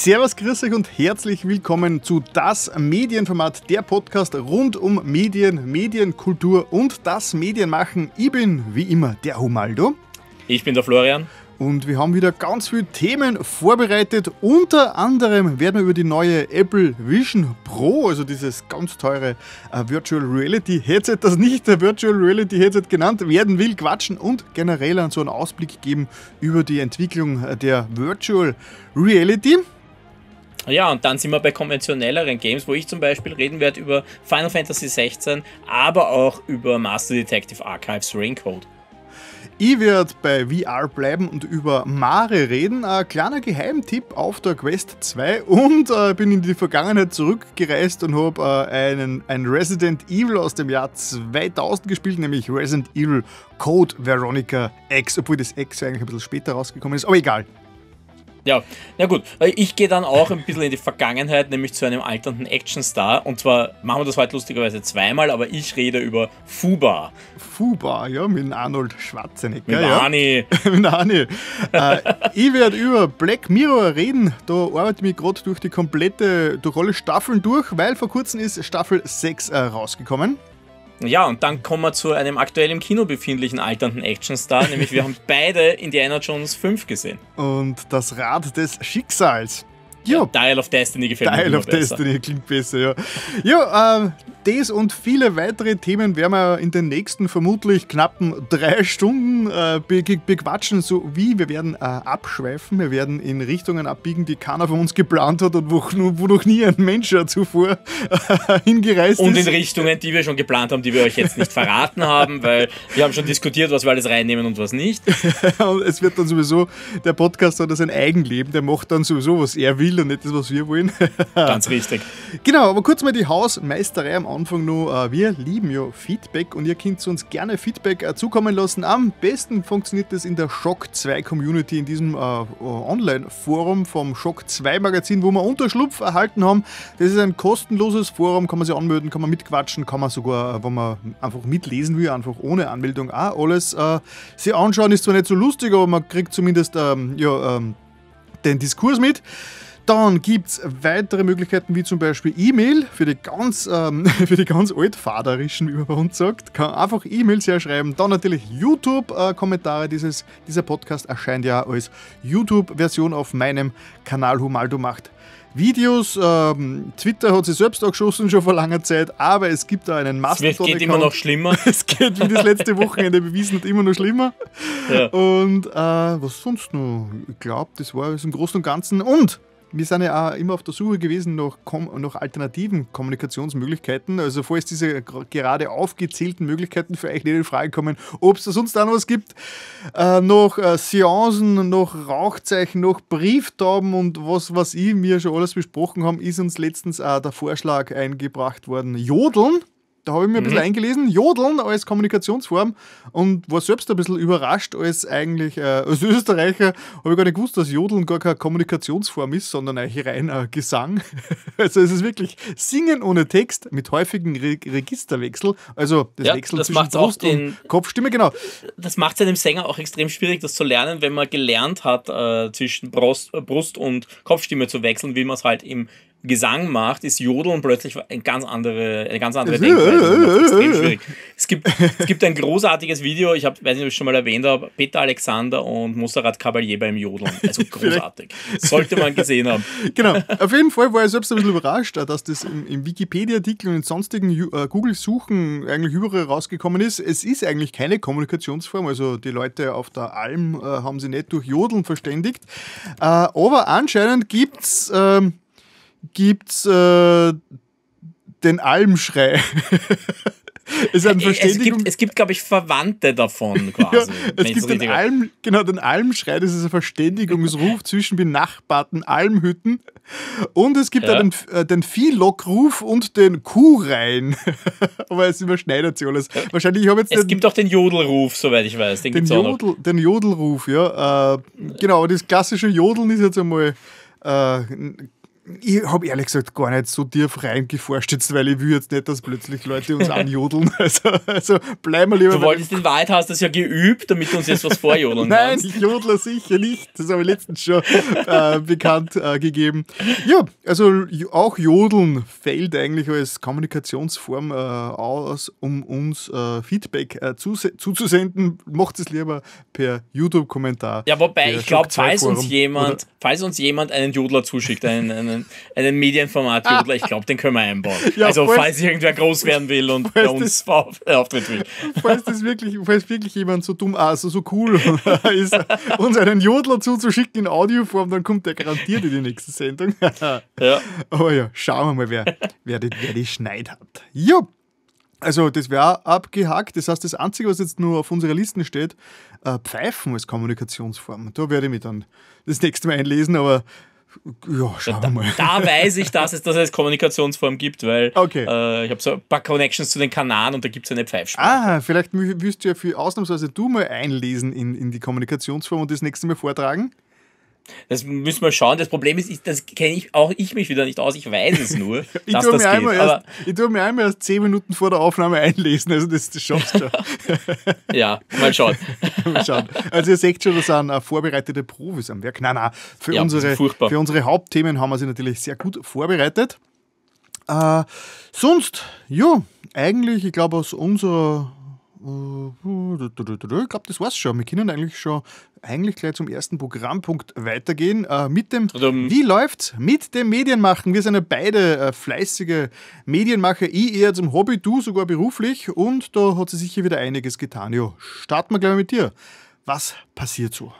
Servus, grüß euch und herzlich willkommen zu Das Medienformat, der Podcast rund um Medien, Medienkultur und das Medienmachen. Ich bin wie immer der Humaldo. Ich bin der Florian. Und wir haben wieder ganz viele Themen vorbereitet. Unter anderem werden wir über die neue Apple Vision Pro, also dieses ganz teure äh, Virtual Reality Headset, das nicht der Virtual Reality Headset genannt werden will, quatschen und generell so einen Ausblick geben über die Entwicklung der Virtual Reality. Ja, und dann sind wir bei konventionelleren Games, wo ich zum Beispiel reden werde über Final Fantasy 16, aber auch über Master Detective Archives Raincode. Ich werde bei VR bleiben und über Mare reden. Ein kleiner Geheimtipp auf der Quest 2 und äh, bin in die Vergangenheit zurückgereist und habe äh, einen, ein Resident Evil aus dem Jahr 2000 gespielt, nämlich Resident Evil Code Veronica X, obwohl das X eigentlich ein bisschen später rausgekommen ist, aber egal. Ja, na gut, äh, ich gehe dann auch ein bisschen in die Vergangenheit, nämlich zu einem alternden Actionstar. Und zwar machen wir das heute lustigerweise zweimal, aber ich rede über Fuba. Fuba, ja, mit Arnold Schwarzenegger. Mit ja. mit Arnie. Äh, ich werde über Black Mirror reden. Da arbeite ich mich gerade durch die komplette, durch alle Staffeln durch, weil vor kurzem ist Staffel 6 äh, rausgekommen. Ja, und dann kommen wir zu einem aktuell im Kino befindlichen alternden Actionstar, nämlich wir haben beide Indiana Jones 5 gesehen. Und das Rad des Schicksals. Ja. Dial of Destiny gefällt Dial mir. Dial of besser. Destiny klingt besser, ja. Ja, ähm, das und viele weitere Themen werden wir in den nächsten vermutlich knappen drei Stunden äh, be bequatschen, so wie wir werden äh, abschweifen, wir werden in Richtungen abbiegen, die keiner von uns geplant hat und wo, wo noch nie ein Mensch äh, zuvor äh, hingereist und ist. Und in Richtungen, die wir schon geplant haben, die wir euch jetzt nicht verraten haben, weil wir haben schon diskutiert, was wir alles reinnehmen und was nicht. und es wird dann sowieso, der Podcast hat sein Eigenleben, der macht dann sowieso, was er will will und nicht das, was wir wollen. Ganz richtig. Genau, aber kurz mal die Hausmeisterei am Anfang noch. Äh, wir lieben ja Feedback und ihr könnt uns gerne Feedback äh, zukommen lassen. Am besten funktioniert das in der Shock 2 Community, in diesem äh, Online-Forum vom Shock 2 Magazin, wo wir Unterschlupf erhalten haben. Das ist ein kostenloses Forum, kann man sich anmelden, kann man mitquatschen, kann man sogar, wenn man einfach mitlesen will, einfach ohne Anmeldung auch alles sich anschauen. Ist zwar nicht so lustig, aber man kriegt zumindest ähm, ja, ähm, den Diskurs mit. Dann gibt es weitere Möglichkeiten, wie zum Beispiel E-Mail für die ganz, ähm, für die ganz altvaterischen, wie man bei uns sagt. Kann einfach E-Mails her schreiben. Dann natürlich YouTube-Kommentare. Äh, dieser Podcast erscheint ja als YouTube-Version auf meinem Kanal Humaldo macht Videos. Ähm, Twitter hat sich selbst auch geschossen schon vor langer Zeit, aber es gibt da einen Mastodon. Es geht immer noch schlimmer. es geht wie das letzte Wochenende bewiesen hat, immer noch schlimmer. Ja. Und äh, was sonst noch? Ich glaube, das war es im Großen und Ganzen. Und wir sind ja auch immer auf der Suche gewesen nach, nach alternativen Kommunikationsmöglichkeiten. Also falls diese gerade aufgezählten Möglichkeiten für euch nicht in Frage kommen, ob es da sonst noch was gibt, äh, noch äh, Seancen, noch Rauchzeichen, noch Brieftauben und was, was ich mir schon alles besprochen haben, ist uns letztens auch äh, der Vorschlag eingebracht worden. Jodeln da habe ich mir ein bisschen mhm. eingelesen. Jodeln als Kommunikationsform und war selbst ein bisschen überrascht, als eigentlich äh, als Österreicher habe ich gar nicht gewusst, dass Jodeln gar keine Kommunikationsform ist, sondern eigentlich reiner äh, Gesang. also es ist wirklich Singen ohne Text mit häufigem Re Registerwechsel. Also das ja, Wechsel das zwischen Brust den, und Kopfstimme, genau. Das macht es ja dem Sänger auch extrem schwierig, das zu lernen, wenn man gelernt hat, äh, zwischen Brust, Brust und Kopfstimme zu wechseln, wie man es halt im Gesang macht, ist Jodeln plötzlich eine ganz andere, eine ganz andere äh, Denkweise. Äh, äh. Es gibt, es gibt ein großartiges Video, ich hab, weiß nicht, ob ich es schon mal erwähnt habe, Peter Alexander und Montserrat Caballé beim Jodeln. Also großartig. Sollte man gesehen haben. Genau. Auf jeden Fall war ich selbst ein bisschen überrascht, dass das im, im Wikipedia-Artikel und in sonstigen Google-Suchen eigentlich überall rausgekommen ist. Es ist eigentlich keine Kommunikationsform, also die Leute auf der Alm äh, haben sie nicht durch Jodeln verständigt. Äh, aber anscheinend gibt es. Ähm, gibt's äh, den Almschrei. Äh, äh, es, es, gibt, es gibt glaube ich, Verwandte davon quasi. ja, es gibt den, Alm, genau, den Almschrei, das ist ein Verständigungsruf zwischen benachbarten Almhütten. Und es gibt ja. den, äh, den Viehlock-Ruf und den Kuhrein. Aber es überschneidet sich alles. Wahrscheinlich, ich jetzt es den, gibt auch den Jodelruf, soweit ich weiß. Den, den, Jodel, den Jodelruf, ja. Äh, genau, das klassische Jodeln ist jetzt einmal äh, ich habe ehrlich gesagt gar nicht so tief reingeforscht jetzt, weil ich will jetzt nicht, dass plötzlich Leute uns anjodeln. Also, also bleiben wir lieber. Du wolltest in Wahrheit hast das ja geübt, damit du uns jetzt was vorjodeln Nein, kannst. ich jodle sicher nicht. Das habe ich letztens schon äh, bekannt äh, gegeben. Ja, also auch Jodeln fällt eigentlich als Kommunikationsform äh, aus, um uns äh, Feedback äh, zuse zuzusenden. Macht es lieber per YouTube-Kommentar. Ja, wobei ich glaube, falls uns jemand, oder? falls uns jemand einen Jodler zuschickt, einen, einen einen, einen Medienformat Jodler. Ah. Ich glaube, den können wir einbauen. Ja, also, falls, falls irgendwer groß werden will und bei uns auftritt will. Falls, das wirklich, falls wirklich jemand so dumm, also so cool ist, uns einen Jodler zuzuschicken in Audioform, dann kommt der garantiert in die nächste Sendung. ja. Aber ja, schauen wir mal, wer, wer, die, wer die Schneid hat. Jo. Also das wäre abgehackt. Das heißt, das Einzige, was jetzt nur auf unserer Liste steht, äh, Pfeifen als Kommunikationsform. Da werde ich mich dann das nächste Mal einlesen, aber ja, schauen wir mal. Da, da weiß ich, dass es das als Kommunikationsform gibt, weil okay. äh, ich habe so ein paar Connections zu den Kanaren und da gibt es eine Pfeifsprache. Ah, vielleicht wirst du ja für ausnahmsweise du mal einlesen in, in die Kommunikationsform und das nächste Mal vortragen. Das müssen wir schauen. Das Problem ist, das kenne ich auch ich mich wieder nicht aus. Ich weiß es nur, ich dass das geht. Erst, ich tue mir einmal erst zehn Minuten vor der Aufnahme einlesen. Also das, das schaffst du. ja, mal schauen. mal schauen. Also ihr seht schon, da sind äh, vorbereitete Profis am Werk. Nein, nein, für, ja, unsere, für unsere Hauptthemen haben wir sie natürlich sehr gut vorbereitet. Äh, sonst, ja, eigentlich, ich glaube, aus unserer ich glaube, das war's schon. Wir können eigentlich schon eigentlich gleich zum ersten Programmpunkt weitergehen. Äh, mit dem also, ähm, Wie läuft's? Mit dem Medienmachen. Wir sind ja beide äh, fleißige Medienmacher. Ich eher zum Hobby, du sogar beruflich. Und da hat sich sicher wieder einiges getan. Jo, starten wir gleich mit dir. Was passiert so?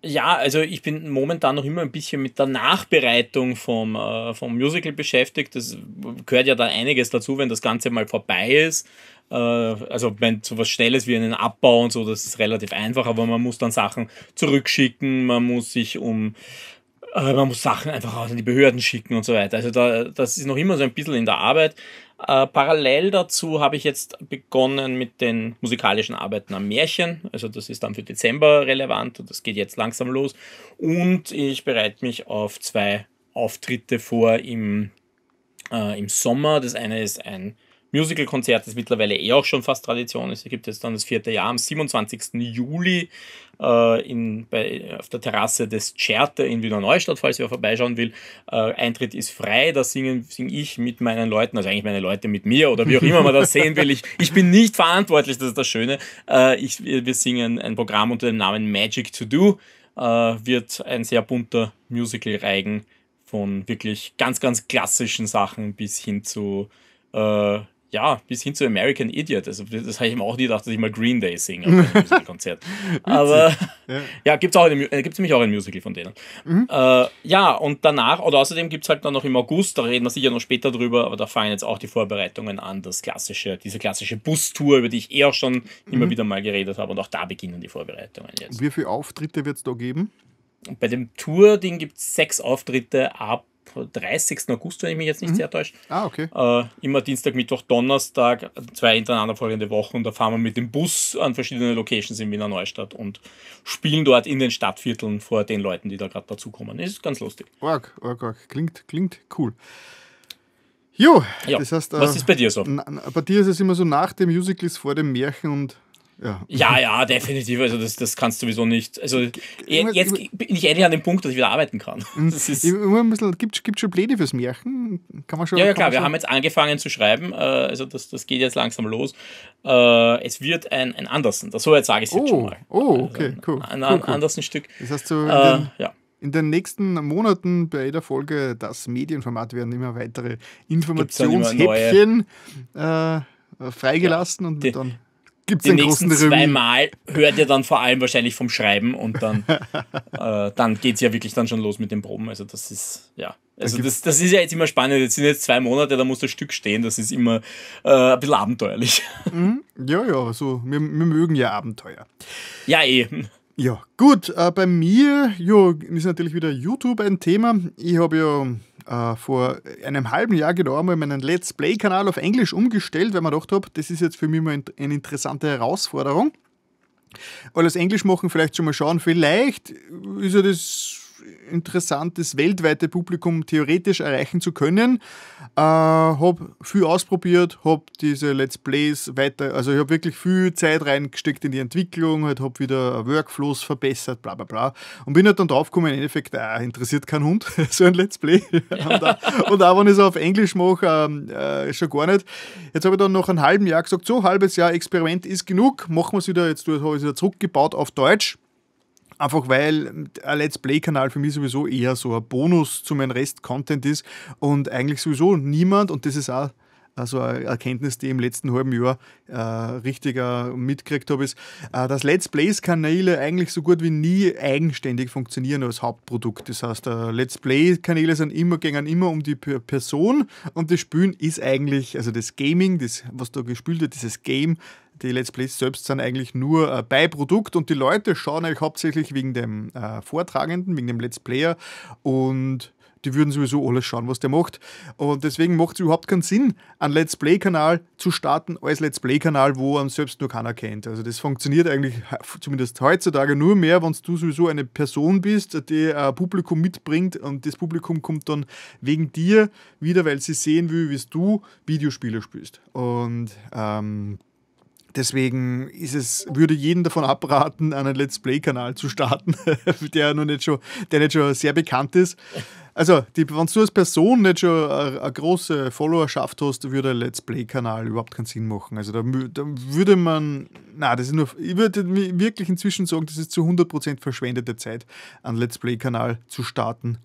Ja, also ich bin momentan noch immer ein bisschen mit der Nachbereitung vom, äh, vom Musical beschäftigt. Das gehört ja da einiges dazu, wenn das Ganze mal vorbei ist. Äh, also wenn so was Schnelles wie einen Abbau und so, das ist relativ einfach, aber man muss dann Sachen zurückschicken, man muss sich um äh, man muss Sachen einfach auch an die Behörden schicken und so weiter. Also da, das ist noch immer so ein bisschen in der Arbeit. Äh, parallel dazu habe ich jetzt begonnen mit den musikalischen Arbeiten am Märchen. Also das ist dann für Dezember relevant und das geht jetzt langsam los. Und ich bereite mich auf zwei Auftritte vor im, äh, im Sommer. Das eine ist ein Musical-Konzert ist mittlerweile eh auch schon fast Tradition. Es gibt jetzt dann das vierte Jahr am 27. Juli äh, in, bei, auf der Terrasse des Certe in Wiener Neustadt, falls ihr vorbeischauen will. Äh, Eintritt ist frei, da singe sing ich mit meinen Leuten, also eigentlich meine Leute mit mir oder wie auch immer man das sehen will. Ich, ich bin nicht verantwortlich, das ist das Schöne. Äh, ich, wir singen ein Programm unter dem Namen Magic to Do. Äh, wird ein sehr bunter Musical-Reigen von wirklich ganz, ganz klassischen Sachen bis hin zu äh, ja, bis hin zu American Idiot. Also, das habe ich mir auch nie gedacht, dass ich mal Green Day singe auf einem Musicalkonzert. Aber ja, gibt es äh, nämlich auch ein Musical von denen. Mhm. Äh, ja, und danach, oder außerdem gibt es halt dann noch im August, da reden wir sicher noch später drüber, aber da fangen jetzt auch die Vorbereitungen an, das klassische, diese klassische Bustour, über die ich eh auch schon immer mhm. wieder mal geredet habe. Und auch da beginnen die Vorbereitungen jetzt. Wie viele Auftritte wird es da geben? Bei dem Tour-Ding gibt es sechs Auftritte ab 30. August, wenn ich mich jetzt nicht mhm. sehr täusche. Ah, okay. Äh, immer Dienstag, Mittwoch, Donnerstag, zwei hintereinander folgende Wochen. Und Da fahren wir mit dem Bus an verschiedene Locations in Wiener Neustadt und spielen dort in den Stadtvierteln vor den Leuten, die da gerade dazukommen. Ist ganz lustig. Org, org, org. Klingt, klingt cool. Jo, ja. das heißt, äh, was ist bei dir so? Na, bei dir ist es immer so nach dem Musical ist vor dem Märchen und ja. ja, ja, definitiv. Also das, das kannst du sowieso nicht. Also e, jetzt bin ich endlich an dem Punkt, dass ich wieder arbeiten kann. Mhm. gibt es schon Pläne fürs Märchen? Kann man schon, ja, ja klar, wir haben jetzt angefangen zu schreiben. Äh, also das, das geht jetzt langsam los. Äh, es wird ein, ein Andersen. so jetzt sage ich es oh, jetzt schon oh, mal. Oh, also okay, cool. Ein, ein cool, Andersen-Stück. Das heißt so, äh, ja. In den nächsten Monaten bei jeder Folge das Medienformat werden immer weitere Informationshäppchen immer äh, freigelassen ja. und dann gibt's die nächsten zwei Mal hört ihr dann vor allem wahrscheinlich vom Schreiben und dann, äh, dann geht es ja wirklich dann schon los mit den Proben. Also das ist, ja. Also das, das ist ja jetzt immer spannend. Jetzt sind jetzt zwei Monate, da muss das Stück stehen. Das ist immer äh, ein bisschen abenteuerlich. Mhm. Ja, ja, so. Wir, wir mögen ja Abenteuer. Ja, eh. Ja, gut. Äh, bei mir jo, ist natürlich wieder YouTube ein Thema. Ich habe ja äh, vor einem halben Jahr genau einmal meinen Let's Play-Kanal auf Englisch umgestellt, weil man gedacht habe, das ist jetzt für mich mal eine interessante Herausforderung. Alles Englisch machen, vielleicht schon mal schauen, vielleicht ist ja das interessantes weltweite Publikum theoretisch erreichen zu können. Äh, habe viel ausprobiert, habe diese Let's Plays weiter, also ich habe wirklich viel Zeit reingesteckt in die Entwicklung, halt habe wieder Workflows verbessert, bla bla bla. Und bin halt dann draufgekommen, im Endeffekt, äh, interessiert kein Hund, so ein Let's Play. und, auch, und auch wenn ich es auf Englisch mache, ähm, äh, schon gar nicht. Jetzt habe ich dann nach einem halben Jahr gesagt, so halbes Jahr Experiment ist genug, machen wir es wieder, jetzt habe ich es wieder zurückgebaut auf Deutsch Einfach weil ähm, ein Let's Play-Kanal für mich sowieso eher so ein Bonus zu meinem Rest-Content ist und eigentlich sowieso niemand, und das ist auch also eine Erkenntnis, die ich im letzten halben Jahr äh, richtiger mitgekriegt habe, ist, äh, dass Let's Plays-Kanäle eigentlich so gut wie nie eigenständig funktionieren als Hauptprodukt. Das heißt, äh, Let's Play-Kanäle sind immer, gehen immer um die Person und das Spielen ist eigentlich, also das Gaming, das, was da gespielt wird, dieses Game, die Let's Plays selbst sind eigentlich nur ein Beiprodukt und die Leute schauen eigentlich hauptsächlich wegen dem äh, Vortragenden, wegen dem Let's Player und die würden sowieso alles schauen, was der macht. Und deswegen macht es überhaupt keinen Sinn, einen Let's Play-Kanal zu starten als Let's Play-Kanal, wo einem selbst nur keiner kennt. Also das funktioniert eigentlich zumindest heutzutage nur mehr, wenn du sowieso eine Person bist, die ein äh, Publikum mitbringt und das Publikum kommt dann wegen dir wieder, weil sie sehen will, wie du Videospiele spielst. Und ähm, Deswegen ist es, würde jeden davon abraten, einen Let's Play-Kanal zu starten, der noch nicht schon, der nicht schon sehr bekannt ist. Also, die, wenn du als Person nicht schon eine, große Followerschaft hast, würde ein Let's Play-Kanal überhaupt keinen Sinn machen. Also, da, da würde man, Nein, das ist nur, ich würde wirklich inzwischen sagen, das ist zu 100% verschwendete Zeit, einen Let's Play-Kanal zu starten.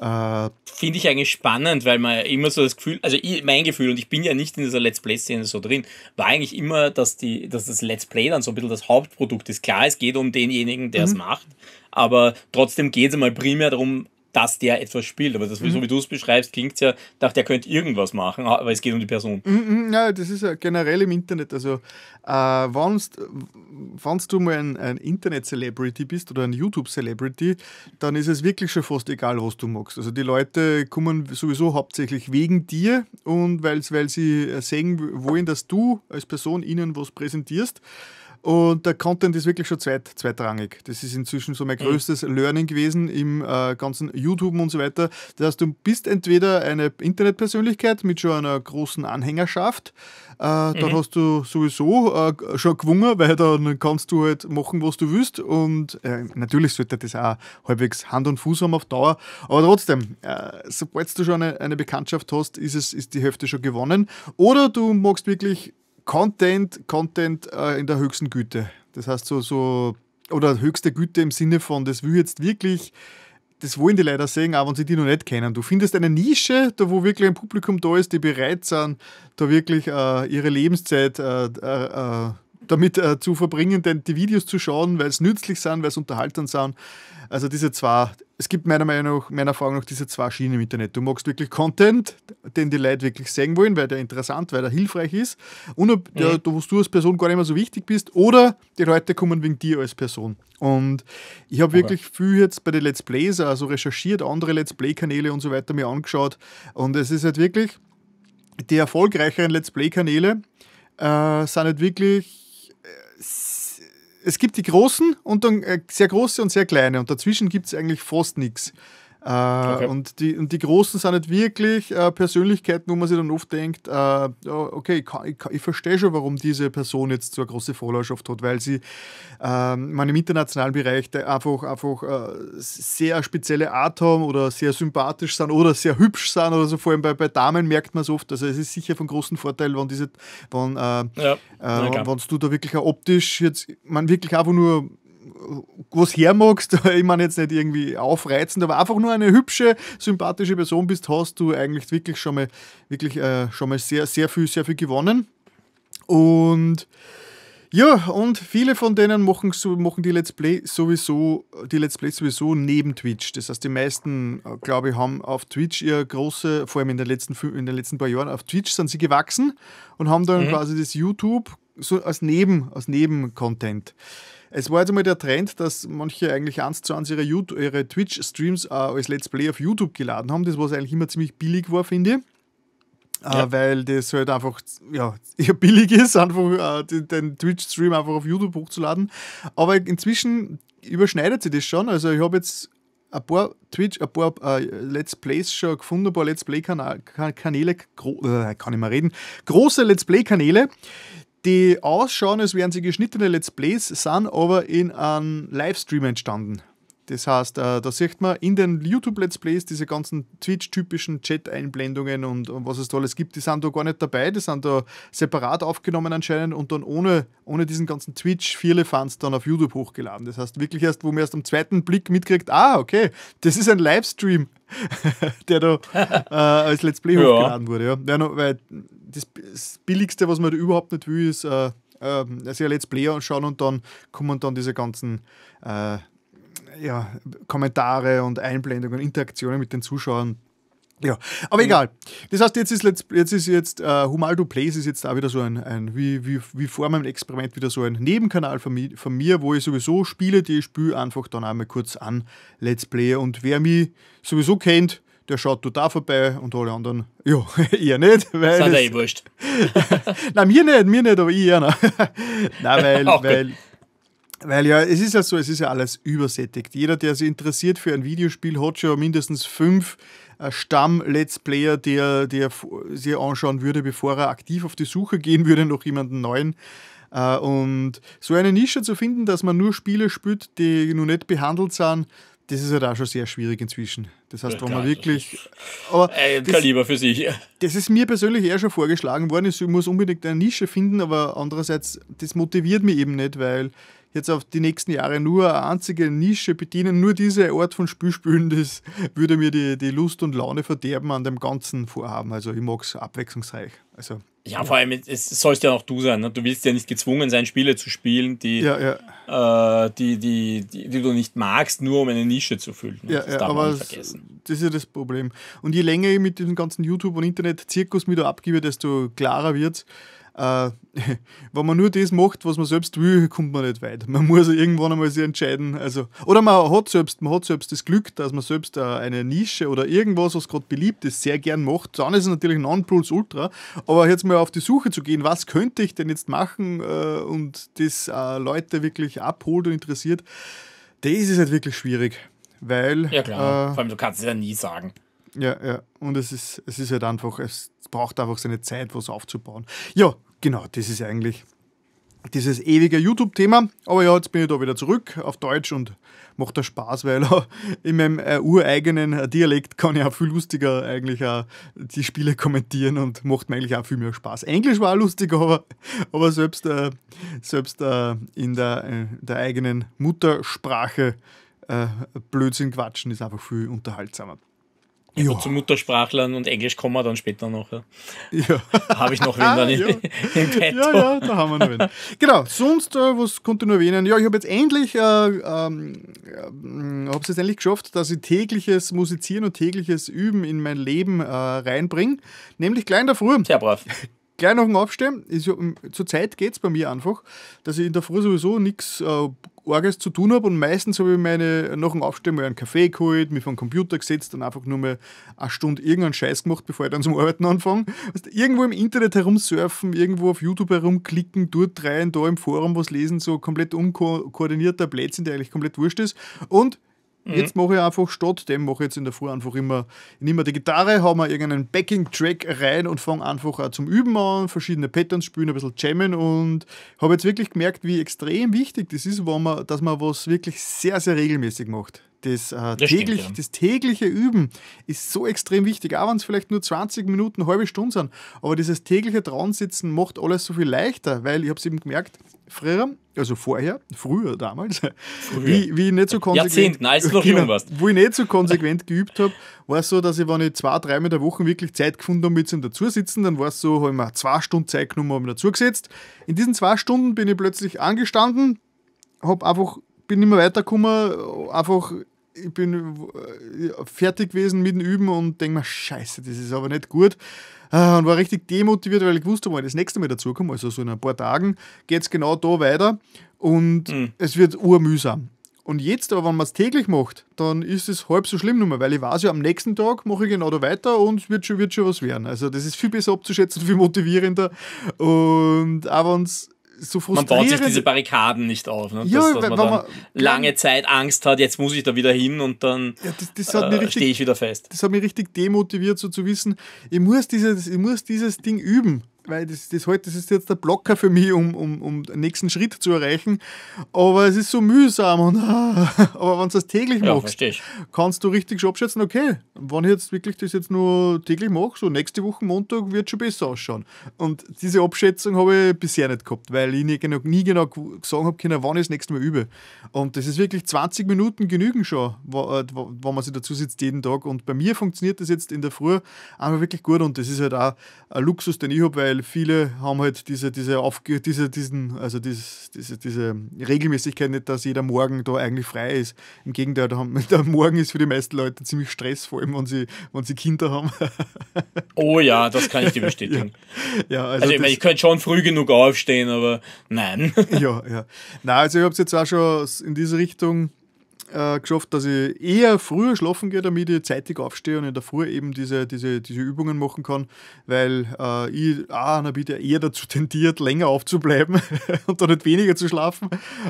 Äh, Finde ich eigentlich spannend, weil man immer so das Gefühl, also ich, mein Gefühl, und ich bin ja nicht in dieser Let's Play-Szene so drin, war eigentlich immer, dass, die, dass das Let's Play dann so ein bisschen das Hauptprodukt ist. Klar, es geht um denjenigen, der es mhm. macht, aber trotzdem geht es mal primär darum, dass der etwas spielt. Aber das, mhm. so wie du es beschreibst, klingt es ja nach, der könnte irgendwas machen, aber ah, es geht um die Person. Mhm, ja, mm, das ist ja generell im Internet. Also, äh, wenn du mal ein, ein Internet-Celebrity bist oder ein YouTube-Celebrity, dann ist es wirklich schon fast egal, was du magst. Also, die Leute kommen sowieso hauptsächlich wegen dir und weil sie sehen wollen, dass du als Person ihnen was präsentierst. Und der Content ist wirklich schon zweit, zweitrangig. Das ist inzwischen so mein größtes mhm. Learning gewesen im äh, ganzen YouTube und so weiter. Das heißt, du bist entweder eine Internetpersönlichkeit mit schon einer großen Anhängerschaft, äh, mhm. dann hast du sowieso äh, schon gewungen, weil dann kannst du halt machen, was du willst. Und äh, natürlich sollte das auch halbwegs Hand und Fuß haben auf Dauer. Aber trotzdem, äh, sobald du schon eine, eine Bekanntschaft hast, ist, es, ist die Hälfte schon gewonnen. Oder du magst wirklich Content, Content äh, in der höchsten Güte. Das heißt so, so, oder höchste Güte im Sinne von, das will jetzt wirklich, das wollen die leider sehen, aber wenn sie die noch nicht kennen. Du findest eine Nische, da wo wirklich ein Publikum da ist, die bereit sind, da wirklich äh, ihre Lebenszeit äh, äh, äh damit äh, zu verbringen, denn die Videos zu schauen, weil es nützlich sind, weil es unterhaltend sind. Also diese zwei, es gibt meiner Meinung nach, meiner Erfahrung nach diese zwei Schienen im Internet. Du magst wirklich Content, den die Leute wirklich sehen wollen, weil der interessant, weil der hilfreich ist, und der, mhm. wo du als Person gar nicht mehr so wichtig bist, oder die Leute kommen wegen dir als Person. Und ich habe wirklich viel jetzt bei den Let's Plays, also recherchiert, andere Let's Play-Kanäle und so weiter mir angeschaut. Und es ist halt wirklich, die erfolgreicheren Let's Play-Kanäle äh, sind halt wirklich es gibt die großen und dann äh, sehr große und sehr kleine und dazwischen gibt es eigentlich fast nichts. Äh, okay. und, die, und die Großen sind nicht wirklich äh, Persönlichkeiten, wo man sich dann oft denkt, äh, okay, ich, ich, ich verstehe schon, warum diese Person jetzt so eine große Followerschaft hat, weil sie man ähm, im internationalen Bereich einfach, einfach äh, sehr spezielle Art haben oder sehr sympathisch sind oder sehr hübsch sind oder so. Vor allem bei, bei Damen merkt man es oft. Also es ist sicher von großem Vorteil, wenn diese, wenn, äh, ja. Äh, wenn du da wirklich auch optisch jetzt, man wirklich einfach nur was hermagst, ich meine jetzt nicht irgendwie aufreizend, aber einfach nur eine hübsche, sympathische Person bist, hast du eigentlich wirklich schon mal, wirklich äh, schon mal sehr, sehr viel, sehr viel gewonnen. Und ja, und viele von denen machen, machen die Let's Play sowieso, die Let's Play sowieso neben Twitch. Das heißt, die meisten, äh, glaube ich, haben auf Twitch ihr große, vor allem in den letzten, in den letzten paar Jahren, auf Twitch sind sie gewachsen und haben dann mhm. quasi das YouTube so als Neben, als Nebencontent. Es war jetzt einmal der Trend, dass manche eigentlich eins zu eins ihre, ihre Twitch-Streams äh, als Let's Play auf YouTube geladen haben. Das war eigentlich immer ziemlich billig war, finde ich. Äh, ja. Äh, weil das halt einfach ja, eher billig ist, einfach äh, den, den Twitch-Stream einfach auf YouTube hochzuladen. Aber inzwischen überschneidet sich das schon. Also ich habe jetzt ein paar Twitch, ein paar äh, Let's Plays schon gefunden, ein paar Let's Play-Kanäle, äh, kann ich mal reden, große Let's Play-Kanäle, die ausschauen, als wären sie geschnittene Let's Plays, sind aber in einem Livestream entstanden. Das heißt, äh, da sieht man in den YouTube-Let's Plays diese ganzen Twitch-typischen Chat-Einblendungen und, was es da alles gibt, die sind da gar nicht dabei, die sind da separat aufgenommen anscheinend und dann ohne, ohne diesen ganzen twitch fans dann auf YouTube hochgeladen. Das heißt, wirklich erst, wo man erst am zweiten Blick mitkriegt, ah, okay, das ist ein Livestream, der da äh, als Let's Play ja. hochgeladen wurde. Ja. ja. weil das Billigste, was man da überhaupt nicht will, ist äh, äh, also Let's Play anschauen und dann kommen dann diese ganzen äh, ja, Kommentare und Einblendungen, Interaktionen mit den Zuschauern. Ja, aber egal. Das heißt, jetzt ist jetzt, jetzt ist jetzt uh, äh, Humal Duplays ist jetzt da wieder so ein, ein wie, wie, wie vor meinem Experiment wieder so ein Nebenkanal von, mi, von mir, wo ich sowieso Spiele, die ich spiele, einfach dann einmal kurz an Let's Play. Und wer mich sowieso kennt, der schaut da vorbei und alle anderen, ja, eher nicht. Weil Sind das, eh wurscht. Nein, mir nicht, mir nicht, aber ich eher. noch. Ne? Nein, weil, weil, weil ja, es ist ja so, es ist ja alles übersättigt. Jeder, der sich interessiert für ein Videospiel, hat schon mindestens fünf äh, Stamm-Let's Player, die er sich anschauen würde, bevor er aktiv auf die Suche gehen würde nach jemandem Neuen. Äh, und so eine Nische zu finden, dass man nur Spiele spielt, die noch nicht behandelt sind, das ist ja halt da schon sehr schwierig inzwischen. Das heißt, wenn man wirklich. Aber äh, ein das, Kaliber für sich. Das ist mir persönlich eher schon vorgeschlagen worden. Ich muss unbedingt eine Nische finden, aber andererseits, das motiviert mich eben nicht, weil jetzt auf die nächsten Jahre nur eine einzige Nische bedienen, nur diese Art von Spiel spielen, das würde mir die, die Lust und Laune verderben an dem ganzen Vorhaben. Also ich mag es abwechslungsreich. Also, ja, vor allem, es sollst ja auch du sein. Ne? Du willst ja nicht gezwungen sein, Spiele zu spielen, die, ja, ja. Äh, die, die, die, die, du nicht magst, nur um eine Nische zu füllen. Ne? Ja, das ja, darf man nicht vergessen. Das ist ja das Problem. Und je länger ich mit diesem ganzen YouTube- und Internet-Zirkus mir da abgebe, desto klarer wird es äh, wenn man nur das macht, was man selbst will, kommt man nicht weit. Man muss irgendwann einmal sich entscheiden. Also, oder man hat, selbst, man hat selbst das Glück, dass man selbst äh, eine Nische oder irgendwas, was gerade beliebt ist, sehr gern macht. Dann ist es natürlich ein Nonpuls Ultra. Aber jetzt mal auf die Suche zu gehen, was könnte ich denn jetzt machen äh, und das äh, Leute wirklich abholt und interessiert, das ist halt wirklich schwierig. Weil. Ja, klar. Äh, Vor allem, du kannst es ja nie sagen. Ja, ja. Und es ist, es ist halt einfach, es braucht einfach seine Zeit, was aufzubauen. Ja, genau, das ist eigentlich dieses ewige YouTube-Thema. Aber ja, jetzt bin ich da wieder zurück auf Deutsch und macht da Spaß, weil in meinem äh, ureigenen äh, Dialekt kann ich auch viel lustiger eigentlich auch die Spiele kommentieren und macht mir eigentlich auch viel mehr Spaß. Englisch war auch lustiger, aber, aber selbst, äh, selbst äh, in der, äh, der eigenen Muttersprache äh, Blödsinn quatschen ist einfach viel unterhaltsamer. Also zu Muttersprachlern und Englisch kommen wir dann später noch. Ja. ja. Habe ich noch wen dann ah, ja. im Petto. Ja, ja, da haben wir noch wen. Genau, sonst, äh, was konnte ich nur erwähnen? Ja, ich habe jetzt endlich, äh, ähm, äh, habe es jetzt endlich geschafft, dass ich tägliches Musizieren und tägliches Üben in mein Leben äh, reinbringe. Nämlich klein der Früh. Sehr brav. gleich nach dem Aufstehen, ist, zur Zeit geht es bei mir einfach, dass ich in der Früh sowieso nichts äh, Arges zu tun habe und meistens habe ich meine, nach dem Aufstehen mal einen Kaffee geholt, mich vom Computer gesetzt und einfach nur mal eine Stunde irgendeinen Scheiß gemacht, bevor ich dann zum Arbeiten anfange. Also irgendwo im Internet herumsurfen, irgendwo auf YouTube herumklicken, dort rein, da im Forum was lesen, so komplett unkoordinierter Blödsinn, der eigentlich komplett wurscht ist. Und Mhm. Jetzt mache ich einfach statt dem, mache ich jetzt in der Früh einfach immer, nehme die Gitarre, habe mir irgendeinen Backing-Track rein und fange einfach zum Üben an, verschiedene Patterns spielen, ein bisschen jammen und habe jetzt wirklich gemerkt, wie extrem wichtig das ist, wenn man, dass man was wirklich sehr, sehr regelmäßig macht. Das, äh, das, täglich, stimmt, ja. das tägliche Üben ist so extrem wichtig, auch wenn es vielleicht nur 20 Minuten, eine halbe Stunde sind. Aber dieses tägliche Dransitzen macht alles so viel leichter, weil ich habe es eben gemerkt, früher, also vorher, früher damals, früher. Wie, wie ich nicht so konsequent, Jahrzehnten, genau, als du noch Wo ich nicht so konsequent geübt habe, war es so, dass ich, wenn ich zwei, drei in der Woche wirklich Zeit gefunden habe, mit zum Dazusitzen, dann war es so, habe ich mir zwei Stunden Zeit genommen, habe mich dazugesetzt. In diesen zwei Stunden bin ich plötzlich angestanden, habe einfach, bin nicht mehr weitergekommen, einfach ich bin äh, fertig gewesen mit dem Üben und denke mir, scheiße, das ist aber nicht gut. Ah, und war richtig demotiviert, weil ich wusste, wenn ich das nächste Mal dazukomme, also so in ein paar Tagen, geht es genau da weiter und mhm. es wird urmühsam. Und jetzt aber, wenn man es täglich macht, dann ist es halb so schlimm mehr, weil ich weiß ja, am nächsten Tag mache ich genau da weiter und es wird schon, wird schon was werden. Also das ist viel besser abzuschätzen, viel motivierender. Und auch wenn es so frustrierend. Man baut sich diese Barrikaden nicht auf, ne? ja, dass, dass man dann lange Zeit Angst hat, jetzt muss ich da wieder hin und dann ja, äh, stehe ich wieder fest. Das hat mich richtig demotiviert, so zu wissen, ich muss dieses, ich muss dieses Ding üben weil das, das, halt, das ist jetzt der Blocker für mich, um, um, um den nächsten Schritt zu erreichen. Aber es ist so mühsam. Und, aber wenn du das täglich ja, machst, kannst du richtig abschätzen, okay, wenn ich jetzt wirklich das jetzt nur täglich mache, so nächste Woche Montag wird schon besser ausschauen. Und diese Abschätzung habe ich bisher nicht gehabt, weil ich nie genau, nie genau sagen habe können, wann ich das nächste Mal übe. Und das ist wirklich 20 Minuten genügen schon, wenn äh, man sich dazu sitzt jeden Tag. Und bei mir funktioniert das jetzt in der Früh einfach wirklich gut. Und das ist halt auch ein Luxus, den ich habe, weil viele haben halt diese, diese, Aufge diese, diesen, also dieses, diese, diese Regelmäßigkeit nicht, dass jeder Morgen da eigentlich frei ist. Im Gegenteil, da haben, der Morgen ist für die meisten Leute ziemlich stressvoll, wenn sie, wenn sie Kinder haben. oh ja, das kann ich dir bestätigen. ja. ja also, also, ich meine, ich könnte schon früh genug aufstehen, aber nein. ja, ja. Na, also ich habe es jetzt auch schon in diese Richtung äh, geschafft, dass ich eher früher schlafen gehe, damit ich zeitig aufstehe und in der Früh eben diese, diese, diese Übungen machen kann, weil äh, ich ah, dann bin ich eher dazu tendiert, länger aufzubleiben und dann nicht weniger zu schlafen.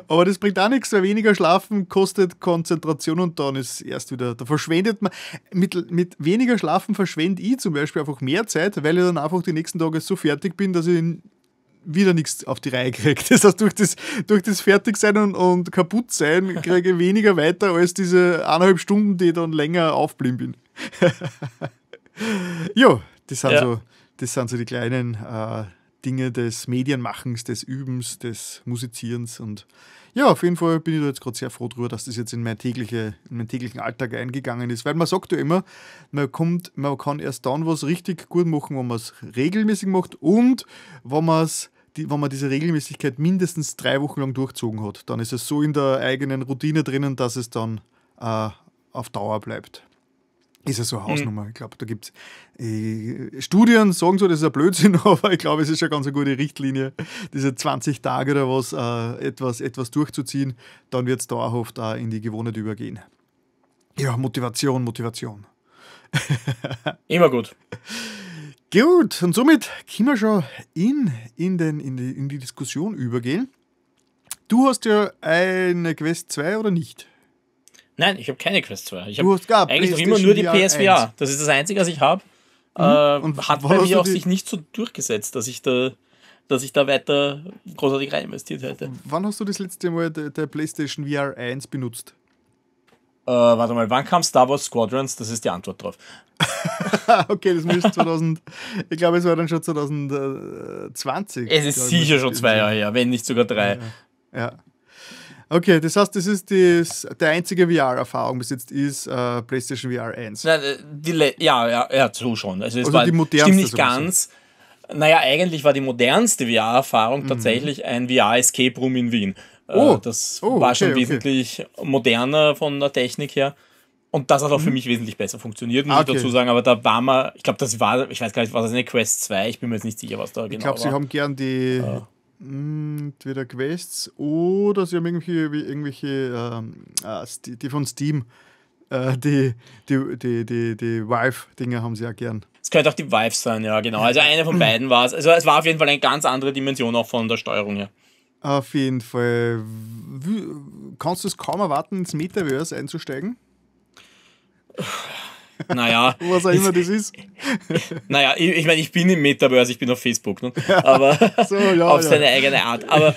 Aber das bringt auch nichts, weil weniger schlafen kostet Konzentration und dann ist erst wieder, da verschwendet man, mit, mit weniger Schlafen verschwende ich zum Beispiel einfach mehr Zeit, weil ich dann einfach die nächsten Tage so fertig bin, dass ich wieder nichts auf die Reihe kriege. Das heißt, durch das, durch das Fertigsein und, und Kaputtsein kriege ich weniger weiter als diese eineinhalb Stunden, die ich dann länger aufblieben bin. jo, das sind, ja. so, das sind so die kleinen äh, Dinge des Medienmachens, des Übens, des Musizierens. Und ja, auf jeden Fall bin ich da jetzt gerade sehr froh drüber, dass das jetzt in, mein tägliche, in meinen täglichen Alltag eingegangen ist. Weil man sagt ja immer, man, kommt, man kann erst dann was richtig gut machen, wenn man es regelmäßig macht und wenn man die, wenn man diese Regelmäßigkeit mindestens drei Wochen lang durchzogen hat, dann ist es so in der eigenen Routine drinnen, dass es dann äh, auf Dauer bleibt. Ist ja so eine mhm. Hausnummer. Mhm. Ich glaube, da gibt es äh, Studien, sagen so, das ist ein Blödsinn, aber ich glaube, es ist eine ganz eine gute Richtlinie, diese 20 Tage oder was, äh, etwas, etwas durchzuziehen. Dann wird es dauerhaft äh, in die Gewohnheit übergehen. Ja, Motivation, Motivation. Immer gut. Gut, und somit können wir schon in, in, den, in, die, in die Diskussion übergehen. Du hast ja eine Quest 2 oder nicht? Nein, ich habe keine Quest 2. Ich habe eigentlich noch immer nur die PSVR. 1. Das ist das Einzige, was ich habe. Mhm. Äh, Und hat bei mir auch sich nicht so durchgesetzt, dass ich da dass ich da weiter großartig rein investiert hätte. Wann hast du das letzte Mal der, der PlayStation VR 1 benutzt? Äh, warte mal, wann kam Star Wars Squadrons? Das ist die Antwort drauf. okay, das müsste 2000. ich glaube, es war dann schon 2020. Es ist sicher schon zwei Jahre her, wenn nicht sogar drei. Ja. ja. Okay, das heißt, das ist das, der einzige VR-Erfahrung bis jetzt ist äh, PlayStation VR 1. Nein, äh, die, Le ja, ja, ja, so schon. Also, es also war, die modernste. Stimmt nicht ganz. Naja, eigentlich war die modernste VR-Erfahrung mhm. tatsächlich ein VR-Escape Room in Wien. Äh, oh, äh, das oh, war okay, schon wesentlich okay. moderner von der Technik her. Und das hat auch für mhm. mich wesentlich besser funktioniert, muss okay. Ah, ich dazu sagen. Aber da war man, ich glaube, das war, ich weiß gar nicht, war das eine Quest 2? Ich bin mir jetzt nicht sicher, was da ich genau glaub, war. Ich glaube, sie haben gern die, äh. Mm, entweder Quests oder sie haben irgendwelche, wie irgendwelche ähm, ah, die von Steam, äh, die, die, die, die, die Vive-Dinger haben sie ja gern. Es könnte auch die Vive sein, ja, genau. Also eine von beiden war es. Also es war auf jeden Fall eine ganz andere Dimension auch von der Steuerung her. Auf jeden Fall. Wie, kannst du es kaum erwarten, ins Metaverse einzusteigen? Naja. Was auch immer das ist. Naja, ich, ich meine, ich bin im Metaverse, ich bin auf Facebook, ne? aber so, ja, auf seine eigene Art. Aber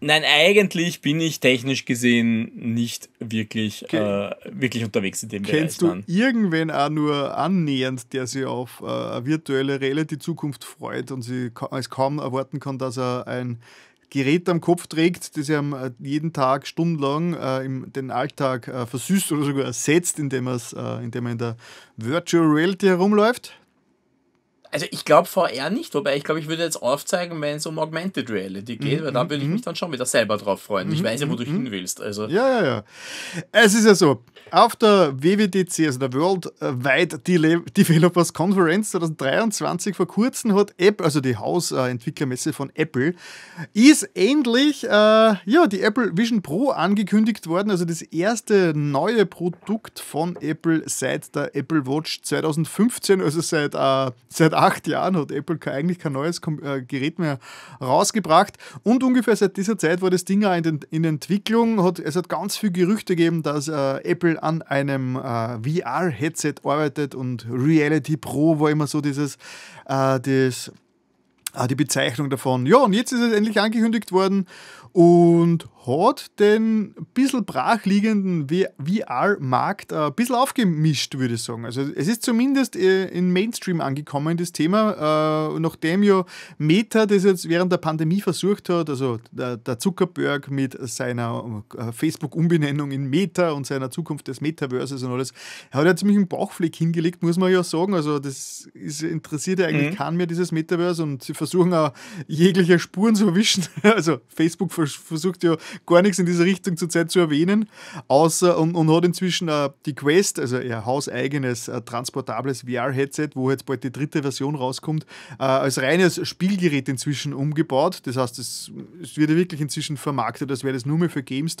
nein, eigentlich bin ich technisch gesehen nicht wirklich, okay. äh, wirklich unterwegs in dem Kennst Bereich. Kennst du Mann. irgendwen auch nur annähernd, der sich auf äh, virtuelle Reality-Zukunft freut und sie ka es kaum erwarten kann, dass er ein Gerät am Kopf trägt, das er äh, jeden Tag stundenlang äh, im, den Alltag äh, versüßt oder sogar ersetzt, indem, äh, indem er in der Virtual Reality herumläuft. Also ich glaube VR nicht, wobei ich glaube, ich würde jetzt aufzeigen, wenn es um Augmented Reality geht, weil da mhm, würde ich mhm. mich dann schon wieder selber drauf freuen. Ich mhm, weiß ja, wo du hin willst. Also. Ja, ja, ja. Es ist ja so, auf der WWDC, also der Worldwide äh, Developers Conference 2023, vor kurzem hat Apple, also die Hausentwicklermesse von Apple, ist endlich äh, ja, die Apple Vision Pro angekündigt worden, also das erste neue Produkt von Apple seit der Apple Watch 2015, also seit, äh, seit acht Jahren hat Apple eigentlich kein neues äh, Gerät mehr rausgebracht. Und ungefähr seit dieser Zeit war das Ding auch in, in, Entwicklung. Hat, es hat ganz viel Gerüchte gegeben, dass äh, Apple an einem äh, VR-Headset arbeitet und Reality Pro war immer so dieses, äh, das, äh, die Bezeichnung davon. Ja, und jetzt ist es endlich angekündigt worden und hat den ein bisschen brachliegenden VR-Markt ein äh, bisschen aufgemischt, würde ich sagen. Also es ist zumindest äh, in Mainstream angekommen, das Thema, äh, nachdem ja Meta das jetzt während der Pandemie versucht hat, also der Zuckerberg mit seiner Facebook-Umbenennung in Meta und seiner Zukunft des Metaverses und alles, hat ja ziemlich einen Bauchfleck hingelegt, muss man ja sagen. Also das ist, interessiert ja eigentlich mhm. keinen mehr, dieses Metaverse und sie versuchen auch jegliche Spuren zu erwischen. Also Facebook versucht ja gar nichts in diese Richtung zurzeit zu erwähnen, außer und, und hat inzwischen äh, die Quest, also ihr hauseigenes äh, transportables VR-Headset, wo jetzt bald die dritte Version rauskommt, äh, als reines Spielgerät inzwischen umgebaut. Das heißt, es, es wird ja wirklich inzwischen vermarktet, als wäre das nur mehr für Games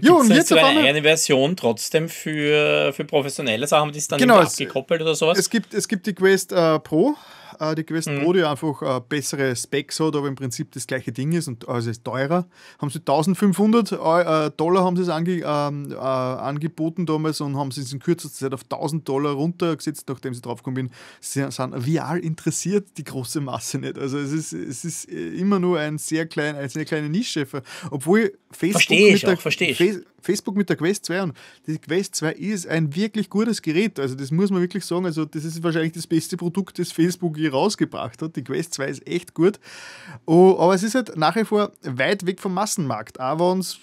Ja, und jetzt so eine, eigene Version trotzdem für, für professionelle Sachen, die ist dann genau, abgekoppelt oder sowas? Es gibt, es gibt die Quest äh, Pro äh, die Quest Pro, mhm. die einfach äh, bessere Specs hat, aber im Prinzip das gleiche Ding ist und also ist teurer. Haben sie 1500 äh, äh, Dollar haben sie es ange, ähm, äh, angeboten damals und haben sie es in kürzester Zeit auf 1000 Dollar runtergesetzt, nachdem sie draufgekommen sind. Sie sind VR interessiert die große Masse nicht. Also es ist, es ist äh, immer nur ein sehr klein, eine sehr kleine Nische. Obwohl Facebook verstehe ich mit auch, verstehe ich. Facebook mit der Quest 2 und die Quest 2 ist ein wirklich gutes Gerät. Also das muss man wirklich sagen. Also das ist wahrscheinlich das beste Produkt, das Facebook je rausgebracht hat. Die Quest 2 ist echt gut. Oh, aber es ist halt nach wie vor weit weg vom Massenmarkt. Aber uns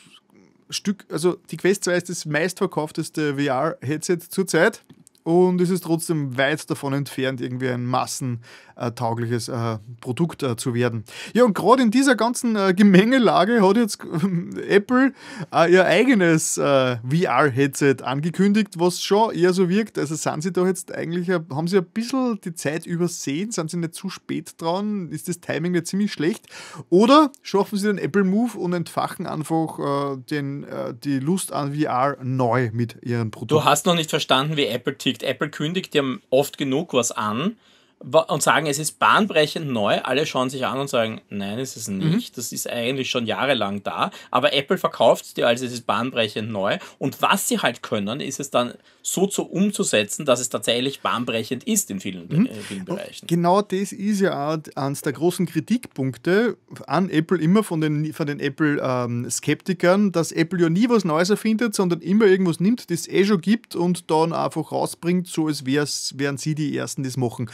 Stück, also die Quest 2 ist das meistverkaufteste VR-Headset zurzeit und es ist trotzdem weit davon entfernt, irgendwie ein massentaugliches äh, Produkt äh, zu werden. Ja, und gerade in dieser ganzen äh, Gemengelage hat jetzt äh, Apple äh, ihr eigenes äh, VR-Headset angekündigt, was schon eher so wirkt. Also sind sie da jetzt eigentlich, haben sie ein bisschen die Zeit übersehen? Sind sie nicht zu spät dran? Ist das Timing nicht ziemlich schlecht? Oder schaffen sie den Apple Move und entfachen einfach den, die Lust an VR neu mit ihren Produkten? Du hast noch nicht verstanden, wie Apple TV kündigt. Apple kündigt ja oft genug was an und sagen, es ist bahnbrechend neu. Alle schauen sich an und sagen, nein, es ist mhm. nicht. Mhm. Das ist eigentlich schon jahrelang da. Aber Apple verkauft es dir, also es ist bahnbrechend neu. Und was sie halt können, ist es dann so zu umzusetzen, dass es tatsächlich bahnbrechend ist in vielen, mhm. äh, vielen Bereichen. genau das ist ja auch eines der großen Kritikpunkte an Apple immer von den, von den Apple-Skeptikern, ähm, dass Apple ja nie was Neues erfindet, sondern immer irgendwas nimmt, das es eh schon gibt und dann einfach rausbringt, so als wären sie die Ersten, die es machen.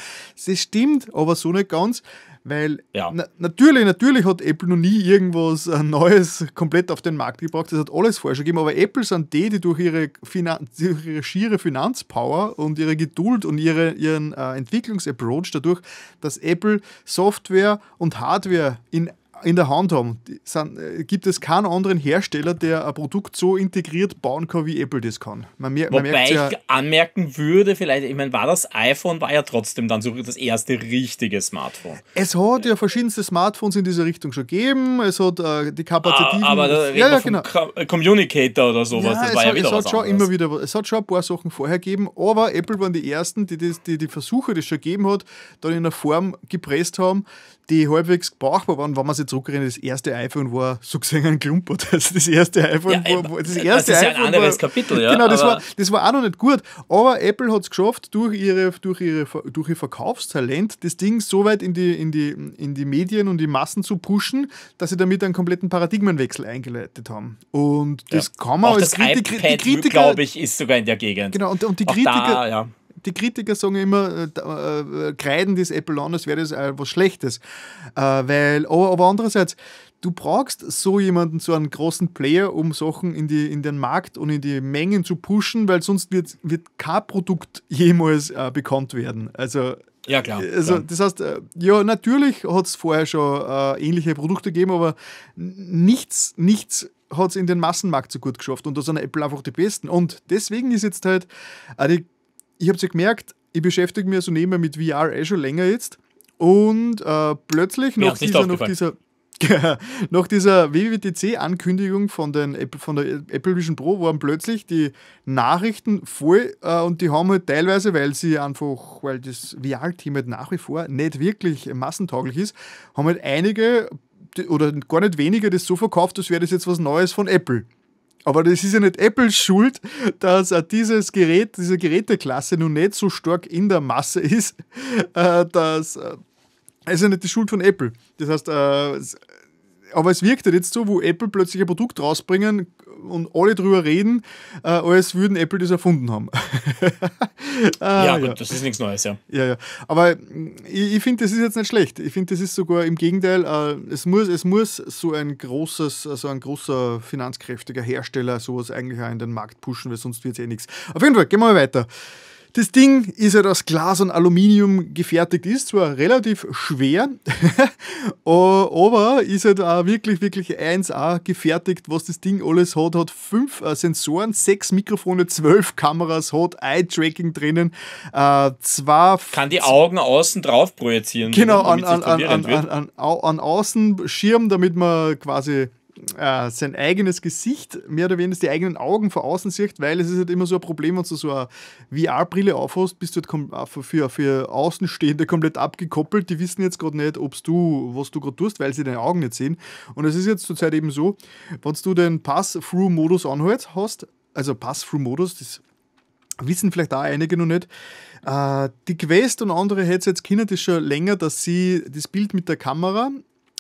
Das stimmt, aber so nicht ganz weil ja. na, natürlich, natürlich hat Apple noch nie irgendwas äh, Neues komplett auf den Markt gebracht. Das hat alles vorher schon gegeben. Aber Apple sind die, die durch ihre, Finan durch ihre schiere Finanzpower und ihre Geduld und ihre, ihren äh, Entwicklungsapproach dadurch, dass Apple Software und Hardware in in der Hand haben. Sind, äh, gibt es keinen anderen Hersteller, der ein Produkt so integriert bauen kann, wie Apple das kann. Man mer Wobei man ich ja, anmerken würde, vielleicht, ich meine, war das iPhone, war ja trotzdem dann so das erste richtige Smartphone. Es hat ja, verschiedenste Smartphones in dieser Richtung schon gegeben. Es hat äh, die Kapazitäten. Ah, aber da ja, ja, genau. Äh, Communicator oder sowas, ja, das war es ja wieder es hat schon immer wieder, Es hat schon ein paar Sachen vorher gegeben, aber Apple waren die ersten, die das, die, die Versuche, die es schon gegeben hat, dann in einer Form gepresst haben, die halbwegs brauchbar waren, wenn man sich zurückerinnert, das erste iPhone war so gesehen ein Klumpert. Also das erste iPhone ja, war, äh, das erste das ist iPhone ein anderes war, Kapitel, ja. Genau, das war, das war auch noch nicht gut. Aber Apple hat es geschafft, durch, ihre, durch, ihre, durch ihr Verkaufstalent das Ding so weit in die, in, die, in die Medien und die Massen zu pushen, dass sie damit einen kompletten Paradigmenwechsel eingeleitet haben. Und das ja. kann man Auch als das Kritik, iPad, Kritiker. glaube ich, ist sogar in der Gegend. Genau, und, und die Auch Kritiker. Da, ja die Kritiker sagen immer, äh, äh, äh, kreiden das Apple an, als wäre das äh, was Schlechtes. Äh, weil, aber, aber andererseits, du brauchst so jemanden, so einen großen Player, um Sachen in, die, in den Markt und in die Mengen zu pushen, weil sonst wird, wird kein Produkt jemals äh, bekannt werden. Also, ja, klar. Also, klar. das heißt, äh, ja, natürlich hat es vorher schon äh, ähnliche Produkte gegeben, aber nichts, nichts hat es in den Massenmarkt so gut geschafft und da sind Apple einfach die Besten. Und deswegen ist jetzt halt auch die ich habe es ja gemerkt, ich beschäftige mich so also nebenbei mit VR eh schon länger jetzt. Und äh, plötzlich nach dieser, nach dieser, nach dieser WWDC-Ankündigung von, von der Apple Vision Pro waren plötzlich die Nachrichten voll äh, und die haben halt teilweise, weil sie einfach, weil das VR-Team halt nach wie vor nicht wirklich massentauglich ist, haben halt einige oder gar nicht weniger das so verkauft, als wäre das jetzt was Neues von Apple. Aber das ist ja nicht Apples Schuld, dass dieses Gerät, diese Geräteklasse nun nicht so stark in der Masse ist, äh, dass äh, ja nicht die Schuld von Apple. Das heißt, äh, aber es wirkt halt jetzt so, wo Apple plötzlich ein Produkt rausbringen und alle drüber reden, äh, als würden Apple das erfunden haben. ah, ja, gut, ja. das ist nichts Neues, ja. Ja, ja. Aber hm, ich, ich finde, das ist jetzt nicht schlecht. Ich finde, das ist sogar im Gegenteil, äh, es, muss, es muss so ein großes, äh, so ein großer finanzkräftiger Hersteller sowas eigentlich auch in den Markt pushen, weil sonst wird es eh nichts. Auf jeden Fall, gehen wir mal weiter. Das Ding ist halt aus Glas und Aluminium gefertigt, ist zwar relativ schwer, aber ist halt auch wirklich, wirklich 1A gefertigt, was das Ding alles hat. Hat fünf äh, Sensoren, sechs Mikrofone, zwölf Kameras, hat Eye-Tracking drinnen. Äh, zwar Kann die Augen außen drauf projizieren. Genau, ne, an, an, an, an, an, an, an Außenschirm, damit man quasi äh, sein eigenes Gesicht, mehr oder weniger die eigenen Augen von außen sieht, weil es ist halt immer so ein Problem, wenn du so eine VR-Brille aufhast, bist du halt äh, für, für Außenstehende komplett abgekoppelt. Die wissen jetzt gerade nicht, ob's du, was du gerade tust, weil sie deine Augen nicht sehen. Und es ist jetzt zurzeit eben so, wenn du den Pass-Through-Modus anhalt hast, also Pass-Through-Modus, das wissen vielleicht auch einige noch nicht. Äh, die Quest und andere Headsets kennen das schon länger, dass sie das Bild mit der Kamera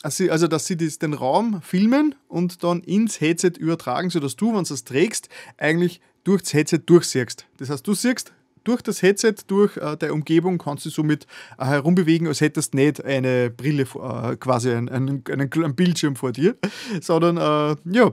also, dass sie den Raum filmen und dann ins Headset übertragen, sodass du, wenn du es trägst, eigentlich durch das Headset durchsiehst. Das heißt, du siehst durch das Headset, durch äh, deine Umgebung, kannst du somit äh, herumbewegen, als hättest du nicht eine Brille, äh, quasi einen, einen, einen, Bildschirm vor dir, sondern äh, ja,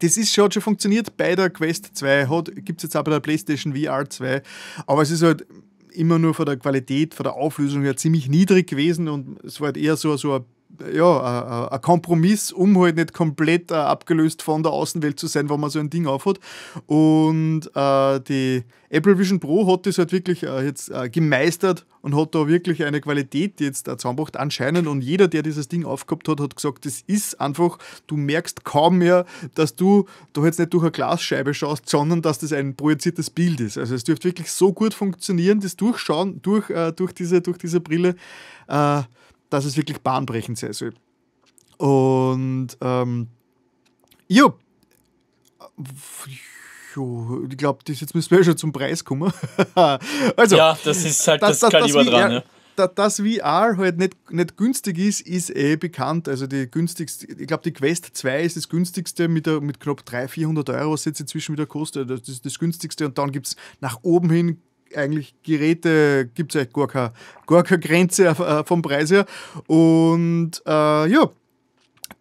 das ist, schon schon funktioniert bei der Quest 2, gibt es jetzt auch bei der PlayStation VR 2, aber es ist halt immer nur von der Qualität, von der Auflösung her ziemlich niedrig gewesen und es war halt eher so, so ein ja, ein Kompromiss, um halt nicht komplett äh, abgelöst von der Außenwelt zu sein, wenn man so ein Ding aufhat. Und äh, die Apple Vision Pro hat das halt wirklich äh, jetzt gemeistert und hat da wirklich eine Qualität jetzt äh, zusammengebracht, anscheinend. Und jeder, der dieses Ding aufgehabt hat, hat gesagt, das ist einfach, du merkst kaum mehr, dass du da jetzt nicht durch eine Glasscheibe schaust, sondern dass das ein projiziertes Bild ist. Also es dürfte wirklich so gut funktionieren, das Durchschauen durch, durch, diese, durch diese Brille. Äh, dass es wirklich bahnbrechend, sein soll. Und ähm, ja, ich glaube, das jetzt müssen wir schon zum Preis kommen. also, ja, das ist halt das, das, das Kaliber das dran. Ja dass VR halt nicht, nicht günstig ist, ist eh bekannt. Also die günstigste, ich glaube, die Quest 2 ist das günstigste mit, der, mit knapp 300, 400 Euro, was jetzt inzwischen wieder kostet. Das ist das günstigste. Und dann gibt es nach oben hin eigentlich Geräte, gibt es eigentlich gar keine, gar keine Grenze äh, vom Preis her. Und äh, ja,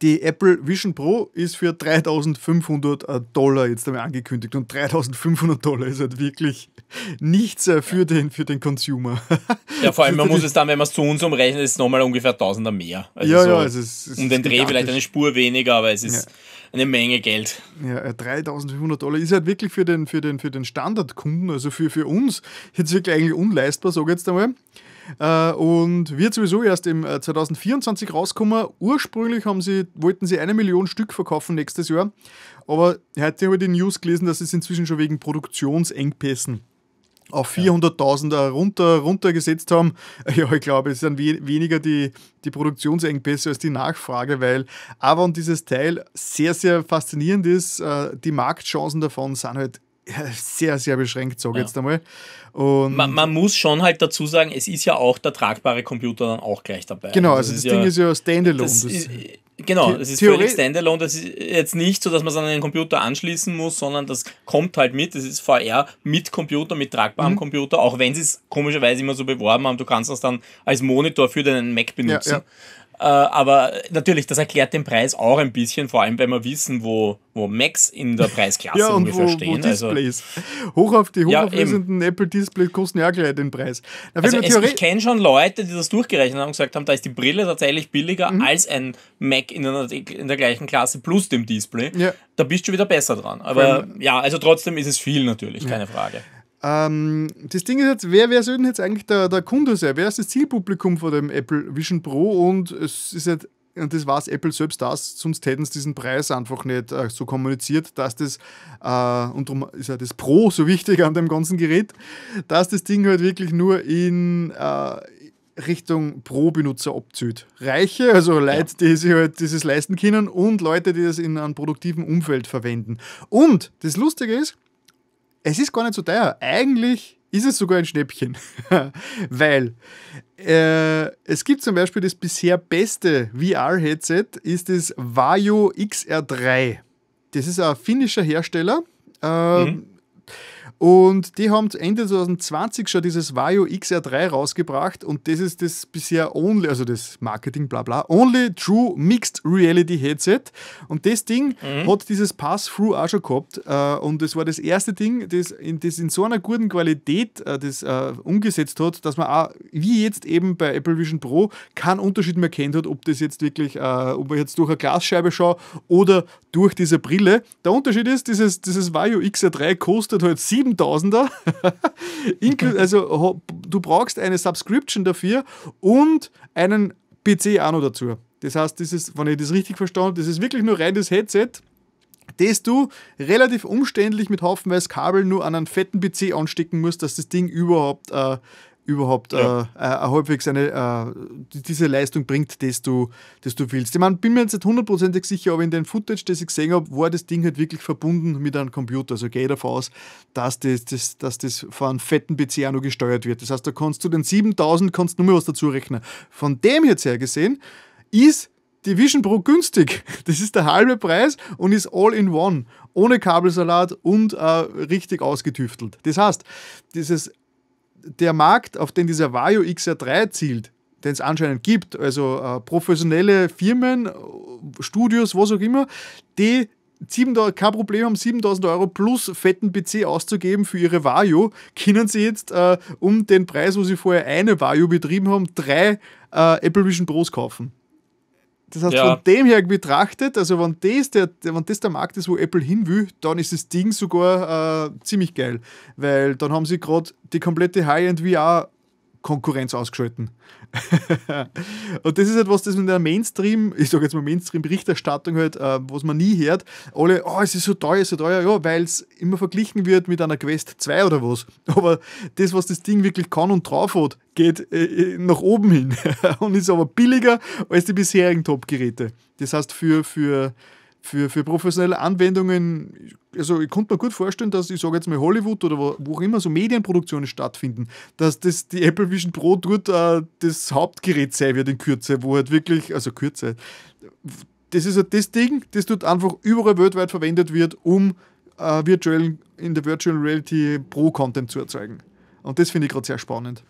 die Apple Vision Pro ist für 3500 äh, Dollar jetzt einmal angekündigt und 3500 Dollar ist halt wirklich nichts äh, für den, für den Consumer. Ja, vor allem, man muss es dann, wenn man es zu uns umrechnet, ist es nochmal ungefähr 1.000er mehr. Also ja, so ja, also es ist. Um den Dreh vielleicht eine Spur weniger, aber es ist. Ja eine Menge Geld. Ja, 3500 äh, Dollar ist halt wirklich für den, für den, für den Standardkunden, also für, für uns, jetzt wirklich eigentlich unleistbar, sage ich jetzt einmal. Äh, und wird sowieso erst im 2024 äh, rauskommen. Ursprünglich haben sie, wollten sie eine Million Stück verkaufen nächstes Jahr. Aber heute habe ich die News gelesen, dass es inzwischen schon wegen Produktionsengpässen auf 400.000 runter, runtergesetzt haben. Ja, ich glaube, es sind we weniger die, die Produktionsengpässe als die Nachfrage, weil Avon dieses Teil sehr, sehr faszinierend ist. Äh, die Marktchancen davon sind halt äh, sehr, sehr beschränkt, sage ich ja. jetzt einmal. Und man, man, muss schon halt dazu sagen, es ist ja auch der tragbare Computer dann auch gleich dabei. Genau, also, also das, das Ding ja, ist ja standalone. Das, das ist, äh, Genau, es ist Theorie völlig standalone. Das ist jetzt nicht so, dass man es an einen Computer anschließen muss, sondern das kommt halt mit. Das ist VR mit Computer, mit tragbarem mhm. Computer, auch wenn sie es komischerweise immer so beworben haben. Du kannst das dann als Monitor für deinen Mac benutzen. Ja, ja. Äh, aber natürlich, das erklärt den Preis auch ein bisschen, vor allem wenn wir wissen, wo, wo Macs in der Preisklasse ja, und ungefähr wo, stehen. Wo also Displays. Also, Hoch auf die hochauflösenden ja, Apple-Displays kosten ja gleich den Preis. Also es, ich kenne schon Leute, die das durchgerechnet haben und gesagt haben, da ist die Brille tatsächlich billiger mhm. als ein Mac in, einer, in der gleichen Klasse plus dem Display. Ja. Da bist du wieder besser dran. Aber ja, also trotzdem ist es viel natürlich, keine Frage. Ähm, das Ding ist jetzt, wer, wer soll denn jetzt eigentlich der, der Kunde sein? Wer ist das Zielpublikum von dem Apple Vision Pro? Und es ist jetzt und das war es Apple selbst das, sonst hätten sie diesen Preis einfach nicht äh, so kommuniziert, dass das, äh, und darum ist ja das Pro so wichtig an dem ganzen Gerät, dass das Ding halt wirklich nur in äh, Richtung Pro-Benutzer abzieht. Reiche, also Leute, die sich halt dieses leisten können und Leute, die das in einem produktiven Umfeld verwenden. Und das Lustige ist, es ist gar nicht so teuer. Eigentlich ist es sogar ein Schnäppchen, weil äh, es gibt zum Beispiel das bisher beste VR-Headset, ist das Vajo XR3. Das ist ein finnischer Hersteller. Äh, mhm. Und die haben Ende 2020 schon dieses Vario XR3 rausgebracht und das ist das bisher only, also das Marketing bla bla, only true mixed reality Headset. Und das Ding mhm. hat dieses Pass-Through auch schon gehabt äh, und das war das erste Ding, das in, das in so einer guten Qualität äh, das äh, umgesetzt hat, dass man auch, wie jetzt eben bei Apple Vision Pro, keinen Unterschied mehr kennt hat, ob das jetzt wirklich, ob ich jetzt durch eine Glasscheibe schaue oder durch diese Brille. Der Unterschied ist, dieses, dieses Vario XR3 kostet halt 7 7000er. also du brauchst eine Subscription dafür und einen PC auch noch dazu. Das heißt, das ist, wenn ich das richtig verstanden habe, das ist wirklich nur rein das Headset, das du relativ umständlich mit haufenweise Kabel nur an einen fetten PC anstecken musst, dass das Ding überhaupt äh, überhaupt ja. äh, äh, halbwegs eine, äh, diese Leistung bringt, das du, das du willst. Ich meine, bin mir jetzt nicht hundertprozentig sicher, aber in den Footage, das ich gesehen habe, war das Ding halt wirklich verbunden mit einem Computer. Also gehe ich davon aus, dass das, das, dass das von einem fetten PC auch noch gesteuert wird. Das heißt, da kannst du den 7000, kannst nur mehr was dazu rechnen. Von dem jetzt her gesehen, ist die Vision Pro günstig. Das ist der halbe Preis und ist all in one. Ohne Kabelsalat und äh, richtig ausgetüftelt. Das heißt, dieses der Markt, auf den dieser Vario XR3 zielt, den es anscheinend gibt, also äh, professionelle Firmen, Studios, was auch immer, die 7, kein Problem haben, 7000 Euro plus fetten PC auszugeben für ihre Vario, können sie jetzt äh, um den Preis, wo sie vorher eine Vario betrieben haben, drei äh, Apple Vision Pros kaufen. Das heißt, ja. von dem her betrachtet, also wenn das, der, wenn das der Markt ist, wo Apple hin will, dann ist das Ding sogar äh, ziemlich geil. Weil dann haben sie gerade die komplette High-End VR Konkurrenz ausgeschalten. und das ist etwas, halt das in der Mainstream, ich sage jetzt mal Mainstream-Berichterstattung halt, äh, was man nie hört, alle, oh, es ist so teuer, so teuer, ja, weil es immer verglichen wird mit einer Quest 2 oder was. Aber das, was das Ding wirklich kann und drauf hat, geht äh, äh nach oben hin und ist aber billiger als die bisherigen Top-Geräte. Das heißt, für, für für, für professionelle Anwendungen, also ich konnte mir gut vorstellen, dass ich sage jetzt mal Hollywood oder wo, auch immer so Medienproduktionen stattfinden, dass das die Apple Vision Pro dort äh, das Hauptgerät sein wird in Kürze, wo halt wirklich, also Kürze, das ist halt das Ding, das dort einfach überall weltweit verwendet wird, um äh, virtuell, in der Virtual Reality Pro Content zu erzeugen. Und das finde ich gerade sehr spannend.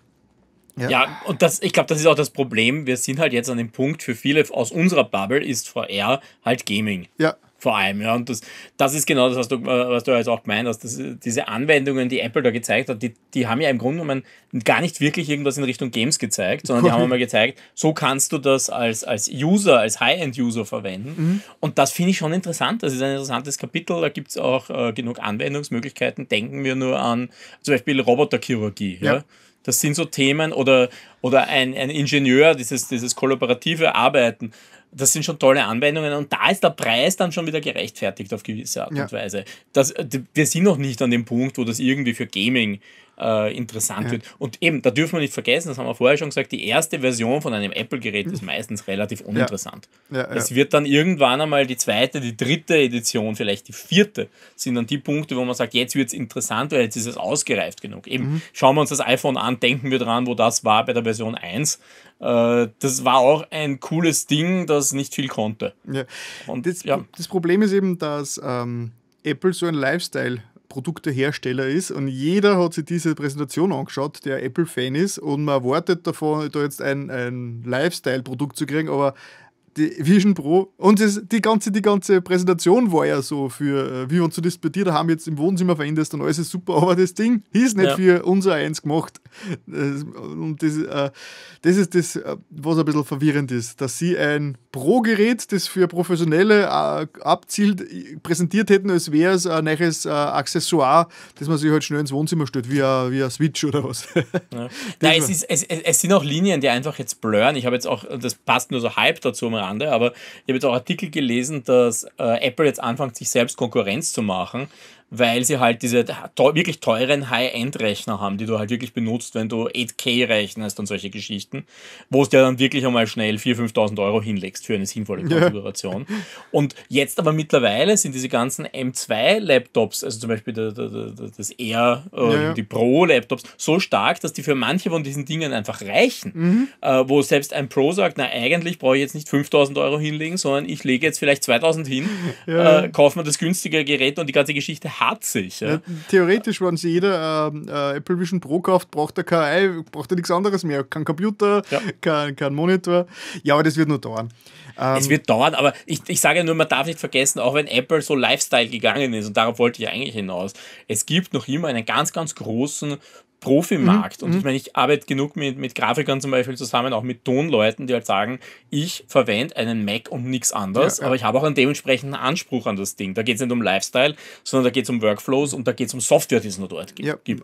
Ja. ja, und das, ich glaube, das ist auch das Problem. Wir sind halt jetzt an dem Punkt, für viele aus unserer Bubble ist VR halt Gaming. Ja. Vor allem, ja. Und das, das ist genau das, was du, äh, was du jetzt auch gemeint hast. Das, äh, diese Anwendungen, die Apple da gezeigt hat, die, die haben ja im Grunde genommen gar nicht wirklich irgendwas in Richtung Games gezeigt, sondern cool. die haben mal gezeigt, so kannst du das als, als User, als High-End-User verwenden. Mhm. Und das finde ich schon interessant. Das ist ein interessantes Kapitel. Da gibt es auch äh, genug Anwendungsmöglichkeiten. Denken wir nur an zum Beispiel Roboterchirurgie. ja? ja? Das sind so Themen oder, oder ein, ein Ingenieur, dieses, dieses kollaborative Arbeiten. Das sind schon tolle Anwendungen und da ist der Preis dann schon wieder gerechtfertigt auf gewisse Art ja. und Weise. Das, wir sind noch nicht an dem Punkt, wo das irgendwie für Gaming äh, interessant ja. wird. Und eben, da dürfen wir nicht vergessen, das haben wir vorher schon gesagt, die erste Version von einem Apple-Gerät ist hm. meistens relativ uninteressant. Ja. Es wird dann irgendwann einmal die zweite, die dritte Edition, vielleicht die vierte, sind dann die Punkte, wo man sagt, jetzt wird es interessant, weil jetzt ist es ausgereift genug. Eben, mhm. schauen wir uns das iPhone an, denken wir dran, wo das war bei der Version 1 äh, das war auch ein cooles Ding, das nicht viel konnte. Ja. Und, das, ja. das Problem ist eben, dass ähm, Apple so ein Lifestyle Produktehersteller ist und jeder hat sich diese Präsentation angeschaut, der Apple-Fan ist und man erwartet davon, da jetzt ein, ein Lifestyle-Produkt zu kriegen, aber die Vision Pro und das, die, ganze, die ganze Präsentation war ja so für, äh, wie wir uns so diskutiert haben, jetzt im Wohnzimmer verändert und alles ist super, aber das Ding ist nicht ja. für unser eins gemacht. Und das, äh, das ist das, äh, was ein bisschen verwirrend ist, dass sie ein Pro-Gerät, das für Professionelle abzielt, präsentiert hätten, als wäre es ein neues Accessoire, das man sich halt schnell ins Wohnzimmer stellt, wie ein, wie ein Switch oder was. Ja. Nein, es, ist, es, es sind auch Linien, die einfach jetzt blurren. Ich habe jetzt auch, das passt nur so Hype dazu, um Rande, aber ich habe jetzt auch Artikel gelesen, dass äh, Apple jetzt anfängt, sich selbst Konkurrenz zu machen, weil sie halt diese wirklich teuren High-End-Rechner haben, die du halt wirklich benutzt, wenn du 8K rechnest und solche Geschichten, wo es dir dann wirklich einmal schnell 4.000, 5.000 Euro hinlegst für eine sinnvolle Konfiguration. Ja. Und jetzt aber mittlerweile sind diese ganzen M2-Laptops, also zum Beispiel das Air, äh, ja, ja. die Pro-Laptops, so stark, dass die für manche von diesen Dingen einfach reichen, mhm. äh, wo selbst ein Pro sagt, na eigentlich brauche ich jetzt nicht 5.000 Euro hinlegen, sondern ich lege jetzt vielleicht 2.000 hin, äh, kaufe mir das günstige Gerät und die ganze Geschichte harzig. Ja. Theoretisch, wenn sie jeder ähm, äh, Apple Vision Pro kauft, braucht er kein, braucht er nichts anderes mehr. Kein Computer, ja. kein, kein Monitor. Ja, aber das wird nur dauern. Ähm, es wird dauern, aber ich, ich sage nur, man darf nicht vergessen, auch wenn Apple so Lifestyle gegangen ist, und darauf wollte ich eigentlich hinaus, es gibt noch immer einen ganz, ganz großen Profimarkt. Mhm. Und ich meine, ich arbeite genug mit, mit Grafikern zum Beispiel zusammen, auch mit Tonleuten, die halt sagen, ich verwende einen Mac und nichts anderes, ja, ja. aber ich habe auch einen dementsprechenden Anspruch an das Ding. Da geht es nicht um Lifestyle, sondern da geht es um Workflows und da geht es um Software, die es nur dort gibt. Ja. Äh, äh,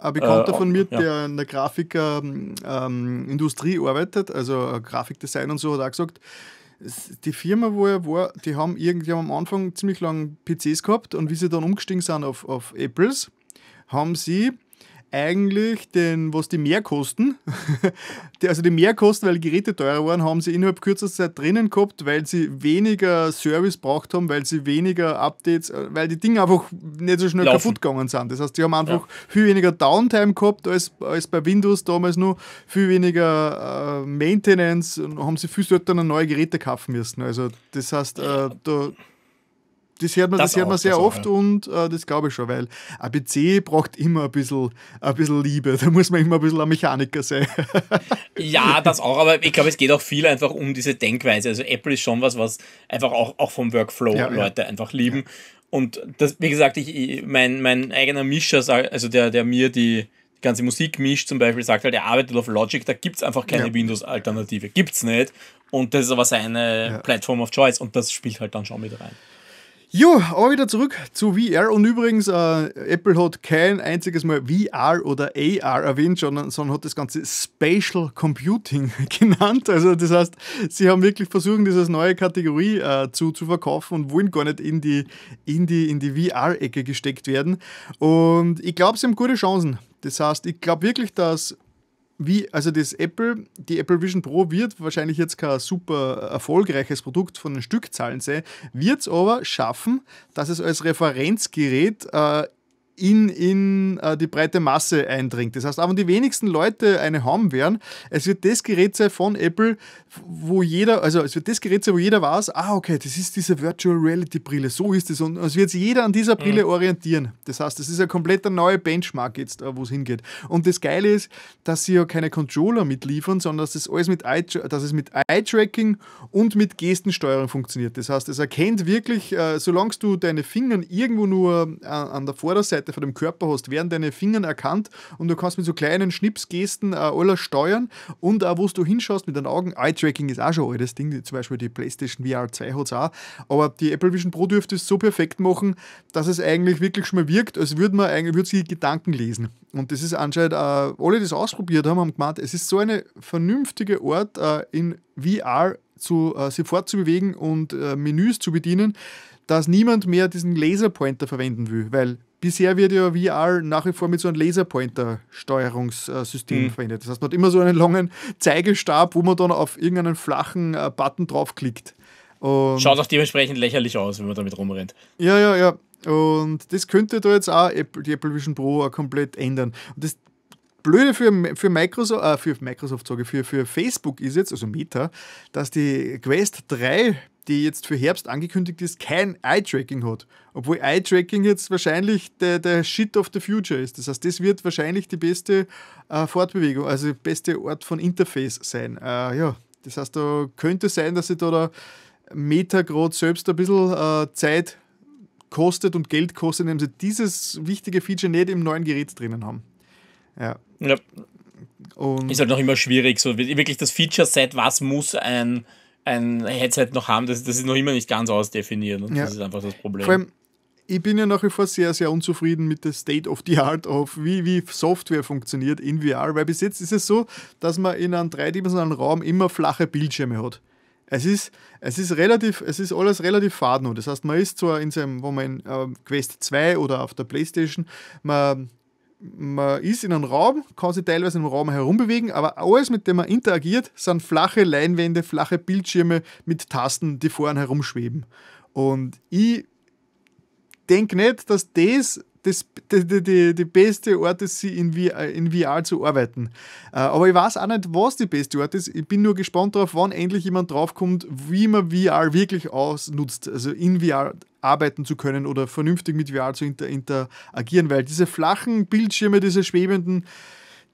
ein Bekannter äh, von mir, der in der Grafikindustrie ähm, arbeitet, also äh, Grafikdesign und so, hat auch gesagt, die Firma, wo er war, die haben irgendwie am Anfang ziemlich lange PCs gehabt und wie sie dann umgestiegen sind auf, auf Apples, haben sie eigentlich den, was die Mehrkosten, also die Mehrkosten, weil die Geräte teurer waren, haben sie innerhalb kürzester Zeit drinnen gehabt, weil sie weniger Service braucht haben, weil sie weniger Updates, äh, weil die Dinge einfach nicht so schnell Laufen. kaputt gegangen sind. Das heißt, die haben einfach ja. viel weniger Downtime gehabt als, als bei Windows damals nur, viel weniger äh, Maintenance und haben sie viel seltener neue Geräte kaufen müssen. Also das heißt, äh, da das hört man, das, das hört man sehr oft auch, ja. und äh, das glaube ich schon, weil ein PC braucht immer ein bisschen, ein bisschen Liebe. Da muss man immer ein bisschen ein Mechaniker sein. ja, das auch, aber ich glaube, es geht auch viel einfach um diese Denkweise. Also Apple ist schon was, was einfach auch, auch vom Workflow ja, Leute ja. einfach lieben. Und das, wie gesagt, ich, mein, mein eigener Mischer, also der, der mir die, ganze Musik mischt zum Beispiel, sagt halt, er arbeitet auf Logic, da gibt es einfach keine ja. Windows-Alternative. Gibt's nicht. Und das ist aber seine ja. Plattform of Choice und das spielt halt dann schon mit rein. Jo, aber wieder zurück zu VR und übrigens, äh, Apple hat kein einziges Mal VR oder AR erwähnt, sondern, sondern hat das Ganze Spatial Computing genannt. Also das heißt, sie haben wirklich versucht, diese neue Kategorie äh, zu, zu verkaufen und wollen gar nicht in die, in die, in die VR-Ecke gesteckt werden. Und ich glaube, sie haben gute Chancen. Das heißt, ich glaube wirklich, dass wie, also das Apple, die Apple Vision Pro wird wahrscheinlich jetzt kein super erfolgreiches Produkt von den Stückzahlen sein, wird es aber schaffen, dass es als Referenzgerät äh, in, in äh, die breite Masse eindringt. Das heißt, auch wenn die wenigsten Leute eine haben werden, es wird das Gerät sein von Apple, wo jeder, also es wird das Gerät sein, wo jeder weiß, ah, okay, das ist diese Virtual Reality Brille, so ist es. Und es wird sich jeder an dieser Brille mhm. orientieren. Das heißt, das ist ein kompletter neuer Benchmark jetzt, äh, wo es hingeht. Und das Geile ist, dass sie ja keine Controller mitliefern, sondern dass, das alles mit Eye, dass es mit Eye-Tracking und mit Gestensteuerung funktioniert. Das heißt, es erkennt wirklich, äh, solange du deine Finger irgendwo nur an, äh, an der Vorderseite Seite von dem Körper hast, werden deine Finger erkannt und du kannst mit so kleinen Schnipsgesten äh, alles steuern und äh, wo du hinschaust mit den Augen, Eye-Tracking ist auch schon altes Ding, zum Beispiel die PlayStation VR 2 hat es auch, aber die Apple Vision Pro dürfte es so perfekt machen, dass es eigentlich wirklich schon mal wirkt, als würde man eigentlich würde sie Gedanken lesen. Und das ist anscheinend, äh, alle, die das ausprobiert haben, haben gemeint, es ist so eine vernünftige Art, äh, in VR zu, äh, sich fortzubewegen und äh, Menüs zu bedienen, dass niemand mehr diesen Laserpointer verwenden will, weil Bisher wird ja VR nach wie vor mit so einem Laserpointer-Steuerungssystem mhm. verwendet. Das heißt, man hat immer so einen langen Zeigestab, wo man dann auf irgendeinen flachen äh, Button draufklickt. Und Schaut auch dementsprechend lächerlich aus, wenn man damit rumrennt. Ja, ja, ja. Und das könnte da jetzt auch Apple, die Apple Vision Pro komplett ändern. Und das Blöde für, für Microsoft, äh, für Microsoft sage ich, für, für Facebook ist jetzt, also Meta, dass die Quest 3, die jetzt für Herbst angekündigt ist, kein Eye-Tracking hat. Obwohl Eye-Tracking jetzt wahrscheinlich der, der Shit of the Future ist. Das heißt, das wird wahrscheinlich die beste äh, Fortbewegung, also die beste Art von Interface sein. Äh, ja, das heißt, da könnte sein, dass sie da, da Meta gerade selbst ein bisschen äh, Zeit kostet und Geld kostet, indem sie dieses wichtige Feature nicht im neuen Gerät drinnen haben. Ja. Ja. Und ist halt noch immer schwierig, so wirklich das Feature-Set, was muss ein, ein Headset noch haben, das, das ist noch immer nicht ganz ausdefiniert und ja. das ist einfach das Problem. Vor allem, ich bin ja nach wie vor sehr, sehr unzufrieden mit der State of the Art, auf wie, wie Software funktioniert in VR, weil bis jetzt ist es so, dass man in einem dreidimensionalen Raum immer flache Bildschirme hat. Es ist, es ist relativ, es ist alles relativ fad nur. Das heißt, man ist zwar in seinem, wo man in äh, Quest 2 oder auf der Playstation, man man ist in einem Raum, kann sich teilweise im Raum herumbewegen, aber alles, mit dem man interagiert, sind flache Leinwände, flache Bildschirme mit Tasten, die vorn herumschweben. Und ich denke nicht, dass das das, die, die, die beste Art ist, sie in, VR, äh, in VR zu arbeiten. Äh, aber ich weiß auch nicht, was die beste Art ist. Ich bin nur gespannt darauf, wann endlich jemand draufkommt, wie man VR wirklich ausnutzt. Also in VR arbeiten zu können oder vernünftig mit VR zu inter interagieren, weil diese flachen Bildschirme, diese schwebenden,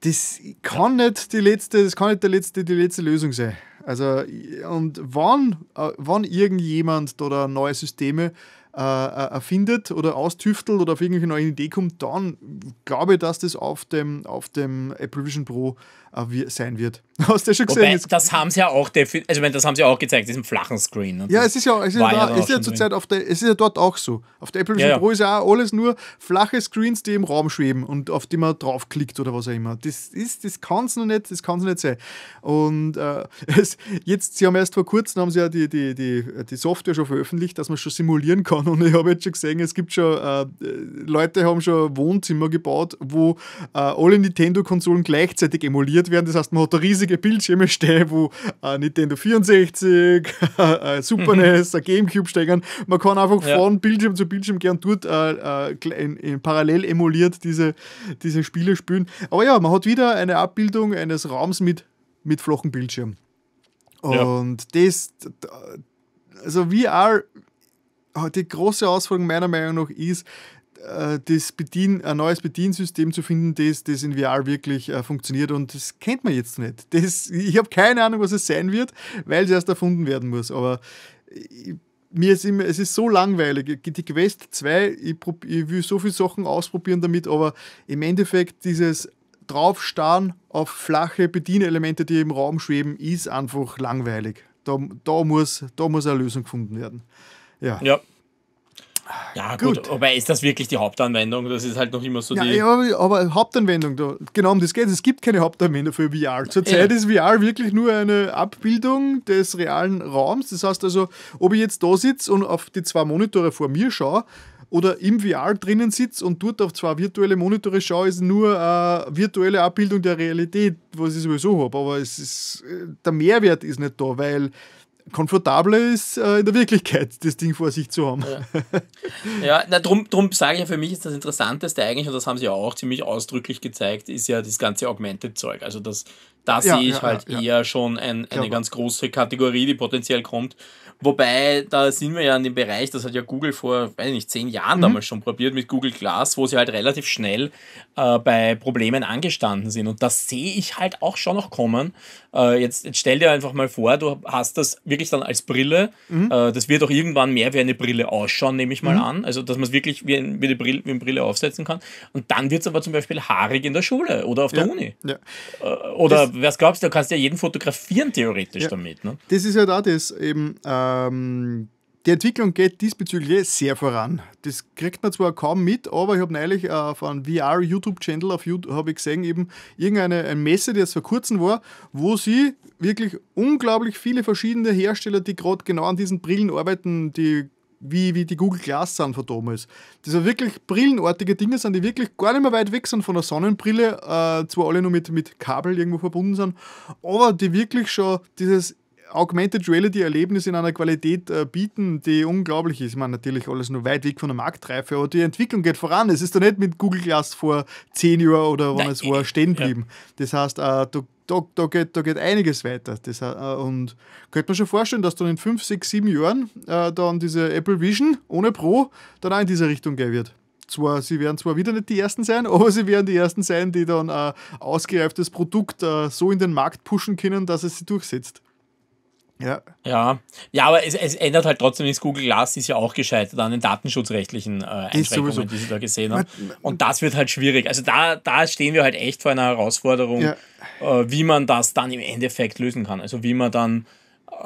das kann nicht die letzte, das kann nicht der letzte, die letzte Lösung sein. Also, und wann, äh, wann irgendjemand oder neue Systeme äh, äh, erfindet oder austüftelt oder auf irgendwelche neue Idee kommt, dann glaube ich, dass das auf dem, auf dem Apple Vision Pro äh, sein wird. Hast du ja schon gesehen? Wobei, das haben sie ja auch also das haben sie auch gezeigt, diesen flachen Screen. Ne? Ja, es ist ja, es ist ja, da, ist ja zurzeit auf der, es ist ja dort auch so. Auf der Apple Vision ja, Pro ist ja auch alles nur flache Screens, die im Raum schweben und auf die man draufklickt oder was auch immer. Das ist, das kann es noch nicht, das kann es nicht sein. Und äh, es, jetzt, sie haben erst vor kurzem haben sie ja die, die, die, die Software schon veröffentlicht, dass man schon simulieren kann. Und ich habe jetzt schon gesehen, es gibt schon äh, Leute haben schon Wohnzimmer gebaut, wo äh, alle Nintendo-Konsolen gleichzeitig emulieren präsentiert werden. Das heißt, man hat da riesige Bildschirme stehen, wo äh, Nintendo 64, äh, Super mhm. NES, ein Gamecube stehen. Man kann einfach ja. von Bildschirm zu Bildschirm gern dort äh, äh in, in parallel emuliert diese, diese Spiele spielen. Aber ja, man hat wieder eine Abbildung eines Raums mit, mit flachen Bildschirm. Und ja. das, also VR, die große Herausforderung meiner Meinung nach ist, äh, das Bedien, ein neues Bediensystem zu finden, das, das in VR wirklich äh, funktioniert und das kennt man jetzt nicht. Das, ich habe keine Ahnung, was es sein wird, weil es erst erfunden werden muss. Aber ich, mir ist immer, es ist so langweilig. Die Quest 2, ich, prob, ich will so viele Sachen ausprobieren damit, aber im Endeffekt dieses Draufstarren auf flache Bedienelemente, die im Raum schweben, ist einfach langweilig. Da, da, muss, da muss eine Lösung gefunden werden. Ja. ja. Ja, gut. gut. Aber ist das wirklich die Hauptanwendung? Das ist halt noch immer so ja, die. Ja, aber Hauptanwendung, da, genau um das geht es. gibt keine Hauptanwendung für VR. Zurzeit ja. ist VR wirklich nur eine Abbildung des realen Raums. Das heißt also, ob ich jetzt da sitze und auf die zwei Monitore vor mir schaue, oder im VR drinnen sitze und dort auf zwei virtuelle Monitore schaue, ist nur eine virtuelle Abbildung der Realität, was ich sowieso habe. Aber es ist, äh, der Mehrwert ist nicht da, weil komfortabler ist, äh, in der Wirklichkeit das Ding vor sich zu haben. Ja, ja na, drum sage ich ja, für mich ist das Interessanteste eigentlich, und das haben sie ja auch ziemlich ausdrücklich gezeigt, ist ja das ganze Augmented-Zeug. Also das da ja, sehe ich halt ja, halt ja, eher schon ein, eine genau. ganz große Kategorie, die potenziell kommt. Wobei, da sind wir ja in dem Bereich, das hat ja Google vor, weiß nicht, zehn Jahren mhm. damals schon probiert mit Google Glass, wo sie halt relativ schnell äh, bei Problemen angestanden sind. Und das sehe ich halt auch schon noch kommen. Äh, jetzt, jetzt, stell dir einfach mal vor, du hast das wirklich dann als Brille. Mhm. Äh, das wird auch irgendwann mehr wie eine Brille ausschauen, nehme ich mal mhm. an. Also, dass man es wirklich wie, ein, wie, eine Brille, wie eine Brille aufsetzen kann. Und dann wird es aber zum Beispiel haarig in der Schule oder auf der ja. Uni. Ja. Äh, oder was glaubst du, du kannst ja jeden fotografieren theoretisch ja. damit. Ne? Das ist ja halt da das eben. Ähm, die Entwicklung geht diesbezüglich eh sehr voran. Das kriegt man zwar kaum mit, aber ich habe neulich äh, auf einem VR-YouTube-Channel auf YouTube habe ich gesehen, eben irgendeine Messe, die jetzt vor kurzem war, wo sie wirklich unglaublich viele verschiedene Hersteller, die gerade genau an diesen Brillen arbeiten, die wie, wie die Google Glass sind von damals. Das sind wirklich brillenartige Dinge, sind, die wirklich gar nicht mehr weit weg sind von der Sonnenbrille, äh, zwar alle nur mit, mit Kabel irgendwo verbunden sind, aber die wirklich schon dieses Augmented Reality Erlebnis in einer Qualität äh, bieten, die unglaublich ist. Ich meine, natürlich alles nur weit weg von der Marktreife, aber die Entwicklung geht voran. Es ist doch nicht mit Google Glass vor zehn Jahren oder wann es war stehen geblieben. Ja. Das heißt, äh, da, da, da, geht, da geht einiges weiter. Das, äh, und könnte man schon vorstellen, dass dann in fünf, sechs, sieben Jahren äh, dann diese Apple Vision ohne Pro dann auch in diese Richtung gehen wird zwar, sie werden zwar wieder nicht die Ersten sein, aber sie werden die Ersten sein, die dann äh, ausgereiftes Produkt äh, so in den Markt pushen können, dass es sie durchsetzt. Ja. Ja, ja aber es, es ändert halt trotzdem nichts. Google Glass ist ja auch gescheitert an den datenschutzrechtlichen äh, Einschränkungen, die sie da gesehen haben. Und das wird halt schwierig. Also da, da stehen wir halt echt vor einer Herausforderung, ja. äh, wie man das dann im Endeffekt lösen kann. Also wie man dann äh,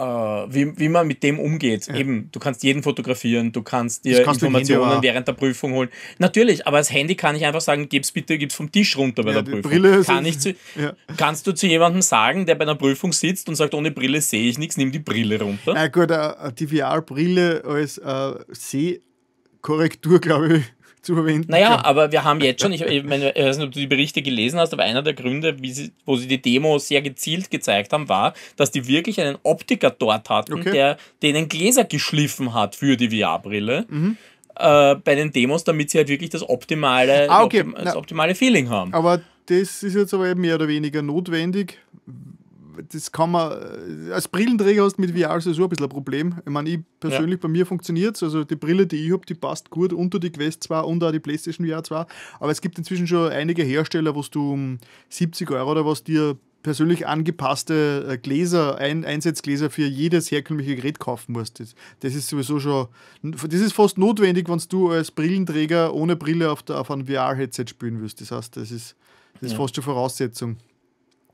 wie, wie man mit dem umgeht. Ja. Eben, du kannst jeden fotografieren, du kannst dir kannst Informationen während der Prüfung holen. Natürlich, aber als Handy kann ich einfach sagen, gib's bitte, gib's vom Tisch runter bei ja, der Prüfung. Brille kann ich zu, ja. Kannst du zu jemandem sagen, der bei einer Prüfung sitzt und sagt, ohne Brille sehe ich nichts, nimm die Brille runter? Na gut, äh, die VR-Brille als äh, Sehkorrektur, glaube ich, zu verwenden. Naja, ja. aber wir haben jetzt schon, ich, ich, meine, ich weiß nicht, ob du die Berichte gelesen hast, aber einer der Gründe, sie, wo sie die Demo sehr gezielt gezeigt haben, war, dass die wirklich einen Optiker dort hatten, okay. der denen Gläser geschliffen hat für die VR-Brille. Mhm. Äh, bei den Demos, damit sie halt wirklich das optimale, ah, okay. das optimale Feeling haben. Aber das ist jetzt aber mehr oder weniger notwendig, das kann man, äh, als Brillenträger hast du mit VR sowieso ein bisschen ein Problem. Ich meine, ich persönlich, ja. bei mir funktioniert es. Also die Brille, die ich habe, die passt gut unter die Quest 2 und auch die PlayStation VR 2. Aber es gibt inzwischen schon einige Hersteller, wo du um 70 Euro oder was dir persönlich angepasste äh, Gläser, ein, Einsetzgläser für jedes herkömmliche Gerät kaufen musst. Das, das, ist sowieso schon, das ist fast notwendig, wenn du als Brillenträger ohne Brille auf, der, auf einem VR-Headset spielen wirst. Das heißt, das ist, das ist ja. fast schon Voraussetzung.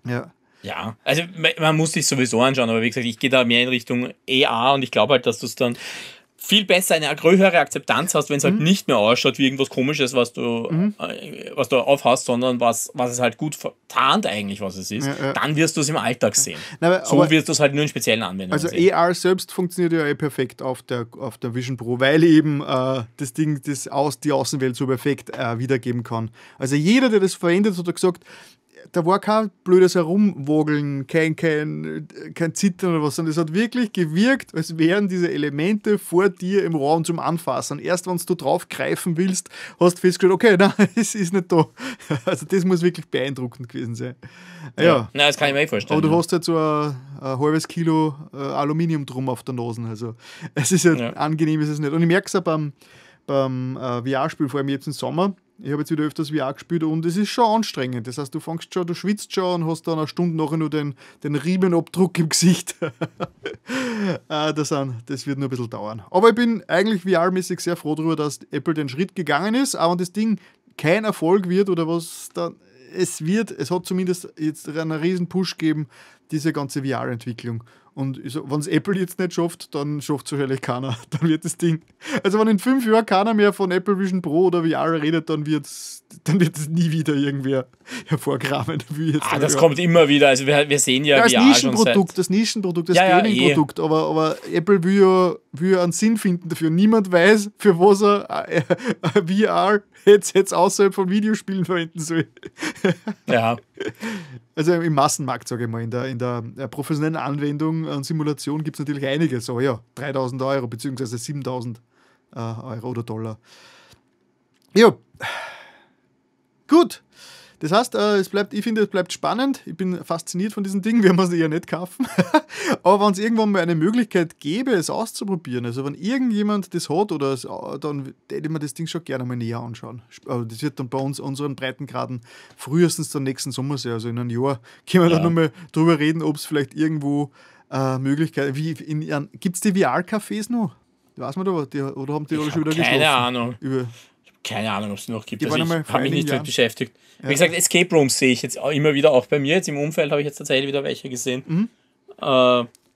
Ja. Ja, also man muss sich sowieso anschauen, aber wie gesagt, ich gehe da mehr in Richtung EA und ich glaube halt, dass du es dann viel besser eine größere Akzeptanz hast, wenn es halt mhm. halt nicht mehr ausschaut wie irgendwas Komisches, was du, mhm. Äh, was du aufhast, sondern was, was es halt gut tarnt eigentlich, was es ist, ja, ja. dann wirst du es im Alltag sehen. Nein, aber, so aber, wirst du es halt nur in speziellen Anwendungen also sehen. Also e AR selbst funktioniert ja eh perfekt auf der, auf der Vision Pro, weil eben äh, das Ding das aus, die Außenwelt so perfekt äh, wiedergeben kann. Also jeder, der das verwendet, hat gesagt, da war kein blödes Herumwogeln, kein, kein, kein Zittern oder was, sondern es hat wirklich gewirkt, als wären diese Elemente vor dir im Raum zum Anfassen. Erst wenn du drauf greifen willst, hast du festgestellt, okay, nein, es ist nicht da. Also das muss wirklich beeindruckend gewesen sein. Ja, ja. Nein, das kann ich mir nicht eh vorstellen. Aber du hast halt so ein, ein halbes Kilo äh, Aluminium drum auf der Nase. Also es ist halt ja, angenehm, ist es nicht. Und ich merke es auch beim, beim äh, VR-Spiel, vor allem jetzt im Sommer, ich habe jetzt wieder öfters VR gespielt und es ist schon anstrengend. Das heißt, du fängst schon, du schwitzt schon und hast dann eine Stunde nachher nur den, den Riemenabdruck im Gesicht. Ah, das, das wird nur ein bisschen dauern. Aber ich bin eigentlich VR-mäßig sehr froh darüber, dass Apple den Schritt gegangen ist, aber das Ding kein Erfolg wird oder was dann. Es wird, es hat zumindest jetzt einen riesen Push gegeben, diese ganze VR-Entwicklung. Und so, wenn es Apple jetzt nicht schafft, dann schafft es wahrscheinlich keiner. Dann wird das Ding. Also, wenn in fünf Jahren keiner mehr von Apple Vision Pro oder VR redet, dann wird es dann wird's nie wieder irgendwer hervorkramen. ah, das hören. kommt immer wieder. Also, wir, wir sehen ja, ja das VR Nischenprodukt, das Nischenprodukt, das ja, Gaming-Produkt. Ja, eh. aber, aber Apple will ja, will ja einen Sinn finden dafür. Niemand weiß, für was er äh, äh, VR-Headsets außerhalb von Videospielen verwenden soll. ja. Also im Massenmarkt, sage ich mal, in der, in der äh, professionellen Anwendung und Simulation gibt es natürlich einiges, So, ja, 3000 Euro bzw. 7000 äh, Euro oder Dollar. Ja, gut. Das heißt, äh, es bleibt, ich finde, es bleibt spannend. Ich bin fasziniert von diesen Dingen, wir es eher nicht kaufen. Aber wenn es irgendwann mal eine Möglichkeit gäbe, es auszuprobieren, also wenn irgendjemand das hat oder es, äh, dann hätte ich mir das Ding schon gerne mal näher anschauen. Äh, das wird dann bei uns unseren Breitengraden frühestens dann nächsten Sommer sein, also in einem Jahr, können wir ja. dann nochmal drüber reden, ob es vielleicht irgendwo äh, Möglichkeiten, gibt. Gibt es die VR-Cafés noch? Weiß man da, oder haben die ich alle schon wieder keine geschlossen? Keine Ahnung. Über keine Ahnung, ob es noch gibt. Die also ich habe mich nicht damit beschäftigt. Ja. Wie gesagt, Escape Rooms sehe ich jetzt immer wieder, auch bei mir. Jetzt im Umfeld habe ich jetzt tatsächlich wieder welche gesehen. Mhm. Äh,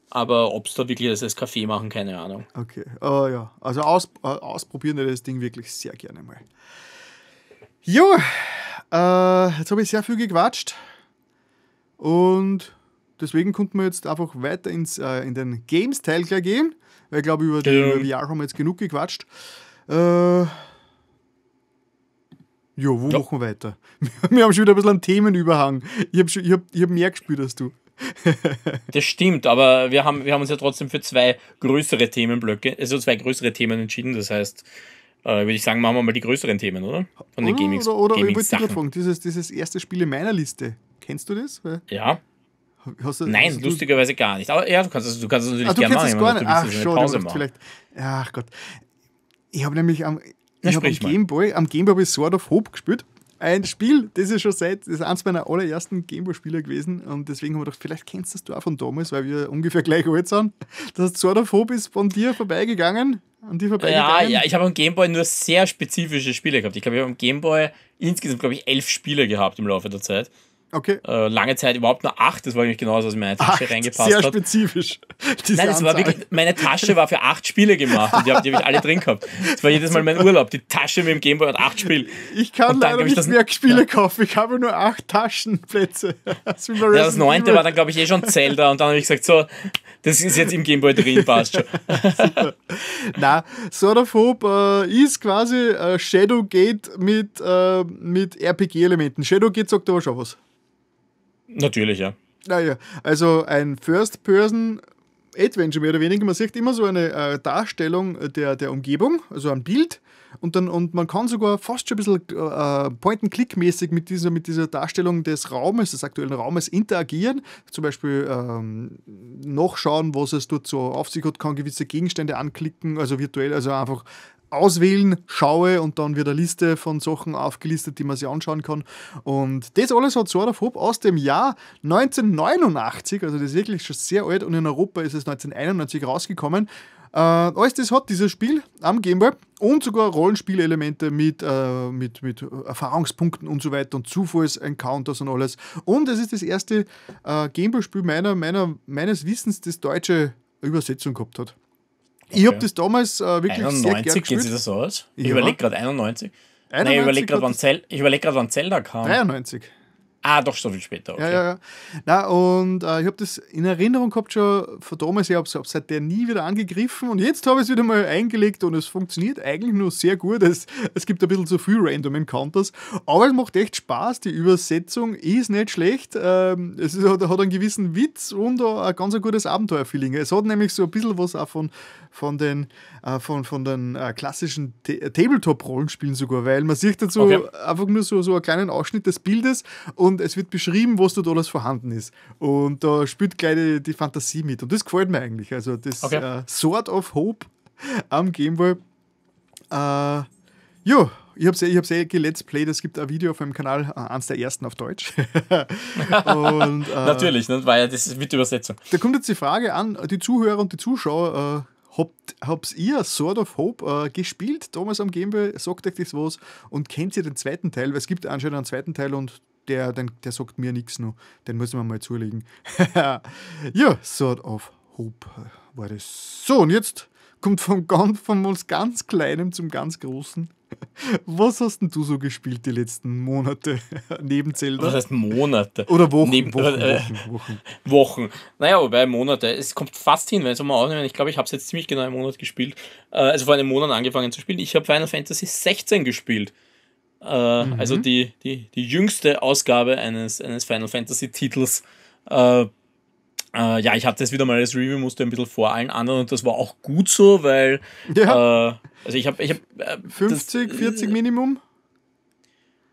aber ob es da wirklich das als Kaffee machen, keine Ahnung. Okay, oh ja. Also aus, äh, ausprobieren wir das Ding wirklich sehr gerne mal. Jo, äh, jetzt habe ich sehr viel gequatscht. Und deswegen konnten wir jetzt einfach weiter ins, äh, in den Games-Teil gleich gehen. Weil ich glaube, über, die genau. über VR haben wir jetzt genug gequatscht. Äh, Jo, wo ja. machen wir weiter? Wir haben schon wieder ein bisschen einen Themenüberhang. Ich habe ich hab, ich hab mehr gespürt als du. das stimmt, aber wir haben, wir haben uns ja trotzdem für zwei größere Themenblöcke, also zwei größere Themen entschieden. Das heißt, äh, würde ich sagen, machen wir mal die größeren Themen, oder? Von den ah, Gaming Oder, oder, oder ich wollte dich fragen, dieses, dieses erste Spiel in meiner Liste, kennst du das? Ja. Das, Nein, lustigerweise gar nicht. Aber ja, du kannst, du kannst es ah, natürlich ah, du gerne machen. Das gar nicht. Ach, schon, vielleicht. Ach Gott. Ich habe nämlich am, ich habe am Gameboy, am Gameboy ich Sword of Hope gespielt. Ein Spiel, das ist schon seit, das ist eines meiner allerersten Gameboy-Spieler gewesen und deswegen haben wir gedacht, vielleicht kennst du das du auch von damals, weil wir ungefähr gleich alt sind. Das Sword of Hope ist von dir vorbeigegangen. An dir vorbeigegangen. Ja, ja, ich habe am Gameboy nur sehr spezifische Spiele gehabt. Ich glaube, ich habe am Gameboy insgesamt, glaube ich, elf Spiele gehabt im Laufe der Zeit. Okay. Äh, lange Zeit überhaupt nur acht, das war nämlich genau das, was in meine Tasche acht, reingepasst sehr hat. Sehr spezifisch. Nein, das war wirklich, meine Tasche war für acht Spiele gemacht und die, die habe ich alle drin gehabt. Das war jedes Mal mein Urlaub. Die Tasche mit dem Gameboy hat acht Spiele. Ich kann leider nicht das, mehr Spiele ja. kaufen, ich habe nur acht Taschenplätze. Das, ja, das neunte war dann, glaube ich, eh schon Zelda und dann habe ich gesagt, so, das ist jetzt im Gameboy drin, passt schon. Na, Sword of Hope äh, ist quasi äh, Gate mit, äh, mit RPG-Elementen. Shadow Gate sagt aber schon was. Natürlich, ja. Naja, also ein First-Person Adventure mehr oder weniger. Man sieht immer so eine äh, Darstellung der, der Umgebung, also ein Bild. Und, dann, und man kann sogar fast schon ein bisschen äh, Point-and-Click-mäßig mit dieser, mit dieser Darstellung des Raumes, des aktuellen Raumes, interagieren. Zum Beispiel ähm, nachschauen, was es dort so auf sich hat, kann gewisse Gegenstände anklicken, also virtuell, also einfach auswählen, schaue und dann wird eine Liste von Sachen aufgelistet, die man sich anschauen kann. Und das alles hat Sword of Hope aus dem Jahr 1989, also das ist wirklich schon sehr alt und in Europa ist es 1991 rausgekommen. Äh, alles das hat dieses Spiel am Gameboy und sogar Rollenspielelemente mit, äh, mit, mit Erfahrungspunkten und so weiter und Zufalls-Encounters und alles. Und es ist das erste äh, Gameboy-Spiel meiner, meiner, meines Wissens, das deutsche Übersetzung gehabt hat. Ich habe das damals äh, wirklich 91, sehr gern gespielt. geht das so aus? Ich ja. überlege gerade, 91? 91? Nein, ich überlege gerade, wann, Zel überleg wann Zelda kam. 93. Ah, doch so viel später. Okay. Ja, ja, ja. Na, und äh, ich habe das in Erinnerung gehabt schon von damals. Ich habe es seitdem nie wieder angegriffen und jetzt habe ich es wieder mal eingelegt und es funktioniert eigentlich nur sehr gut. Es, es gibt ein bisschen zu viel Random Encounters, aber es macht echt Spaß. Die Übersetzung ist nicht schlecht. Ähm, es ist, hat, hat, einen gewissen Witz und ein ganz ein gutes Abenteuerfeeling. Es hat nämlich so ein bisschen was auch von, von den, äh, von, von den äh, klassischen äh, Tabletop-Rollenspielen sogar, weil man sieht dazu okay. einfach nur so, so einen kleinen Ausschnitt des Bildes und und es wird beschrieben, was dort alles vorhanden ist. Und da spielt gleich die, die Fantasie mit. Und das gefällt mir eigentlich. Also das okay. äh, Sword of Hope am Gameboy. Äh, ja, ich habe es ich hab's eh gelet's played. Es gibt ein Video auf meinem Kanal, äh, eins der ersten auf Deutsch. und, äh, Natürlich, ne? weil das ist mit Übersetzung. Da kommt jetzt die Frage an, die Zuhörer und die Zuschauer. Äh, Habt, habt ihr Sword of Hope äh, gespielt damals am Gameboy? Sagt euch das was? Und kennt ihr den zweiten Teil? Weil es gibt anscheinend einen zweiten Teil und der, den, der sagt mir nichts noch. Den müssen wir mal zulegen. ja, Sort of Hope war das. So, und jetzt kommt von ganz, vom uns ganz Kleinen zum ganz Großen. Was hast denn du so gespielt die letzten Monate neben Zelda? Was heißt Monate? Oder Wochen? Neben, Wochen, äh, Wochen, Wochen, Wochen. Naja, wobei Monate. Es kommt fast hin, wenn es mal aufnehmen. Ich glaube, ich habe es jetzt ziemlich genau einen Monat gespielt. Äh, also vor einem Monat angefangen zu spielen. Ich habe Final Fantasy 16 gespielt. Äh, also mhm. Also die, die, die jüngste Ausgabe eines, eines Final Fantasy Titels. Äh, äh, ja, ich hatte das wieder mal als Review, musste ein bisschen vor allen anderen und das war auch gut so, weil. Ja. Äh, also ich habe. Ich hab, 50, äh, das, 40 Minimum?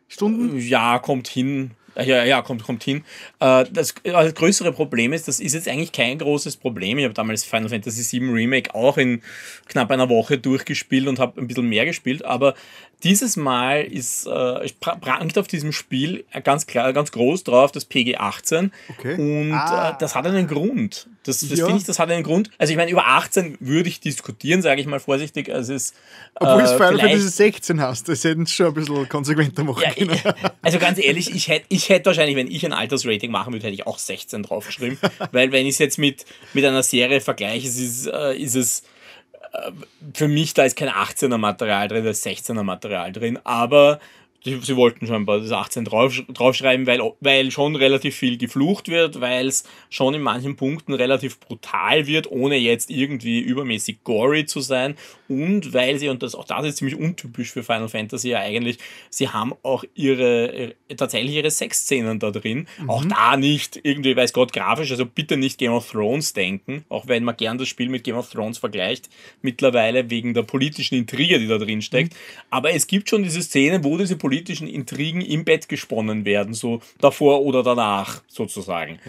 Stunden? Ja, kommt hin. Ja, ja, kommt, kommt hin. Das größere Problem ist, das ist jetzt eigentlich kein großes Problem. Ich habe damals Final Fantasy VII Remake auch in knapp einer Woche durchgespielt und habe ein bisschen mehr gespielt, aber dieses Mal ist, äh, prangt auf diesem Spiel äh, ganz klar, ganz groß drauf das PG18. Okay. Und äh, ah. äh, das hat einen Grund. Das, das ja. finde ich, das hat einen Grund. Also ich meine, über 18 würde ich diskutieren, sage ich mal vorsichtig. Es ist, Obwohl äh, es Final Fantasy 16 hast, das hätten sie schon ein bisschen konsequenter machen ja, können. Also ganz ehrlich, ich hätte ich hätt wahrscheinlich, wenn ich ein Altersrating machen würde, hätte ich auch 16 draufgeschrieben. weil wenn ich es jetzt mit, mit einer Serie vergleiche, ist, äh, ist es äh, für mich, da ist kein 18er Material drin, da ist 16er Material drin, aber die, sie wollten scheinbar das 18 drauf, draufschreiben, weil, weil schon relativ viel geflucht wird, weil es schon in manchen Punkten relativ brutal wird, ohne jetzt irgendwie übermäßig gory zu sein. Und weil sie, und das, auch das ist ziemlich untypisch für Final Fantasy ja eigentlich, sie haben auch ihre, äh, tatsächlich ihre Sexszenen da drin. Mhm. Auch da nicht irgendwie, weiß Gott, grafisch, also bitte nicht Game of Thrones denken, auch wenn man gern das Spiel mit Game of Thrones vergleicht, mittlerweile wegen der politischen Intrige, die da drin steckt. Mhm. Aber es gibt schon diese Szenen, wo diese Politik politischen Intrigen im Bett gesponnen werden, so davor oder danach sozusagen.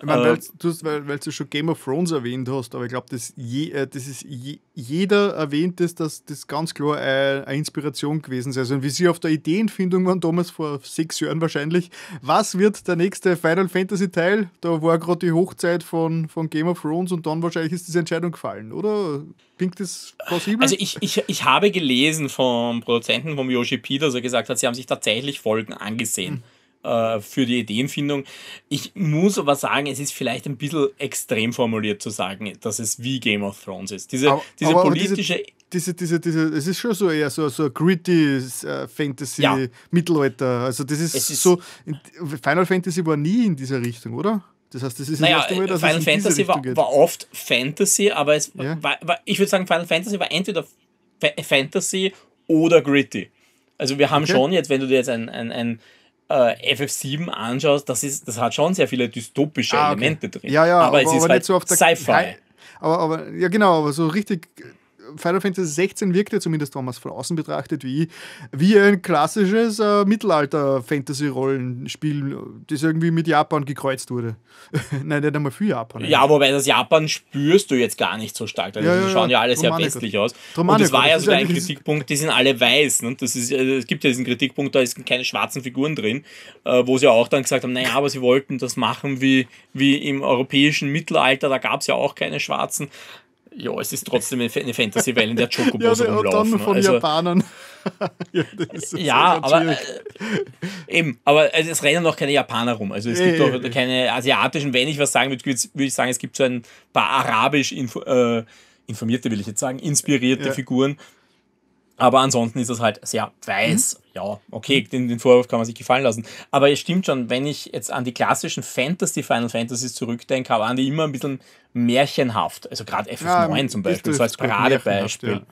Ich meine, weil, ähm. du, weil, du schon Game of Thrones erwähnt hast, aber ich glaube, das, je, äh, das ist je, jeder erwähnt es, dass das ganz klar äh, eine, Inspiration gewesen sei. Also wie sie auf der Ideenfindung waren damals vor sechs Jahren wahrscheinlich. Was wird der nächste Final Fantasy Teil? Da war gerade die Hochzeit von, von Game of Thrones und dann wahrscheinlich ist diese Entscheidung gefallen, oder? Klingt das plausibel? Also ich, ich, ich habe gelesen vom Produzenten, vom Yoshi P, dass er gesagt hat, sie haben sich tatsächlich Folgen angesehen. Hm äh, für die Ideenfindung. Ich muss aber sagen, es ist vielleicht ein bisschen extrem formuliert zu sagen, dass es wie Game of Thrones ist. Diese, aber, diese aber politische. Diese, diese, diese, diese, es ist schon so eher so, so gritty äh, Fantasy, ja. Mittelalter. Also, das ist, ist so. Final Fantasy war nie in dieser Richtung, oder? Das heißt, das ist naja, erste Mal, dass Final Fantasy war, war, oft Fantasy, aber es ja. war, war, ich würde sagen, Final Fantasy war entweder Fantasy oder gritty. Also wir haben okay. schon jetzt, wenn du dir jetzt ein, ein, ein äh, FF7 anschaust, das, ist, das hat schon sehr viele dystopische ah, okay. Elemente drin. Ja, ja, aber, aber es ist aber halt so Sci-Fi. Aber, aber, ja, genau, aber so richtig Final Fantasy 16 wirkte zumindest, wenn man es von außen betrachtet, wie, wie ein klassisches äh, Mittelalter-Fantasy-Rollenspiel, das irgendwie mit Japan gekreuzt wurde. Nein, nicht einmal für Japan. Ja, eigentlich. wobei das Japan spürst du jetzt gar nicht so stark. Also, ja, die schauen ja alle sehr westlich aus. Drum und das war ja so ein Kritikpunkt, die sind alle weiß. Ne? Das ist, es gibt ja diesen Kritikpunkt, da sind keine schwarzen Figuren drin, äh, wo sie auch dann gesagt haben, naja, aber sie wollten das machen wie, wie im europäischen Mittelalter, da gab es ja auch keine schwarzen. Ja, es ist trotzdem eine Fantasy-Welt, in der Chocobos ja, rumlaufen. Dann von also, Japanern. ja, ja aber äh, eben, aber also es rennen auch keine Japaner rum. Also es gibt auch hey, keine asiatischen, wenn ich was sagen würde, würde ich sagen, es gibt so ein paar arabisch äh, informierte, will ich jetzt sagen, inspirierte ja. Figuren, aber ansonsten ist es halt sehr weiß. Mhm. Ja, okay, den, den, Vorwurf kann man sich gefallen lassen. Aber es stimmt schon, wenn ich jetzt an die klassischen Fantasy Final Fantasies zurückdenke, waren die immer ein bisschen märchenhaft. Also gerade FF9 ja, zum Beispiel, so als Paradebeispiel.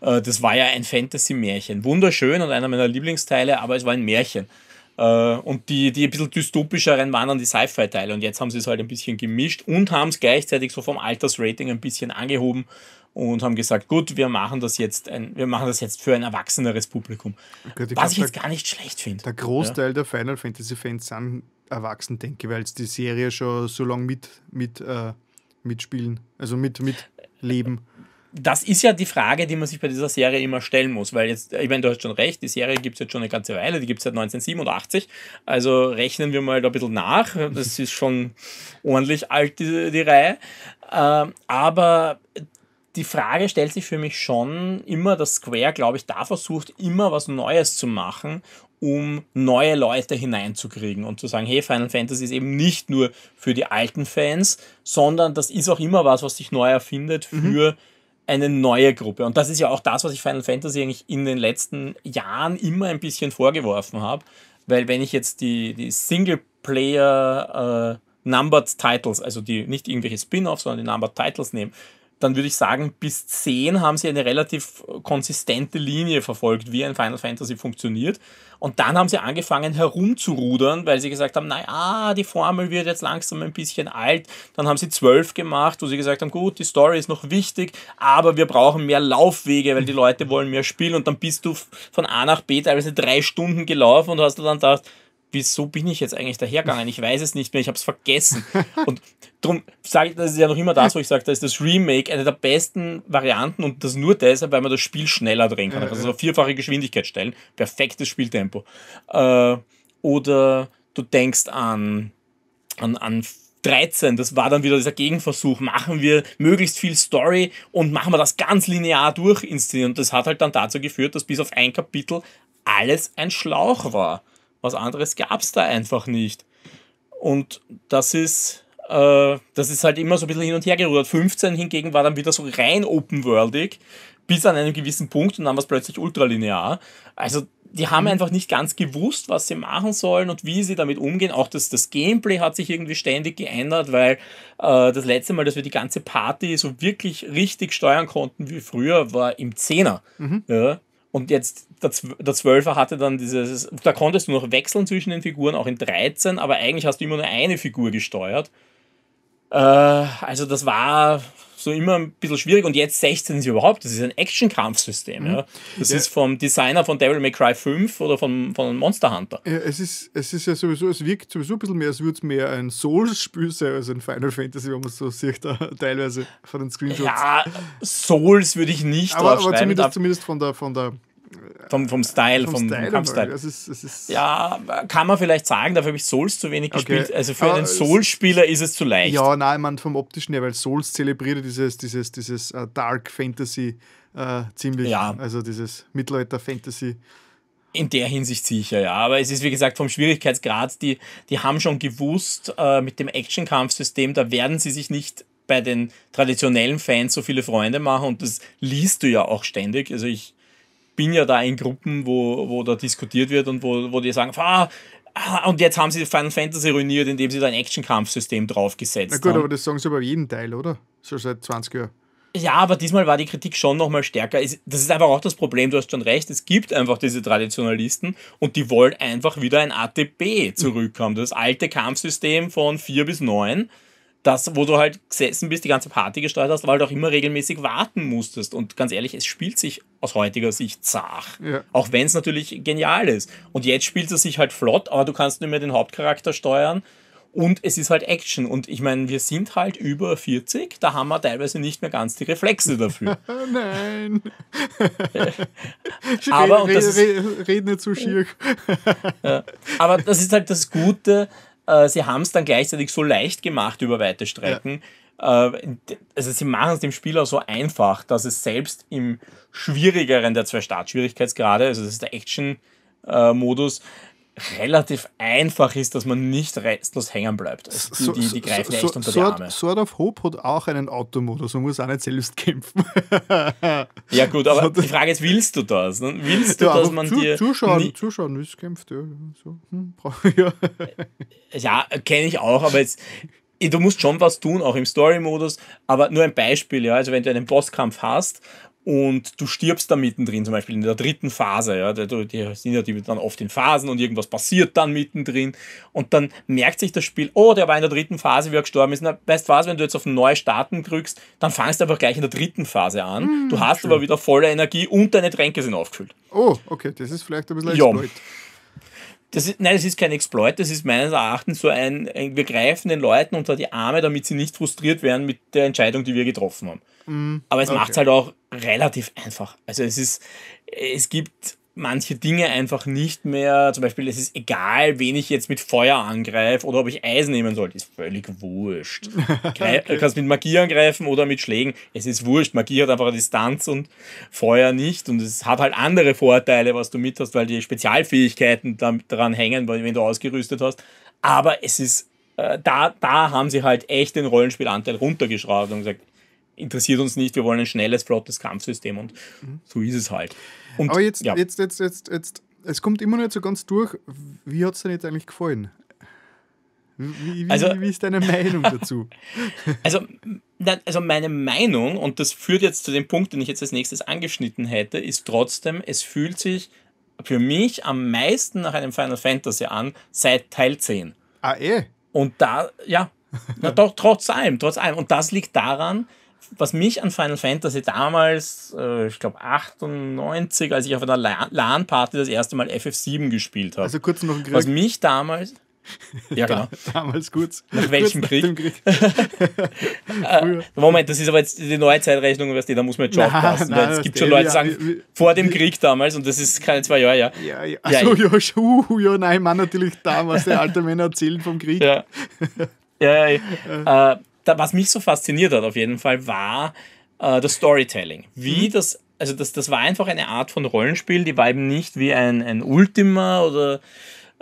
Ja. Äh, das war ja ein Fantasy-Märchen. Wunderschön und einer meiner Lieblingsteile, aber es war ein Märchen. Äh, und die, die ein bisschen dystopischeren waren dann die Sci-Fi-Teile. Und jetzt haben sie es halt ein bisschen gemischt und haben es gleichzeitig so vom Altersrating ein bisschen angehoben und haben gesagt, gut, wir machen das jetzt, ein, wir machen das jetzt für ein erwachseneres Publikum. Okay, ich was glaub, ich jetzt der, gar nicht schlecht finde. Der Großteil ja. der Final Fantasy-Fans sind erwachsen, denke ich, weil es die Serie schon so lange mit, mit, äh, mitspielen, also mit, mit leben. Das ist ja die Frage, die man sich bei dieser Serie immer stellen muss, weil jetzt, ich meine, du hast schon recht, die Serie gibt es jetzt schon eine ganze Weile, die gibt es seit 1987, also rechnen wir mal da ein bisschen nach, das ist schon ordentlich alt, die, die Reihe, ähm, aber die Frage stellt sich für mich schon immer, dass Square, glaube ich, da versucht, immer was Neues zu machen, um neue Leute hineinzukriegen und zu sagen, hey, Final Fantasy ist eben nicht nur für die alten Fans, sondern das ist auch immer was, was sich neu erfindet mhm. für mhm. eine neue Gruppe. Und das ist ja auch das, was ich Final Fantasy eigentlich in den letzten Jahren immer ein bisschen vorgeworfen habe, weil wenn ich jetzt die, die Singleplayer äh, Numbered Titles, also die nicht irgendwelche Spin-offs, sondern die Numbered Titles nehmen, dann würde ich sagen, bis 10 haben sie eine relativ äh, konsistente Linie verfolgt, wie ein Final Fantasy funktioniert. Und dann haben sie angefangen herumzurudern, weil sie gesagt haben, naja, die Formel wird jetzt langsam ein bisschen alt. Dann haben sie 12 gemacht, wo sie gesagt haben, gut, die Story ist noch wichtig, aber wir brauchen mehr Laufwege, weil die Leute wollen mehr spielen. Und dann bist du von A nach B teilweise drei Stunden gelaufen und hast du dann gedacht, wieso bin ich jetzt eigentlich dahergegangen? Ich weiß es nicht mehr, ich habe es vergessen. Und Drum sage ich, das ist ja noch immer das, wo ich sage, da ist das Remake eine der besten Varianten und das nur deshalb, weil man das Spiel schneller drehen kann. Also vierfache Geschwindigkeit stellen, perfektes Spieltempo. Äh, oder du denkst an, an, an 13, das war dann wieder dieser Gegenversuch, machen wir möglichst viel Story und machen wir das ganz linear durch inszenieren. Und das hat halt dann dazu geführt, dass bis auf ein Kapitel alles ein Schlauch war. Was anderes gab es da einfach nicht. Und das ist äh, das ist halt immer so ein bisschen hin und her gerudert. 15 hingegen war dann wieder so rein open-worldig, bis an einem gewissen Punkt und dann war es plötzlich ultralinear. Also die haben mhm. einfach nicht ganz gewusst, was sie machen sollen und wie sie damit umgehen. Auch das, das Gameplay hat sich irgendwie ständig geändert, weil äh, das letzte Mal, dass wir die ganze Party so wirklich richtig steuern konnten wie früher, war im Zehner. Mhm. Ja. Und jetzt der, der Zwölfer hatte dann dieses, da konntest du noch wechseln zwischen den Figuren, auch in 13, aber eigentlich hast du immer nur eine Figur gesteuert. Äh, also das war so immer ein bisschen schwierig und jetzt 16 ist überhaupt, das ist ein Action-Kampfsystem. Mhm. Ja. Das ja. ist vom Designer von Devil May Cry 5 oder von, von Monster Hunter. Ja, es, ist, es ist ja sowieso, es wirkt sowieso ein bisschen mehr, als würde es mehr ein Souls-Spiel sein als ein Final Fantasy, wenn man es so sieht, da, teilweise von den Screenshots. Ja, Souls würde ich nicht aber, aber zumindest, zumindest von der, von der vom, vom Style, vom, vom, Style Kampfstyle. Das ist, das ist ja, kann man vielleicht sagen, dafür habe ich Souls zu wenig okay. gespielt. Also für einen Souls-Spieler ist es zu leicht. Ja, nein, man vom optischen her, weil Souls zelebriert dieses, dieses, dieses äh, Dark Fantasy uh, ziemlich. Ja. Also dieses Mittelalter-Fantasy. In der Hinsicht sicher, ja. Aber es ist, wie gesagt, vom Schwierigkeitsgrad, die, die haben schon gewusst, äh, mit dem Action-Kampfsystem, da werden sie sich nicht bei den traditionellen Fans so viele Freunde machen und das liest du ja auch ständig. Also ich bin ja da in Gruppen, wo, wo da diskutiert wird und wo, wo die sagen, ah, ah und jetzt haben sie Final Fantasy ruiniert, indem sie da ein Action-Kampfsystem draufgesetzt haben. Na gut, haben. aber das sagen sie bei jedem Teil, oder? So seit 20 Jahren. Ja, aber diesmal war die Kritik schon nochmal stärker. Das ist einfach auch das Problem, du hast schon recht, es gibt einfach diese Traditionalisten und die wollen einfach wieder ein ATP zurückhaben. Das alte Kampfsystem von 4 bis 9 das, wo du halt gesessen bist, die ganze Party gesteuert hast, weil du auch immer regelmäßig warten musstest. Und ganz ehrlich, es spielt sich aus heutiger Sicht zach. Ja. Auch wenn es natürlich genial ist. Und jetzt spielt es sich halt flott, aber du kannst nicht mehr den Hauptcharakter steuern. Und es ist halt Action. Und ich meine, wir sind halt über 40, da haben wir teilweise nicht mehr ganz die Reflexe dafür. Nein. aber und das ist, red, nicht zu schier. aber das ist halt das Gute äh, sie haben es dann gleichzeitig so leicht gemacht über weite Strecken. Ja. Äh, also sie machen es dem Spieler so einfach, dass es selbst im schwierigeren der zwei Startschwierigkeitsgrade, also das ist der Action-Modus, äh, relativ einfach ist, dass man nicht restlos hängen bleibt. Also die, so, die, die greifen so, echt unter so, die Arme. Sword of Hope hat auch einen Automodus und muss auch nicht selbst kämpfen. ja gut, aber so, die Frage ist, willst du das? Ne? Willst du, ja, dass man zu, dir... Zuschauen, zuschauen, wie es kämpft. Ja, hm, ja. Äh, ja kenne ich auch, aber jetzt du musst schon was tun, auch im Story-Modus, aber nur ein Beispiel, ja, also wenn du einen Bosskampf hast und du stirbst da mittendrin, zum Beispiel in der dritten Phase. Ja, die sind ja die dann oft in Phasen und irgendwas passiert dann mittendrin. Und dann merkt sich das Spiel, oh, der war in der dritten Phase, wie er gestorben ist. Na, weißt du was, wenn du jetzt auf neu starten drückst, dann fangst du einfach gleich in der dritten Phase an. Mm, du hast schön. aber wieder volle Energie und deine Tränke sind aufgefüllt. Oh, okay, das ist vielleicht ein bisschen ja. Das ist, nein, das ist kein Exploit, das ist meines Erachtens so ein, wir greifen den Leuten unter die Arme, damit sie nicht frustriert werden mit der Entscheidung, die wir getroffen haben. Mm, Aber es okay. macht es halt auch relativ einfach. Also es ist, es gibt manche Dinge einfach nicht mehr, zum Beispiel, es ist egal, wen ich jetzt mit Feuer angreife oder ob ich Eis nehmen sollte, ist völlig wurscht. okay. Du kannst mit Magie angreifen oder mit Schlägen, es ist wurscht. Magie hat einfach eine Distanz und Feuer nicht und es hat halt andere Vorteile, was du mit hast, weil die Spezialfähigkeiten daran hängen, wenn du ausgerüstet hast. Aber es ist, äh, da, da haben sie halt echt den Rollenspielanteil runtergeschraubt und gesagt, interessiert uns nicht, wir wollen ein schnelles, flottes Kampfsystem und mhm. so ist es halt. Und, Aber jetzt, ja. jetzt, jetzt, jetzt, jetzt, es kommt immer noch nicht so ganz durch. Wie hat es denn jetzt eigentlich gefallen? Wie, wie, also, wie ist deine Meinung dazu? Also, also meine Meinung, und das führt jetzt zu dem Punkt, den ich jetzt als nächstes angeschnitten hätte, ist trotzdem, es fühlt sich für mich am meisten nach einem Final Fantasy an, seit Teil 10. Ah, eh? Und da, ja, na doch, trotz allem, trotz allem. Und das liegt daran, was mich an Final Fantasy damals, äh, ich glaube 98, als ich auf einer LAN-Party das erste Mal FF7 gespielt habe. Also kurz noch ein Krieg. Was mich damals. Ja, genau. damals kurz. Nach welchem kurz Krieg? Nach dem Krieg. äh, Moment, das ist aber jetzt die neue Zeitrechnung, weißt du, da muss man jetzt schon aufpassen. es gibt schon Leute, die sagen, wir, vor dem Krieg damals und das ist keine zwei Jahre, ja. Ja, ja. Achso, ja, ja, uh, ja, nein, Mann, natürlich damals, der alte Männer erzählen vom Krieg. Ja. Ja, ja, ja. Äh, äh da, was mich so fasziniert hat auf jeden Fall, war äh, das Storytelling. Wie mhm. das, also das, das war einfach eine Art von Rollenspiel, die war eben nicht wie ein, ein Ultima oder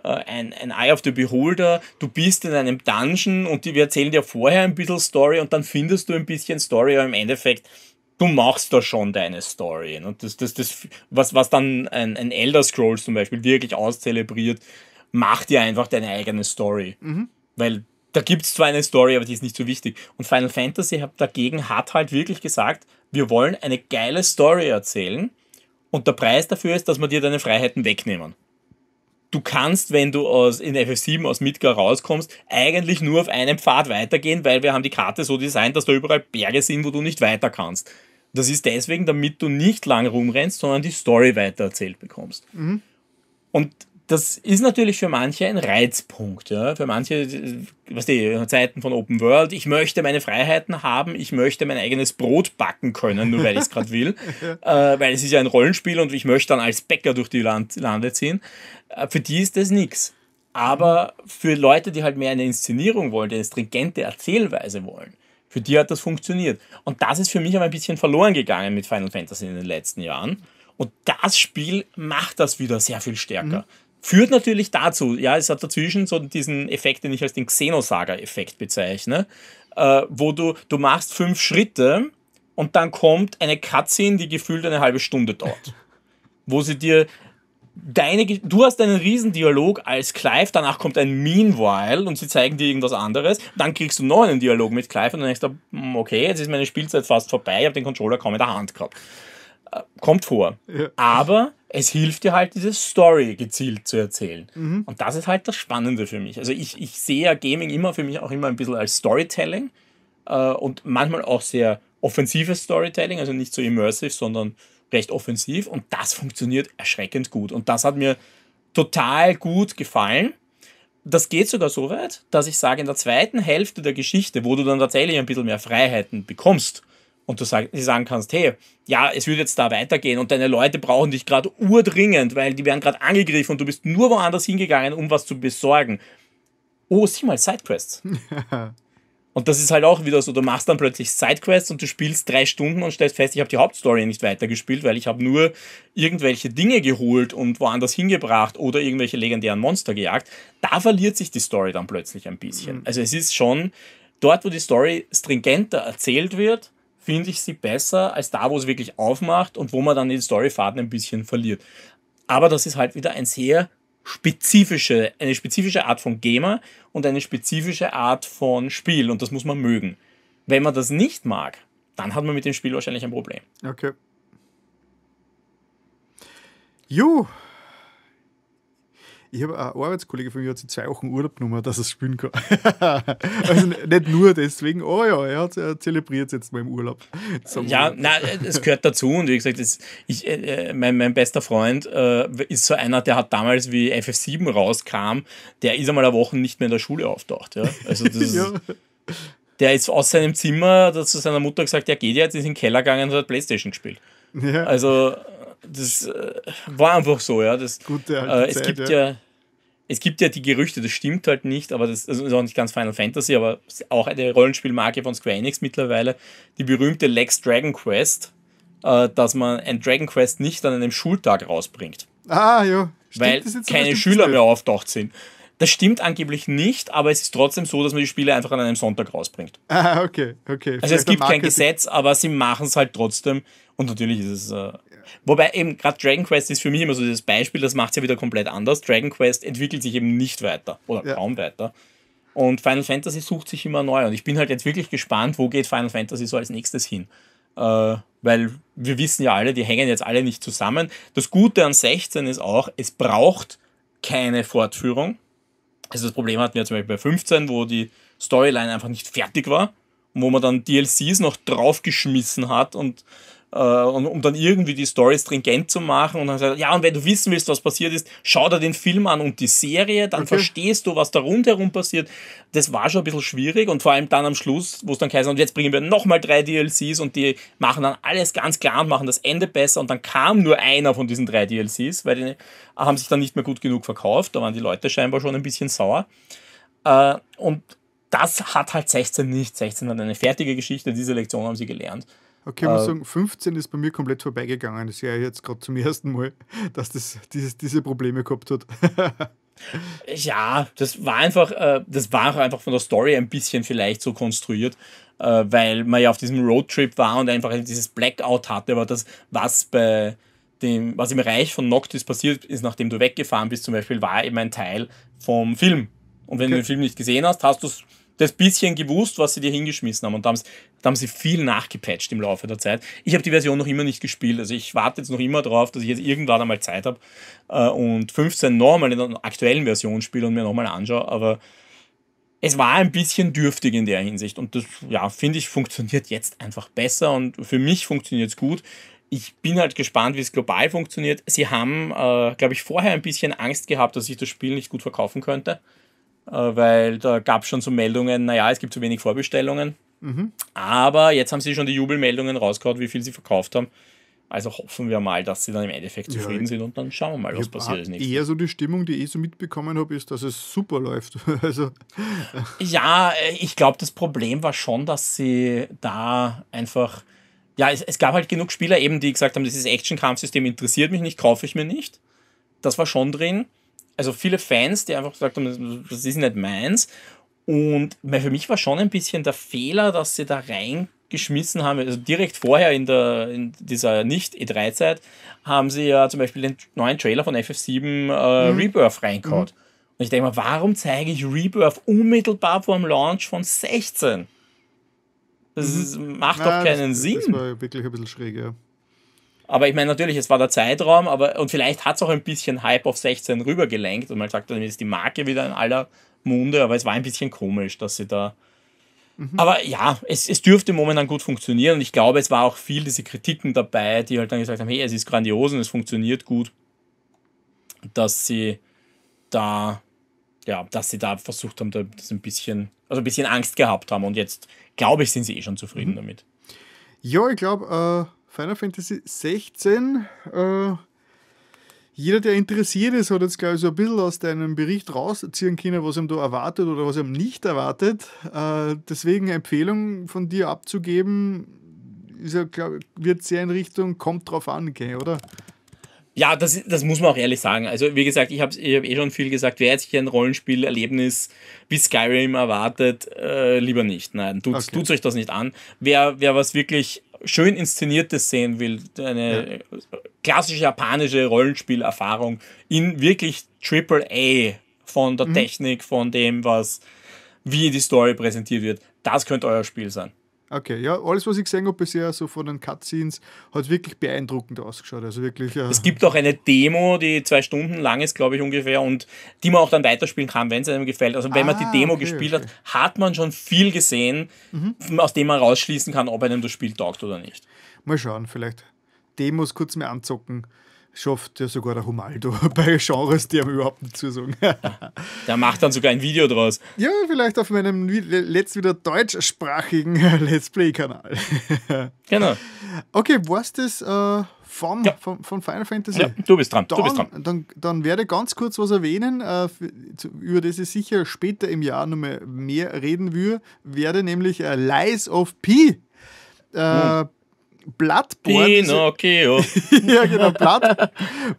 äh, ein, ein Eye of the Beholder. Du bist in einem Dungeon und die, wir erzählen dir vorher ein bisschen Story und dann findest du ein bisschen Story, aber im Endeffekt du machst da schon deine Story. Und das, das, das, was, was dann ein, ein Elder Scrolls zum Beispiel wirklich auszelebriert, mach dir einfach deine eigene Story. Mhm. Weil da gibt es zwar eine Story, aber die ist nicht so wichtig. Und Final Fantasy hat dagegen hat halt wirklich gesagt, wir wollen eine geile Story erzählen und der Preis dafür ist, dass wir dir deine Freiheiten wegnehmen. Du kannst, wenn du aus, in FF7 aus Midgar rauskommst, eigentlich nur auf einem Pfad weitergehen, weil wir haben die Karte so designt, dass da überall Berge sind, wo du nicht weiter kannst. Das ist deswegen, damit du nicht lang rumrennst, sondern die Story weitererzählt bekommst. Mhm. Und das ist natürlich für manche ein Reizpunkt. Ja? Für manche, was die Zeiten von Open World, ich möchte meine Freiheiten haben, ich möchte mein eigenes Brot backen können, nur weil ich es gerade will. äh, weil es ist ja ein Rollenspiel und ich möchte dann als Bäcker durch die Land Lande ziehen. Äh, für die ist das nichts. Aber für Leute, die halt mehr eine Inszenierung wollen, eine stringente Erzählweise wollen, für die hat das funktioniert. Und das ist für mich aber ein bisschen verloren gegangen mit Final Fantasy in den letzten Jahren. Und das Spiel macht das wieder sehr viel stärker. Mhm Führt natürlich dazu, ja, es hat dazwischen so diesen Effekt, den ich als den Xenosaga-Effekt bezeichne, äh, wo du, du machst fünf Schritte und dann kommt eine Cutscene, die gefühlt eine halbe Stunde dauert. wo sie dir deine, du hast einen riesen Dialog als Clive, danach kommt ein Meanwhile und sie zeigen dir irgendwas anderes, dann kriegst du noch einen Dialog mit Clive und dann denkst du, hm, okay, jetzt ist meine Spielzeit fast vorbei, ich habe den Controller kaum in der Hand gehabt kommt vor. Ja. Aber es hilft dir halt, diese Story gezielt zu erzählen. Mhm. Und das ist halt das Spannende für mich. Also ich, ich sehe ja Gaming immer für mich auch immer ein bisschen als Storytelling äh, und manchmal auch sehr offensives Storytelling, also nicht so immersive, sondern recht offensiv. Und das funktioniert erschreckend gut. Und das hat mir total gut gefallen. Das geht sogar so weit, dass ich sage, in der zweiten Hälfte der Geschichte, wo du dann tatsächlich ein bisschen mehr Freiheiten bekommst, und du sag, sagen kannst, hey, ja, es wird jetzt da weitergehen und deine Leute brauchen dich gerade urdringend, weil die werden gerade angegriffen und du bist nur woanders hingegangen, um was zu besorgen. Oh, sieh mal, Sidequests. und das ist halt auch wieder so, du machst dann plötzlich Sidequests und du spielst drei Stunden und stellst fest, ich habe die Hauptstory nicht weitergespielt, weil ich habe nur irgendwelche Dinge geholt und woanders hingebracht oder irgendwelche legendären Monster gejagt. Da verliert sich die Story dann plötzlich ein bisschen. Mhm. Also es ist schon dort, wo die Story stringenter erzählt wird, finde ich sie besser als da, wo es wirklich aufmacht und wo man dann die Storyfaden ein bisschen verliert. Aber das ist halt wieder ein sehr spezifische, eine spezifische Art von Gamer und eine spezifische Art von Spiel und das muss man mögen. Wenn man das nicht mag, dann hat man mit dem Spiel wahrscheinlich ein Problem. Okay. Juhu ich habe einen Arbeitskollege von mir hat sich zwei Wochen Urlaub genommen, dass er spielen kann. also nicht nur deswegen, oh ja, er, hat, er zelebriert jetzt mal im Urlaub. Ja, nein, es gehört dazu und wie gesagt, das, ich, äh, äh, mein, mein bester Freund äh, ist so einer, der hat damals, wie FF7 rauskam, der ist einmal eine Woche nicht mehr in der Schule auftaucht. Ja? Also das ja. der ist aus seinem Zimmer, hat zu seiner Mutter gesagt, er geht jetzt, ist in den Keller gegangen und hat Playstation gespielt. Ja. Also das äh, war einfach so, ja. Das, Gute alte äh, es Zeit, gibt ja. ja es gibt ja die Gerüchte, das stimmt halt nicht, aber das also, ist auch nicht ganz Final Fantasy, aber auch eine Rollenspielmarke von Square Enix mittlerweile, die berühmte Lex Dragon Quest, äh, dass man ein Dragon Quest nicht an einem Schultag rausbringt. Ah, ja. Weil keine Schüler mehr auftaucht sind. Das stimmt angeblich nicht, aber es ist trotzdem so, dass man die Spiele einfach an einem Sonntag rausbringt. Ah, okay, okay. Vielleicht also es gibt kein Gesetz, aber sie machen es halt trotzdem. Und natürlich ist es äh, Wobei eben gerade Dragon Quest ist für mich immer so dieses Beispiel, das macht es ja wieder komplett anders. Dragon Quest entwickelt sich eben nicht weiter oder ja. kaum weiter. Und Final Fantasy sucht sich immer neu. Und ich bin halt jetzt wirklich gespannt, wo geht Final Fantasy so als nächstes hin. Äh, weil wir wissen ja alle, die hängen jetzt alle nicht zusammen. Das Gute an 16 ist auch, es braucht keine Fortführung. Also das Problem hatten wir zum Beispiel bei 15, wo die Storyline einfach nicht fertig war und wo man dann DLCs noch draufgeschmissen hat und äh, und, um dann irgendwie die Story stringent zu machen. Und dann sagt, ja, und wenn du wissen willst, was passiert ist, schau dir den Film an und die Serie, dann okay. verstehst du, was da rundherum passiert. Das war schon ein bisschen schwierig und vor allem dann am Schluss, wo es dann heißt, und jetzt bringen wir nochmal drei DLCs und die machen dann alles ganz klar und machen das Ende besser und dann kam nur einer von diesen drei DLCs, weil die haben sich dann nicht mehr gut genug verkauft, da waren die Leute scheinbar schon ein bisschen sauer. Äh, und das hat halt 16 nicht. 16 hat eine fertige Geschichte, diese Lektion haben sie gelernt. Okay, ich muss äh, sagen, 15 ist bei mir komplett vorbeigegangen. Das ist ja jetzt gerade zum ersten Mal, dass das dieses, diese Probleme gehabt hat. ja, das war einfach, äh, das war einfach von der Story ein bisschen vielleicht so konstruiert, äh, weil man ja auf diesem Roadtrip war und einfach dieses Blackout hatte, aber das, was bei dem, was im Reich von Noctis passiert ist, nachdem du weggefahren bist, zum Beispiel, war eben ein Teil vom Film. Und wenn okay. du den Film nicht gesehen hast, hast du es das bisschen gewusst, was sie dir hingeschmissen haben. Und da haben, da haben sie viel nachgepatcht im Laufe der Zeit. Ich habe die Version noch immer nicht gespielt. Also ich warte jetzt noch immer darauf, dass ich jetzt irgendwann einmal Zeit habe äh, und 15 nochmal in der aktuellen Version spiele und mir nochmal anschaue. Aber es war ein bisschen dürftig in der Hinsicht. Und das, ja, finde ich, funktioniert jetzt einfach besser. Und für mich funktioniert es gut. Ich bin halt gespannt, wie es global funktioniert. Sie haben, äh, glaube ich, vorher ein bisschen Angst gehabt, dass ich das Spiel nicht gut verkaufen könnte. Äh, weil da gab es schon so Meldungen, naja, es gibt zu wenig Vorbestellungen. Mhm. Aber jetzt haben sie schon die Jubelmeldungen rausgehauen, wie viel sie verkauft haben. Also hoffen wir mal, dass sie dann im Endeffekt zufrieden ja, sind und dann schauen wir mal, was passiert als nächstes. Eher so die Stimmung, die ich so mitbekommen habe, ist, dass es super läuft. also. Ja, äh, ich glaube, das Problem war schon, dass sie da einfach. Ja, es, es gab halt genug Spieler eben, die gesagt haben, dieses Action-Kampfsystem interessiert mich nicht, kaufe ich mir nicht. Das war schon drin also viele Fans, die einfach gesagt haben, das ist nicht meins. Und für mich war schon ein bisschen der Fehler, dass sie da reingeschmissen haben. Also direkt vorher in, der, in dieser Nicht-E3-Zeit haben sie ja zum Beispiel den neuen Trailer von FF7 äh, mhm. Rebirth reingehaut. Mhm. Und ich denke mal, warum zeige ich Rebirth unmittelbar vor dem Launch von 16? Das mhm. ist, macht Na, doch keinen das, Sinn. Das war wirklich ein bisschen schräg, ja. Aber ich meine, natürlich, es war der Zeitraum, aber und vielleicht hat es auch ein bisschen Hype auf 16 rübergelenkt und man sagt, dann ist die Marke wieder in aller Munde, aber es war ein bisschen komisch, dass sie da. Mhm. Aber ja, es, es dürfte momentan gut funktionieren und ich glaube, es war auch viel diese Kritiken dabei, die halt dann gesagt haben, hey, es ist grandios und es funktioniert gut, dass sie da, ja, dass sie da versucht haben, das ein bisschen, also ein bisschen Angst gehabt haben und jetzt, glaube ich, sind sie eh schon zufrieden mhm. damit. Ja, ich glaube, äh Final Fantasy 16. Äh, jeder, der interessiert ist, hat jetzt, glaube ich, so ein bisschen aus deinem Bericht rausziehen können, was ihm da erwartet oder was ihm nicht erwartet. Äh, deswegen Empfehlung von dir abzugeben, ist ja, glaub, wird sehr in Richtung, kommt drauf an, okay, oder? Ja, das, das muss man auch ehrlich sagen. Also, wie gesagt, ich habe ich hab eh schon viel gesagt, wer jetzt hier ein Rollenspielerlebnis wie Skyrim erwartet, äh, lieber nicht. Nein, tut, okay. tut's euch das nicht an. Wer, wer was wirklich schön Inszeniertes sehen will, eine ja. klassische japanische Rollenspielerfahrung in wirklich Triple A von der mhm. Technik, von dem, was wie die Story präsentiert wird, das könnte euer Spiel sein. Okay, ja, alles, was ich gesehen habe bisher, so von den Cutscenes, hat wirklich beeindruckend ausgeschaut. Also wirklich, ja. Äh, es gibt auch eine Demo, die zwei Stunden lang ist, glaube ich, ungefähr, und die man auch dann weiterspielen kann, wenn es einem gefällt. Also, wenn ah, man die ah, Demo okay, gespielt okay. hat, hat man schon viel gesehen, mhm. aus dem man rausschließen kann, ob einem das Spiel taugt oder nicht. Mal schauen, vielleicht Demos kurz mehr anzocken schafft ja sogar der Humaldo bei Genres, die haben überhaupt nicht zusagen. der macht dann sogar ein Video draus. Ja, vielleicht auf meinem letzt wieder deutschsprachigen äh, Let's Play-Kanal. genau. Okay, war's das äh, vom, ja. vom, von Final Fantasy? Ja, du bist dran. Dann, du bist dran. Dann, dann werde ich ganz kurz was erwähnen, äh, über das ich sicher später im Jahr nochmal mehr reden würde, werde, nämlich äh, Lies of P. Äh, hm Bloodborne. Pinocchio. ja, genau. Blood,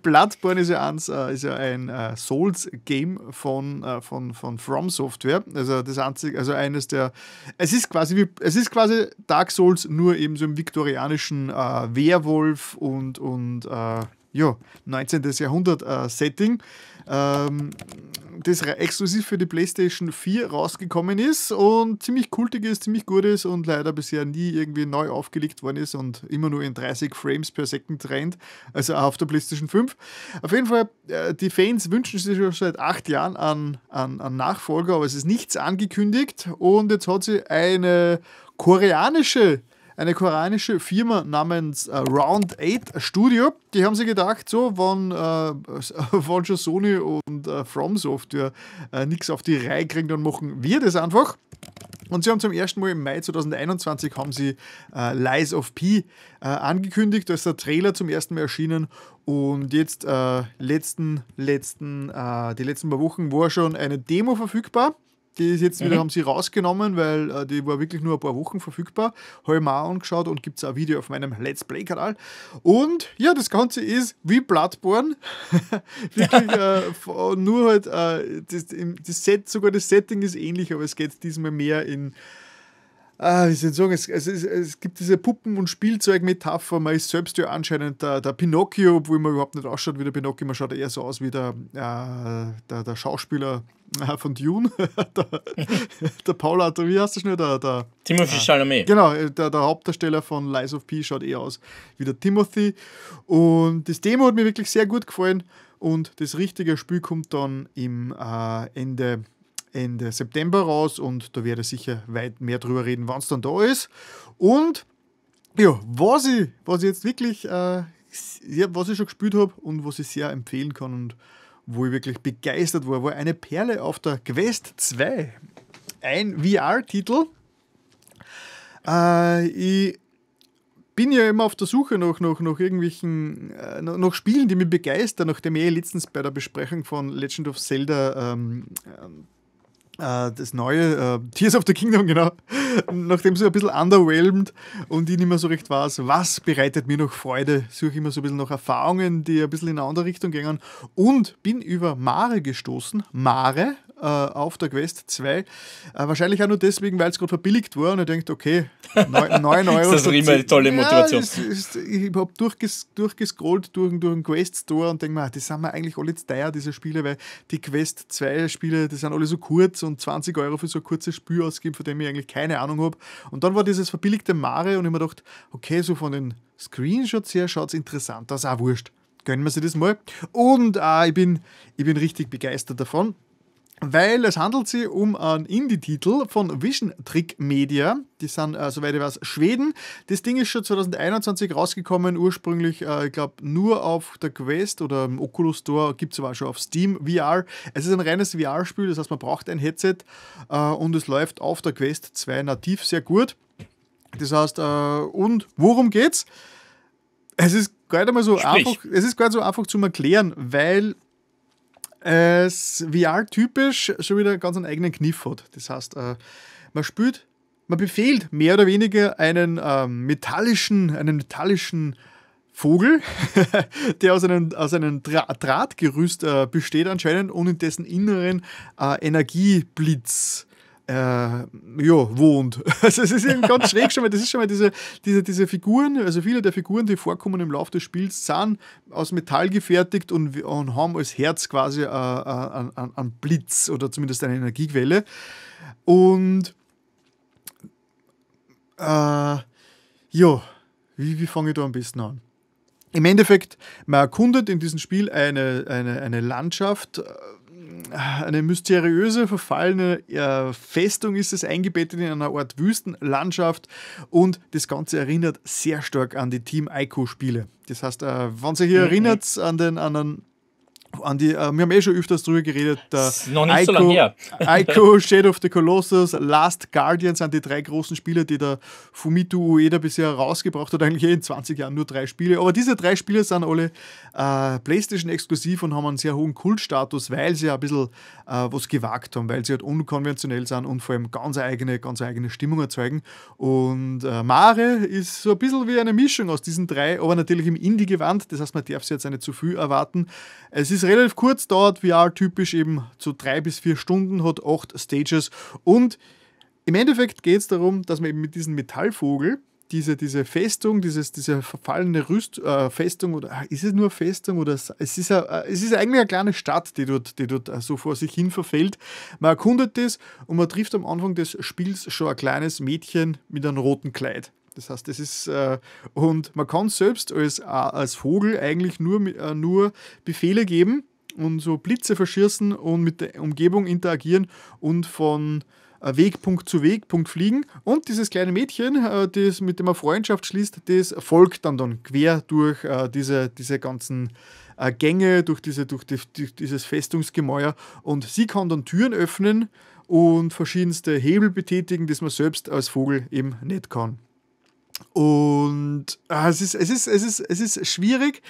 Bloodborne ist ja, eins, äh, ist ja ein äh, Souls-Game von, äh, von, von From Software. Also das einzige, also eines der. Es ist quasi wie, es ist quasi Dark Souls, nur eben so im viktorianischen äh, Werwolf und, und äh, ja, 19. Jahrhundert-Setting. Äh, ähm, das exklusiv für die PlayStation 4 rausgekommen ist und ziemlich kultig ist, ziemlich gut ist und leider bisher nie irgendwie neu aufgelegt worden ist und immer nur in 30 Frames per Second trennt, also auch auf der PlayStation 5. Auf jeden Fall, äh, die Fans wünschen sich schon seit acht Jahren an, an, an Nachfolger, aber es ist nichts angekündigt und jetzt hat sie eine koreanische eine koreanische Firma namens äh, Round 8 Studio. Die haben sich gedacht, so, wenn, äh, wenn schon Sony und äh, From Software äh, nichts auf die Reihe kriegen, dann machen wir das einfach. Und sie haben zum ersten Mal im Mai 2021 haben sie äh, Lies of P äh, angekündigt. Da ist der Trailer zum ersten Mal erschienen. Und jetzt, äh, letzten, letzten, äh, die letzten paar Wochen war schon eine Demo verfügbar. Die ist jetzt wieder, mhm. haben sie rausgenommen, weil äh, die war wirklich nur ein paar Wochen verfügbar. Habe ich mir auch angeschaut und gibt es auch ein Video auf meinem Let's Play-Kanal. Und ja, das Ganze ist wie Bloodborne. wirklich, äh, nur halt, äh, das, das, Set, sogar das Setting ist ähnlich, aber es geht diesmal mehr in. Ah, wie soll ich sagen, es, es, es gibt diese Puppen- und Spielzeugmetapher. Man ist selbst ja anscheinend der, der, Pinocchio, obwohl man überhaupt nicht ausschaut wie der Pinocchio. Man schaut eher so aus wie der, äh, der, der, Schauspieler ah, von Dune, der, der Paul Arthur, wie heißt der schnell? Der, der, Timothy ah, Chalamet. Genau, äh, der, der Hauptdarsteller von Lies of P schaut eh aus wie der Timothy. Und das Demo hat mir wirklich sehr gut gefallen. Und das richtige Spiel kommt dann im äh, Ende, Ende September raus und da werde ich sicher weit mehr drüber reden, wann es dann da ist. Und ja, was ich, was ich jetzt wirklich, äh, was ich schon gespielt habe und was ich sehr empfehlen kann und wo ich wirklich begeistert war, war eine Perle auf der Quest 2. Ein VR-Titel. Äh, ich bin ja immer auf der Suche nach, nach, nach irgendwelchen, äh, nach Spielen, die mich begeistern, nachdem ich eh letztens bei der Besprechung von Legend of Zelda ähm, ähm äh, das neue äh, Tears of the Kingdom, genau, nachdem sie ein bisschen underwhelmed und ich nicht mehr so recht weiß, was bereitet mir noch Freude, suche ich immer so ein bisschen nach Erfahrungen, die ein bisschen in eine andere Richtung gehen und bin über Mare gestoßen. Mare, äh, auf der Quest 2. Äh, wahrscheinlich auch nur deswegen, weil es gerade verbilligt war und ich denke, okay, 9, 9 Euro. das ist immer eine tolle Motivation. Ja, ist, ist, ich habe durchges durchgescrollt durch, durch den Quest Store und denke mir, ah, die sind mir eigentlich alle zu teuer, diese Spiele, weil die Quest 2 Spiele, die sind alle so kurz und 20 Euro für so ein kurzes Spiel ausgeben, von dem ich eigentlich keine Ahnung habe. Und dann war dieses verbilligte Mare und ich mir gedacht, okay, so von den Screenshots her schaut es interessant aus, auch wurscht gönnen wir sie das mal. Und äh, ich, bin, ich bin richtig begeistert davon weil es handelt sich um einen Indie-Titel von Vision Trick Media. Die sind, äh, soweit ich weiß, Schweden. Das Ding ist schon 2021 rausgekommen, ursprünglich, äh, ich glaube, nur auf der Quest oder im Oculus Store, gibt es aber auch schon auf Steam VR. Es ist ein reines VR-Spiel, das heißt, man braucht ein Headset äh, und es läuft auf der Quest 2 nativ sehr gut. Das heißt, äh, und worum geht's? Es ist gar nicht so Sprich. einfach, es ist gerade so einfach zum Erklären, weil es VR-typisch schon wieder ganz einen eigenen Kniff hat. Das heißt, äh, man spielt, man befehlt mehr oder weniger einen ähm, metallischen, einen metallischen Vogel, der aus einem, aus einem Drahtgerüst äh, besteht anscheinend und in dessen Inneren äh, Energieblitz äh, ja, wohnt. Also es ist eben ganz schräg schon mal, das ist schon mal diese, diese, diese Figuren, also viele der Figuren, die vorkommen im Laufe des Spiels, sind aus Metall gefertigt und, und haben als Herz quasi äh, äh einen, einen Blitz oder zumindest eine Energiequelle. Und äh, ja, wie, wie fange ich da am besten an? Im Endeffekt, man erkundet in diesem Spiel eine, eine, eine Landschaft, äh, eine mysteriöse, verfallene äh, Festung ist es, eingebettet in einer Art Wüstenlandschaft und das Ganze erinnert sehr stark an die Team Ico-Spiele. Das heißt, äh, wenn ihr hier mhm. erinnert an den, an den Andi, äh, wir haben eh schon öfters drüber geredet. das ist noch nicht Ico, so lange her. Ico, Shade of the Colossus, Last Guardian sind die drei großen Spiele, die der Fumito Ueda bisher rausgebracht hat. Eigentlich eh in 20 Jahren nur drei Spiele. Aber diese drei Spiele sind alle äh, PlayStation-exklusiv und haben einen sehr hohen Kultstatus, weil sie ein bisschen äh, was gewagt haben, weil sie halt unkonventionell sind und vor allem ganz eigene, ganz eigene Stimmung erzeugen. Und äh, Mare ist so ein bisschen wie eine Mischung aus diesen drei, aber natürlich im Indie-Gewand. Das heißt, man darf sie jetzt nicht zu viel erwarten. Es ist relativ kurz, dauert VR typisch eben zu so drei bis vier Stunden, hat acht Stages und im Endeffekt geht es darum, dass man eben mit diesem Metallvogel, diese, diese Festung, dieses, diese verfallene Rüst, äh, Festung, oder ah, ist es nur Festung oder es ist, a, äh, es ist eigentlich eine kleine Stadt, die dort, die dort äh, so vor sich hin verfällt. Man erkundet das und man trifft am Anfang des Spiels schon ein kleines Mädchen mit einem roten Kleid. Das heißt, das ist, äh, und man kann selbst als, äh, als Vogel eigentlich nur, äh, nur Befehle geben und so Blitze verschießen und mit der Umgebung interagieren und von äh, Wegpunkt zu Wegpunkt fliegen. Und dieses kleine Mädchen, äh, das mit dem man Freundschaft schließt, das folgt dann dann quer durch diese, diese ganzen Gänge, durch, diese, durch, die, durch dieses Festungsgemäuer. Und sie kann dann Türen öffnen und verschiedenste Hebel betätigen, das man selbst als Vogel eben nicht kann. Und ah, es, ist, es, ist, es, ist, es ist schwierig.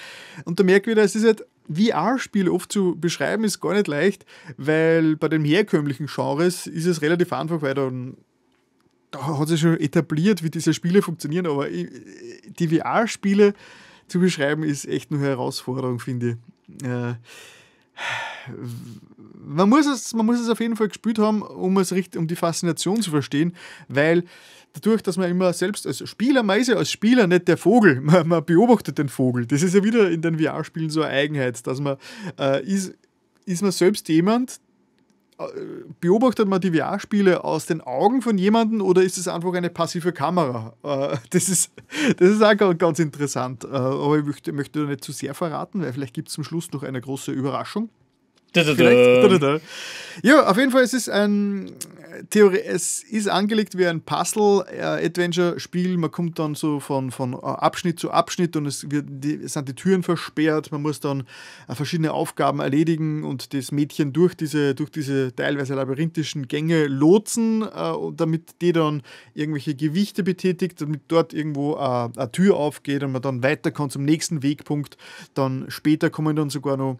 Und da merke ich wieder, es ist halt vr spiele oft zu beschreiben, ist gar nicht leicht, weil bei den herkömmlichen Genres ist es relativ einfach, weil dann da hat sich schon etabliert, wie diese Spiele funktionieren, aber die VR-Spiele zu beschreiben, ist echt eine Herausforderung, finde ich. Äh, man, muss es, man muss es auf jeden Fall gespielt haben, um, es richtig, um die Faszination zu verstehen, weil dadurch, dass man immer selbst als Spieler, Spielermeise, als Spieler, nicht der Vogel, man, man, beobachtet den Vogel. Das ist ja wieder in den VR-Spielen so eine Eigenheit, dass man äh, ist, ist man selbst jemand, äh, beobachtet man die VR-Spiele aus den Augen von jemandem oder ist es einfach eine passive Kamera? Äh, das ist, das ist auch ganz interessant. Äh, aber ich möchte, möchte nicht zu sehr verraten, weil vielleicht gibt es zum Schluss noch eine große Überraschung. Ja, auf jeden Fall, es ist ein äh, Theorie, es ist angelegt wie ein Puzzle-Adventure-Spiel. Man kommt dann so von, von äh, Abschnitt zu Abschnitt und es, wird die, es sind die Türen versperrt. Man muss dann äh, verschiedene Aufgaben erledigen und das Mädchen durch diese, durch diese teilweise labyrinthischen Gänge lotsen, damit die dann irgendwelche Gewichte betätigt, damit dort irgendwo äh, eine Tür aufgeht und man dann weiter kann zum nächsten Wegpunkt. Dann später kommen dann sogar noch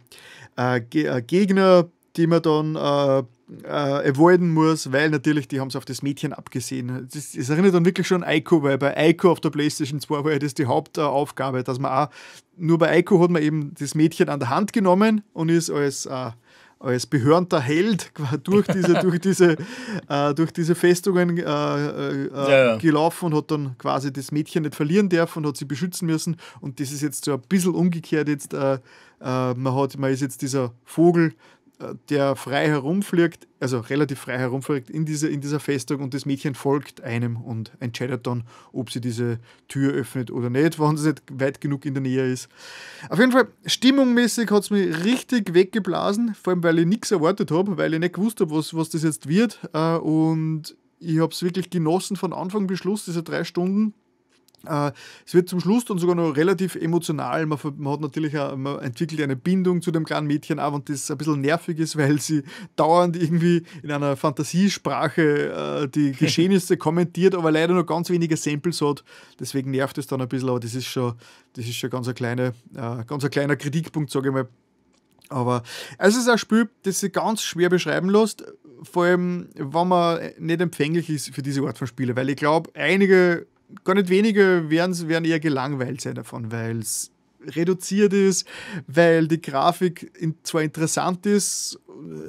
äh, äh, Gegner, die man dann äh, äh, avoiden muss, weil natürlich die haben es auf das Mädchen abgesehen. Das, das, erinnert dann wirklich schon an Eiko, weil bei Eiko auf der PlayStation 2 war ja das die Hauptaufgabe, dass man auch, nur bei Eiko hat man eben das Mädchen an der Hand genommen und ist als, äh, als behörnter Held durch diese, durch diese, äh, durch diese Festungen äh, äh, ja, ja. gelaufen und hat dann quasi das Mädchen nicht verlieren dürfen und hat sie beschützen müssen. Und das ist jetzt so ein bisschen umgekehrt jetzt äh, äh, man, hat, man ist jetzt dieser Vogel, äh, der frei herumfliegt, also relativ frei herumfliegt in dieser, in dieser Festung und das Mädchen folgt einem und entscheidet dann, ob sie diese Tür öffnet oder nicht, wenn sie nicht weit genug in der Nähe ist. Auf jeden Fall, stimmungmäßig hat es mich richtig weggeblasen, vor allem weil ich nichts erwartet habe, weil ich nicht gewusst habe, was, was das jetzt wird äh, und ich habe es wirklich genossen von Anfang bis Schluss, diese drei Stunden. Äh, es wird zum Schluss dann sogar noch relativ emotional. Man, hat natürlich auch, man entwickelt eine Bindung zu dem kleinen Mädchen, auch wenn das ein bisschen nervig ist, weil sie dauernd irgendwie in einer Fantasiesprache äh, die Geschehnisse kommentiert, aber leider nur ganz wenige Samples hat. Deswegen nervt es dann ein bisschen, aber das ist schon, das ist schon ganz, ein kleine, äh, ganz ein kleiner Kritikpunkt, sage ich mal. Aber es ist ein Spiel, das sich ganz schwer beschreiben lässt, vor allem, wenn man nicht empfänglich ist für diese Art von Spiele, weil ich glaube, einige gar nicht wenige werden, werden eher gelangweilt sein davon, weil es reduziert ist, weil die Grafik in, zwar interessant ist,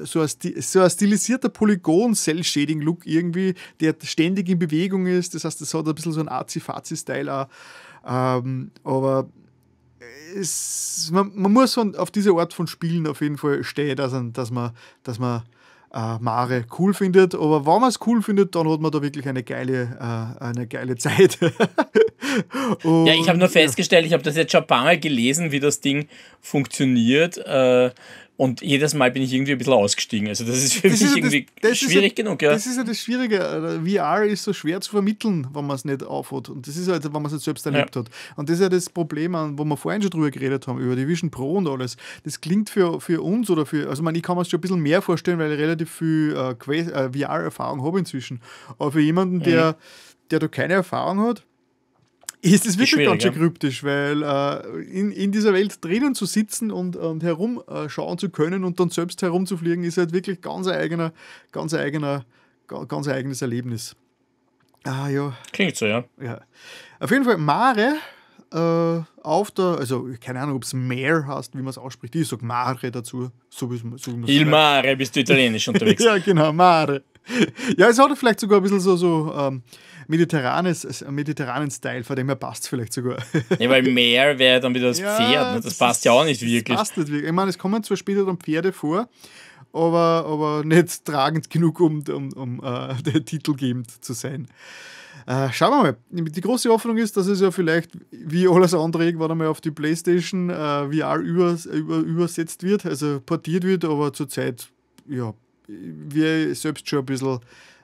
so ein, so ein stilisierter Polygon-Cell-Shading-Look irgendwie, der ständig in Bewegung ist. Das heißt, das hat ein bisschen so einen Azi-Fazi-Style auch. Ähm, aber es, man, man, muss auf diese Art von Spielen auf jeden Fall stehen, dass, dass man, dass man äh, Mare cool findet. Aber wenn man es cool findet, dann hat man da wirklich eine geile, äh, eine geile Zeit. Und, ja, ich habe nur festgestellt, ich habe das jetzt schon ein paar Mal gelesen, wie das Ding funktioniert. Äh, und jedes Mal bin ich irgendwie ein bisschen ausgestiegen. Also das ist für das mich ist irgendwie das, das schwierig ja, genug. Ja. Das ist ja das Schwierige. Äh, VR ist so schwer zu vermitteln, wenn man es nicht aufhat. Und das ist halt, wenn man es nicht selbst erlebt ja. hat. Und das ist ja das Problem, wo wir vorhin schon drüber geredet haben, über die Vision Pro und alles. Das klingt für, für uns oder für, also man, ich kann mir es schon ein bisschen mehr vorstellen, weil ich relativ viel äh, äh VR-Erfahrung habe inzwischen. Aber für jemanden, mhm. der, mhm. der da keine Erfahrung hat, ist es wirklich ganz schön kryptisch, weil äh, in, in dieser Welt drinnen zu sitzen und, und herumschauen äh, zu können und dann selbst herumzufliegen, ist halt wirklich ganz ein eigener, ganz eigener, ganz eigenes Erlebnis. Ah ja. Klingt so, ja. ja. Auf jeden Fall, Mare äh, auf der, also keine Ahnung, ob es Meer heißt, wie man es ausspricht, ich sage Mare dazu. So wie, so wie Il Mare, bist du italienisch unterwegs. ja, genau, Mare ja, es hat vielleicht sogar ein bisschen so, so ähm, mediterranes, äh, mediterranen Style, von dem her passt es vielleicht sogar. ja, weil Meer wäre dann wieder das ja, Pferd, ne? das, passt ja auch nicht wirklich. passt nicht wirklich. Ich meine, es kommen zwar später dann Pferde vor, aber, aber nicht tragend genug, um, um, um äh, der titelgebend zu sein. Äh, schauen wir mal. Die große Hoffnung ist, dass es ja vielleicht wie alles andere irgendwann einmal auf die PlayStation äh, VR übers, über, übersetzt wird, also portiert wird, aber zurzeit ja, wir selbst schon ein bisschen,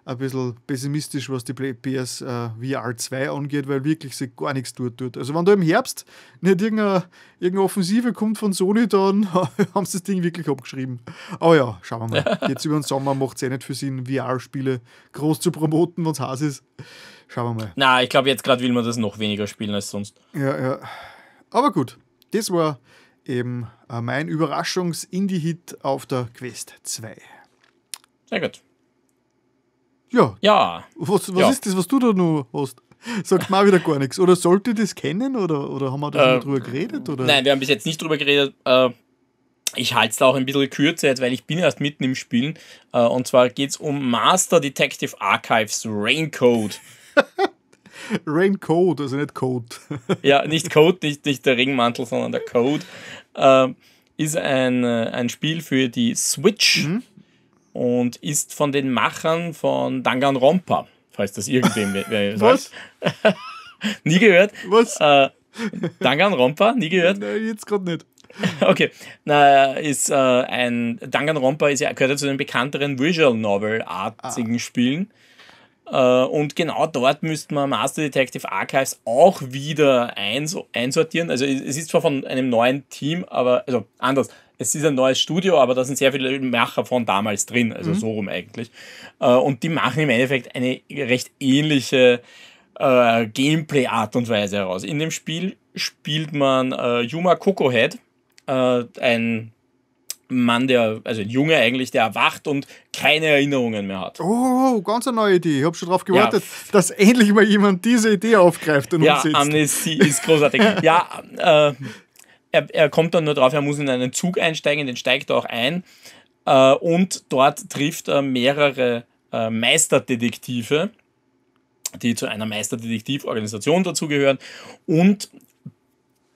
ein bisschen pessimistisch, was die PS äh, VR 2 angeht, weil wirklich sich gar nichts tut. tut. Also wenn da im Herbst nicht irgendeine, irgendeine Offensive kommt von Sony, dann haben sie das Ding wirklich abgeschrieben. Aber ja, schauen wir mal. Jetzt über den Sommer macht es eh nicht für Sinn, VR-Spiele groß zu promoten, wenn es heiß ist. Schauen wir mal. Na, ich glaube, jetzt gerade will man das noch weniger spielen als sonst. Ja, ja. Aber gut, das war eben äh, mein Überraschungs-Indie-Hit auf der Quest 2. Sehr gut. Ja. Ja. Was, was ja. ist das, was du da nur hast? Sagt mal wieder gar nichts. Oder sollte das kennen oder, oder haben wir da äh, drüber geredet? Oder? Nein, wir haben bis jetzt nicht drüber geredet. Äh, ich halte es da auch ein bisschen kürzer jetzt, weil ich bin erst mitten im Spielen. Äh, und zwar geht es um Master Detective Archives Raincoat. Raincoat, also nicht Code. ja, nicht Code, nicht, nicht der Ringmantel, sondern der Code. Äh, ist ein, äh, ein Spiel für die Switch. Mhm und ist von den Machern von Danganronpa, falls das irgendwem Was? nie gehört. Was? Äh, Danganronpa, nie gehört. Nein, jetzt gerade nicht. Okay, na, ist äh, ein Danganronpa ist ja, gehört ja zu den bekannteren Visual Novel artigen ah. Spielen. Äh, und genau dort müsste man Master Detective Archives auch wieder eins, einsortieren. Also es ist zwar von einem neuen Team, aber also anders es ist ein neues Studio, aber da sind sehr viele Macher von damals drin, also mhm. so rum eigentlich. Äh, und die machen im Endeffekt eine recht ähnliche äh, Gameplay-Art und Weise heraus. In dem Spiel spielt man äh, Yuma Cocohead, ein Mann, der, also ein Junge eigentlich, der erwacht und keine Erinnerungen mehr hat. Oh, ganz eine neue Idee. Ich habe schon darauf gewartet, ja. dass endlich mal jemand diese Idee aufgreift und ja, umsetzt. Amnesie ist großartig. ja, äh, er, er kommt dann nur drauf, er muss in einen Zug einsteigen, den steigt er auch ein äh, und dort trifft er mehrere äh, Meisterdetektive, die zu einer Meisterdetektivorganisation dazugehören und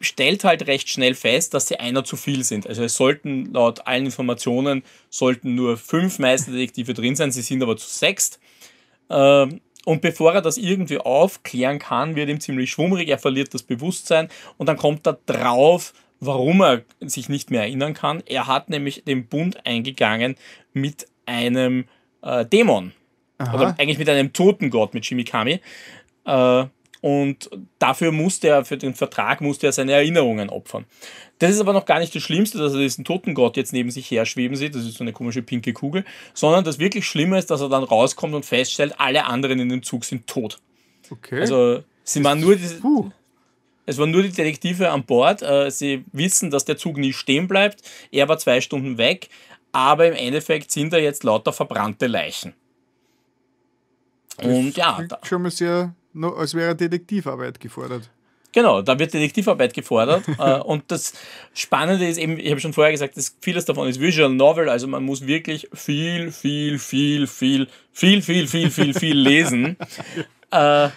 stellt halt recht schnell fest, dass sie einer zu viel sind. Also es sollten laut allen Informationen sollten nur fünf Meisterdetektive drin sein, sie sind aber zu sechst. Äh, und bevor er das irgendwie aufklären kann, wird ihm ziemlich schwummrig, er verliert das Bewusstsein und dann kommt er drauf, warum er sich nicht mehr erinnern kann. Er hat nämlich den Bund eingegangen mit einem äh, Dämon. Aha. Oder eigentlich mit einem Totengott, mit Shimikami. Äh, und dafür musste er, für den Vertrag musste er seine Erinnerungen opfern. Das ist aber noch gar nicht das Schlimmste, dass er diesen Totengott jetzt neben sich her schweben sieht, das ist so eine komische pinke Kugel, sondern das wirklich Schlimme ist, dass er dann rauskommt und feststellt, alle anderen in dem Zug sind tot. Okay. Also sie waren nur diese, Puh. Es waren nur die Detektive an Bord. Äh, sie wissen, dass der Zug nie stehen bleibt. Er war zwei Stunden weg. Aber im Endeffekt sind da jetzt lauter verbrannte Leichen. Und das ja. Da. Schon mal sehr, als wäre Detektivarbeit gefordert. Genau, da wird Detektivarbeit gefordert. Äh, und das Spannende ist eben, ich habe schon vorher gesagt, dass vieles davon ist Visual Novel, also man muss wirklich viel, viel, viel, viel, viel, viel, viel, viel, viel, viel lesen. äh,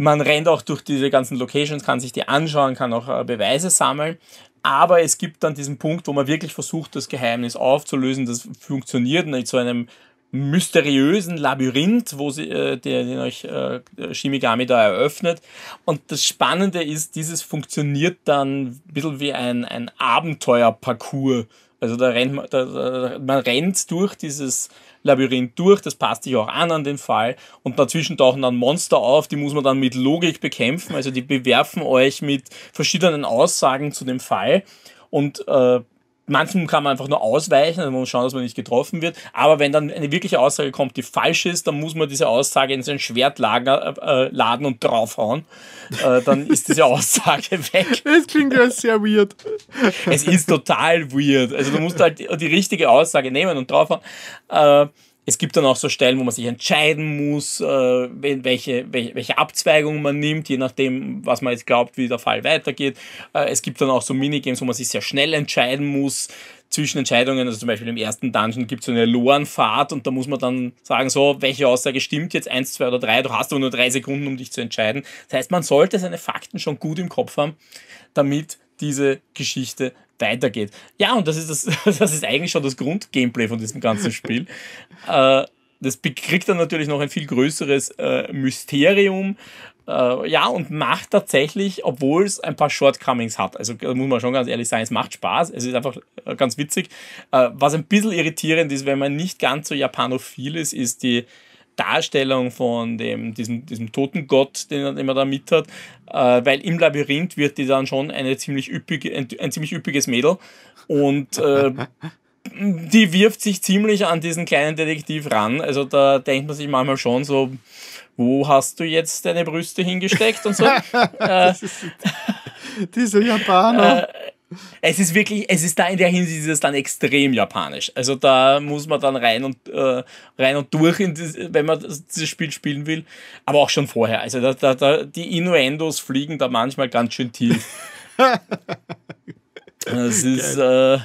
man rennt auch durch diese ganzen Locations, kann sich die anschauen, kann auch äh, Beweise sammeln. Aber es gibt dann diesen Punkt, wo man wirklich versucht, das Geheimnis aufzulösen. Das funktioniert nicht zu einem mysteriösen Labyrinth, wo sie, äh, den, den euch äh, Shimigami da eröffnet. Und das Spannende ist, dieses funktioniert dann ein bisschen wie ein, ein Abenteuerparcours. Also da rennt man, da, da, man rennt durch dieses Labyrinth durch, das passt sich auch an an den Fall und dazwischen tauchen dann Monster auf, die muss man dann mit Logik bekämpfen, also die bewerfen euch mit verschiedenen Aussagen zu dem Fall und äh, manchen kann man einfach nur ausweichen, man muss schauen, dass man nicht getroffen wird. Aber wenn dann eine wirkliche Aussage kommt, die falsch ist, dann muss man diese Aussage in sein Schwert lager, äh, äh, laden und draufhauen. Äh, dann ist diese Aussage weg. Das klingt ja sehr weird. Es ist total weird. Also du musst halt die, die richtige Aussage nehmen und draufhauen. Äh, es gibt dann auch so Stellen, wo man sich entscheiden muss, äh, welche, welche, Abzweigung man nimmt, je nachdem, was man jetzt glaubt, wie der Fall weitergeht. Äh, es gibt dann auch so Minigames, wo man sich sehr schnell entscheiden muss zwischen Entscheidungen. Also zum Beispiel im ersten Dungeon gibt es so eine Lorenfahrt und da muss man dann sagen, so, welche Aussage stimmt jetzt, eins, zwei oder drei. Du hast aber nur drei Sekunden, um dich zu entscheiden. Das heißt, man sollte seine Fakten schon gut im Kopf haben, damit diese Geschichte weitergeht. Ja, und das ist, das, das ist eigentlich schon das Grundgameplay von diesem ganzen Spiel. Äh, das kriegt dann natürlich noch ein viel größeres äh, Mysterium. Äh, ja, und macht tatsächlich, obwohl es ein paar Shortcomings hat. Also muss man schon ganz ehrlich sein, es macht Spaß, es ist einfach ganz witzig. was ein bisschen irritierend ist, wenn man nicht ganz so japanophil ist, ist die Darstellung von dem, diesem, diesem toten Gott, den, den man da mit hat, äh, weil im Labyrinth wird die dann schon eine ziemlich üppige, ein, ein ziemlich üppiges Mädel und äh, die wirft sich ziemlich an diesen kleinen Detektiv ran. Also da denkt man sich manchmal schon so, wo hast du jetzt deine Brüste hingesteckt und so. äh, diese Japaner. Äh, es ist wirklich, es ist da in der Hinsicht ist es dann extrem japanisch. Also da muss man dann rein und äh, rein und durch, das, wenn man dieses Spiel spielen will. Aber auch schon vorher. Also da, da, da, die Innuendos fliegen da manchmal ganz schön tief. Das ist, äh,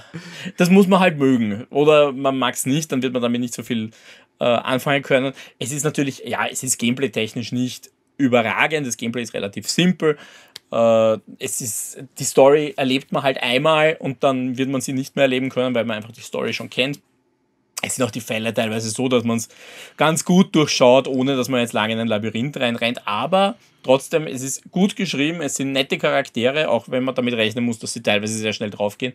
das muss man halt mögen. Oder man mag es nicht, dann wird man damit nicht so viel äh, anfangen können. Es ist natürlich, ja, es ist gameplay-technisch nicht überragend. Das Gameplay ist relativ simpel. Äh, es ist, die Story erlebt man halt einmal und dann wird man sie nicht mehr erleben können, weil man einfach die Story schon kennt. Es sind auch die Fälle teilweise so, dass man es ganz gut durchschaut, ohne dass man jetzt lange in ein Labyrinth reinrennt. Aber trotzdem, es ist gut geschrieben, es sind nette Charaktere, auch wenn man damit rechnen muss, dass sie teilweise sehr schnell draufgehen.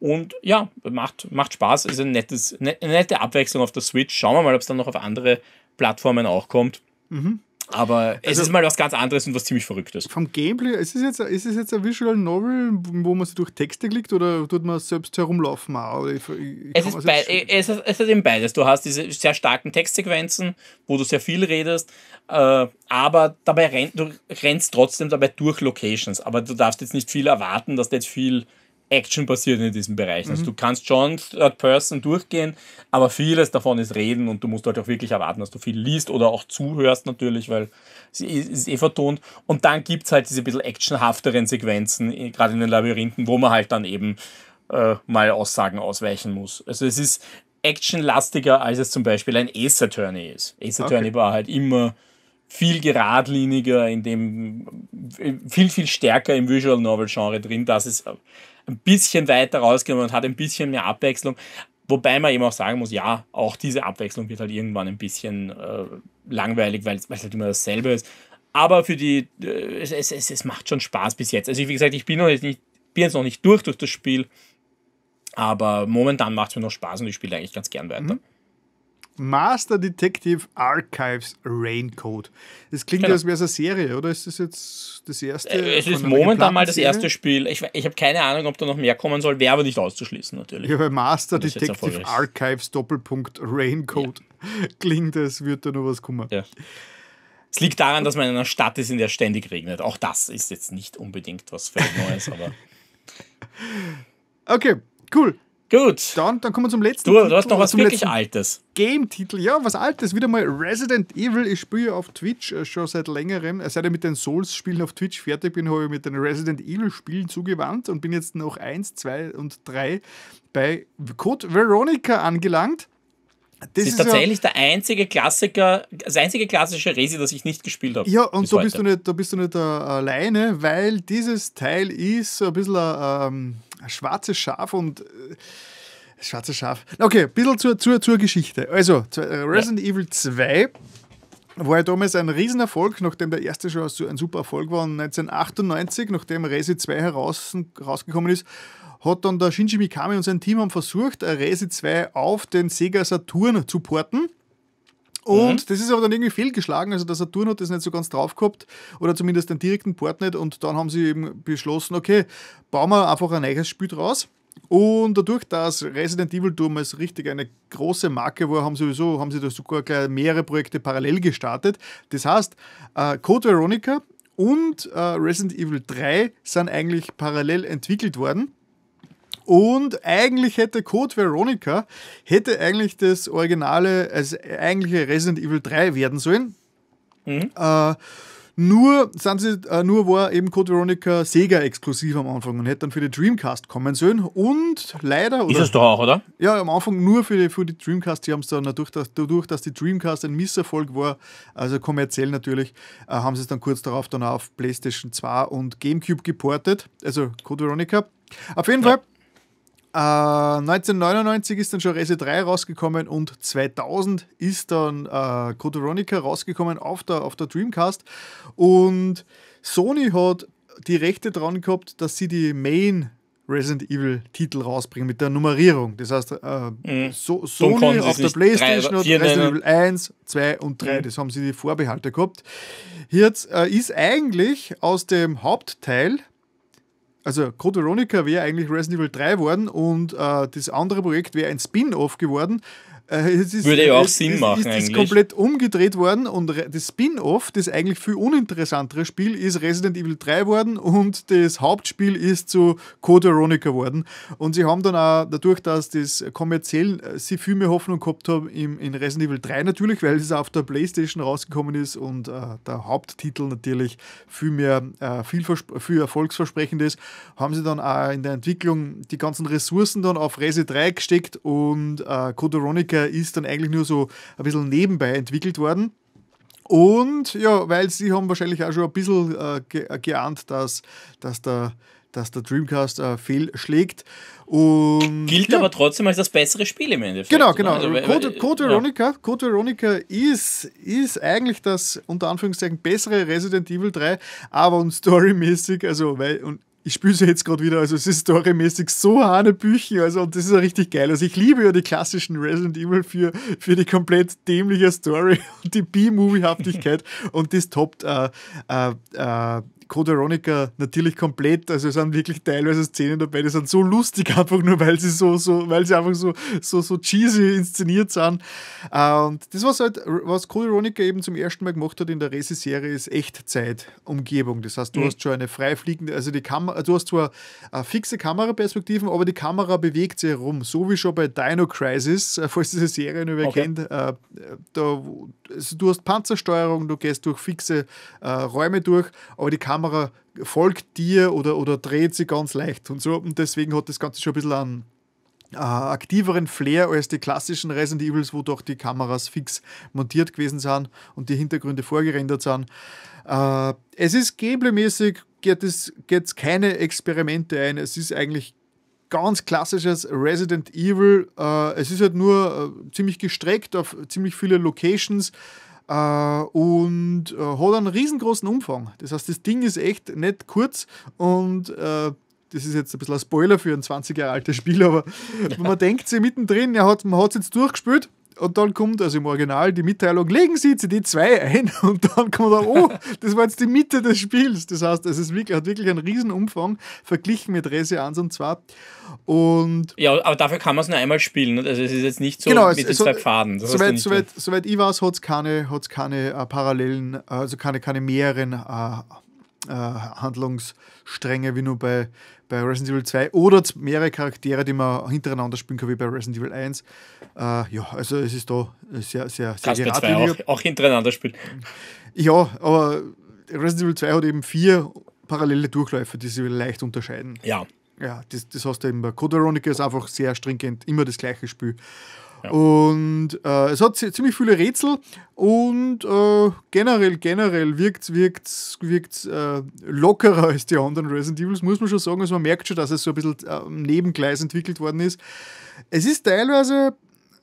Und ja, macht, macht Spaß, ist ein nettes, ne, eine nette Abwechslung auf der Switch. Schauen wir mal, ob es dann noch auf andere Plattformen auch kommt. Mhm. Aber es also, ist mal was ganz anderes und was ziemlich Verrücktes. Vom Gameplay, ist es jetzt, ist es jetzt ein Visual Novel, wo man sich durch Texte klickt oder tut man selbst herumlaufen? Ich, ich es, ist es, ist, es ist eben beides. Du hast diese sehr starken Textsequenzen, wo du sehr viel redest, äh, aber dabei renn, du rennst trotzdem dabei durch Locations. Aber du darfst jetzt nicht viel erwarten, dass da jetzt viel Action passiert in diesem Bereich. Also mhm. Also du kannst schon Third Person durchgehen, aber vieles davon ist Reden und du musst halt auch wirklich erwarten, dass du viel liest oder auch zuhörst natürlich, weil es ist eh vertont. Und dann gibt es halt diese bisschen actionhafteren Sequenzen, eh, gerade in den Labyrinthen, wo man halt dann eben äh, mal Aussagen ausweichen muss. Also es ist actionlastiger, als es zum Beispiel ein Ace Attorney ist. Ace Attorney okay. war halt immer viel geradliniger, in dem äh, viel, viel stärker im Visual Novel Genre drin. dass es ein bisschen weiter rausgenommen und hat ein bisschen mehr Abwechslung. Wobei man eben auch sagen muss, ja, auch diese Abwechslung wird halt irgendwann ein bisschen äh, langweilig, weil es halt immer dasselbe ist. Aber für die, äh, es, es, es macht schon Spaß bis jetzt. Also wie gesagt, ich bin, noch jetzt nicht, bin jetzt noch nicht durch durch das Spiel, aber momentan macht es mir noch Spaß und ich spiele eigentlich ganz gern weiter. Mhm. Master Detective Archives Raincoat. Das klingt genau. als wäre es eine Serie, oder? Ist das jetzt das erste? Äh, es ist momentan mal das erste Spiel. Ich, ich habe keine Ahnung, ob da noch mehr kommen soll, wäre aber nicht auszuschließen, natürlich. Ja, bei Master Detective Archives Doppelpunkt Raincoat ja. klingt, als würde da noch was kommen. Ja. Es liegt daran, dass man in einer Stadt ist, in der ständig regnet. Auch das ist jetzt nicht unbedingt was völlig Neues, aber. Okay, cool. Gut. Dann, dann kommen wir zum letzten. Du, Titel, du hast noch was zum wirklich Altes. Game-Titel, ja, was Altes. Wieder mal Resident Evil. Ich spiele auf Twitch äh, schon seit längerem. Seit ich mit den Souls-Spielen auf Twitch fertig bin, habe ich mit den Resident Evil-Spielen zugewandt und bin jetzt noch 1, 2 und 3 bei Code Veronica angelangt. Das, das, ist, ist tatsächlich ja, der einzige Klassiker, das einzige klassische Resi, das ich nicht gespielt habe. Ja, und da bist, du nicht, da bist du nicht äh, alleine, weil dieses Teil ist ein bisschen uh, äh, um, ähm, schwarzes Schaf und. Äh, schwarzes Schaf. Okay, ein bisschen zur, zur, zur Geschichte. Also, äh, Resident ja. Evil 2 war ja damals ein Riesenerfolg, nachdem der erste schon ein super Erfolg war. Und 1998, nachdem Resi 2 heraus, rausgekommen ist, hat dann der Shinji Mikami und sein Team haben versucht, Resi 2 auf den Sega Saturn zu porten. Mhm. Und mhm. das ist aber dann irgendwie fehlgeschlagen. Also der Saturn hat das nicht so ganz drauf gehabt oder zumindest den direkten Port nicht. Und dann haben sie eben beschlossen, okay, bauen wir einfach ein neues Spiel draus. Und dadurch, dass Resident Evil damals richtig eine große Marke war, haben sie sowieso, haben sie da sogar gleich mehrere Projekte parallel gestartet. Das heißt, äh, Code Veronica und äh, Resident Evil 3 sind eigentlich parallel entwickelt worden. Und eigentlich hätte Code Veronica, hätte eigentlich das originale, also eigentliche Resident Evil 3 werden sollen. Mhm. Äh, nur, sind sie, äh, nur war eben Code Veronica Sega exklusiv am Anfang und hätte dann für die Dreamcast kommen sollen. Und leider. Oder, ist es doch auch, oder? Ja, am Anfang nur für die, für die Dreamcast. Die haben es dann dadurch dass, dadurch, dass die Dreamcast ein Misserfolg war, also kommerziell natürlich, äh, haben sie es dann kurz darauf dann auf PlayStation 2 und Gamecube geportet. Also Code Veronica. Auf jeden ja. Fall 1999 äh, ist dann schon Resi 3 rausgekommen und 2000 ist dann äh, Code Veronica rausgekommen auf der, auf der Dreamcast. Und Sony hat die Rechte dran gehabt, dass sie die Main Resident Evil Titel rausbringen mit der Nummerierung. Das heißt, äh, mhm. so, Sony auf der Playstation hat Resident Evil 1, 2 und 3. Mhm. Das haben sie die Vorbehalte gehabt. Hier äh, ist eigentlich aus dem Hauptteil also Code Veronica wäre eigentlich Resident Evil 3 geworden und äh, das andere Projekt wäre ein Spin-off geworden. Äh, ist, Würde ja auch es, Sinn es, machen. Es ist eigentlich. komplett umgedreht worden und das Spin-off, das eigentlich viel uninteressantere Spiel, ist Resident Evil 3 geworden und das Hauptspiel ist zu Code Veronica geworden. Und sie haben dann auch, dadurch, dass das kommerziell äh, sie viel mehr Hoffnung gehabt haben im, in Resident Evil 3 natürlich, weil es auf der Playstation rausgekommen ist und äh, der Haupttitel natürlich viel mehr äh, viel, viel erfolgsversprechend ist, haben sie dann auch in der Entwicklung die ganzen Ressourcen dann auf Resi 3 gesteckt und äh, Code Veronica Musiker ist dann eigentlich nur so ein bisschen nebenbei entwickelt worden. Und ja, weil sie haben wahrscheinlich auch schon ein bisschen äh, äh, geahnt, dass, dass der dass der Dreamcast äh, fehlschlägt. Und, Gilt ja. aber trotzdem als das bessere Spiel im Endeffekt. Genau, ne? genau. Also, Code, äh, Code, Veronica, ja. Code Veronica ist, ist eigentlich das unter Anführungszeichen bessere Resident Evil 3, aber und storymäßig, also weil und ich spüre sie jetzt gerade wieder, also es ist storymäßig so hanebüchen, also und das ist ja richtig geil. Also ich liebe ja die klassischen Resident Evil für, für die komplett dämliche Story und die B-Movie-Haftigkeit und das toppt äh, äh, äh, Code Veronica natürlich komplett, also es sind wirklich teilweise Szenen dabei, die sind so lustig einfach nur, weil sie so, so, weil sie einfach so, so, so cheesy inszeniert sind. Äh, und das, was halt, was Code Veronica eben zum ersten Mal gemacht hat in der Resi-Serie, ist Echtzeitumgebung. Das heißt, du mhm. hast schon eine frei fliegende, also die Kamera, du hast zwar äh, fixe Kameraperspektiven, aber die Kamera bewegt sich herum, so wie schon bei Dino Crisis, falls diese Serie noch wer okay. kennt, äh, da du hast Panzersteuerung, du gehst durch fixe äh, Räume durch, aber die Kamera folgt dir oder, oder dreht sie ganz leicht und so. Und deswegen hat das Ganze schon ein bisschen an äh, aktiveren Flair als die klassischen Resident Evils, wo doch die Kameras fix montiert gewesen sind und die Hintergründe vorgerendert sind. Äh, es ist gablemäßig, geht es geht keine Experimente ein. Es ist eigentlich ganz klassisches Resident Evil. Äh, es ist halt nur äh, ziemlich gestreckt auf ziemlich viele Locations äh, und hat einen riesengroßen Umfang. Das heißt, das Ding ist echt nicht kurz und das ist jetzt ein bisschen ein Spoiler für ein 20 Jahre altes Spiel, aber ja. man denkt sich mittendrin, er hat, man hat es jetzt durchgespielt und dann kommt also im Original die Mitteilung, legen Sie CD2 ein und dann kommt man da, oh, das war jetzt die Mitte des Spiels. Das heißt, es ist wirklich, hat wirklich einen riesen Umfang verglichen mit Resi 1 und 2. Und ja, aber dafür kann man es nur einmal spielen. Ne? Also es ist jetzt nicht so genau, mit es, den zwei Pfaden. Das soweit, soweit, soweit ich weiß, hat es keine, hat's keine äh, parallelen, äh, also keine, keine mehreren äh, äh, Handlungsstränge wie nur bei bei Resident Evil 2 oder mehrere Charaktere, die man hintereinander spielen kann, wie bei Resident Evil 1. Äh, ja, also es ist da sehr, sehr, sehr Kannst geradlinig. Auch, auch hintereinander spielen. Ja, aber Resident Evil 2 hat eben vier parallele Durchläufe, die sich leicht unterscheiden. Ja. Ja, das, das hast du eben bei Code Veronica ist einfach sehr stringent, immer das gleiche Spiel. Und äh, es hat ziemlich viele Rätsel und äh, generell, generell wirkt es wirkt's, wirkt's, äh, lockerer als die anderen Resident Evils, muss man schon sagen. Also man merkt schon, dass es so ein bisschen äh, am Nebengleis entwickelt worden ist. Es ist teilweise,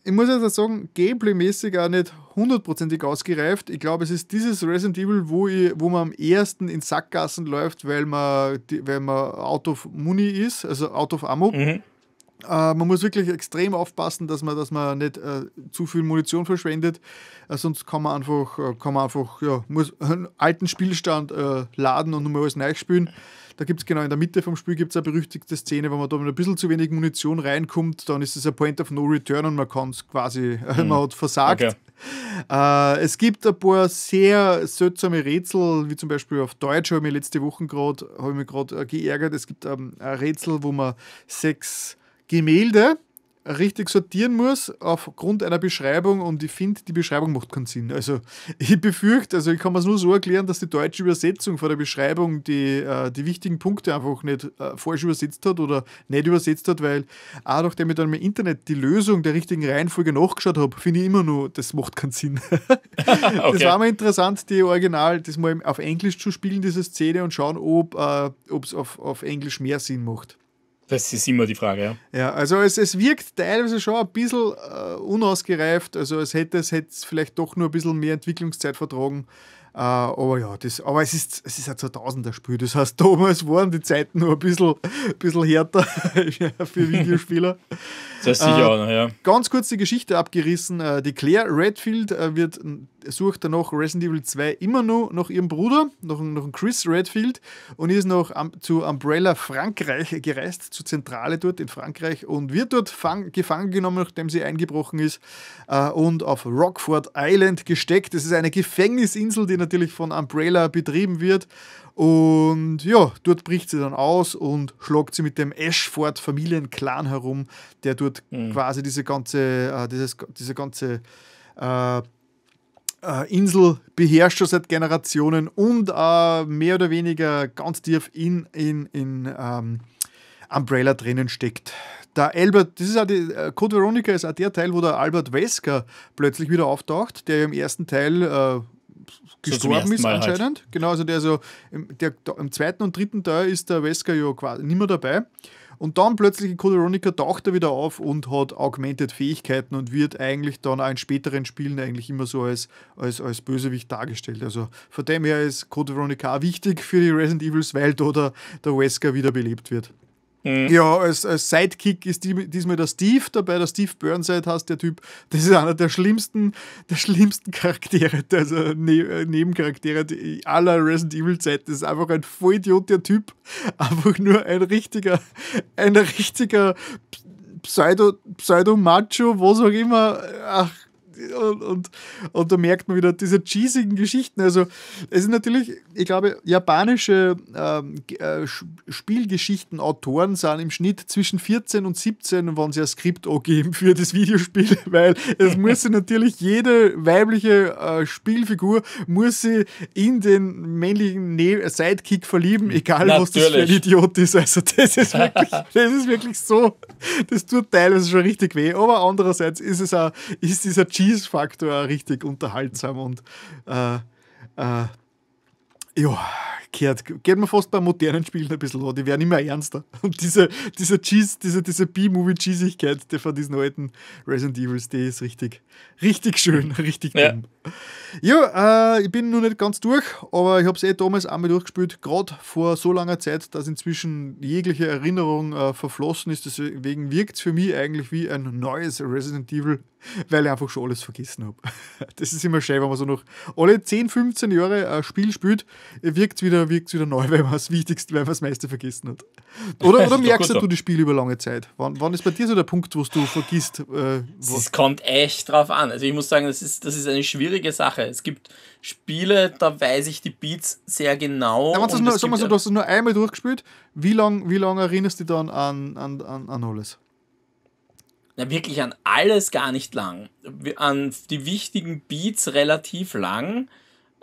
ich muss jetzt sagen, gameplay-mäßig auch nicht hundertprozentig ausgereift. Ich glaube, es ist dieses Resident Evil, wo, ich, wo man am ersten in Sackgassen läuft, weil man, weil man out of Muni ist, also out of Ammo. Mhm äh, man muss wirklich extrem aufpassen, dass man, dass man nicht äh, zu viel Munition verschwendet, äh, sonst kann man einfach, äh, kann man einfach ja, muss einen alten Spielstand äh, laden und nochmal alles neu spielen. Da gibt es genau in der Mitte vom Spiel gibt's eine berüchtigte Szene, wenn man da mit ein bisschen zu wenig Munition reinkommt, dann ist es ein Point of No Return und man kann es quasi, mhm. man hat versagt. Okay. Äh, es gibt ein paar sehr seltsame Rätsel, wie zum Beispiel auf Deutsch habe ich mich letzte Woche gerade hab geärgert. Es gibt ähm, ein Rätsel, wo man sechs Gemälde richtig sortieren muss aufgrund einer Beschreibung und ich finde, die Beschreibung macht keinen Sinn. Also ich befürchte, also ich kann mir es nur so erklären, dass die deutsche Übersetzung von der Beschreibung die, äh, die wichtigen Punkte einfach nicht äh, falsch übersetzt hat oder nicht übersetzt hat, weil auch nachdem ich dann im Internet die Lösung der richtigen Reihenfolge nachgeschaut habe, finde ich immer nur, das macht keinen Sinn. okay. Das war mal interessant, die Original, das mal auf Englisch zu spielen, diese Szene und schauen, ob es äh, auf, auf Englisch mehr Sinn macht. Das ist immer die Frage, ja. Ja, also es, es wirkt teilweise schon ein bisschen äh, unausgereift. Also es hätte es hätte vielleicht doch nur ein bisschen mehr Entwicklungszeit vertragen. Äh, aber ja, das, aber es ist, es ist ein 2000er-Spiel. Das heißt, damals waren die Zeiten nur ein bisschen, ein bisschen härter für Videospieler. das ist sicher äh, auch noch, ja. Ganz kurz die Geschichte abgerissen. Äh, die Claire Redfield äh, wird sucht danach Resident Evil 2 immer noch nach ihrem Bruder, nach, nach Chris Redfield und ist noch zu Umbrella Frankreich gereist, zur Zentrale dort in Frankreich und wird dort gefangen genommen, nachdem sie eingebrochen ist äh, und auf Rockford Island gesteckt. Das ist eine Gefängnisinsel, die natürlich von Umbrella betrieben wird und ja, dort bricht sie dann aus und schlagt sie mit dem Ashford Familienclan herum, der dort mhm. quasi diese ganze, äh, dieses, diese ganze äh, äh, Insel beherrscht schon seit Generationen und äh, mehr oder weniger ganz tief in, in, in ähm, Umbrella drinnen steckt. Der Albert, das ist auch die, äh, Code Veronica ist auch der Teil, wo der Albert Wesker plötzlich wieder auftaucht, der im ersten Teil äh, gestorben so ist halt. anscheinend. Halt. Genau, also der, so, im, der, im zweiten und dritten Teil ist der Wesker ja quasi nicht mehr dabei. Und dann plötzlich in Code Veronica taucht er wieder auf und hat augmented Fähigkeiten und wird eigentlich dann auch in späteren Spielen eigentlich immer so als, als, als Bösewicht dargestellt. Also von dem her ist Code Veronica auch wichtig für die Resident Evils, weil da der, Wesker wiederbelebt wird. Mhm. Ja, als, als Sidekick ist die, diesmal der Steve dabei. Der Steve Burnside heißt der Typ. Das ist einer der schlimmsten, der schlimmsten Charaktere, also ne Nebencharaktere aller Resident Evil Zeit. Das ist einfach ein Vollidiot, der Typ. Einfach nur ein richtiger, ein richtiger Pseudo, Pseudo-Macho, was auch immer. Ach, und, und, und da merkt man wieder diese cheesigen Geschichten. Also es ist natürlich, ich glaube, japanische ähm, äh, Spielgeschichten-Autoren sind im Schnitt zwischen 14 und 17, wenn sie ein Skript geben für das Videospiel, weil es muss sie natürlich jede weibliche äh, Spielfigur muss sie in den männlichen ne Sidekick verlieben, mhm. egal natürlich. was das für ein Idiot ist. Also das ist wirklich, das ist wirklich so, das tut teilweise schon richtig weh, aber andererseits ist es auch, ist dieser Cheese Cheese-Faktor richtig unterhaltsam und äh, äh, ja, umgekehrt. Geht man fast bei modernen Spielen ein bisschen an, die werden immer ernster. Und diese, diese Cheese, diese, diese B-Movie-Cheesigkeit die von diesen alten Resident Evil, die ist richtig, richtig schön, richtig dumm. Ja, äh, ich bin noch nicht ganz durch, aber ich habe es eh damals einmal durchgespielt, gerade vor so langer Zeit, dass inzwischen jegliche Erinnerung äh, verflossen ist. Deswegen wirkt es für mich eigentlich wie ein neues Resident Evil, weil ich einfach schon alles vergessen habe. Das ist immer schön, wenn man so noch alle 10, 15 Jahre ein Spiel spielt, wirkt es wieder wirkt es wieder neu, wenn man das Wichtigste, wenn man das meiste vergessen hat. Oder, oder merkst du das Spiel über lange Zeit? Wann, wann ist bei dir so der Punkt, wo du vergisst? Äh, es kommt echt drauf an. Also ich muss sagen, das ist, das ist eine schwierige Sache. Es gibt Spiele, da weiß ich die Beats sehr genau. Ja, nur, sag mal so, du hast es nur einmal durchgespielt. Wie lange wie lang erinnerst du dich dann an, an, an, an alles? Na, wirklich an alles gar nicht lang. An die wichtigen Beats relativ lang.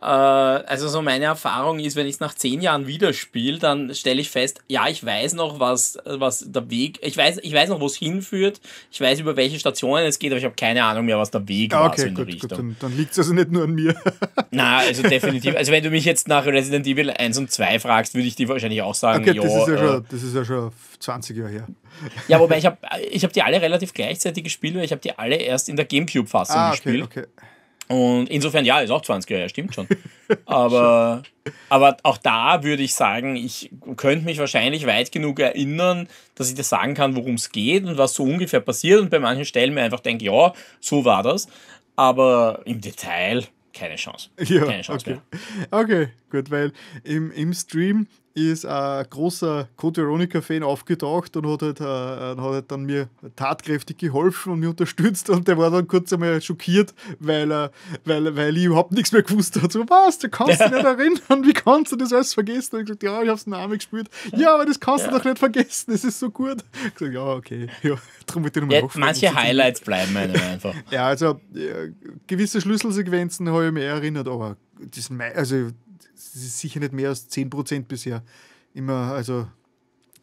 Äh, also so meine Erfahrung ist, wenn ich es nach zehn Jahren wieder spiele, dann stelle ich fest, ja, ich weiß noch, was, was der Weg, ich weiß, ich weiß noch, wo es hinführt, ich weiß, über welche Stationen es geht, aber ich habe keine Ahnung mehr, was der Weg ah, okay, war in gut, der Richtung. Gut, dann, dann liegt es also nicht nur an mir. Na, also definitiv, also wenn du mich jetzt nach Resident Evil 1 und 2 fragst, würde ich dir wahrscheinlich auch sagen, okay, jo, das, ist ja äh, schon, das ist ja schon 20 Jahre her. Ja, wobei ich habe ich hab die alle relativ gleichzeitig gespielt, weil ich habe die alle erst in der Gamecube-Fassung ah, okay, gespielt. Okay. Und insofern, ja, ist auch 20er, ja, stimmt schon. Aber, aber auch da würde ich sagen, ich könnte mich wahrscheinlich weit genug erinnern, dass ich dir sagen kann, worum es geht und was so ungefähr passiert. Und bei manchen Stellen mir einfach denke, ja, so war das. Aber im Detail keine Chance. Ja, keine Chance okay. mehr. Okay, gut, weil im, im Stream ist ein großer Code Veronica-Fan aufgetaucht und hat halt, äh, äh hat halt dann mir tatkräftig geholfen und mich unterstützt und der war dann kurz einmal schockiert, weil, äh, weil, weil ich überhaupt nichts mehr gewusst habe. So, was, du kannst dich nicht erinnern, wie kannst du das alles vergessen? Und ich gesagt, ja, ich habe es Namen gespürt. Ja, aber das kannst ja. du doch nicht vergessen, es ist so gut. Ich gesagt, ja, okay, ja, darum wird dir nochmal ja, Manche Highlights bleiben halt einem einfach. ja, also ja, äh, gewisse Schlüsselsequenzen habe ich mir erinnert, aber das, also sicher nicht mehr als 10% bisher. Immer, also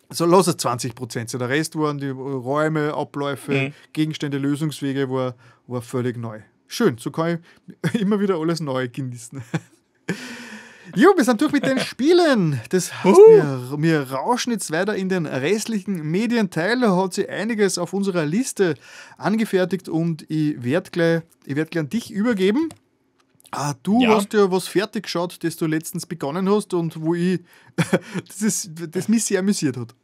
so los als 20 Prozent. der Rest waren die Räume, Abläufe, mhm. Gegenstände, Lösungswege, war, war völlig neu. Schön, so kann ich immer wieder alles neu genießen. jo, wir sind durch mit den Spielen. Das heißt, wir, wir rauschen jetzt weiter in den restlichen Medienteil. Da hat sie einiges auf unserer Liste angefertigt und ich werde gleich, werd gleich an dich übergeben. Ah, du ja. hast ja was fertig geschaut, das du letztens begonnen hast und wo ich das, ist, das mich sehr amüsiert hat.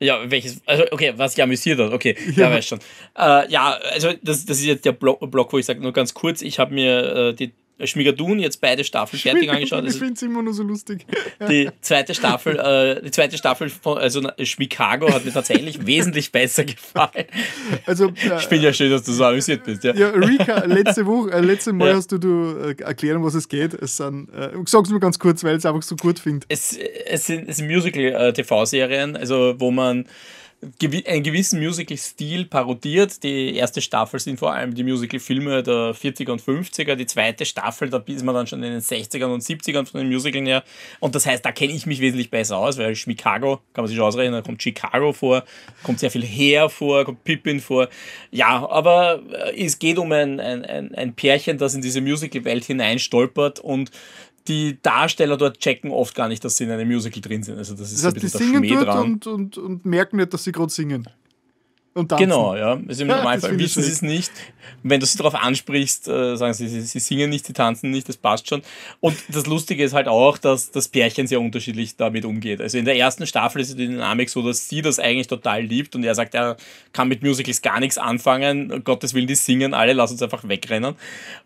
Ja, welches, also okay, was ich amüsiert hat, okay, ja, ja weiß schon. Äh, ja, also das, das ist jetzt der Blog, Blog wo ich sage, nur ganz kurz, ich habe mir äh, die äh, Schmigadun jetzt beide Staffeln fertig angeschaut. Ich finde es immer nur so lustig. Die zweite Staffel, äh, die zweite Staffel von also Chicago hat mir tatsächlich wesentlich besser gefallen. Also, äh, ich bin ja schön, dass du so amüsiert bist. Ja, ja Rika, letzte Woche, äh, letzte Mal ja. hast du, du äh, erklärt, um was es geht. Es sind, äh, sag's mir ganz kurz, weil ich es einfach so gut finde. Es, es sind, es sind Musical-TV-Serien, äh, also wo man einen gewissen Musical-Stil parodiert. Die erste Staffel sind vor allem die Musical-Filme der 40er und 50er. Die zweite Staffel, da ist man dann schon in den 60ern und 70ern von den Musicals her. Und das heißt, da kenne ich mich wesentlich besser aus, weil Chicago, kann man sich ausrechnen, da kommt Chicago vor, kommt sehr viel Her vor, kommt Pippin vor. Ja, aber äh, es geht um ein, ein, ein Pärchen, das in diese Musical-Welt hineinstolpert und die Darsteller dort checken oft gar nicht, dass sie in einem Musical drin sind. Also das ist das heißt, ein bisschen die singen dort und, und, und merken nicht, dass sie gerade singen. Und tanzen. Genau, ja. Also im ja, Normalfall wissen sie es nicht. Wenn du sie darauf ansprichst, äh, sagen sie, sie, sie, singen nicht, sie tanzen nicht, das passt schon. Und das Lustige ist halt auch, dass das Pärchen sehr unterschiedlich damit umgeht. Also in der ersten Staffel ist die Dynamik so, dass sie das eigentlich total liebt und er sagt, er kann mit Musicals gar nichts anfangen. Um Gottes Willen, die singen alle, lass uns einfach wegrennen.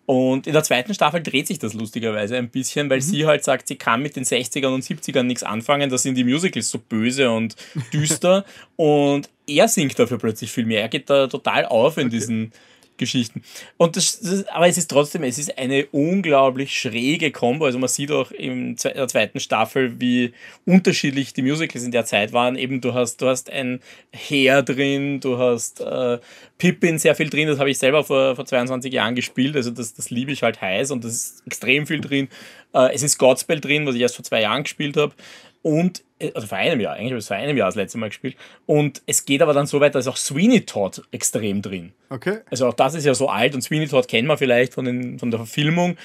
Und in der zweiten Staffel dreht sich das lustigerweise ein bisschen, weil mhm. sie halt sagt, sie kann mit den 60ern und 70ern nichts anfangen. Da sind die Musicals so böse und düster. und er singt dafür plötzlich viel mehr. Er geht da total auf in okay. diesen Geschichten. Und das, das, aber es ist trotzdem, es ist eine unglaublich schräge Kombo. Also man sieht auch in der zweiten Staffel, wie unterschiedlich die Musicals in der Zeit waren. Eben du hast, du hast ein Heer drin, du hast äh, Pippin sehr viel drin. Das habe ich selber vor, vor 22 Jahren gespielt. Also das, das liebe ich halt heiß und das ist extrem viel drin. Äh, es ist Godspell drin, was ich erst vor zwei Jahren gespielt habe. Und, also vor einem Jahr, eigentlich habe ich es vor einem Jahr das letzte Mal gespielt. Und es geht aber dann so weit, da ist auch Sweeney Todd extrem drin. Okay. Also auch das ist ja so alt und Sweeney Todd kennen wir vielleicht von, den, von der Verfilmung.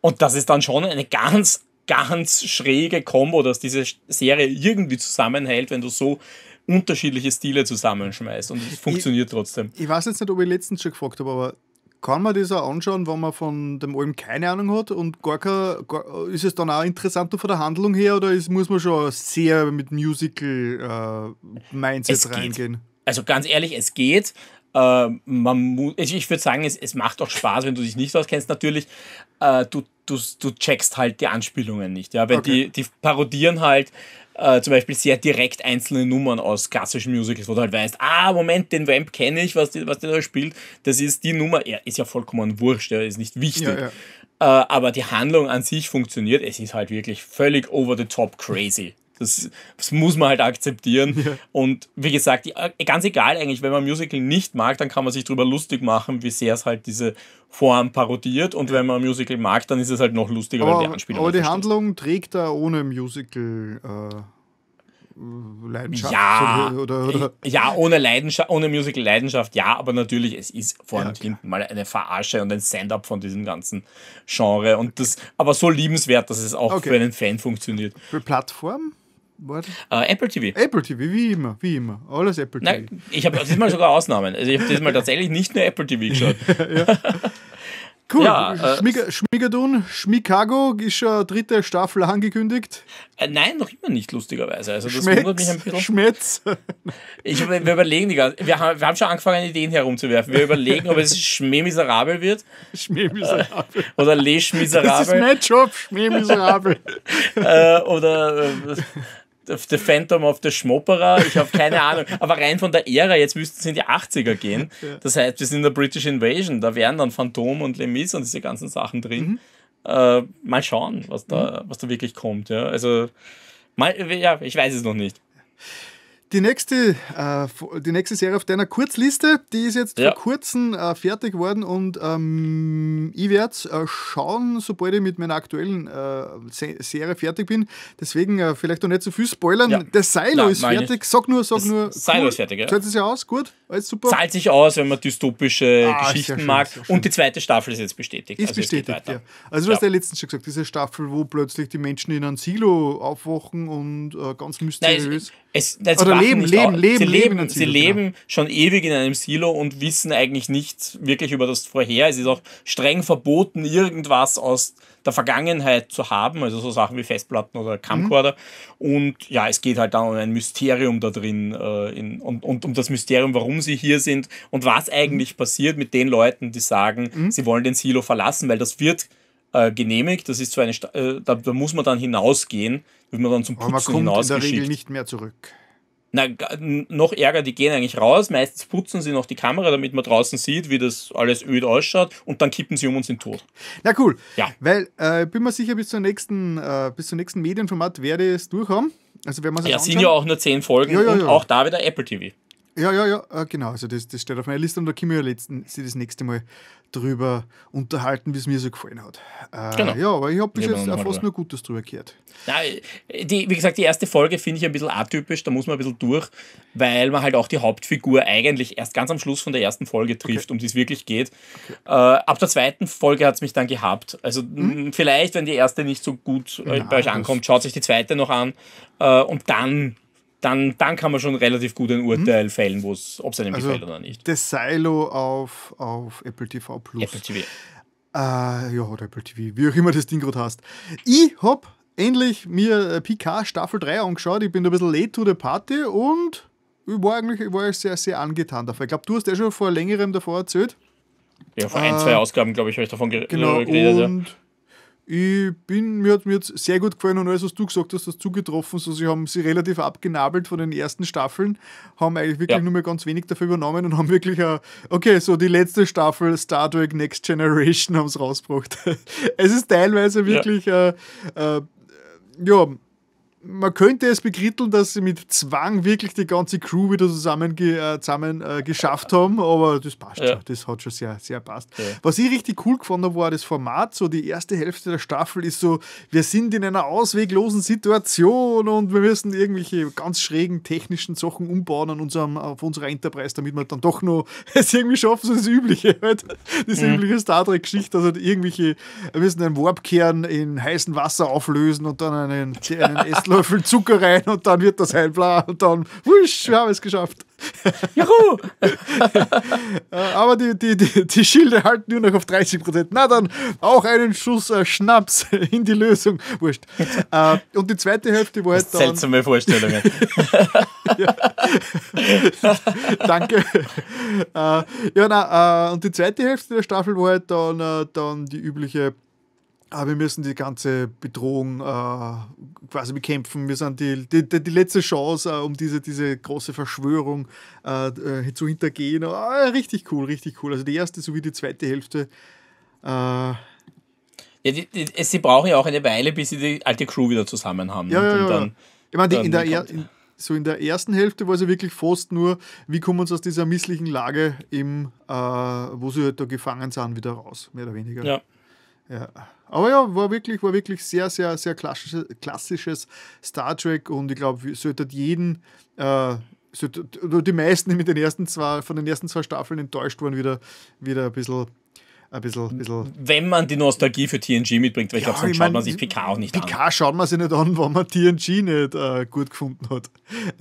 Und das ist dann schon eine ganz, ganz schräge Kombo, dass diese Serie irgendwie zusammenhält, wenn du so unterschiedliche Stile zusammenschmeißt. Und es funktioniert ich, trotzdem. Ich weiß jetzt nicht, ob ich letztens schon gefragt habe, aber kann man das auch anschauen, wenn man von dem allem keine Ahnung hat und gar kein, gar, ist es dann auch interessanter von der Handlung her oder ist, muss man schon sehr mit Musical-Mindset äh, reingehen? Also ganz ehrlich, es geht. Äh, man ich, ich würde sagen, es, es macht auch Spaß, wenn du dich nicht auskennst, natürlich. Äh, du, du, du checkst halt die Anspielungen nicht. Ja? Wenn okay. die, die parodieren halt äh, zum Beispiel sehr direkt einzelne Nummern aus klassischen Musicals, wo du halt weißt, ah, Moment, den Vamp kenne ich, was, die, was der da spielt. Das ist die Nummer, er ist ja vollkommen wurscht, er ist nicht wichtig. Ja, ja. Äh, aber die Handlung an sich funktioniert, es ist halt wirklich völlig over the top crazy. Das, das muss man halt akzeptieren. Ja. Und wie gesagt, ganz egal eigentlich, wenn man Musical nicht mag, dann kann man sich darüber lustig machen, wie sehr es halt diese Form parodiert. Und wenn man ein Musical mag, dann ist es halt noch lustiger, aber, weil die Anspielung. Aber die versteht. Handlung trägt da ohne Musical. Äh Leidenschaft ja, oder, oder, ja ohne Leidenschaft ohne Musical Leidenschaft ja aber natürlich es ist vorne ja, und hinten mal eine Verarsche und ein send up von diesem ganzen Genre und das aber so liebenswert dass es auch okay. für einen Fan funktioniert für Plattform What? Äh, Apple TV. Apple TV, wie immer, wie immer. Alles Apple TV. Nein, ich habe diesmal sogar Ausnahmen. Also ich habe diesmal tatsächlich nicht nur Apple TV geschaut. ja. Cool. Ja, äh, Schmigadun, Schmikago ist schon dritte Staffel angekündigt. Äh, nein, noch immer nicht, lustigerweise. Also das Schmetz, wundert mich ein bisschen. Schmetz. Ich, wir überlegen die ganze, wir, haben, wir haben schon angefangen, Ideen herumzuwerfen. Wir überlegen, ob es Schmähmiserabel wird. Schmähmiserabel. Äh, oder Les Schmiserabel. Das ist mein Schmähmiserabel. oder... Äh, The Phantom of the Schmopperer, ich habe keine Ahnung. Aber rein von der Ära, jetzt müssten es in die 80er gehen. Das heißt, wir sind in der British Invasion, da wären dann Phantom und Lemis und diese ganzen Sachen drin. Mhm. Äh, mal schauen, was da, mhm. was da wirklich kommt. Ja. Also, mal, ja, ich weiß es noch nicht. Die nächste, äh, die nächste Serie auf deiner Kurzliste, die ist jetzt ja. vor kurzem äh, fertig geworden und ähm, ich werde äh, schauen, sobald ich mit meiner aktuellen äh, Se Serie fertig bin. Deswegen äh, vielleicht noch nicht so viel spoilern. Ja. Der Silo Nein, ist fertig. Sag nur, sag das nur. Silo cool. ist fertig, ja. Zahlt sich aus, gut, alles super. Zahlt sich aus, wenn man dystopische ah, Geschichten schön, mag. Und die zweite Staffel ist jetzt bestätigt. Ist also bestätigt, ja. Also du hast ja letztens schon gesagt, diese Staffel, wo plötzlich die Menschen in einem Silo aufwachen und äh, ganz mysteriös. Nein, es, Oder leben, leben, leben, sie leben, leben Silo, sie genau. leben genau. schon ewig in einem Silo und wissen eigentlich nichts wirklich über das Vorher. Es ist auch streng verboten, irgendwas aus der Vergangenheit zu haben, also so Sachen wie Festplatten oder Camcorder. Mhm. Und ja, es geht halt dann um ein Mysterium da drin äh, in, und, und, um das Mysterium, warum sie hier sind und was eigentlich mhm. passiert mit den Leuten, die sagen, mhm. sie wollen den Silo verlassen, weil das wird äh, genehmigt. Das ist so eine, St äh, da, da, muss man dann hinausgehen wird man dann zum Putzen hinausgeschickt. Aber man kommt hinausgeschickt. in der Regel nicht mehr zurück. Na, noch ärger, die gehen eigentlich raus. Meistens putzen sie noch die Kamera, damit man draußen sieht, wie das alles öd ausschaut. Und dann kippen sie um und sind tot. Na cool. Ja. Weil, äh, bin mir sicher, bis zum nächsten, äh, bis zum nächsten Medienformat werde ich es durchhaben. Also, wenn man Ja, anschauen. sind ja auch nur zehn Folgen ja, ja, ja. und auch da wieder Apple TV. Ja, ja, ja, äh, genau. Also das, das steht auf meiner Liste und da können wir ja letzten, sie das nächste Mal drüber unterhalten, wie es mir so gefallen hat. Äh, genau. Ja, aber ich habe bis ja, jetzt fast nur Gutes drüber gehört. Ja, die, wie gesagt, die erste Folge finde ich ein bisschen atypisch, da muss man ein bisschen durch, weil man halt auch die Hauptfigur eigentlich erst ganz am Schluss von der ersten Folge trifft, okay. um die es wirklich geht. Okay. Äh, ab der zweiten Folge hat es mich dann gehabt. Also hm? vielleicht, wenn die erste nicht so gut äh, Na, bei euch ankommt, schaut sich die zweite noch an äh, und dann dann, dann kann man schon relativ gut ein mhm. Urteil mhm. fällen, ob es einem also gefällt oder nicht. Das Silo auf, auf Apple TV Plus. Apple TV. Äh, ja, oder Apple TV, wie auch immer das Ding gerade hast. Ich hab endlich mir äh, PK Staffel 3 angeschaut. Ich bin ein bisschen late to the party und ich war eigentlich ich war sehr, sehr angetan davon. Ich glaube, du hast ja schon vor längerem davor erzählt. Ja, vor äh, ein, zwei äh, Ausgaben, glaube ich, habe ich davon genau, äh, geredet. Genau, und ja. Ich bin, mir hat mir jetzt sehr gut gefallen und alles, was du gesagt hast, das zugetroffen. So, also, sie haben sie relativ abgenabelt von den ersten Staffeln, haben eigentlich wirklich ja. nur mehr ganz wenig dafür übernommen und haben wirklich, a, okay, so die letzte Staffel Star Trek Next Generation haben es rausgebracht. es ist teilweise wirklich, äh, äh, ja, a, a, ja man könnte es begritteln, dass sie mit Zwang wirklich die ganze Crew wieder zusammen, äh, zusammen äh, geschafft haben, aber das passt ja. schon. Das hat schon sehr, sehr passt. Ja. Was ich richtig cool gefunden habe, war das Format. So die erste Hälfte der Staffel ist so, wir sind in einer ausweglosen Situation und wir müssen irgendwelche ganz schrägen technischen Sachen umbauen an unserem, auf unserer Enterprise, damit wir dann doch noch es irgendwie schaffen, so das Übliche. Halt. Das mhm. übliche Star Trek-Geschichte, dass also halt irgendwelche, wir müssen einen Warpkern in heißem Wasser auflösen und dann einen, einen Estel Esslöffel Zucker rein und dann wird das heilblau und dann, wusch, wir haben es geschafft. Juhu! Äh, aber die, die, die, die Schilde halten nur noch auf 30 Prozent. Na dann, auch einen Schuss äh, Schnaps in die Lösung. Wurscht. Äh, und die zweite Hälfte war halt dann. Seltsame Vorstellungen. Danke. Äh, ja, na, äh, und die zweite Hälfte der Staffel war halt dann, äh, dann die übliche aber ah, wir müssen die ganze Bedrohung äh, quasi bekämpfen. Wir sind die, die, die letzte Chance, äh, um diese, diese große Verschwörung äh, äh zu hintergehen. Ah, richtig cool, richtig cool. Also die erste sowie die zweite Hälfte. Äh, ja, die, die, sie brauchen ja auch eine Weile, bis sie die alte Crew wieder zusammen haben. Ja, ja, dann, ich meine, in der, er, so in der ersten Hälfte war es ja wirklich fast nur, wie kommen wir uns aus dieser misslichen Lage, im, äh, wo sie halt da gefangen sind, wieder raus, mehr oder weniger. Ja. ja. Aber ja, war wirklich, war wirklich sehr, sehr, sehr klassisches, klassisches Star Trek und ich glaube, sollte jeden, äh, sollte, die meisten mit den ersten zwei, von den ersten zwei Staffeln enttäuscht wurden, wieder, wieder ein bisschen ein bisschen, ein bisschen. Wenn man die Nostalgie für TNG mitbringt, weil ja, ich glaube, sonst ich mein, schaut man sich PK auch nicht PK an. PK schaut man sich nicht an, wenn man TNG nicht äh, gut gefunden hat.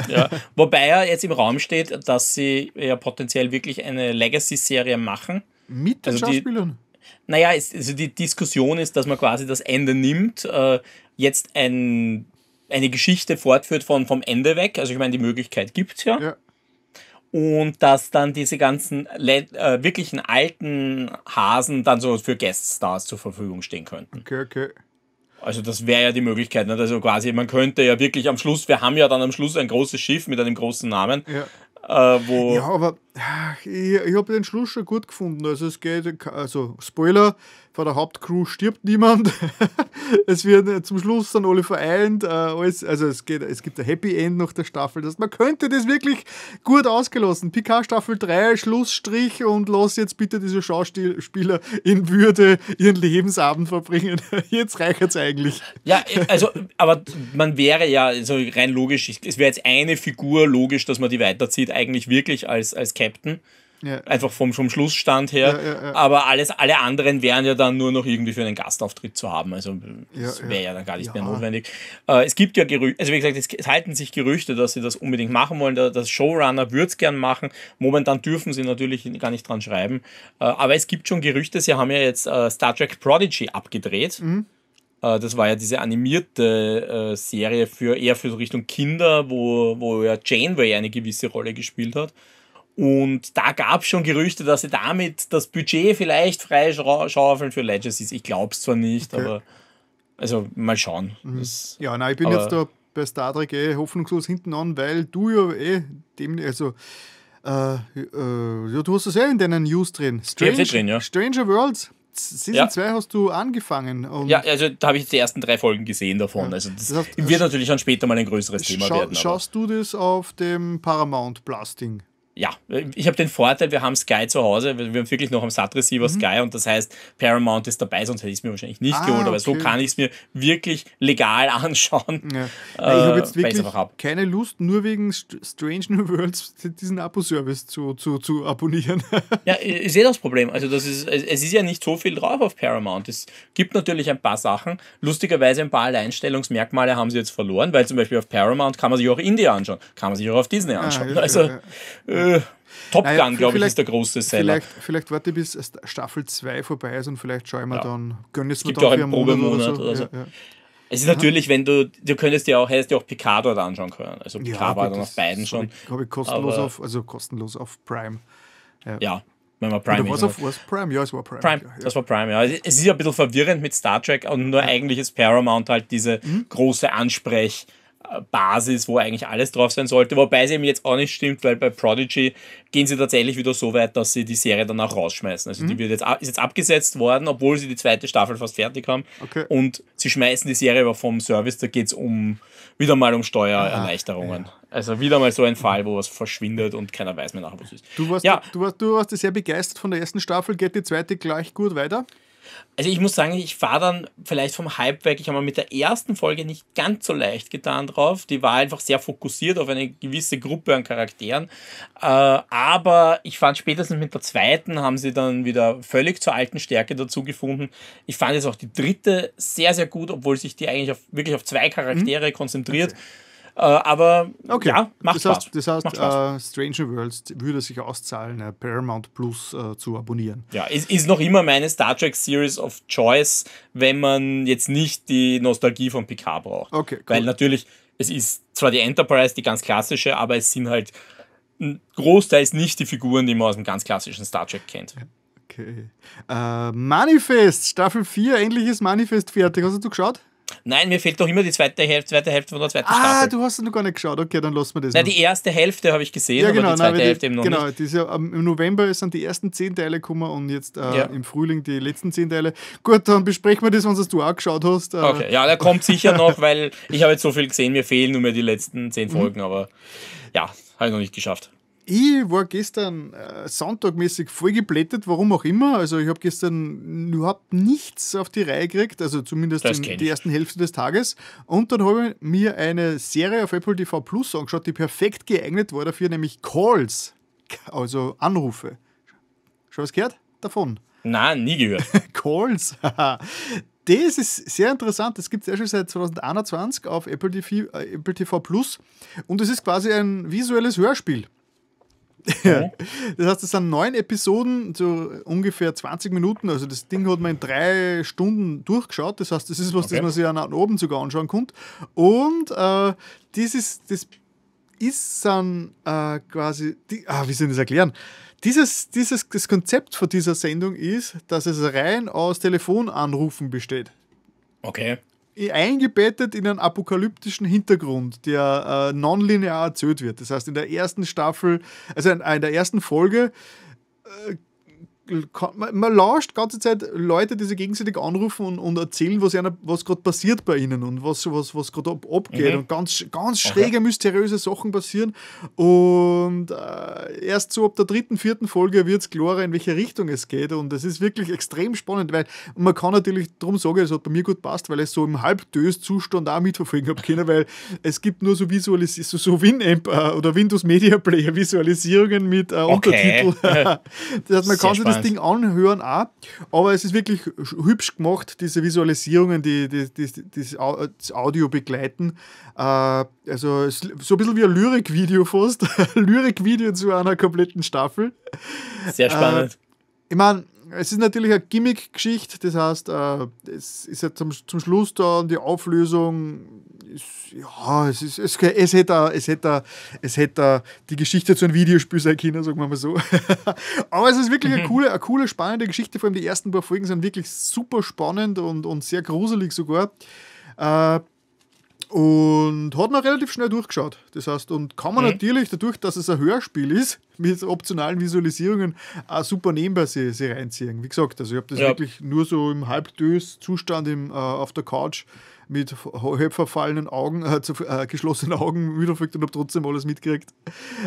Ja, wobei ja jetzt im Raum steht, dass sie ja potenziell wirklich eine Legacy-Serie machen. Mit den also Schauspielern? Die, naja, es, also die Diskussion ist, dass man quasi das Ende nimmt, äh, jetzt ein, eine Geschichte fortführt von, vom Ende weg. Also ich meine, die Möglichkeit gibt es ja. ja. Und dass dann diese ganzen äh, wirklichen alten Hasen dann so für Gueststars zur Verfügung stehen könnten. Okay, okay. Also das wäre ja die Möglichkeit, ne? also quasi man könnte ja wirklich am Schluss, wir haben ja dann am Schluss ein großes Schiff mit einem großen Namen, ja. Äh, wo ja, aber äh, ich, ich habe den Schluss schon gut gefunden. Also es geht, also Spoiler, von der Hauptcrew stirbt niemand. es wird äh, zum Schluss dann alle vereint. Äh, alles, also es, geht, es gibt ein Happy End nach der Staffel. Das, man könnte das wirklich gut ausgelassen. PK Staffel 3, Schlussstrich und lass jetzt bitte diese Schauspieler in Würde ihren Lebensabend verbringen. jetzt reicht es eigentlich. Ja, also, aber man wäre ja also rein logisch, es wäre jetzt eine Figur logisch, dass man die weiterzieht, eigentlich wirklich als, als Captain. Ja. Einfach vom, vom Schlussstand her. Ja, Aber alles, alle anderen wären ja dann nur noch irgendwie für einen Gastauftritt zu haben. Also äh, das wäre ja dann gar nicht mehr notwendig. Äh, es gibt ja Gerüchte, also wie gesagt, es, es halten sich Gerüchte, dass sie das unbedingt machen wollen. Der, der Showrunner würde es gern machen. Momentan dürfen sie natürlich gar nicht dran schreiben. Äh, aber es gibt schon Gerüchte, sie haben ja jetzt äh, Star Trek Prodigy abgedreht. Mhm. Äh, das war ja diese animierte äh, Serie für eher für so Richtung Kinder, wo, wo ja Janeway eine gewisse Rolle gespielt hat. Und da gab es schon Gerüchte, dass sie damit das Budget vielleicht freischaufeln für Legacies. Ich glaube es zwar nicht, okay. aber also mal schauen. Mhm. Das, ja, nein, ich bin jetzt da bei Star Trek eh hoffnungslos hinten an, weil du ja eh dem, also äh, äh, du hast es ja eh in deinen News drin. Strange, drin, ja. Stranger Worlds. Season 2 ja. hast du angefangen. ja, also da habe ich die ersten drei Folgen gesehen davon. Ja. Also das, das heißt, wird natürlich dann später mal ein größeres Thema werden. Schaust du das auf dem Paramount Blasting? ja, äh, ich habe den Vorteil, wir haben Sky zu Hause, wir haben wirklich noch am SAT-Receiver mhm. Sky und das heißt, Paramount ist dabei, sonst hätte ich es mir wahrscheinlich nicht ah, geholt, aber okay. so kann ich es mir wirklich legal anschauen. Ja. Äh, ich habe jetzt wirklich hab. keine Lust, nur wegen Strange New Worlds diesen Abo-Service zu, zu, zu abonnieren. ja, ich sehe das Problem. Also das ist, es ist ja nicht so viel drauf auf Paramount. Es gibt natürlich ein paar Sachen. Lustigerweise ein paar Alleinstellungsmerkmale haben sie jetzt verloren, weil zum Beispiel auf Paramount kann man sich auch Indie anschauen, kann man sich auch auf Disney ah, anschauen. Ah, also ja, ja. Äh, äh, Top Gun, glaube ich, ist der große Seller. Vielleicht, vielleicht warte bis Staffel 2 vorbei ist und vielleicht schauen wir ja. dann, gönnen es mir dann auch einen Probemonat oder so. Oder so. Ja, ja. Es ist Aha. natürlich, wenn du, du könntest dir auch, hättest ja auch Picard dort anschauen können. Also Picard war dann auf beiden schon. Habe ich kostenlos aber, auf, also kostenlos auf Prime. ja wenn man Prime Oder was auf was Prime? Ja, es war Prime. Prime ja, ja. Das war Prime, ja. Es ist ja ein bisschen verwirrend mit Star Trek und nur ja. eigentlich ist Paramount halt diese mhm. große Ansprech- Basis, wo eigentlich alles drauf sein sollte, wobei es eben jetzt auch nicht stimmt, weil bei Prodigy gehen sie tatsächlich wieder so weit, dass sie die Serie danach rausschmeißen. Also mhm. die wird jetzt, ist jetzt abgesetzt worden, obwohl sie die zweite Staffel fast fertig haben. Okay. Und sie schmeißen die Serie aber vom Service, da geht es um wieder mal um Steuererleichterungen. Ah, ja. Also wieder mal so ein Fall, wo was verschwindet und keiner weiß mehr nach, was ist. Du warst, ja. du, warst, du warst sehr begeistert von der ersten Staffel, geht die zweite gleich gut weiter? Also ich muss sagen, ich fahre dann vielleicht vom Hype weg. Ich habe mir mit der ersten Folge nicht ganz so leicht getan drauf. Die war einfach sehr fokussiert auf eine gewisse Gruppe an Charakteren. Äh, aber ich fand spätestens mit der zweiten haben sie dann wieder völlig zur alten Stärke dazu gefunden. Ich fand jetzt auch die dritte sehr, sehr gut, obwohl sich die eigentlich auf, wirklich auf zwei Charaktere mhm. konzentriert. Okay äh, aber okay. ja, macht Das heißt, das heißt uh, Stranger Worlds würde sich auszahlen, äh, Paramount Plus uh, zu abonnieren. Ja, ist, ist noch immer meine Star Trek Series of Choice, wenn man jetzt nicht die Nostalgie von Picard braucht. Okay, cool. Weil natürlich, es ist zwar die Enterprise, die ganz klassische, aber es sind halt großteils nicht die Figuren, die man aus dem ganz klassischen Star Trek kennt. Okay. Uh, Manifest, Staffel 4, endlich ist Manifest fertig. Hast du geschaut? Nein, mir fehlt doch immer die zweite Hälfte, zweite Hälfte von der zweiten ah, Staffel. Ah, du hast noch gar nicht geschaut. Okay, dann lassen wir das. Nein, noch. die erste Hälfte habe ich gesehen, ja, genau, aber die zweite nein, Hälfte die, eben noch genau, nicht. Genau, im November sind die ersten zehn Teile gekommen und jetzt äh, ja. im Frühling die letzten zehn Teile. Gut, dann besprechen wir das, wenn du auch geschaut hast. Äh. Okay, ja, der kommt sicher noch, weil ich habe jetzt so viel gesehen, mir fehlen nur mehr die letzten zehn mhm. Folgen, mhm. aber ja, habe ich noch nicht geschafft. Ich war gestern äh, Sonntagmäßig voll geblättet, warum auch immer. Also ich habe gestern überhaupt nichts auf die Reihe gekriegt, also zumindest das in der ersten Hälfte des Tages. Und dann habe ich mir eine Serie auf Apple TV Plus angeschaut, die perfekt geeignet war dafür, nämlich Calls, also Anrufe. Schon was gehört davon? Nein, nie gehört. Calls. das ist sehr interessant. Das gibt es ja schon seit 2021 auf Apple TV, äh, Apple TV Plus. Und es ist quasi ein visuelles Hörspiel. Das heißt, es sind neun Episoden, so ungefähr 20 Minuten. Also das Ding hat man in drei Stunden durchgeschaut. Das heißt, das ist was, okay. das man sich an oben sogar anschauen konnte. Und äh, dieses, das ist dann äh, quasi, die, ah, wie soll ich das erklären? Dieses, dieses, das Konzept von dieser Sendung ist, dass es rein aus Telefonanrufen besteht. Okay. Eh eingebettet in einen apokalyptischen Hintergrund, der äh, nonlinear erzählt wird. Das heißt, in der ersten Staffel, also in, äh, in der ersten Folge, äh, man lauscht die ganze Zeit Leute, die sich gegenseitig anrufen und, und erzählen, was, was gerade passiert bei ihnen und was, was, was gerade ab, abgeht. Mhm. Und ganz, ganz schräge, okay. mysteriöse Sachen passieren. Und äh, erst so ab der dritten, vierten Folge wird es klarer, in welche Richtung es geht. Und es ist wirklich extrem spannend, weil man kann natürlich, darum sagen, ich, es hat bei mir gut passt, weil ich so im halbdös Zustand auch mitverfolgen habe können, weil es gibt nur so visualis so, so Win äh, oder Windows Media Player Visualisierungen mit äh, okay. Untertitel. das heißt, man kann sich das Ding anhören auch, aber es ist wirklich hübsch gemacht, diese Visualisierungen, die, die, die, die das Audio begleiten. Äh, also so ein bisschen wie ein Lyrikvideo fast. Lyrikvideo zu einer kompletten Staffel. Sehr spannend. Äh, ich meine, es ist natürlich eine Gimmick-Geschichte, das heißt, äh, es ist ja zum, zum Schluss und die Auflösung, ist, ja, es, ist, es, es hätte, es hätte, es hätte die Geschichte zu einem Videospiel sein können, sagen wir mal so. Aber es ist wirklich eine, mhm. coole, eine coole, spannende Geschichte, vor allem die ersten paar Folgen sind wirklich super spannend und, und sehr gruselig sogar. Äh, und hat man relativ schnell durchgeschaut. Das heißt, und kann man mhm. natürlich dadurch, dass es ein Hörspiel ist, mit optionalen Visualisierungen auch super nebenbei sie, sie reinziehen. Wie gesagt, also ich habe das ja. wirklich nur so im Halbdös-Zustand äh, auf der Couch mit halb verfallenen Augen, äh, zu, äh, geschlossenen Augen wiederverfolgt und habe trotzdem alles mitgekriegt.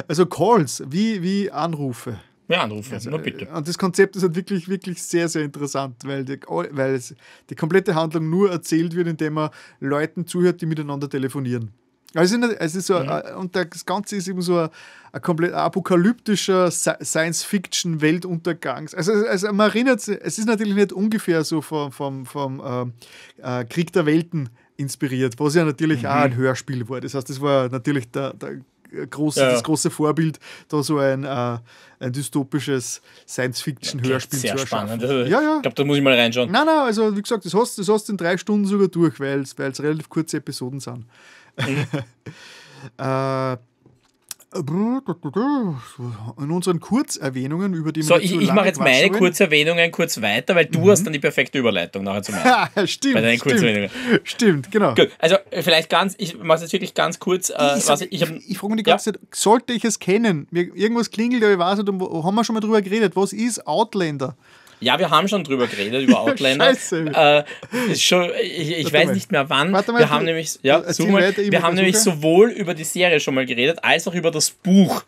Also Calls, wie, wie Anrufe mehr anrufen, also, nur bitte. Äh, und das Konzept ist halt wirklich, wirklich sehr, sehr interessant, weil, die, weil es, die komplette Handlung nur erzählt wird, indem man Leuten zuhört, die miteinander telefonieren. Also es ist so, ja. Mhm. Äh, und das Ganze ist eben so ein, ein komplett apokalyptischer Science-Fiction-Weltuntergangs. Also, also man erinnert sich, es ist natürlich nicht ungefähr so vom, vom, vom ähm, äh, Krieg der Welten inspiriert, was ja natürlich mhm. auch ein Hörspiel war. Das heißt, das war natürlich der, der äh, groß, ja. das große Vorbild, da so ein, äh, ein dystopisches Science-Fiction-Hörspiel ja, zu erschaffen. Spannend. Also, ja, ja. Ich glaube, da muss ich mal reinschauen. Nein, nein, also wie gesagt, das hast du das in drei Stunden sogar durch, weil es relativ kurze Episoden sind. Mhm. äh, in unseren Kurzerwähnungen über die So, ich, ich mache jetzt meine Kurzerwähnungen kurz weiter, weil du mhm. hast dann die perfekte Überleitung nachher zu machen. ja, stimmt. Bei deinen Kurzerwähnungen. stimmt genau. Gut, also äh, vielleicht ganz, ich mache es jetzt wirklich ganz kurz. Äh, ich, was, ich, ich, ich frage mich die ganze ja? Zeit, sollte ich es kennen? Irgendwas klingelt, aber ich weiß nicht, haben wir schon mal drüber geredet. Was ist Outlander? Ja, wir haben schon drüber geredet, über Outlander. Scheiße. Äh, schon, ich ich weiß mal. nicht mehr wann. Warte mal, wir haben nämlich, ja, mal, wir haben nämlich sowohl über die Serie schon mal geredet, als auch über das Buch.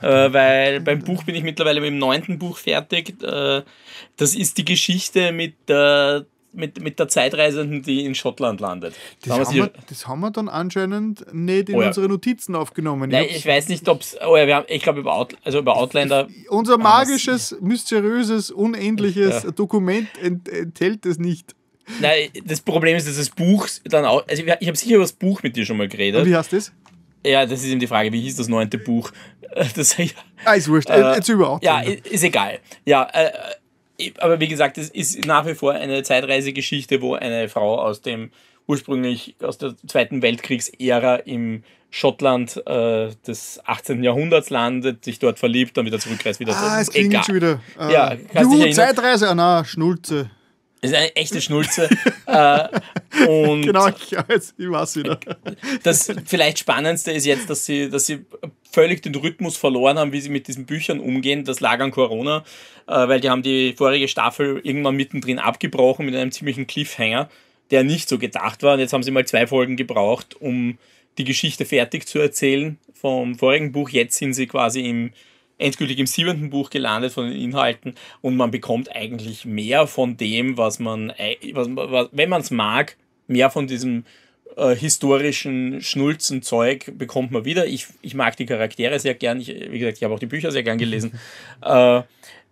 Äh, weil beim Buch bin ich mittlerweile mit dem neunten Buch fertig. Äh, das ist die Geschichte mit der mit, mit der Zeitreisenden, die in Schottland landet. Das, haben wir, das haben wir dann anscheinend nicht in oh ja. unsere Notizen aufgenommen. Nein, ich, ich weiß nicht, ob es. Oh ja, wir haben, ich glaube, über, Out, also über Outlander. Unser magisches, mysteriöses, unendliches ja. Dokument ent, enthält es nicht. Nein, das Problem ist, dass das Buch dann auch. Also, ich habe sicher über das Buch mit dir schon mal geredet. Und wie heißt das? Ja, das ist eben die Frage, wie hieß das neunte Buch? Das, ja, ah, ist wurscht. Äh, Jetzt überhaupt. Outlander. Ja, ist egal. Ja, äh, aber wie gesagt, es ist nach wie vor eine Zeitreisegeschichte, wo eine Frau aus dem ursprünglich aus der Zweiten Weltkriegsära im Schottland äh, des 18. Jahrhunderts landet, sich dort verliebt, dann wieder zurückreist. Wieder ah, so. es klingt schon wieder. Äh, ja, ah. Juhu, Zeitreise, ah, na, Schnulze. Das ist eine echte Schnulze. äh, und genau, ich, weiß, ich weiß wieder. Das vielleicht Spannendste ist jetzt, dass sie, dass sie völlig den Rhythmus verloren haben, wie sie mit diesen Büchern umgehen. Das lag an Corona, äh, weil die haben die vorige Staffel irgendwann mittendrin abgebrochen mit einem ziemlichen Cliffhanger, der nicht so gedacht war. Und jetzt haben sie mal zwei Folgen gebraucht, um die Geschichte fertig zu erzählen vom vorigen Buch. Jetzt sind sie quasi im endgültig im siebenten Buch gelandet von den Inhalten und man bekommt eigentlich mehr von dem, was man, äh, was, was, wenn man es mag, mehr von diesem äh, historischen Schnulzenzeug bekommt man wieder. Ich, ich mag die Charaktere sehr gern. Ich, wie gesagt, ich habe auch die Bücher sehr gern gelesen. Äh,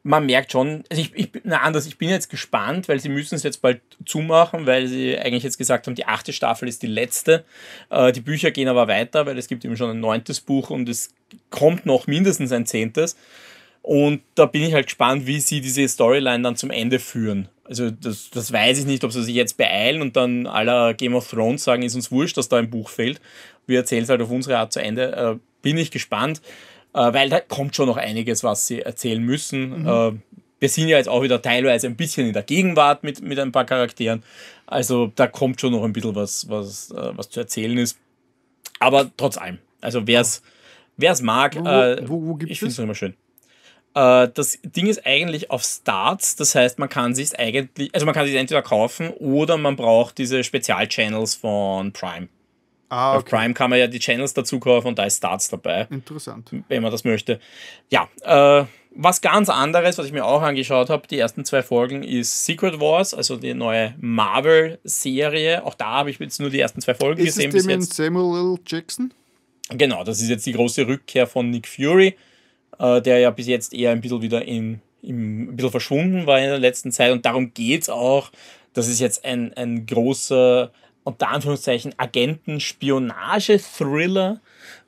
man merkt schon, also ich, ich, na anders, ich bin jetzt gespannt, weil sie müssen es jetzt bald zumachen, weil sie eigentlich jetzt gesagt haben, die achte Staffel ist die letzte. Äh, die Bücher gehen aber weiter, weil es gibt eben schon ein neuntes Buch und es kommt noch mindestens ein zehntes. Und da bin ich halt gespannt, wie sie diese Storyline dann zum Ende führen. Also das, das weiß ich nicht, ob sie sich jetzt beeilen und dann aller Game of Thrones sagen, ist uns wurscht, dass da ein Buch fehlt. Wir erzählen es halt auf unsere Art zu Ende. Äh, bin ich gespannt. Äh, weil da kommt schon noch einiges, was sie erzählen müssen. Mhm. Äh, wir sind ja jetzt auch wieder teilweise ein bisschen in der Gegenwart mit, mit ein paar Charakteren. Also da kommt schon noch ein bisschen was, was, äh, was zu erzählen ist. Aber trotz allem, also wer es mag, wo, wo, wo ich finde es immer schön. Das Ding ist eigentlich auf Starts, das heißt, man kann sich eigentlich, also man kann sich entweder kaufen oder man braucht diese Spezialchannels von Prime. Ah, okay. Auf Prime kann man ja die Channels dazu kaufen und da ist Starts dabei. Interessant. Wenn man das möchte. Ja, äh, was ganz anderes, was ich mir auch angeschaut habe, die ersten zwei Folgen, ist Secret Wars, also die neue Marvel-Serie. Auch da habe ich jetzt nur die ersten zwei Folgen ist gesehen. Ist mit Samuel L. Jackson? Genau, das ist jetzt die große Rückkehr von Nick Fury, äh, der ja bis jetzt eher ein bisschen wieder im, im, ein bisschen verschwunden war in der letzten Zeit. Und darum geht es auch. Das ist jetzt ein, ein großer unter Anführungszeichen Agenten-Spionage-Thriller,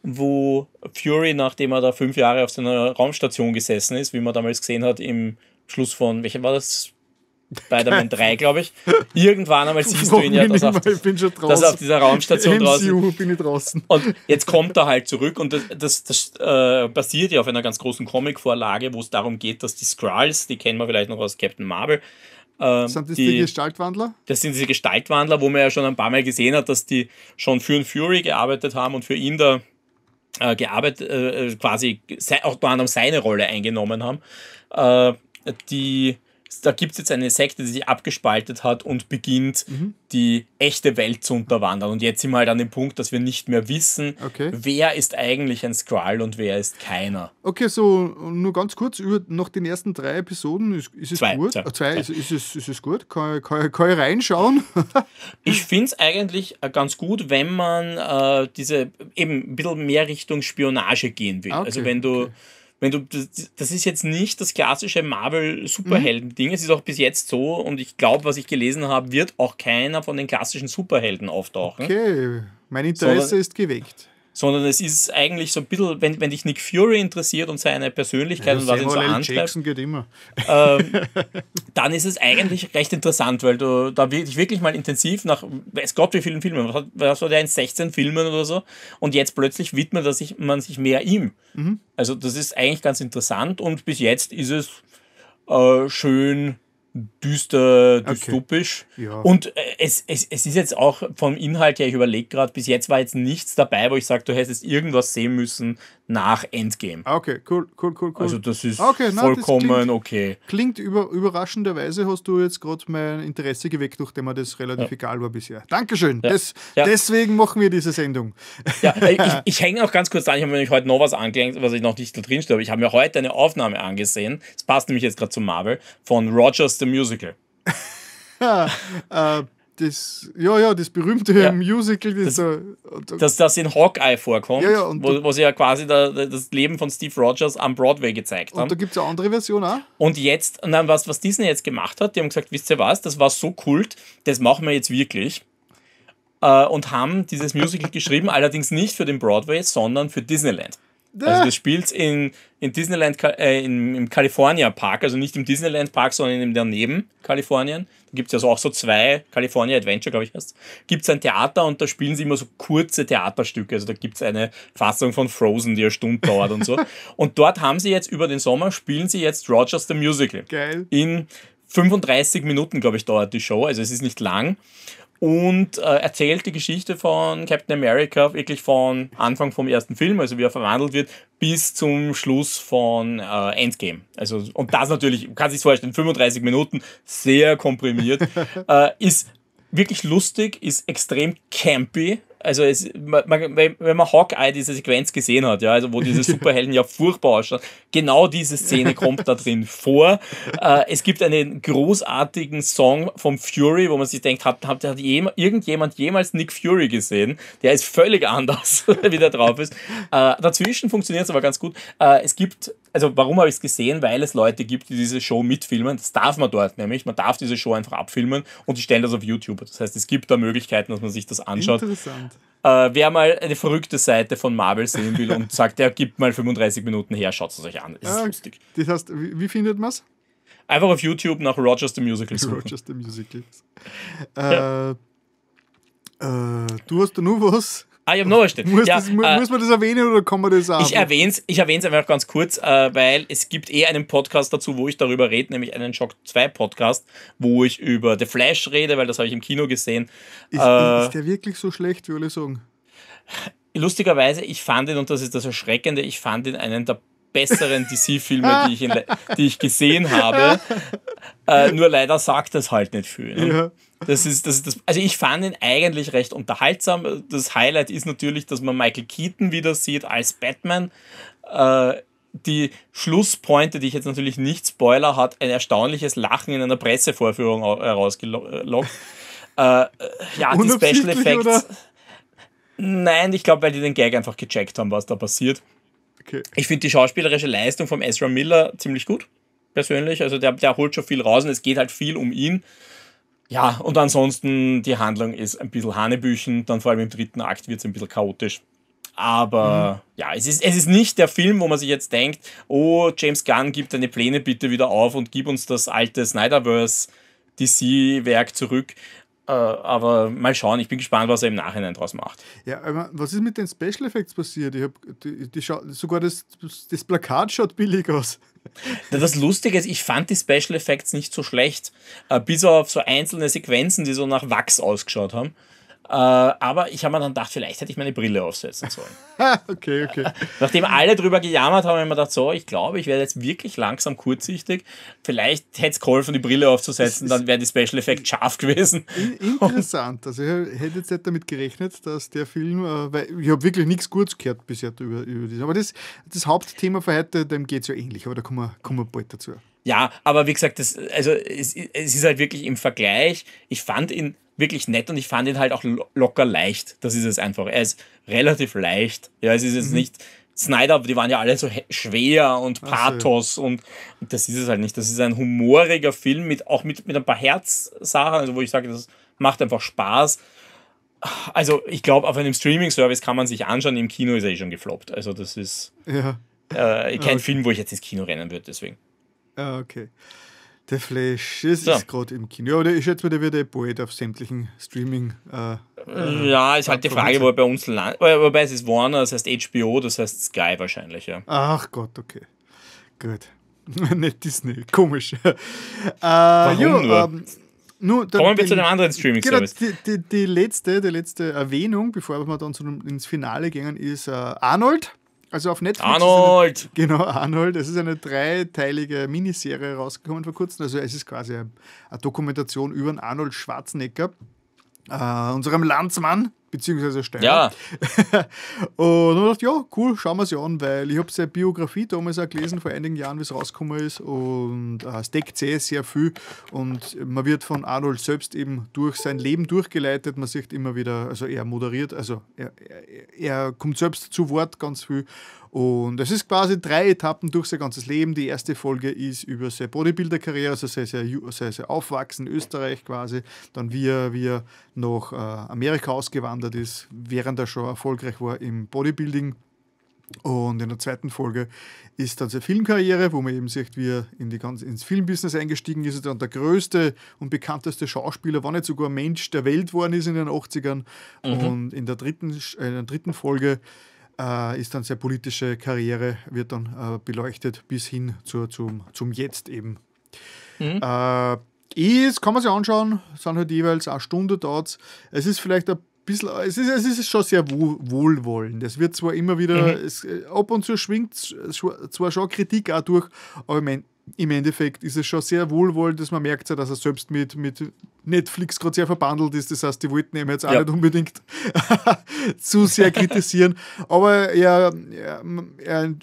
wo Fury, nachdem er da fünf Jahre auf seiner Raumstation gesessen ist, wie man damals gesehen hat im Schluss von, welchem war das? Spider-Man 3, glaube ich. Irgendwann einmal siehst du ihn ja, dass, auf, dass er auf dieser Raumstation MCU draußen. bin ich draußen. Und jetzt kommt er halt zurück und das, das, das äh, basiert ja auf einer ganz großen Comic-Vorlage, wo es darum geht, dass die Skrulls, die kennen wir vielleicht noch aus Captain Marvel, ähm, sind das die, die, Gestaltwandler? Das sind diese Gestaltwandler, wo man ja schon ein paar Mal gesehen hat, dass die schon für den Fury gearbeitet haben und für ihn da äh, gearbeitet, äh, äh, quasi auch unter anderem seine Rolle eingenommen haben. Äh, die da gibt es jetzt eine Sekte, die sich abgespaltet hat und beginnt, mhm. die echte Welt zu unterwandern. Und jetzt sind wir halt an dem Punkt, dass wir nicht mehr wissen, okay. wer ist eigentlich ein Skrull und wer ist keiner. Okay, so nur ganz kurz, über nach den ersten drei Episoden ist, ist es zwei, gut. Zwei, ah, zwei. Ist, ist, es, ist es gut? Kann, kann, kann ich reinschauen? ich finde es eigentlich äh, ganz gut, wenn man äh, diese eben ein bisschen mehr Richtung Spionage gehen will. Ah, also okay, also wenn du. Okay wenn du, das, ist jetzt nicht das klassische Marvel-Superhelden-Ding. Es ist auch bis jetzt so, und ich glaube, was ich gelesen habe, wird auch keiner von den klassischen Superhelden auftauchen. Okay, mein Interesse so, ist geweckt sondern es ist eigentlich so ein bisschen, wenn, wenn dich Nick Fury interessiert und seine Persönlichkeit ja, und was ihn so antreibt, ähm, dann ist es eigentlich recht interessant, weil du da wirklich, wirklich mal intensiv nach, weiß Gott wie vielen Filmen, was, hat, was war der in 16 Filmen oder so und jetzt plötzlich widmet dass sich, man sich mehr ihm. Mhm. Also das ist eigentlich ganz interessant und bis jetzt ist es äh, schön düster, dystopisch. Okay. Ja. Und äh, es, es, es ist jetzt auch vom Inhalt her, ich überlege gerade, bis jetzt war jetzt nichts dabei, wo ich sage, du hättest irgendwas sehen müssen nach Endgame. Ah, okay, cool, cool, cool, cool. Also das ist okay, na, vollkommen das klingt, okay. Klingt über, überraschenderweise, hast du jetzt gerade mein Interesse geweckt, nachdem mir das relativ ja. egal war bisher. Dankeschön, ja. Das, ja. deswegen machen wir diese Sendung. Ja, äh, ich, ich hänge noch ganz kurz an, ich habe mir nämlich heute noch was angelegt, was ich noch nicht da drin stehe, aber ich habe mir heute eine Aufnahme angesehen, das passt nämlich jetzt gerade zu Marvel, von Rogers the Music Musical. Ah, äh, das, ja, ja, das berühmte ja. Musical, das, das, da, dass das in Hawkeye vorkommt, ja, ja, wo, wo sie ja quasi da, das Leben von Steve Rogers am Broadway gezeigt haben. Und da gibt es eine andere Version auch. Und jetzt, nein, was, was Disney jetzt gemacht hat, die haben gesagt, wisst ihr was, das war so kult, das machen wir jetzt wirklich. Äh, und haben dieses Musical geschrieben, allerdings nicht für den Broadway, sondern für Disneyland. Also du spielst in, in Disneyland, äh, in, im California Park, also nicht im Disneyland Park, sondern im daneben Kalifornien. Da gibt es ja also auch so zwei, California Adventure, glaube ich heißt Gibt es ein Theater und da spielen sie immer so kurze Theaterstücke. Also da gibt es eine Fassung von Frozen, die eine Stunde dauert und so. Und dort haben sie jetzt über den Sommer, spielen sie jetzt Rogers the Musical. Geil. In 35 Minuten, glaube ich, dauert die Show. Also es ist nicht lang und äh, erzählt die Geschichte von Captain America wirklich von Anfang vom ersten Film, also wie er verwandelt wird, bis zum Schluss von äh, Endgame. Also, und das natürlich, kann sich vorstellen, 35 Minuten, sehr komprimiert, äh, ist wirklich lustig, ist extrem campy, also es, man, man, wenn man Hawkeye diese Sequenz gesehen hat, ja, also wo diese Superhelden ja furchtbar ausschauen, genau diese Szene kommt da drin vor. Äh, es gibt einen großartigen Song vom Fury, wo man sich denkt, hat, hat, hat jemand, irgendjemand jemals Nick Fury gesehen? Der ist völlig anders, wie der drauf ist. Äh, dazwischen funktioniert es aber ganz gut. Äh, es gibt also warum habe ich es gesehen? Weil es Leute gibt, die diese Show mitfilmen. Das darf man dort nämlich. Man darf diese Show einfach abfilmen und die stellen das auf YouTube. Das heißt, es gibt da Möglichkeiten, dass man sich das anschaut. Interessant. Äh, wer mal eine verrückte Seite von Marvel sehen will und sagt, der gibt mal 35 Minuten her, schaut es euch an. Das ah, ist lustig. Das heißt, wie, findet man es? Einfach auf YouTube nach Rogers the Musical suchen. Rogers the Musical. Äh, ja. äh, du hast da nur was Ah, ich habe noch eine Muss, ja, äh, muss man das erwähnen oder kann man das auch? Ich erwähne es ich einfach ganz kurz, äh, weil es gibt eh einen Podcast dazu, wo ich darüber rede, nämlich einen Shock 2 Podcast, wo ich über The Flash rede, weil das habe ich im Kino gesehen. Ist, äh, ist der wirklich so schlecht, würde ich sagen? Lustigerweise, ich fand ihn, und das ist das Erschreckende, ich fand ihn einen der besseren DC-Filme, die, ich die ich gesehen habe. Äh, nur leider sagt das halt nicht viel. Ne? Ja. Das ist, das ist das, also ich fand ihn eigentlich recht unterhaltsam. Das Highlight ist natürlich, dass man Michael Keaton wieder sieht als Batman. Äh, die Schlusspointe, die ich jetzt natürlich nicht Spoiler, hat ein erstaunliches Lachen in einer Pressevorführung herausgelockt. äh, ja, die Special Effects. Nein, ich glaube, weil die den Gag einfach gecheckt haben, was da passiert. Okay. Ich finde die schauspielerische Leistung von Ezra Miller ziemlich gut, persönlich. Also der, der holt schon viel raus und es geht halt viel um ihn. Ja, und ansonsten, die Handlung ist ein bisschen Hanebüchen, dann vor allem im dritten Akt wird es ein bisschen chaotisch. Aber mhm. ja, es ist, es ist nicht der Film, wo man sich jetzt denkt, oh, James Gunn, gib deine Pläne bitte wieder auf und gib uns das alte Snyderverse DC-Werk zurück, äh, aber mal schauen, ich bin gespannt, was er im Nachhinein draus macht. Ja, aber was ist mit den Special Effects passiert? Ich hab, die, die sogar das, das Plakat schaut billig aus. Das Lustige ist, ich fand die Special Effects nicht so schlecht, äh, bis auf so einzelne Sequenzen, die so nach Wachs ausgeschaut haben. Äh, aber ich habe mir dann gedacht, vielleicht hätte ich meine Brille aufsetzen sollen. okay, okay. Nachdem alle drüber gejammert haben, habe ich mir gedacht, so, ich glaube, ich werde jetzt wirklich langsam kurzsichtig. Vielleicht hätte es geholfen, die Brille aufzusetzen, dann wäre die Special Effect scharf gewesen. Interessant. Also ich hätte jetzt nicht damit gerechnet, dass der Film, äh, weil ich habe wirklich nichts Gutes gehört bisher über, über das. Aber das, das Hauptthema für heute, dem geht es ja ähnlich, aber da kommen wir, kommen wir bald dazu. Ja, aber wie gesagt, das, also es, es ist halt wirklich im Vergleich. Ich fand ihn wirklich nett und ich fand ihn halt auch locker leicht. Das ist es einfach. Er ist relativ leicht. Ja, es ist jetzt mhm. nicht Snyder, die waren ja alle so schwer und Pathos so. und, und, das ist es halt nicht. Das ist ein humoriger Film mit auch mit, mit ein paar Herzsachen, also wo ich sage, das macht einfach Spaß. Also ich glaube, auf einem Streaming-Service kann man sich anschauen, im Kino ist er eh schon gefloppt. Also das ist ja. äh, kein okay. Film, wo ich jetzt ins Kino rennen würde, deswegen. Ja, okay. The Flash, es so. ist gerade im Kino. Aber der ist jetzt wieder, wieder eh bald auf sämtlichen Streaming. Äh, äh ja, ist halt die Frage, wo er bei uns landet. Wobei es ist Warner, das heißt HBO, das heißt Sky wahrscheinlich, ja. Ach Gott, okay. Gut. Nicht Disney, komisch. äh, Warum jo, nur? Ähm, nur dann, Kommen wir zu dem anderen Streaming-Service. Genau, die, die, die, letzte, die letzte Erwähnung, bevor wir dann zum, ins Finale gehen, ist äh, Arnold. Also auf Netflix. Arnold! Eine, genau, Arnold. Es ist eine dreiteilige Miniserie rausgekommen vor kurzem. Also es ist quasi eine, Dokumentation über Arnold Schwarzenegger, äh, unserem Landsmann beziehungsweise Steiner. Ja. und dann dachte ja, cool, schauen wir sie an, weil ich habe seine Biografie damals auch gelesen, vor einigen Jahren, wie es rausgekommen ist. Und äh, es deckt sehr, sehr viel. Und man wird von Arnold selbst eben durch sein Leben durchgeleitet. Man sieht immer wieder, also er moderiert, also er, er, er kommt selbst zu Wort ganz viel. Und es ist quasi drei Etappen durch sein ganzes Leben. Die erste Folge ist über seine Bodybuilder-Karriere, also sehr, sehr, sehr, sehr aufwachsen in Österreich quasi. Dann wie er, wie er nach äh, Amerika ausgewandert ist, während er schon erfolgreich war im Bodybuilding. Und in der zweiten Folge ist dann seine Filmkarriere, wo man eben sieht, wie er in die ganze, ins Filmbusiness eingestiegen ist. dann der größte und bekannteste Schauspieler, war nicht sogar Mensch der Welt worden ist in den 80ern. Mhm. Und in der, dritten, in der dritten Folge äh, ist dann sehr politische Karriere, wird dann äh, beleuchtet bis hin zur, zum, zum Jetzt eben. Mhm. Äh, ist, kann man sich anschauen, sind halt jeweils eine Stunde dort. Es ist vielleicht ein bisschen, es ist, es ist schon sehr wohlwollend. Es wird zwar immer wieder, mhm. es, äh, ab und zu schwingt äh, zwar schon Kritik auch durch, aber ich meine, im Endeffekt ist es schon sehr wohlwollend, dass man merkt, dass er selbst mit, mit Netflix gerade sehr verbandelt ist. Das heißt, die wollten ihm jetzt auch ja. nicht unbedingt zu sehr kritisieren. Aber er, er, er,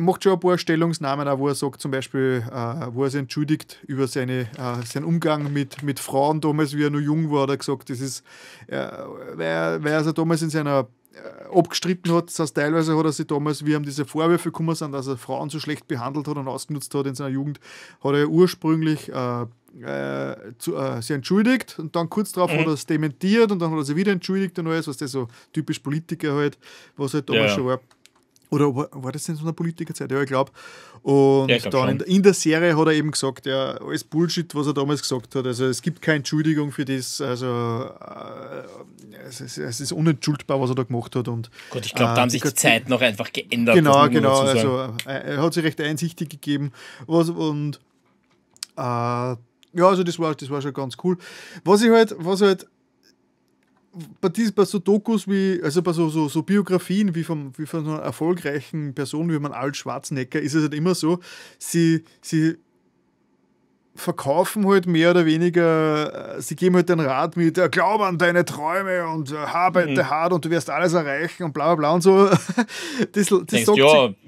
macht schon ein paar Stellungsnahmen, wo er sagt, zum Beispiel, äh, wo er sich entschuldigt über seine, äh, seinen Umgang mit, mit Frauen damals, wie er noch jung war, hat er gesagt, das ist, äh, weil, er, weil er damals in seiner äh, abgestritten hat. Das heißt, teilweise hat er sich damals, wie ihm diese Vorwürfe gekommen sind, dass er Frauen so schlecht behandelt hat und ausgenutzt hat in seiner Jugend, hat er ursprünglich äh, äh, zu, äh, sich entschuldigt und dann kurz darauf mhm. hat er es dementiert und dann hat er sich wieder entschuldigt und alles, was der so typisch Politiker halt, was halt damals ja. schon war oder war das in so einer Politikerzeit? Ja, ich glaube. Und ja, ich glaub dann in der, in, der Serie hat er eben gesagt, ja, alles Bullshit, was er damals gesagt hat. Also es gibt keine Entschuldigung für das. Also äh, es, ist, es, ist, unentschuldbar, was er da gemacht hat. Und, Gott, ich glaube, da äh, haben sich die Zeit noch einfach geändert. Genau, genau. Also äh, er hat sich recht einsichtig gegeben. Was, und äh, ja, also das war, das war schon ganz cool. Was ich halt, was halt bei, dies, bei so Dokus wie, also bei so, so, so Biografien wie, vom, wie von einer erfolgreichen Person wie man Alt Schwarzenegger ist es halt immer so, sie, sie verkaufen halt mehr oder weniger, äh, sie geben halt den Rat mit, äh, glaub an deine Träume und äh, arbeite mhm. hart und du wirst alles erreichen und bla bla bla und so. Das, das sagt ja.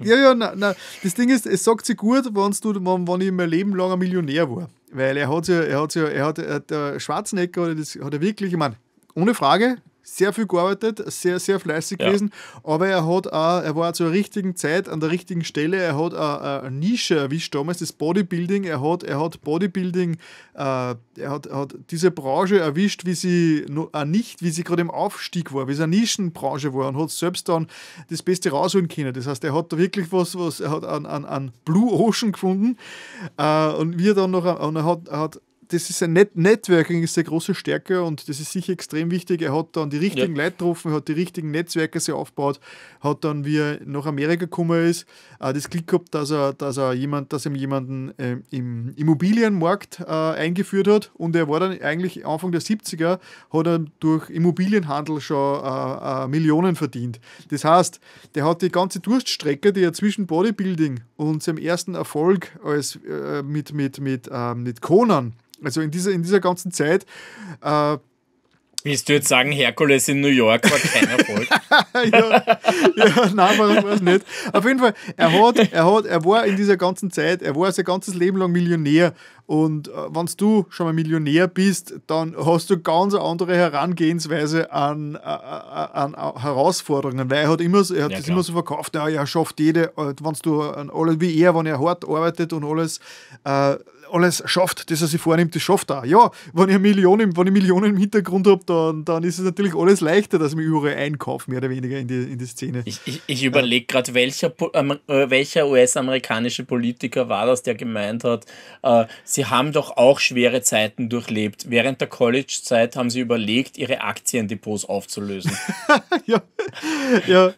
Sie, ja, ja, na, na, das Ding ist, es sagt sie gut, wenn's du, wenn, wenn ich mein Leben lang ein Millionär war. Weil er hat ja, er hat ja, er hat, der Schwarzenegger das, hat er wirklich, ich meine, ohne Frage, sehr viel gearbeitet, sehr, sehr fleißig ja. gewesen, aber er, hat auch, er war zur richtigen Zeit an der richtigen Stelle, er hat eine, eine Nische erwischt damals, das Bodybuilding, er hat, er hat Bodybuilding, äh, er hat, hat diese Branche erwischt, wie sie äh, nicht, wie sie gerade im Aufstieg war, wie es eine Nischenbranche war und hat selbst dann das Beste rausholen können. Das heißt, er hat da wirklich was, was er hat an, an, an Blue Ocean gefunden äh, und wir dann noch, und er hat, er hat das ist ein Net Networking ist eine große Stärke und das ist sicher extrem wichtig. Er hat dann die richtigen ja. Leute getroffen, hat die richtigen Netzwerke sich aufgebaut, hat dann, wie er nach Amerika gekommen ist, das Glück gehabt, dass er, dass er jemand, dass ihm jemanden äh, im Immobilienmarkt äh, eingeführt hat und er war dann eigentlich Anfang der 70er, hat er durch Immobilienhandel schon äh, äh, Millionen verdient. Das heißt, der hat die ganze Durststrecke, die er zwischen Bodybuilding und seinem ersten Erfolg als, äh, mit, mit, mit, äh, mit Conan, also in dieser, in dieser ganzen Zeit, äh, Willst du jetzt sagen, Herkules in New York war kein Erfolg? ja, ja, nein, warum war es nicht? Auf jeden Fall, er, hat, er, hat, er war in dieser ganzen Zeit, er war sein ganzes Leben lang Millionär. Und äh, wenn du schon mal Millionär bist, dann hast du ganz eine andere Herangehensweise an, äh, äh an äh, Herausforderungen, weil er hat, immer, er hat ja, das immer so verkauft, ja, er schafft jede, äh, wenn du, alles wie er, wenn er hart arbeitet und alles, äh, alles schafft, das er sich vornimmt, das schafft er. Ja, wenn ich Millionen, wenn ich Millionen im Hintergrund habe, dann, dann ist es natürlich alles leichter, dass ich mich überall einkaufe, mehr oder weniger in die, in die Szene. Ich, ich, ich überlege gerade, welcher, ähm, äh, welcher US-amerikanische Politiker war das, der gemeint hat, äh, sie haben doch auch schwere Zeiten durchlebt. Während der College-Zeit haben sie überlegt, ihre Aktiendepots aufzulösen. ja, ja.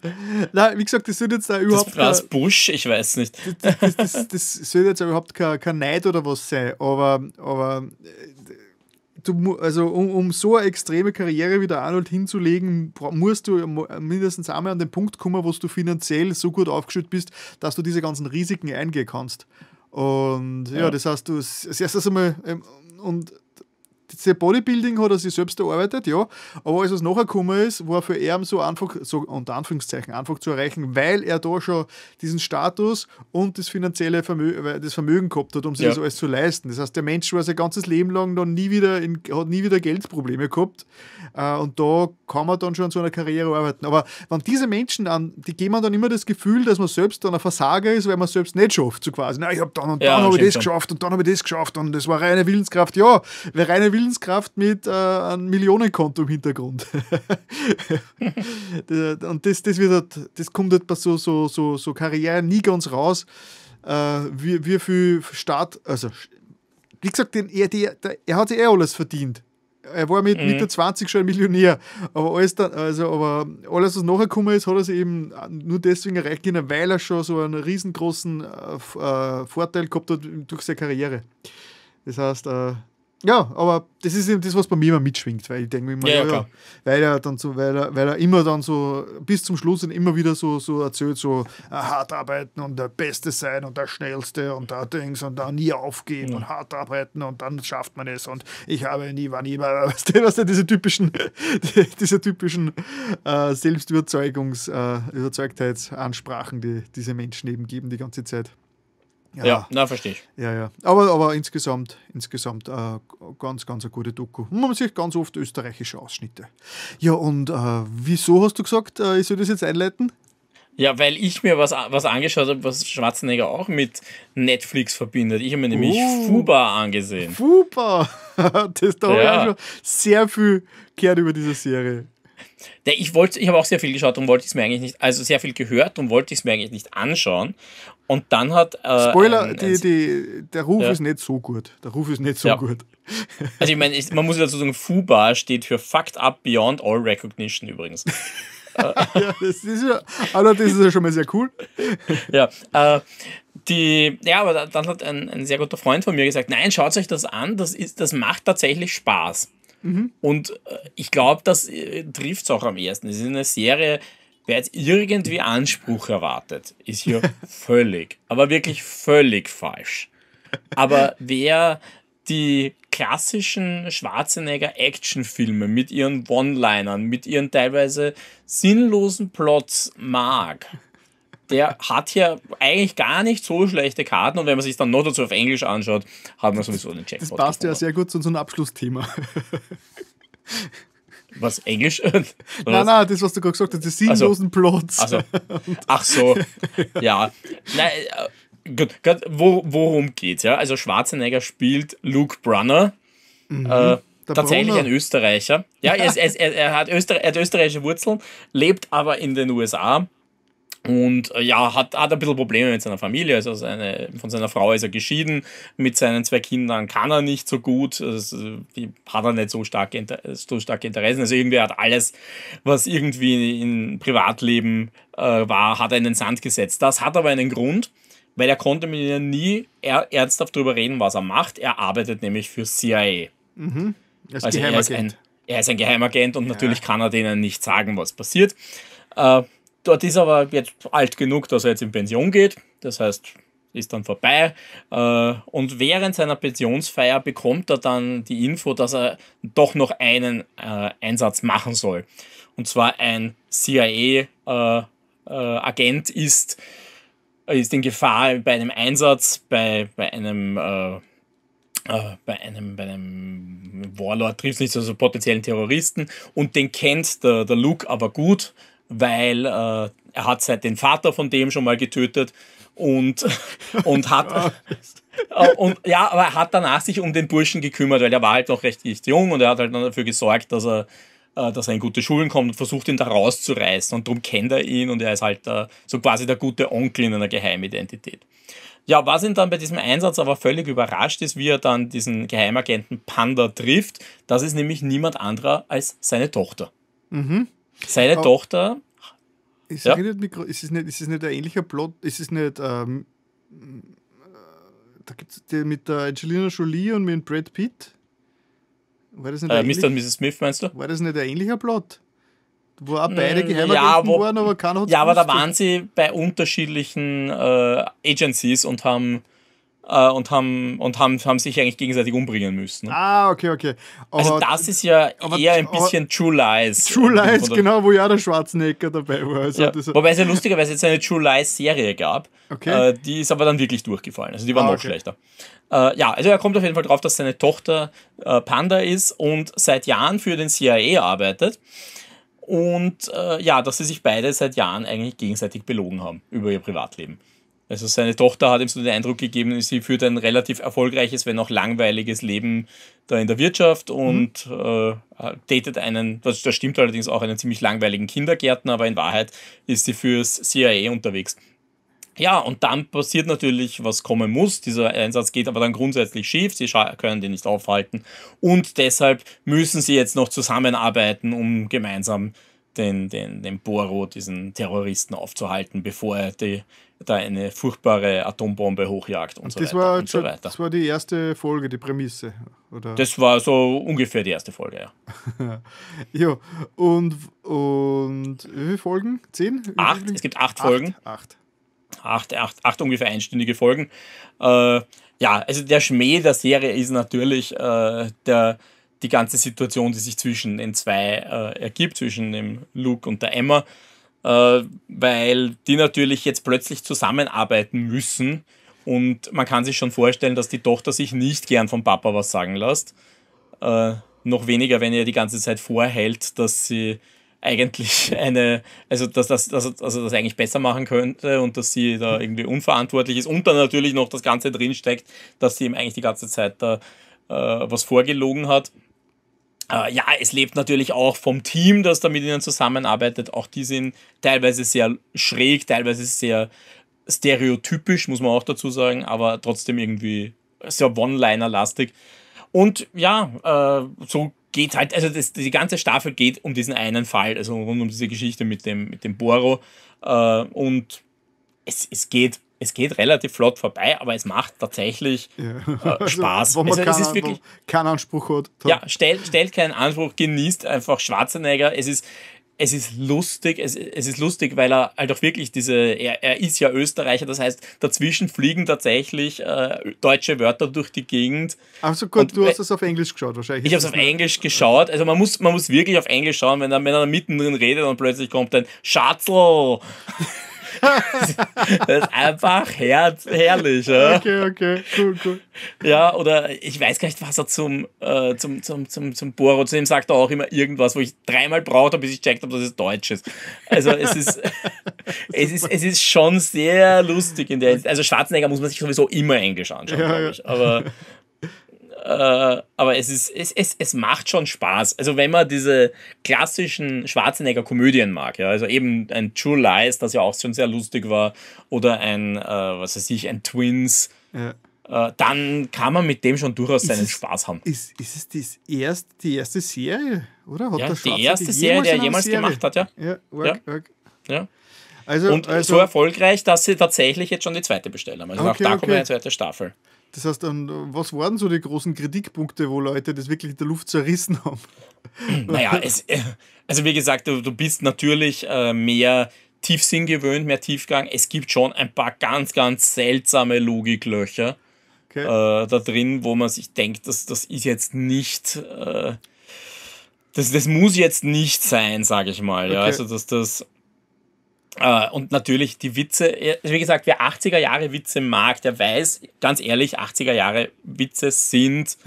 Nein, wie gesagt, das sind jetzt da überhaupt. Das Bush, ich weiß nicht. das, das, das, das soll jetzt überhaupt kein, kein Neid oder was sein, aber, aber äh, du, also um, um, so eine extreme Karriere wie der Arnold hinzulegen, musst du mindestens einmal an den Punkt kommen, wo du finanziell so gut aufgeschüttet bist, dass du diese ganzen Risiken eingehen kannst. Und ja, ja das heißt, du als erstes einmal ähm, und sein Bodybuilding hat er sich selbst erarbeitet, ja. Aber alles, was nachher gekommen ist, war für ihn so einfach, so unter Anführungszeichen, einfach zu erreichen, weil er da schon diesen Status und das finanzielle Vermögen, das Vermögen gehabt hat, um sich ja. das alles zu leisten. Das heißt, der Mensch war sein ganzes Leben lang dann nie wieder in, hat nie wieder Geldprobleme gehabt. Äh, und da kann man dann schon an so einer Karriere arbeiten. Aber wenn diese Menschen an, die geben dann immer das Gefühl, dass man selbst dann ein Versager ist, weil man selbst nicht schafft, so quasi. Na, ich habe dann und dann ja, habe ich das schon. geschafft und dann habe ich das geschafft und das war reine Willenskraft. Ja, wer reine Willenskraft mit äh, einem Millionenkonto im Hintergrund. und das, das, wird halt, das kommt halt bei so, so, so, so Karriere nie ganz raus, äh, wie, wie viel Start, also wie gesagt, den, er, die, der, er hat sich eh alles verdient. Er war mit mhm. Mitte 20 schon ein Millionär. Aber alles, dann, also, aber alles, was nachher gekommen ist, hat er sich eben nur deswegen erreicht können, weil er schon so einen riesengroßen äh, äh, Vorteil gehabt hat durch seine Karriere. Das heißt, äh, ja, aber das ist eben das, was bei mir immer mitschwingt, weil ich denke immer, ja, ja, ja, weil er dann so, weil er, weil er immer dann so bis zum Schluss dann immer wieder so, so erzählt, so äh, hart arbeiten und der Beste sein und der Schnellste und da Dings und da nie aufgeben ja. und hart arbeiten und dann schafft man es und ich habe nie, war nie, weißt du, was diese typischen, diese typischen äh, Selbstüberzeugungsungs, äh, Überzeugtheitsansprachen, die diese Menschen eben geben die ganze Zeit. Ja, ja na, verstehe ich. Ja, ja. Aber, aber insgesamt, insgesamt äh, ganz, ganz eine gute Doku. man sieht ganz oft österreichische Ausschnitte. Ja, und äh, wieso hast du gesagt, äh, ich soll das jetzt einleiten? Ja, weil ich mir was, was angeschaut habe, was Schwarzenegger auch mit Netflix verbindet. Ich habe mir nämlich oh, Fuba angesehen. Fuba! das da ja. habe ich schon sehr viel gehört über diese Serie. Ich, ich habe auch sehr viel geschaut und wollte es mir eigentlich nicht, also sehr viel gehört und wollte es mir eigentlich nicht anschauen. Und dann hat. Äh, Spoiler, ein, ein, die, die, der Ruf ja. ist nicht so gut. Der Ruf ist nicht so ja. gut. Also, ich meine, man muss dazu sagen, FUBA steht für Fucked Up Beyond All Recognition übrigens. ja, das ist ja, aber also das ist ja schon mal sehr cool. ja, äh, die, ja, aber dann hat ein, ein sehr guter Freund von mir gesagt: Nein, schaut euch das an, das, ist, das macht tatsächlich Spaß. Mhm. Und äh, ich glaube, das äh, trifft es auch am ersten. Es ist eine Serie, Wer jetzt irgendwie Anspruch erwartet, ist hier völlig, aber wirklich völlig falsch. Aber wer die klassischen Schwarzenegger-Actionfilme mit ihren One-Linern, mit ihren teilweise sinnlosen Plots mag, der hat hier eigentlich gar nicht so schlechte Karten und wenn man sich dann noch dazu auf Englisch anschaut, hat man sowieso den Checkpoint. Das passt gefunden. ja sehr gut zu unserem Abschlussthema. Was Englisch? nein, nein, das, was du gerade gesagt hast, die sinnlosen also, Plots. Also, ach so, ja. Nein, äh, gut, gut, wo, worum geht's? Ja? Also Schwarzenegger spielt Luke Brunner. Mhm. Äh, tatsächlich Brunner. ein Österreicher. Ja, er, er, er, hat Öster, er, hat österreichische Wurzeln, lebt aber in den USA und äh, ja, hat, hat ein bisschen Probleme mit seiner Familie. Also seine, von seiner Frau ist er geschieden. Mit seinen zwei Kindern kann er nicht so gut. Also die hat er nicht so starke, so starke Interessen. Also irgendwie hat alles, was irgendwie im Privatleben äh, war, hat er in den Sand gesetzt. Das hat aber einen Grund, weil er konnte mit ihnen nie er, ernsthaft darüber reden, was er macht. Er arbeitet nämlich für CIA. Mhm. also er ist, ein, er ist ein Geheimagent und ja. natürlich kann er denen nicht sagen, was passiert. Äh, Dort ist aber jetzt alt genug, dass er jetzt in Pension geht. Das heißt, ist dann vorbei. Äh, und während seiner Pensionsfeier bekommt er dann die Info, dass er doch noch einen äh, Einsatz machen soll. Und zwar ein CIA-Agent äh, ist, ist in Gefahr bei einem Einsatz, bei, bei einem. bei einem, bei einem Warlord trifft es nicht, so also potenziellen Terroristen und den kennt der, der Luke aber gut weil äh, er hat seit den Vater von dem schon mal getötet und, und hat. Äh, und ja, aber er hat danach sich um den Burschen gekümmert, weil er war halt noch recht, jung und er hat halt dann dafür gesorgt, dass er, äh, dass er in gute Schulen kommt und versucht ihn da rauszureißen und darum kennt er ihn und er ist halt äh, so quasi der gute Onkel in einer Geheimidentität. Ja, was ihn dann bei diesem Einsatz aber völlig überrascht ist, wie er dann diesen Geheimagenten Panda trifft, das ist nämlich niemand anderer als seine Tochter. Mhm. Seine oh. Tochter. Es ja? redet mit, ist, es nicht, ist es nicht ein ähnlicher Plot? Ist es nicht. Ähm, äh, da gibt es mit der Angelina Jolie und mit Brad Pitt. War das nicht äh, Mr. und Mrs. Smith meinst du? War das nicht ein ähnlicher Plot? Wo auch mm, beide mm, ja, wo, waren, aber keiner hat Ja, aber da waren sie bei unterschiedlichen äh, Agencies und haben äh, und, haben, und haben, haben sich eigentlich gegenseitig umbringen müssen. Ah, okay, okay. Also aber, also das ist ja aber, eher ein bisschen aber, True Lies. True Lies, genau, wo ja der Schwarzenegger dabei war. Also ja, wobei es ja lustigerweise jetzt eine True Lies-Serie gab. Okay. Äh, die ist aber dann wirklich durchgefallen. Also die war ah, noch okay. schlechter. Äh, ja, also er kommt auf jeden Fall drauf, dass seine Tochter äh, Panda ist und seit Jahren für den CIA arbeitet. Und äh, ja, dass sie sich beide seit Jahren eigentlich gegenseitig belogen haben über ihr Privatleben. Also seine Tochter hat ihm so den Eindruck gegeben, sie führt ein relativ erfolgreiches, wenn auch langweiliges Leben da in der Wirtschaft und mhm. äh, datet äh, einen, das, das, stimmt allerdings auch, einen ziemlich langweiligen Kindergärtner, aber in Wahrheit ist sie fürs CIA unterwegs. Ja, und dann passiert natürlich, was kommen muss. Dieser Einsatz geht aber dann grundsätzlich schief. Sie können den nicht aufhalten. Und deshalb müssen sie jetzt noch zusammenarbeiten, um gemeinsam den, den, den Boro, diesen Terroristen, aufzuhalten, bevor er die da eine furchtbare Atombombe hochjagt und, und so weiter. War, und so weiter. Das war die erste Folge, die Prämisse, oder? Das war so ungefähr die erste Folge, ja. ja, und, und wie viele Folgen? Zehn? Acht, es gibt acht, acht Folgen. Acht. Acht, acht, acht ungefähr einstündige Folgen. Äh, ja, also der Schmäh der Serie ist natürlich äh, der, die ganze Situation, die sich zwischen den zwei äh, ergibt, zwischen dem Luke und der Emma. Äh, weil die natürlich jetzt plötzlich zusammenarbeiten müssen und man kann sich schon vorstellen, dass die Tochter sich nicht gern vom Papa was sagen lässt. Äh, noch weniger, wenn ihr die ganze Zeit vorhält, dass sie eigentlich eine, also dass das, dass, also das eigentlich besser machen könnte und dass sie da irgendwie unverantwortlich ist und dann natürlich noch das Ganze drinsteckt, dass sie ihm eigentlich die ganze Zeit da äh, was vorgelogen hat. Äh, ja, es lebt natürlich auch vom Team, das da mit ihnen zusammenarbeitet. Auch die sind teilweise sehr schräg, teilweise sehr stereotypisch, muss man auch dazu sagen, aber trotzdem irgendwie sehr One-Liner-lastig. Und ja, äh, so geht halt, also das, die ganze Staffel geht um diesen einen Fall, also rund um diese Geschichte mit dem, mit dem Boro. Äh, und es, es geht es geht relativ flott vorbei, aber es macht tatsächlich ja. äh, also, Spaß. Also, man also, es ist wirklich, keinen Anspruch hat. Ja, stellt stell keinen Anspruch, genießt einfach Schwarzenegger. Es ist, es ist lustig, es, es ist lustig, weil er halt auch wirklich diese, er, er ist ja Österreicher, das heißt, dazwischen fliegen tatsächlich äh, deutsche Wörter durch die Gegend. Also gut, Und, du hast es auf Englisch geschaut wahrscheinlich. Ich habe es auf Englisch geschaut, also man muss, man muss wirklich auf Englisch schauen, wenn er, wenn er mittendrin redet und plötzlich kommt ein Schatzl. das ist einfach herz herrlich. Ja? Okay, okay, cool, cool. Ja, oder ich weiß gar nicht, was er zum, äh, zum, zum, zum, zum Boro, zu dem sagt er auch immer irgendwas, wo ich dreimal brauchte, bis ich checkt habe, dass es Deutsch ist. Also es ist, es ist, es ist schon sehr lustig in der. Also Schwarzenegger muss man sich sowieso immer Englisch anschauen, ja, glaube ich. Aber äh, aber es, ist, es, es, es macht schon Spaß. Also wenn man diese klassischen Schwarzenegger-Komödien mag, ja, also eben ein True Lies, das ja auch schon sehr lustig war, oder ein, äh, was weiß ich, ein Twins, ja. äh, dann kann man mit dem schon durchaus ist seinen es, Spaß haben. Ist, ist es dies erst, die erste Serie, oder? Hat ja, die erste die Serie, die er jemals Serie? gemacht hat, ja. Ja, work, ja. Work. ja. Also, und also, so erfolgreich, dass sie tatsächlich jetzt schon die zweite bestellt haben. Also okay, auch da okay. kommt eine zweite Staffel. Das heißt, äh, was waren so die großen Kritikpunkte, wo Leute das wirklich in der Luft zerrissen haben? Naja, es, äh, also wie gesagt, du, du bist natürlich äh, mehr Tiefsinn gewöhnt, mehr Tiefgang. Es gibt schon ein paar ganz, ganz seltsame Logiklöcher okay. äh, da drin, wo man sich denkt, das, das ist jetzt nicht. Äh, das, das muss jetzt nicht sein, sage ich mal. Okay. also, dass das Uh, und natürlich die Witze, äh, also wie gesagt, wer 80er Jahre Witze mag, der weiß, ganz ehrlich, 80er Jahre Witze sind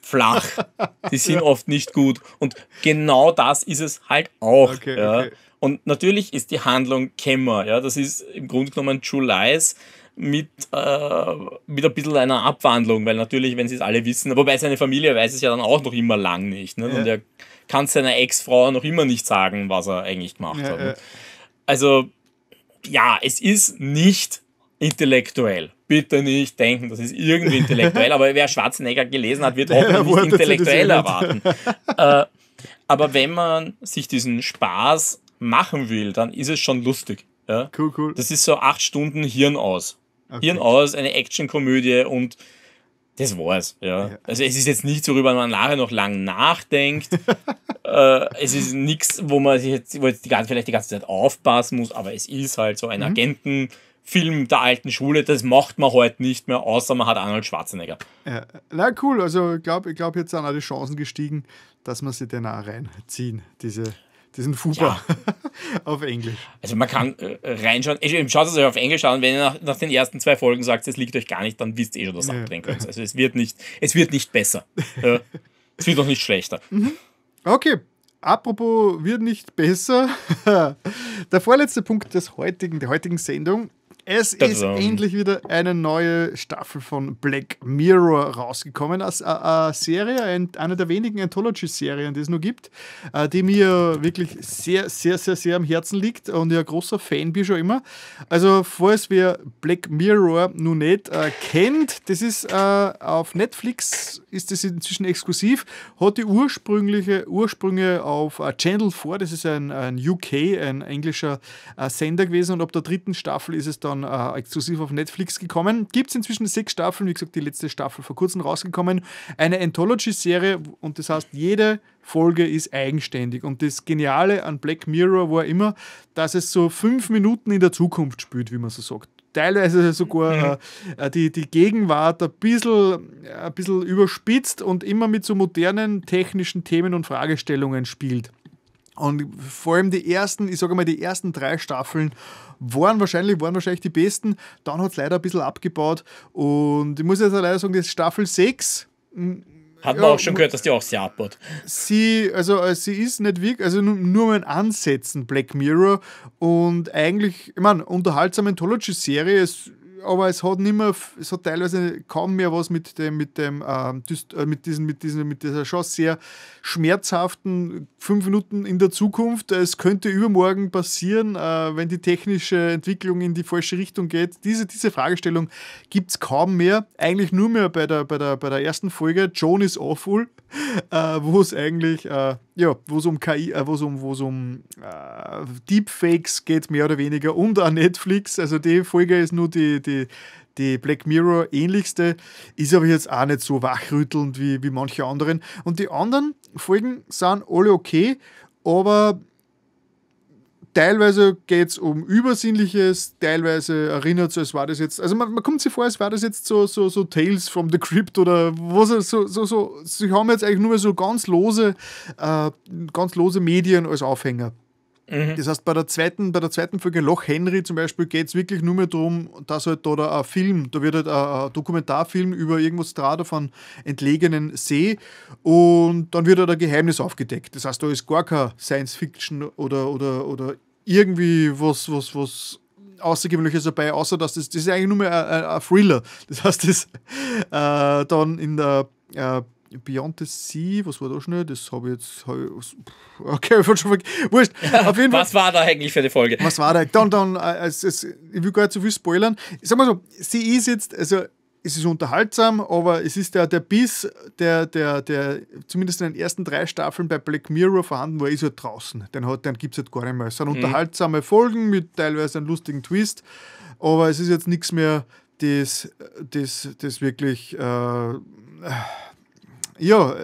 flach. die sind ja. oft nicht gut. Und genau das ist es halt auch. Okay, ja. okay. Und natürlich ist die Handlung Kämmer. Ja. Das ist im Grunde genommen Julies mit, äh, mit ein bisschen einer Abwandlung, weil natürlich, wenn sie es alle wissen, wobei seine Familie weiß es ja dann auch noch immer lang nicht. Ne? Ja. Und er kann seiner Ex-Frau noch immer nicht sagen, was er eigentlich gemacht hat. Ne? also ja, es ist nicht intellektuell. Bitte nicht denken, das ist irgendwie intellektuell, aber wer Schwarzenegger gelesen hat, wird auch nicht intellektuell erwarten. äh, aber wenn man sich diesen Spaß machen will, dann ist es schon lustig. Ja? Cool, cool. Das ist so acht Stunden Hirn aus. Okay. Hirn aus, eine Actionkomödie und das war's, ja. ja. Also es ist jetzt nicht so, worüber man nachher noch lang nachdenkt. äh, es ist nichts, wo man sich jetzt, wo jetzt die ganze, vielleicht die ganze Zeit aufpassen muss, aber es ist halt so ein mhm. Agentenfilm der alten Schule. Das macht man heute halt nicht mehr, außer man hat Arnold Schwarzenegger. Ja. Na cool, also ich glaube, ich glaub, jetzt sind alle Chancen gestiegen, dass man sie auch reinziehen, diese diesen Fupa ja. auf Englisch. Also man kann äh, reinschauen, schaut es euch auf Englisch an, wenn ihr nach, nach, den ersten zwei Folgen sagt, es liegt euch gar nicht, dann wisst ihr eh schon, dass ihr ja. abdrehen könnt. Also es wird nicht, es wird nicht besser. es wird auch nicht schlechter. Mhm. Okay, apropos wird nicht besser. Der vorletzte Punkt des heutigen, der heutigen Sendung es ist ähm, endlich wieder eine neue Staffel von Black Mirror rausgekommen. Als eine äh, äh, Serie, eine der wenigen Anthology-Serien, die es nur gibt, äh, die mir wirklich sehr, sehr, sehr, sehr am Herzen liegt und ich ein großer Fan bin schon immer. Also, falls wer Black Mirror nun nicht äh, kennt, das ist äh, auf Netflix, ist das inzwischen exklusiv, hat die ursprüngliche Ursprünge auf äh, Channel 4, das ist ein, ein UK, ein englischer Sender gewesen und ab der dritten Staffel ist es dann dann äh, exklusiv auf Netflix gekommen. Gibt es inzwischen sechs Staffeln, wie gesagt, die letzte Staffel vor kurzem rausgekommen. Eine Anthology-Serie und das heißt, jede Folge ist eigenständig. Und das Geniale an Black Mirror war immer, dass es so fünf Minuten in der Zukunft spielt, wie man so sagt teilweise sogar mhm. äh, äh, die, die Gegenwart ein bisschen, äh, ein bisschen überspitzt und immer mit so modernen technischen Themen und Fragestellungen spielt. Und vor allem die ersten, ich sage mal, die ersten drei Staffeln waren wahrscheinlich, waren wahrscheinlich die besten. Dann hat es leider ein bisschen abgebaut. Und ich muss jetzt leider sagen, das Staffel 6. Hm, hat man ja, auch schon gehört, dass die auch sehr abbaut. Sie, also, äh, sie ist nicht wirklich, also nur, nur ein Ansetzen Black Mirror und eigentlich, ich meine, unterhaltsame Anthology-Serie, es aber es hat nicht mehr, es hat teilweise kaum mehr was mit dem, mit dem, ähm, äh, mit diesen, mit diesen, mit dieser schon sehr schmerzhaften fünf Minuten in der Zukunft. Es könnte übermorgen passieren, äh, wenn die technische Entwicklung in die falsche Richtung geht. Diese, diese Fragestellung gibt es kaum mehr. Eigentlich nur mehr bei der, bei der, bei der ersten Folge. Joan is awful. äh, wo es eigentlich, äh, ja, wo es um KI, äh, wo es um, wo's um äh, Deepfakes geht, mehr oder weniger, und an Netflix. Also die Folge ist nur die, die, die Black Mirror ähnlichste, ist aber jetzt auch nicht so wachrüttelnd wie, wie manche anderen. Und die anderen Folgen sind alle okay, aber teilweise geht es um Übersinnliches, teilweise erinnert so, als war das jetzt, also man, man kommt sich vor, als war das jetzt so, so, so Tales from the Crypt oder was, so, so, so, sie haben jetzt eigentlich nur so ganz lose, äh, ganz lose Medien als Aufhänger. Mhm. Das heißt, bei der zweiten, bei der zweiten Folge Loch Henry zum Beispiel geht es wirklich nur mehr darum, dass halt da ein Film, da wird halt ein Dokumentarfilm über irgendwo Strada von entlegenen See und dann wird halt ein Geheimnis aufgedeckt. Das heißt, da ist gar kein Science Fiction oder, oder, oder irgendwie was, was, was Außergewöhnliches dabei, außer dass das, das ist eigentlich nur mehr ein, ein Thriller. Das heißt, das äh, dann in der äh, Beyond the Sea, was war da schnell? Das habe ich jetzt. Hab ich, okay, ich schon vergessen. Wurscht. Auf jeden Fall, was war da eigentlich für die Folge? Was war da? Dann, dann, äh, es, es, ich will gar nicht zu so viel spoilern. Ich sag mal so, sie ist jetzt, also es ist unterhaltsam, aber es ist der, der Biss, der, der, der zumindest in den ersten drei Staffeln bei Black Mirror vorhanden war, ist halt draußen. Den, den gibt es halt gar nicht mehr. Es sind mhm. unterhaltsame Folgen mit teilweise einem lustigen Twist, aber es ist jetzt nichts mehr, das, das, das wirklich, äh, ja,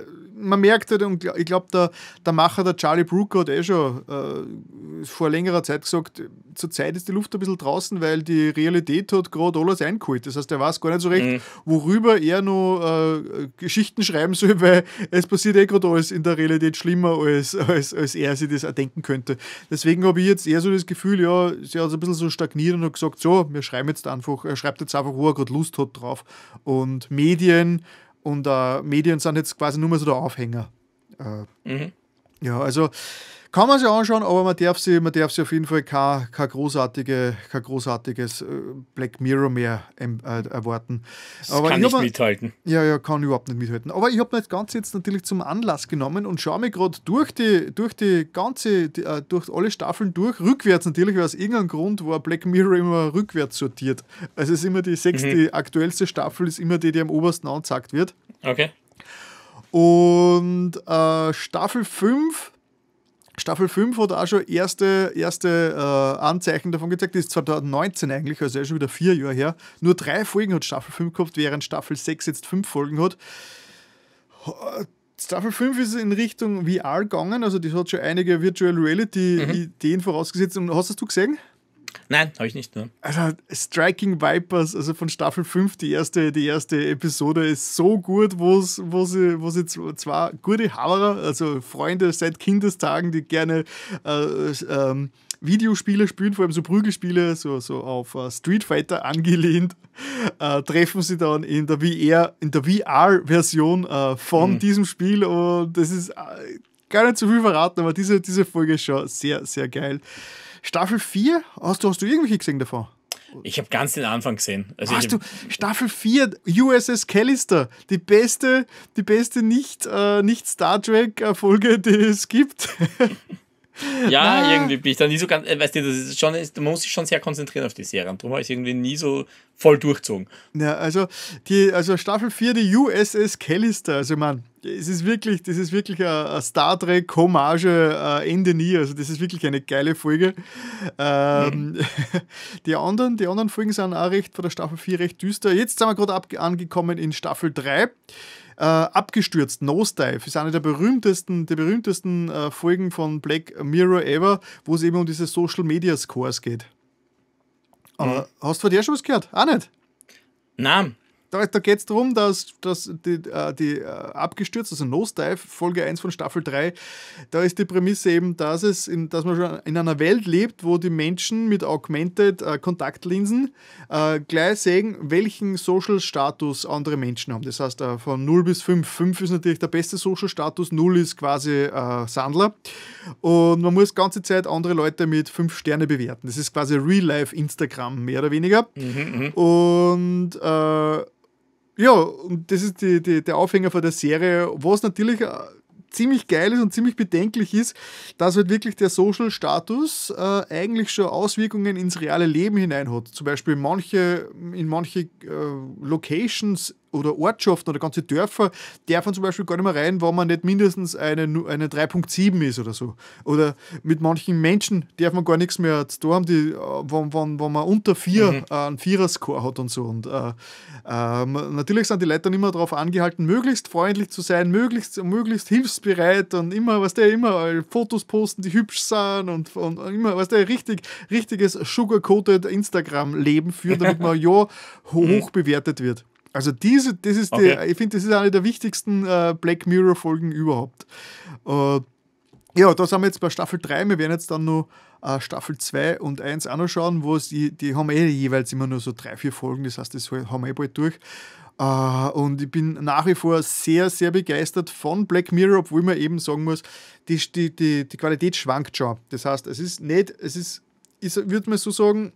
man merkt halt, und ich glaube, der, der Macher, der Charlie Brooker, hat eh schon äh, vor längerer Zeit gesagt, zurzeit ist die Luft ein bisschen draußen, weil die Realität hat gerade alles eingeholt. Das heißt, er weiß gar nicht so recht, mhm. worüber er nur äh, Geschichten schreiben soll, weil es passiert eh gerade alles in der Realität schlimmer, als, als, als er sich das erdenken könnte. Deswegen habe ich jetzt eher so das Gefühl, ja, sie hat ein bisschen so stagniert und hat gesagt, so, wir schreiben jetzt einfach, er schreibt jetzt einfach, wo er gerade Lust hat drauf. Und Medien, und äh, Medien sind jetzt quasi nur mehr so der Aufhänger. Äh, mhm. Ja, also kann man sich anschauen, aber man darf sie, man darf sie auf jeden Fall kein, kein, großartige, kein großartiges äh, Black Mirror mehr ähm, äh, erwarten. Das aber kann nicht hab, mithalten. Ja, ja, kann überhaupt nicht mithalten. Aber ich habe das Ganze jetzt natürlich zum Anlass genommen und schaue mich gerade durch die, durch die ganze, die, äh, durch alle Staffeln durch, rückwärts natürlich, weil aus irgendeinem Grund war Black Mirror immer rückwärts sortiert. Also es ist immer die sechste, mhm. aktuellste Staffel ist immer die, die am obersten angezeigt wird. Okay. Und äh, Staffel 5 Staffel 5 hat auch schon erste, erste äh, Anzeichen davon gezeigt. Das ist 2019 eigentlich, also ja eh schon wieder vier Jahre her. Nur drei Folgen hat Staffel 5 gehabt, während Staffel 6 jetzt fünf Folgen hat. Staffel 5 ist in Richtung VR gegangen, also das hat schon einige Virtual Reality-Ideen mhm. vorausgesetzt. Und hast das du gesehen? Nein, habe ich nicht. Ne? Also Striking Vipers, also von Staffel 5, die erste, die erste Episode ist so gut, wo sie, wo sie zwar gute Haberer, also Freunde seit Kindestagen, die gerne äh, ähm, Videospiele spielen, vor allem so Prügelspiele, so, so auf uh, Street Fighter angelehnt, äh, treffen sie dann in der VR, in der VR-Version äh, von mhm. diesem Spiel und das ist äh, gar nicht zu viel verraten, aber diese, diese Folge ist schon sehr, sehr geil. Staffel 4, hast du, hast du irgendwelche gesehen davon? Ich habe ganz den Anfang gesehen. Also Hast du Staffel 4 USS Callister, die beste, die beste nicht, äh, nicht Star Trek Folge, die es gibt. Ja, ah. irgendwie bin ich da nie so ganz, äh, weißt du, das ist schon, man muss sich schon sehr konzentrieren auf die Serien. Darum habe ich irgendwie nie so voll durchzogen. Ja, also, die, also Staffel 4, die USS Callister, also man, es ist wirklich, das ist wirklich eine Star Trek Hommage äh, Ende nie. Also das ist wirklich eine geile Folge. Ähm, nee. die, anderen, die anderen Folgen sind auch recht von der Staffel 4 recht düster. Jetzt sind wir gerade angekommen in Staffel 3 äh, abgestürzt, Nosedive, ist eine der berühmtesten, der berühmtesten äh, Folgen von Black Mirror ever, wo es eben um diese Social Media Scores geht. Aber äh, mhm. hast du von dir schon was gehört? Auch nicht? Nein, da, da geht es darum, dass, dass die, äh, die äh, abgestürzt, also Nosedive, Folge 1 von Staffel 3, da ist die Prämisse eben, dass, es in, dass man schon in einer Welt lebt, wo die Menschen mit Augmented äh, Kontaktlinsen äh, gleich sehen, welchen Social Status andere Menschen haben. Das heißt, äh, von 0 bis 5. 5 ist natürlich der beste Social Status, 0 ist quasi äh, Sandler. Und man muss die ganze Zeit andere Leute mit 5 Sterne bewerten. Das ist quasi Real Life Instagram, mehr oder weniger. Mhm, mhm. und äh, ja, und das ist die, die, der Aufhänger von der Serie, was natürlich äh, ziemlich geil ist und ziemlich bedenklich ist, dass halt wirklich der Social-Status äh, eigentlich schon Auswirkungen ins reale Leben hinein hat. Zum Beispiel manche, in manche äh, Locations oder Ortschaften oder ganze Dörfer dürfen zum Beispiel gar nicht mehr rein, wenn man nicht mindestens eine, eine 3.7 ist oder so. Oder mit manchen Menschen darf man gar nichts mehr zu tun haben, die, äh, wenn, wenn, wenn man unter 4 mhm. äh, einen Viererscore hat und so. Und äh, äh, natürlich sind die Leute dann immer darauf angehalten, möglichst freundlich zu sein, möglichst, möglichst hilfsbereit und immer, was der immer Fotos posten, die hübsch sind und, und immer, was der richtig, richtiges sugar-coated Instagram-Leben führen, damit man ja mhm. hoch bewertet wird. Also diese, das ist okay. die, ich finde, das ist eine der wichtigsten äh, Black Mirror-Folgen überhaupt. Äh, ja, da sind wir jetzt bei Staffel 3. Wir werden jetzt dann nur äh, Staffel 2 und 1 anschauen, wo es die, die haben eh jeweils immer nur so drei, vier Folgen, das heißt, das haben wir eh bald durch. Uh, und ich bin nach wie vor sehr, sehr begeistert von Black Mirror, obwohl man eben sagen muss, die, die, die, die Qualität schwankt schon. Das heißt, es ist nicht, es ist, ich würde man so sagen,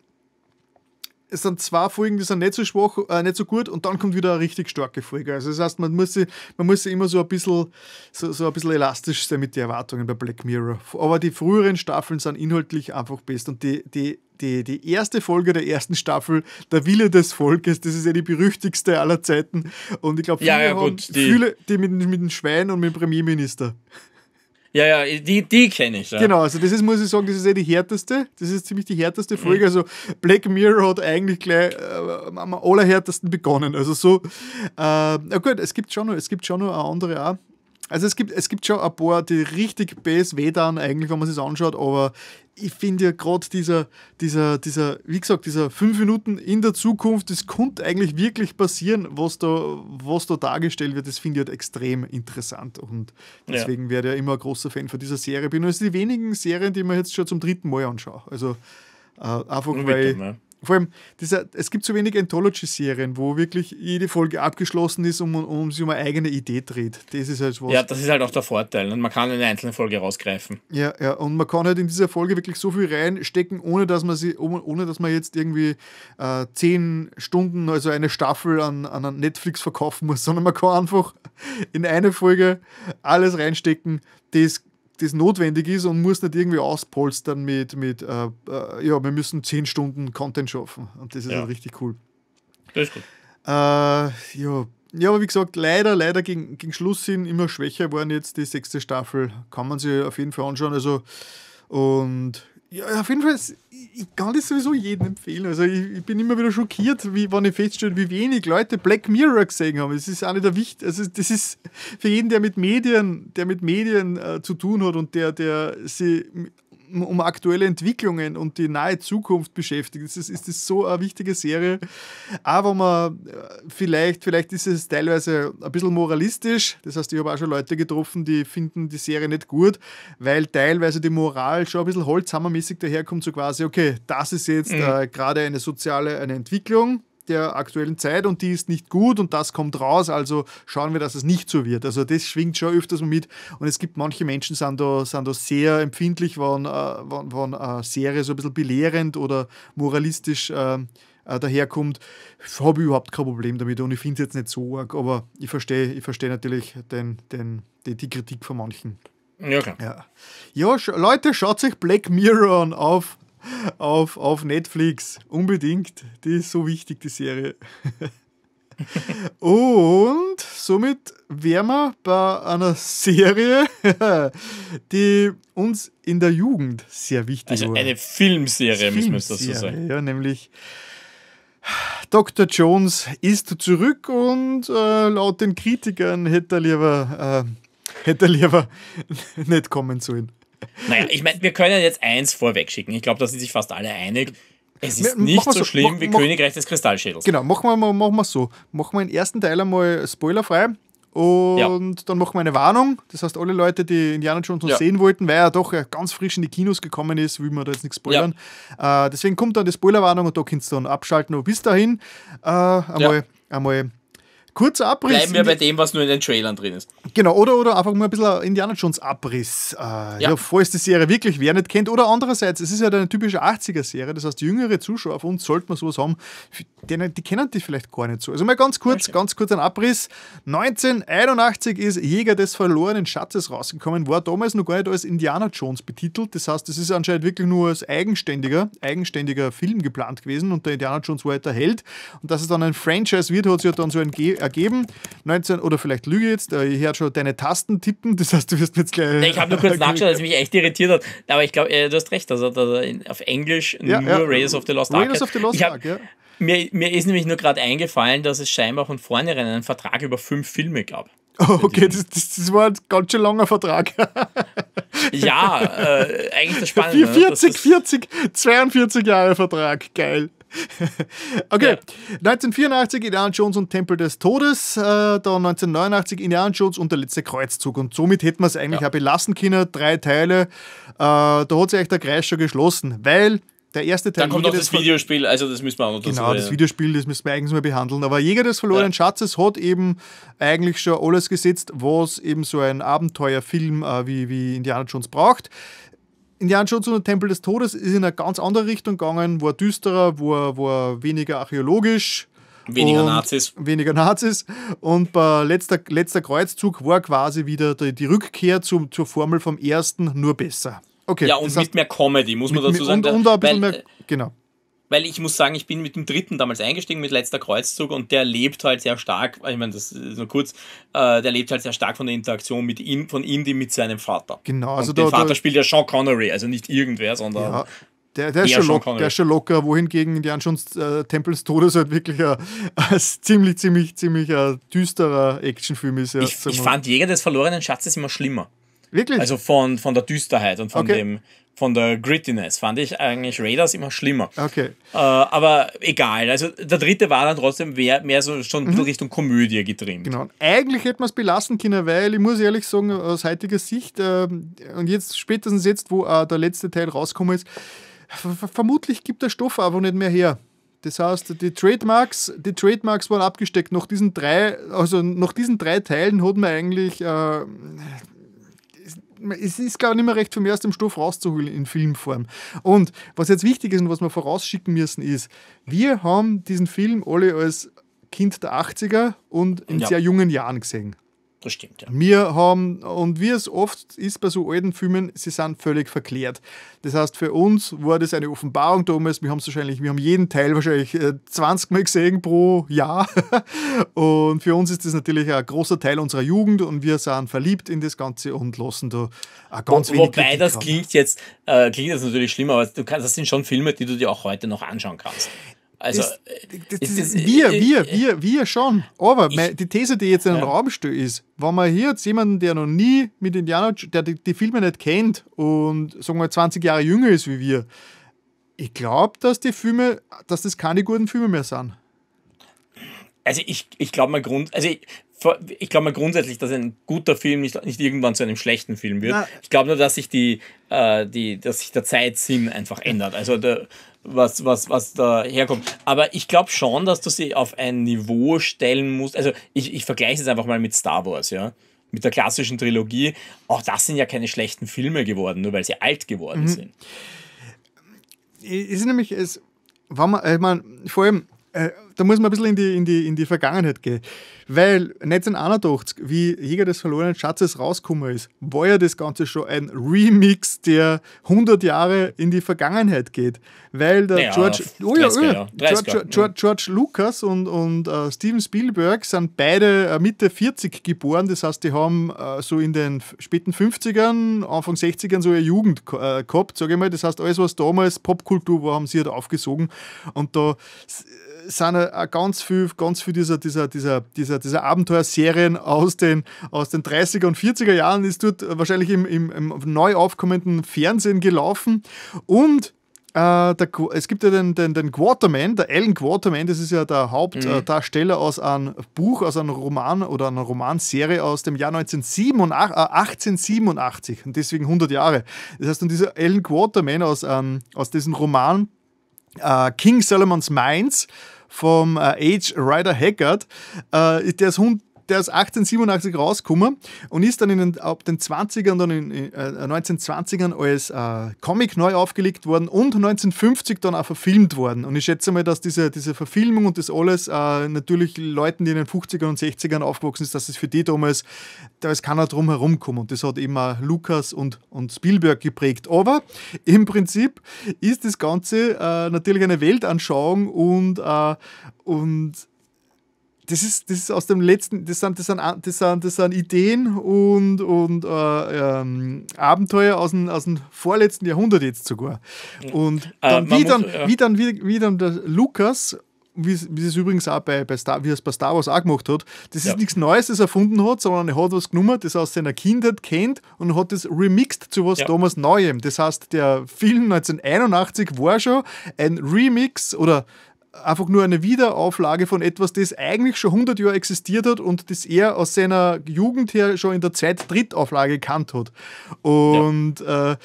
es sind zwei Folgen, die sind nicht so schwach, äh, nicht so gut und dann kommt wieder eine richtig starke Folge. Also das heißt, man muss sie, man muss sie immer so ein bisschen, so, so ein bisschen elastisch sein mit den Erwartungen bei Black Mirror. Aber die früheren Staffeln sind inhaltlich einfach best und die, die die, die erste Folge der ersten Staffel, Der Wille des Volkes, das ist ja die berüchtigste aller Zeiten. Und ich glaube, viele, ja, ja, gut, haben, die, viele die mit, mit dem Schwein und mit dem Premierminister. Ja, ja, die, die kenne ich. Ja. Genau, also das ist, muss ich sagen, das ist eh die härteste. Das ist ziemlich die härteste Folge. Also Black Mirror hat eigentlich gleich äh, am allerhärtesten begonnen. Also so, äh, na gut, es gibt schon noch, es gibt schon noch eine andere auch. Also es gibt, es gibt schon ein paar, die richtig BSW dann eigentlich, wenn man sich das anschaut, aber ich finde ja gerade dieser, dieser, dieser, wie gesagt, dieser fünf Minuten in der Zukunft, das konnte eigentlich wirklich passieren, was da, was da dargestellt wird. Das finde ich halt extrem interessant. Und deswegen ja. werde ich ja immer ein großer Fan von dieser Serie. Bin. Und das die wenigen Serien, die man jetzt schon zum dritten Mal anschaue. Also äh, einfach, weil. Bitte, vor allem, dieser, es gibt so wenig Anthology-Serien, wo wirklich jede Folge abgeschlossen ist und, um sich um eine eigene Idee dreht. Das ist halt was. Ja, das ist halt auch der Vorteil. Und ne? man kann eine einzelne Folge rausgreifen. Ja, ja. Und man kann halt in dieser Folge wirklich so viel reinstecken, ohne dass man sie, ohne dass man jetzt irgendwie äh, zehn Stunden, also eine Staffel an, an Netflix verkaufen muss, sondern man kann einfach in eine Folge alles reinstecken, das das notwendig ist und muss nicht irgendwie auspolstern mit, mit äh, äh, ja, wir müssen zehn Stunden Content schaffen. Und das ist ja. halt richtig cool. Das ist gut. Äh, ja. ja, aber wie gesagt, leider, leider gegen, gegen Schluss hin immer schwächer waren jetzt die sechste Staffel. Kann man sich auf jeden Fall anschauen. Also, und ja, auf jeden Fall, ich kann das sowieso jedem empfehlen. Also ich, ich bin immer wieder schockiert, wie, wenn ich feststelle, wie wenig Leute Black Mirror gesehen haben. Es ist eine der wichtigsten, also das ist für jeden, der mit Medien, der mit Medien äh, zu tun hat und der, der sie um aktuelle Entwicklungen und die nahe Zukunft beschäftigt. Es ist, ist das so eine wichtige Serie. Aber man äh, vielleicht, vielleicht ist es teilweise ein bisschen moralistisch. Das heißt, ich habe auch schon Leute getroffen, die finden die Serie nicht gut, weil teilweise die Moral schon ein bisschen holzhammermäßig daherkommt, so quasi, okay, das ist jetzt mhm. äh, gerade eine soziale eine Entwicklung der aktuellen Zeit und die ist nicht gut und das kommt raus, also schauen wir, dass es nicht so wird. Also das schwingt schon öfters mit und es gibt manche Menschen, sind da, sind da sehr empfindlich, wenn, äh, wenn, wenn eine Serie so ein bisschen belehrend oder moralistisch äh, äh daherkommt, habe überhaupt kein Problem damit und ich finde es jetzt nicht so arg, aber ich verstehe ich versteh natürlich den, den, die, die Kritik von manchen. Ja, klar. Ja, ja Leute, schaut euch Black Mirror an auf auf, auf Netflix. Unbedingt. Die ist so wichtig, die Serie. Und somit wären wir bei einer Serie, die uns in der Jugend sehr wichtig also war. Also eine Filmserie, müssen wir dazu sagen. Ja, nämlich Dr. Jones ist zurück und äh, laut den Kritikern hätte er lieber, äh, hätte er lieber nicht kommen sollen. Naja, ich meine, wir können jetzt eins vorwegschicken. Ich glaube, da sind sich fast alle einig. Es ist M nicht so, schlimm mach, wie mach, Königreich des Kristallschädels. Genau, machen wir, machen wir so. Machen wir den ersten Teil einmal spoilerfrei. Und ja. dann machen wir eine Warnung. Das heißt, alle Leute, die Indiana Jones noch ja. sehen wollten, weil er doch ganz frisch in die Kinos gekommen ist, will man da jetzt nichts spoilern. Ja. Äh, deswegen kommt dann die Spoilerwarnung und da kannst du dann abschalten. Und bis dahin äh, einmal, einmal kurzer Abriss. Bleiben wir bei dem, was nur in den Trailern drin ist. Genau, oder, oder einfach mal ein bisschen Indiana Jones Abriss. Äh, ja. ja, falls die Serie wirklich wer nicht kennt. Oder andererseits, es ist ja eine typische 80er-Serie, das heißt, jüngere Zuschauer auf uns sollten wir sowas haben, die, die kennen die vielleicht gar nicht so. Also mal ganz kurz, okay. ganz kurz ein Abriss. 1981 ist Jäger des verlorenen Schatzes rausgekommen, war damals noch gar nicht als Indiana Jones betitelt. Das heißt, es ist anscheinend wirklich nur als eigenständiger, eigenständiger Film geplant gewesen und der Indiana Jones war halt der Held. Und dass es dann ein Franchise wird, hat sich ja dann so ein G ergeben. 19, oder vielleicht lüge jetzt, hier äh, hat schon deine Tasten tippen, das heißt, du wirst jetzt gleich. Nee, ich habe nur kurz nachgeschaut, dass mich echt irritiert hat. Aber ich glaube, äh, du hast recht, also auf Englisch ja, nur ja. Raiders of the Lost Ark. Raiders of the Lost Ark, ja. Mir, mir ist nämlich nur gerade eingefallen, dass es scheinbar von vornherein einen Vertrag über fünf Filme gab. Oh, okay, das, das, das, war ein ganz schön langer Vertrag. ja, äh, eigentlich das Spannende. 40, 40, 42 Jahre Vertrag, geil okay, ja. 1984 Indiana Jones und Tempel des Todes, äh, dann 1989 Indiana Jones und der letzte Kreuzzug. Und somit hätten wir es eigentlich ja. auch belassen können, drei Teile. Äh, da hat sich eigentlich der Kreis schon geschlossen, weil der erste Teil. Dann kommt noch das Videospiel, also das müssen wir auch noch Genau, das Videospiel, das müssen wir eigentlich mal behandeln. Aber Jäger des verlorenen ja. Schatzes hat eben eigentlich schon alles gesetzt, was eben so ein Abenteuerfilm äh, wie, wie Indiana Jones braucht. Indiana Jones und der Tempel des Todes ist in eine ganz andere Richtung gegangen, war düsterer, war, war weniger archäologisch. Weniger Nazis. Weniger Nazis. Und bei äh, letzter, letzter Kreuzzug war quasi wieder die, die Rückkehr zum, zur Formel vom ersten nur besser. Okay, ja, und mit heißt, mehr Comedy, muss man dazu sagen. Und, und ein bisschen weil, mehr, äh, genau weil ich muss sagen, ich bin mit dem dritten damals eingestiegen, mit letzter Kreuzzug, und der lebt halt sehr stark, ich meine, das ist nur kurz, äh, der lebt halt sehr stark von der Interaktion mit ihm, von Indy mit seinem Vater. Genau, also der Vater spielt ja Sean Connery, also nicht irgendwer, sondern. Ja. Der, der, ist schon locker, der ist schon locker, wohingegen Indiana Jones äh, Tempels Todes halt wirklich ein, äh, ein ziemlich, ziemlich, ziemlich äh, düsterer Actionfilm ist. Ja, ich, ich fand Jäger des verlorenen Schatzes immer schlimmer. Wirklich? Also von, von der Düsterheit und von okay. dem von der Grittiness fand ich eigentlich Raiders immer schlimmer. Okay. Äh, aber egal. Also der dritte war dann trotzdem mehr, mehr so schon mhm. Richtung Komödie getrimmt. Genau. Eigentlich hätte man es belassen können, weil ich muss ehrlich sagen, aus heutiger Sicht, äh, und jetzt spätestens jetzt, wo äh, der letzte Teil rausgekommen ist, vermutlich gibt der Stoff aber nicht mehr her. Das heißt, die Trademarks, die Trademarks waren abgesteckt. Nach diesen drei, also nach diesen drei Teilen hat man eigentlich äh, es ist gar nicht mehr recht viel mehr aus dem Stoff rauszuholen in Filmform. Und was jetzt wichtig ist und was wir vorausschicken müssen, ist, wir haben diesen Film alle als Kind der 80er und in ja. sehr jungen Jahren gesehen. Das stimmt, ja. Wir haben, und wie es oft ist bei so alten Filmen, sie sind völlig verklärt. Das heißt, für uns war das eine Offenbarung damals. Wir haben wahrscheinlich, wir haben jeden Teil wahrscheinlich 20 äh, Mal gesehen pro Jahr. Und für uns ist das natürlich ein großer Teil unserer Jugend und wir sind verliebt in das Ganze und lassen da auch ganz Wo, wenig Wobei Kritik das klingt jetzt, äh, klingt jetzt natürlich schlimmer, aber du kannst, das sind schon Filme, die du dir auch heute noch anschauen kannst. Also, äh, das, das, das, ist, wir, äh, wir, äh, wir, wir schon. Aber ich, die These, die jetzt in den ja. Raum steht, ist, wenn man hier jetzt jemanden, der noch nie mit Indianer, der die, die Filme nicht kennt und sagen wir 20 Jahre jünger ist wie wir, ich glaube, dass die Filme, dass das keine guten Filme mehr sind also ich, ich glaube mal Grund, also ich, ich glaube mal grundsätzlich, dass ein guter Film nicht, nicht irgendwann zu einem schlechten Film wird. Na, ich glaube nur, dass sich die, äh, die, dass sich der Zeitsinn einfach ändert. Also der, was, was, was da herkommt. Aber ich glaube schon, dass du sie auf ein Niveau stellen musst. Also ich, ich vergleiche es einfach mal mit Star Wars, ja. Mit der klassischen Trilogie. Auch das sind ja keine schlechten Filme geworden, nur weil sie alt geworden mhm. sind. Ist nämlich, es war mal, ich meine, vor allem, äh, da muss man ein bisschen in die, in die, in die Vergangenheit gehen. Weil 1981, wie Jäger des verlorenen Schatzes rausgekommen ist, war ja das Ganze schon ein Remix, der 100 Jahre in die Vergangenheit geht. Weil der naja, George, oh ja, oh ja, George, George, George, George, Lucas und, und uh, Steven Spielberg sind beide äh, Mitte 40 geboren. Das heißt, die haben uh, so in den späten 50ern, Anfang 60ern so ihre Jugend gehabt, sage ich mal. Das heißt, alles, was damals Popkultur war, haben sie halt aufgesogen. Und da sind äh, ganz viel, ganz viel dieser, dieser, dieser, dieser, dieser Abenteuerserien aus den, aus den 30er und 40er Jahren, ist dort wahrscheinlich im, im, im neu aufkommenden Fernsehen gelaufen. Und äh, der, es gibt ja den, den, den Quarterman, der Alan Quarterman, das ist ja der Hauptdarsteller mhm. Äh, aus einem Buch, aus einem Roman oder einer Romanserie aus dem Jahr 1987, äh, 1887 und deswegen 100 Jahre. Das heißt, und dieser Alan Quarterman aus, ähm, aus diesem Roman äh, King Solomon's Minds, vom äh, Age Rider Haggard. Äh, der ist Hund der ist 1887 rausgekommen und ist dann in den, ab den 20ern, dann in äh, 1920ern äh, als äh, Comic neu aufgelegt worden und 1950 dann auch verfilmt worden. Und ich schätze mal, dass diese, diese Verfilmung und das alles äh, natürlich Leuten, die in den 50ern und 60ern aufgewachsen sind, dass es für die damals, da ist keiner drum herum gekommen. Und das hat immer Lukas und, und Spielberg geprägt. Aber im Prinzip ist das Ganze äh, natürlich eine Weltanschauung und, äh, und das ist, das ist aus dem letzten, das sind, das sind, das sind, das sind Ideen und, und äh, ähm, Abenteuer aus dem, aus dem vorletzten Jahrhundert jetzt sogar. Und äh, dann, äh, wie, dann, muss, ja. wie, dann, wie, wie dann der Lukas wie es übrigens auch bei, bei Star, wie es bei Star Wars auch gemacht hat, das ist ja. nichts Neues, das er erfunden hat, sondern er hat was genommen, das er aus seiner Kindheit kennt und hat das remixed zu was ja. damals Neuem. Das heißt, der Film 1981 war schon ein Remix oder einfach nur eine Wiederauflage von etwas, das eigentlich schon 100 Jahre existiert hat und das er aus seiner Jugend her schon in der Zeit Drittauflage gekannt hat. Und ja. äh,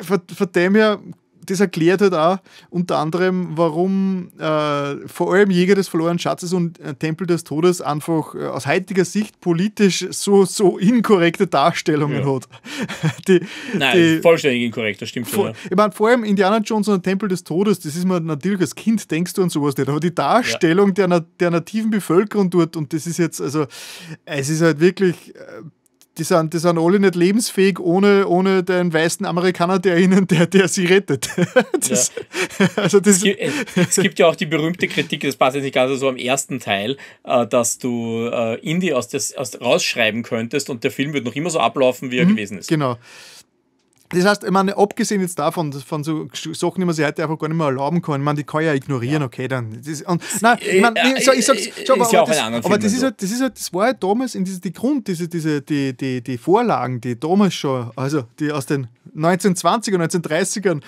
von, von, dem her das erklärt halt auch unter anderem, warum äh, vor allem Jäger des verlorenen Schatzes und äh, Tempel des Todes einfach äh, aus heutiger Sicht politisch so, so inkorrekte Darstellungen ja. hat. Die, Nein, die, vollständig inkorrekt, das stimmt schon. Ja. Ich meine, vor allem Indiana Jones und Tempel des Todes, das ist man natürlich als Kind denkst du an sowas nicht, aber die Darstellung ja. der, der nativen Bevölkerung dort und das ist jetzt, also es ist halt wirklich äh, die sind, die sind alle nicht lebensfähig ohne, ohne den weißen Amerikaner, der ihnen, der, der sie rettet. Das, ja. also das es, gibt, äh, es, gibt, ja auch die berühmte Kritik, das passt jetzt nicht ganz so am ersten Teil, äh, dass du äh, Indie aus das, aus, rausschreiben könntest und der Film wird noch immer so ablaufen, wie er mhm, gewesen ist. Genau. Das heißt, ich meine, abgesehen jetzt davon, von so Sachen, die man sich heute einfach gar nicht mehr erlauben kann, ich meine, die kann ja ignorieren, ja. okay, dann. Das, und, nein, ich, meine, ich, äh, so, ich sag's, äh, schon, aber, ja aber, das, aber das, ist also. halt, das ist halt, das war halt damals in diese, die Grund, diese, diese, die, die, die Vorlagen, die damals schon, also die aus den 1920er, 1930ern,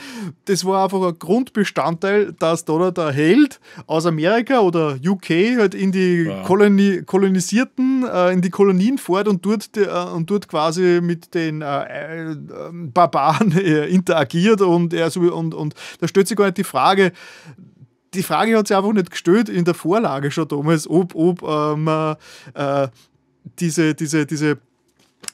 das war einfach ein Grundbestandteil, dass da der Held aus Amerika oder UK halt in die ja. Koloni, kolonisierten, äh, in die Kolonien fährt und dort, und dort quasi mit den äh, ähm, Barbaren interagiert und, er, und, und da stellt sich gar nicht die Frage, die Frage hat sich einfach nicht gestellt in der Vorlage schon damals, ob, ob ähm, äh, diese, diese, diese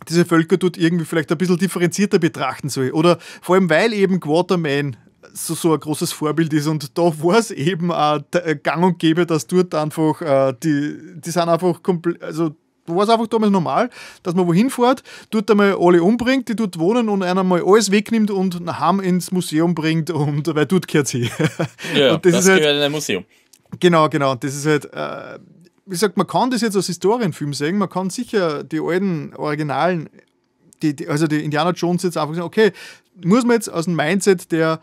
diese Völker dort irgendwie vielleicht ein bisschen differenzierter betrachten soll. Oder vor allem, weil eben Quarterman so, so ein großes Vorbild ist. Und da war es eben auch äh, gang und gäbe, dass dort einfach, äh, die, die sind einfach komplett, also war es einfach damals normal, dass man wohin fährt, dort einmal alle umbringt, die dort wohnen und einer mal alles wegnimmt und nach Hause ins Museum bringt und weil dort gehört sie. Ja, und das, das ist halt, gehört in ein Museum. Genau, genau. Das ist halt, äh, wie gesagt, man kann das jetzt als Historienfilm sehen, man kann sicher die alten Originalen, die, die, also die Indiana Jones jetzt einfach sagen, okay, muss man jetzt aus dem Mindset der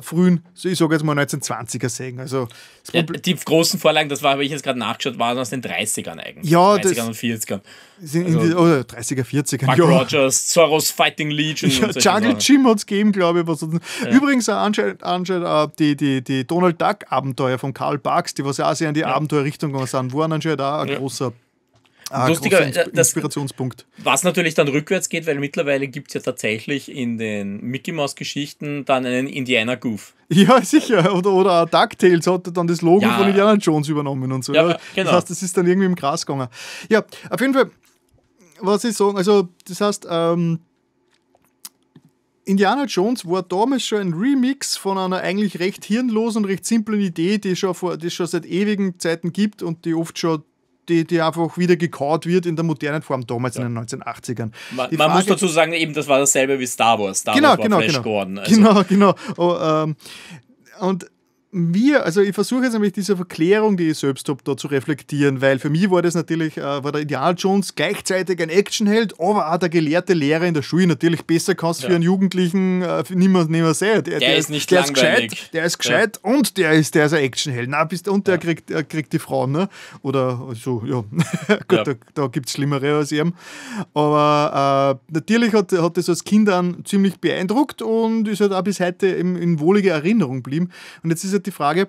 frühen, ich sage jetzt mal 1920er sägen. Also ja, die großen Vorlagen, das war, habe ich jetzt gerade nachgeschaut, waren aus den 30ern eigentlich. Ja, 30ern und 40ern. Sind also, die, oh, 30er, 40er. Mark ja. Rogers, Soros Fighting Legion. Ja, Jungle Jim hat es gegeben, glaube ich. Was ja. Übrigens, anscheinend, anscheinend die, die, die Donald Duck-Abenteuer von Karl Barks, die was ja auch sehr in die Abenteuerrichtung gegangen sind, waren anscheinend auch ein großer Ah, Lustiger äh, das, Inspirationspunkt. Was natürlich dann rückwärts geht, weil mittlerweile gibt es ja tatsächlich in den Mickey Mouse Geschichten dann einen Indiana Goof. Ja, sicher. Oder, oder DuckTales hat dann das Logo ja. von Indiana Jones übernommen und so. Ja, ja. Genau. Das heißt, das ist dann irgendwie im Gras gegangen. Ja, auf jeden Fall, was ich sagen, also das heißt, ähm, Indiana Jones war damals schon ein Remix von einer eigentlich recht hirnlosen und recht simplen Idee, die schon die es schon seit ewigen Zeiten gibt und die oft schon die, die einfach wieder gekaut wird in der modernen Form damals ja. in den 1980ern. Man, man muss dazu sagen, eben das war dasselbe wie Star Wars. Star genau, Wars war genau, Flash genau. Gordon. Also. Genau, genau. Oh, ähm, und mir, also ich versuche jetzt nämlich diese Verklärung, die ich selbst habe, da zu reflektieren, weil für mich war das natürlich, äh, war der Ideal Jones gleichzeitig ein Actionheld, aber auch der gelehrte Lehrer in der Schule. Natürlich besser kannst du ja. für einen Jugendlichen äh, niemand nimmer sehen. Der, der, der, ist nicht der langweilig. Ist gescheit, der ist gescheit ja. und der ist, der ist ein Actionheld. Na, bist, und der ja. kriegt, äh, kriegt die Frau, ne? Oder so, ja. Gut, da, da gibt es Schlimmere als ihm. Aber äh, natürlich hat, hat das als Kind dann ziemlich beeindruckt und ist halt auch bis heute in, in wohlige Erinnerung geblieben. Und jetzt ist halt halt die Frage,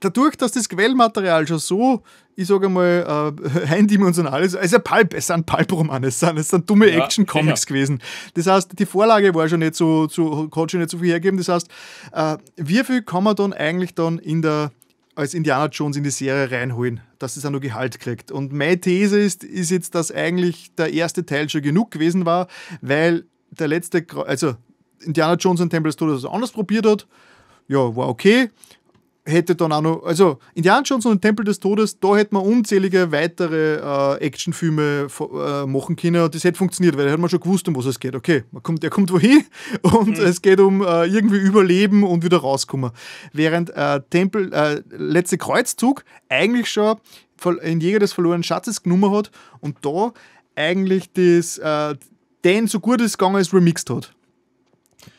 dadurch, dass das Quellmaterial schon so, ich sage mal, äh, eindimensional ist, also Pulp, es sind Pulp-Romane, es sind, es sind dumme ja, Action-Comics genau. gewesen. Das heißt, die Vorlage war schon nicht so, so hat schon nicht so viel hergeben. Das heißt, äh, wie viel kann man dann eigentlich dann in der als Indiana Jones in die Serie reinholen, dass es auch noch Gehalt kriegt. Und meine These ist, ist jetzt, dass eigentlich der erste Teil schon genug gewesen war, weil der letzte, also Indiana Jones und Tempel des Todes anders probiert hat ja, war okay. Hätte dann auch noch, also Indiana Jones und Tempel des Todes, da hätte man unzählige weitere äh, Actionfilme äh, machen können und das hätte funktioniert, weil da hätte man schon gewusst, um was es geht. Okay, man kommt, er kommt wohin und mhm. es geht um äh, irgendwie Überleben und wieder rauskommen. Während äh, Tempel, äh, letzte Kreuzzug, eigentlich schon ein Jäger des verlorenen Schatzes genommen hat und da eigentlich das, äh, den so gut es gegangen ist, remixed hat.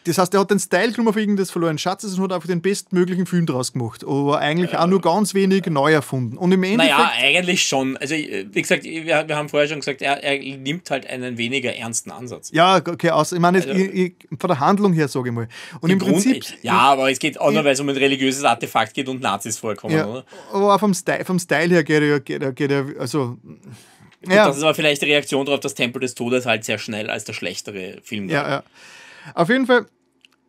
Das heißt, er hat den Style genommen auf irgendwas verloren Schatzes und hat einfach den bestmöglichen Film draus gemacht. Aber eigentlich ja. auch nur ganz wenig neu erfunden. Und im Endeffekt. Naja, eigentlich schon. Also, wie gesagt, wir, wir haben vorher schon gesagt, er, er, nimmt halt einen weniger ernsten Ansatz. Ja, okay, aus, ich meine, also, ich, ich, von der Handlung her, sage ich mal. Und im, Grund, Prinzip. Ja, aber es geht auch nur, weil es um ein religiöses Artefakt geht und Nazis vorkommen, ja, oder? Aber auch vom Style, vom Style her geht er, geht er, geht er also. ja. Das ist aber vielleicht die Reaktion darauf, dass Tempel des Todes halt sehr schnell als der schlechtere Film war. Ja, ja. Auf jeden Fall,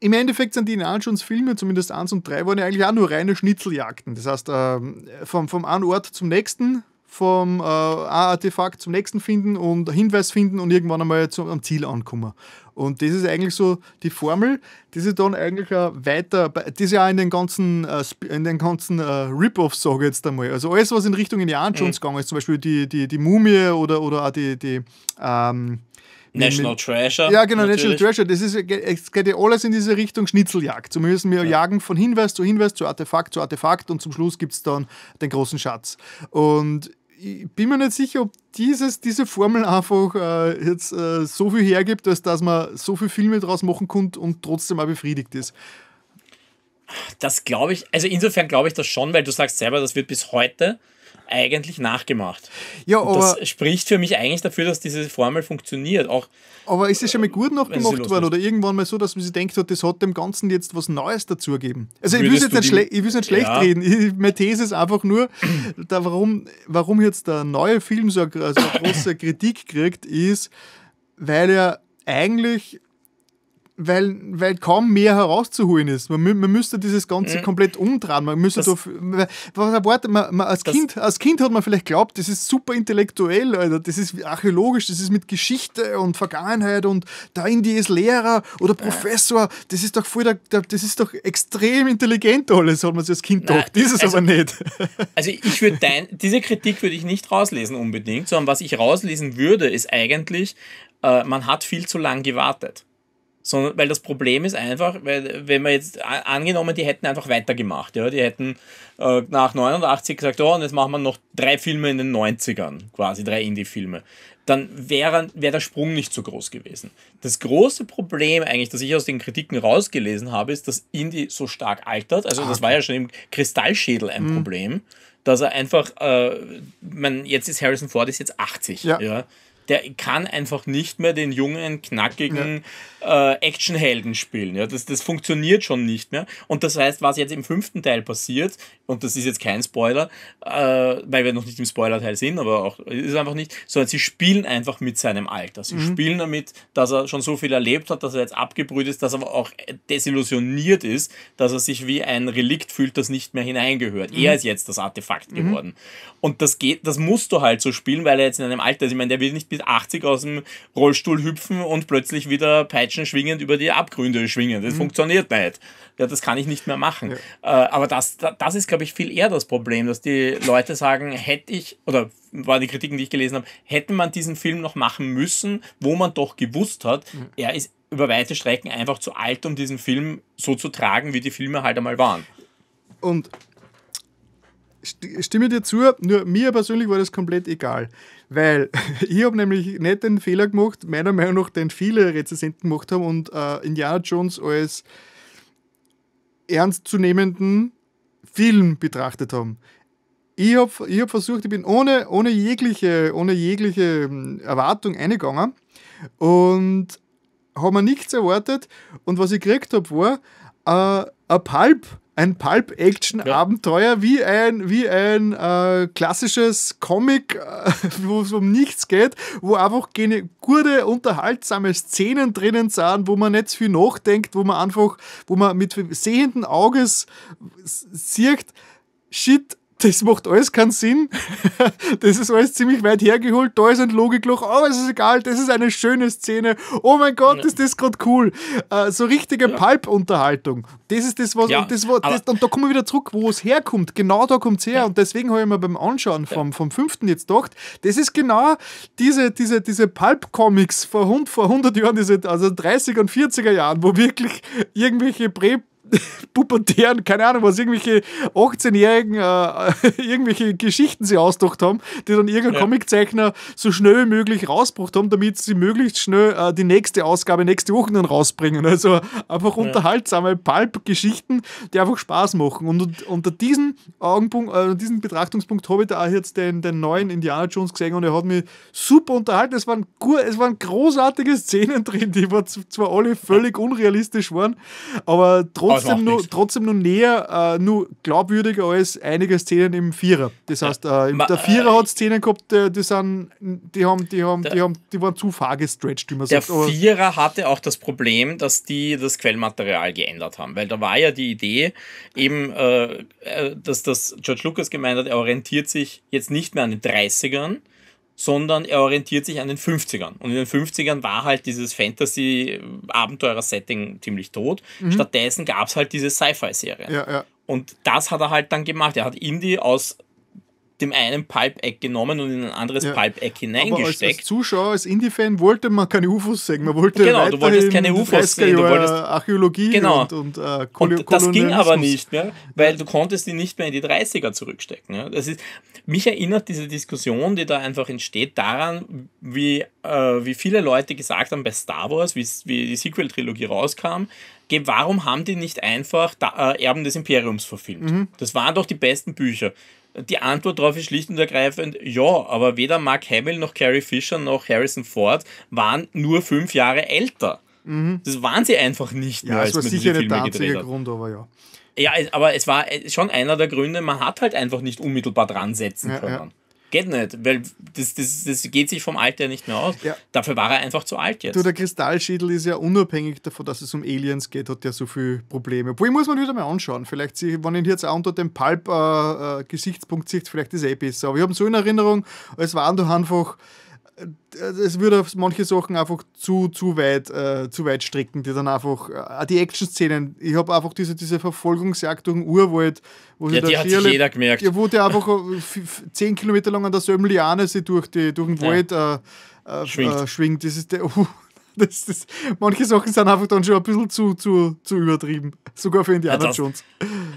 im Endeffekt sind die Indiana Jones Filme, zumindest 1 und 3, waren ja eigentlich auch nur reine Schnitzeljagden. Das heißt, äh, vom, vom einen Ort zum nächsten, vom äh, Artefakt zum nächsten finden und Hinweis finden und irgendwann einmal zum, am Ziel ankommen. Und das ist eigentlich so die Formel, die sie dann eigentlich auch weiter, die sie auch in den ganzen, äh, in den ganzen äh, Rip-Offs, sage ich jetzt einmal. Also alles, was in Richtung Indiana Jones mhm. gegangen ist, zum Beispiel die, die, die Mumie oder, oder auch die, die ähm, National mit, Treasure. Ja, genau, natürlich. National Treasure. Das ist, es geht ja alles in diese Richtung Schnitzeljagd. Zumindest müssen wir ja. jagen von Hinweis zu Hinweis, zu Artefakt zu Artefakt und zum Schluss gibt es dann den großen Schatz. Und ich bin mir nicht sicher, ob dieses, diese Formel einfach äh, jetzt äh, so viel hergibt, als dass man so viele Filme draus machen kann und trotzdem auch befriedigt ist. Das glaube ich, also insofern glaube ich das schon, weil du sagst selber, das wird bis heute eigentlich nachgemacht. Ja, aber, das spricht für mich eigentlich dafür, dass diese Formel funktioniert. Auch, aber ist es schon mal gut nachgemacht worden oder irgendwann mal so, dass man sich denkt hat, das hat dem Ganzen jetzt was Neues dazugegeben? Also ich will es nicht, nicht schlecht ja. reden. Ich, meine These ist einfach nur, da, warum, warum jetzt der neue Film so so also große Kritik kriegt, ist, weil er eigentlich weil, weil kaum mehr herauszuholen ist. Man, man müsste dieses Ganze mhm. komplett umdrehen. Man müsste das, auf, was erwartet man, man als, das, kind, als Kind hat man vielleicht glaubt, das ist super intellektuell, Alter. das ist archäologisch, das ist mit Geschichte und Vergangenheit und der Indie ist Lehrer oder Professor, das ist doch voll der, der, das ist doch extrem intelligent alles, hat man sich als Kind gedacht. Das Ist es also, aber nicht. Also ich würde dein, diese Kritik würde ich nicht rauslesen unbedingt, sondern was ich rauslesen würde, ist eigentlich, äh, man hat viel zu lang gewartet sondern weil das Problem ist einfach, weil wenn man jetzt angenommen, die hätten einfach weitergemacht, ja, die hätten äh, nach 89 gesagt, oh, und jetzt machen wir noch drei Filme in den 90ern, quasi drei Indie-Filme, dann wäre wär der Sprung nicht so groß gewesen. Das große Problem eigentlich, das ich aus den Kritiken rausgelesen habe, ist, dass Indie so stark altert, also das ah, war ja schon im Kristallschädel ein mhm. Problem, dass er einfach, äh, man, jetzt ist Harrison Ford ist jetzt 80, ja. ja der kann einfach nicht mehr den jungen, knackigen ja. äh, Actionhelden spielen. Ja, das, das funktioniert schon nicht mehr. Und das heißt, was jetzt im fünften Teil passiert, und das ist jetzt kein Spoiler, äh, weil wir noch nicht im Spoiler-Teil sind, aber auch ist einfach nicht, sondern sie spielen einfach mit seinem Alter. Sie mhm. spielen damit, dass er schon so viel erlebt hat, dass er jetzt abgebrüht ist, dass er auch desillusioniert ist, dass er sich wie ein Relikt fühlt, das nicht mehr hineingehört. Mhm. Er ist jetzt das Artefakt mhm. geworden. Und das geht, das musst du halt so spielen, weil er jetzt in einem Alter ist. Ich meine, der will nicht bis mit 80 aus dem Rollstuhl hüpfen und plötzlich wieder Peitschen schwingend über die Abgründe schwingen. Das mhm. funktioniert nicht. Ja, das kann ich nicht mehr machen. Ja. Äh, aber das, das ist, glaube ich, viel eher das Problem, dass die Leute sagen, hätte ich, oder waren die Kritiken, die ich gelesen habe, hätte man diesen Film noch machen müssen, wo man doch gewusst hat, mhm. er ist über weite Strecken einfach zu alt, um diesen Film so zu tragen, wie die Filme halt einmal waren. Und stimme dir zu, nur mir persönlich war das komplett egal. Weil ich habe nämlich nicht den Fehler gemacht, meiner Meinung nach, den viele Rezessenten gemacht haben und äh, Indiana Jones als ernstzunehmenden Film betrachtet haben. Ich habe ich hab versucht, ich bin ohne, ohne, jegliche, ohne jegliche hm, Erwartung eingegangen und habe mir nichts erwartet. Und was ich gekriegt habe, war äh, ein Pulp ein Pulp-Action-Abenteuer ja. wie ein, wie ein äh, klassisches Comic, äh, wo es um nichts geht, wo einfach keine gute, unterhaltsame Szenen drinnen sind, wo man nicht viel nachdenkt, wo man einfach, wo man mit sehenden Auges sieht, shit, das macht alles keinen Sinn. Das ist alles ziemlich weit hergeholt. Da ist ein Logikloch, aber es ist egal. Das ist eine schöne Szene. Oh mein Gott, ist das gerade cool. Äh, so richtige ja. Pulp-Unterhaltung. Das ist das, was. Ja, und, das, das, und da kommen wir wieder zurück, wo es herkommt. Genau da kommt es her. Ja. Und deswegen habe ich mir beim Anschauen vom, vom fünften jetzt gedacht, das ist genau diese, diese, diese Pulp-Comics vor, 100 Jahren, diese, also 30er und 40er Jahren, wo wirklich irgendwelche Prä- Pubertären, keine Ahnung, was irgendwelche 18-Jährigen äh, irgendwelche Geschichten sie ausgedacht haben, die dann irgendein ja. Comiczeichner so schnell wie möglich rausgebracht haben, damit sie möglichst schnell äh, die nächste Ausgabe nächste Woche dann rausbringen. Also einfach ja. unterhaltsame Pulp-Geschichten, die einfach Spaß machen. Und unter diesem Augenpunkt, äh, diesen Betrachtungspunkt habe ich da auch jetzt den, den neuen Indiana Jones gesehen und er hat mich super unterhalten. Es waren, es waren großartige Szenen drin, die zwar alle völlig unrealistisch waren, aber trotzdem trotzdem, nur, trotzdem nur näher, äh, nur glaubwürdiger als einige Szenen im Vierer. Das heißt, äh, Ma, der Vierer äh, hat Szenen gehabt, die, die, sind, die, haben, die, haben, der, die, haben, die waren zu far wie man der sagt. Der Vierer hatte auch das Problem, dass die das Quellmaterial geändert haben, weil da war ja die Idee, eben, äh, äh dass das George Lucas gemeint hat, er orientiert sich jetzt nicht mehr an den 30ern, sondern er orientiert sich an den 50ern. Und in den 50ern war halt dieses Fantasy-Abenteurer-Setting ziemlich tot. Mhm. Stattdessen gab es halt diese Sci-Fi-Serie. Ja, ja. Und das hat er halt dann gemacht. Er hat Indie aus dem einen Pulp-Eck genommen und in ein anderes ja. Pulp-Eck hineingesteckt. Aber als, als Zuschauer, als Indie-Fan wollte man keine UFOs sehen. Man wollte genau, du wolltest keine UFOs sehen. Du wolltest Archäologie genau. und, und, äh, und Das ging aber nicht mehr, weil du konntest die nicht mehr in die 30er zurückstecken. Ja? Das ist, mich erinnert diese Diskussion, die da einfach entsteht, daran, wie, äh, wie viele Leute gesagt haben bei Star Wars, wie, wie die Sequel-Trilogie rauskam, warum haben die nicht einfach da, äh, Erben des Imperiums verfilmt? Mhm. Das waren doch die besten Bücher. Die Antwort darauf ist schlicht und ergreifend ja, aber weder Mark Hamill noch Carrie Fisher noch Harrison Ford waren nur fünf Jahre älter. Mhm. Das waren sie einfach nicht. Ja, mehr, das war sicher nicht der einzige Grund, aber ja. Ja, aber es war äh, schon einer der Gründe, man hat halt einfach nicht unmittelbar dran setzen ja, können. Ja. Geht nicht, weil das, das, das geht sich vom Alter nicht mehr aus. Ja. Dafür war er einfach zu alt jetzt. Du, der Kristallschädel ist ja unabhängig davon, dass es um Aliens geht, hat ja so viele Probleme. Obwohl, ich muss man wieder mal anschauen. Vielleicht, wenn ich ihn jetzt auch unter dem Pulp-Gesichtspunkt äh, äh, sieht, vielleicht ist er eh besser. Aber ich habe so in Erinnerung, es waren doch einfach äh, es würde auf manche Sachen einfach zu, zu weit, äh, zu weit stricken, die dann einfach, äh, die Action-Szenen, ich habe einfach diese, diese Verfolgungsjagd durch den Urwald, wo ja, die hat sich jeder gemerkt. Ja, wo der einfach äh, zehn Kilometer lang an der Liane sich durch, die, durch den Wald ja. Äh, äh, schwingt. schwingt. Das ist der, uh, Das, das, manche Sachen sind einfach dann schon ein bisschen zu, zu, zu übertrieben. Sogar für Indiana ja, das, Jones.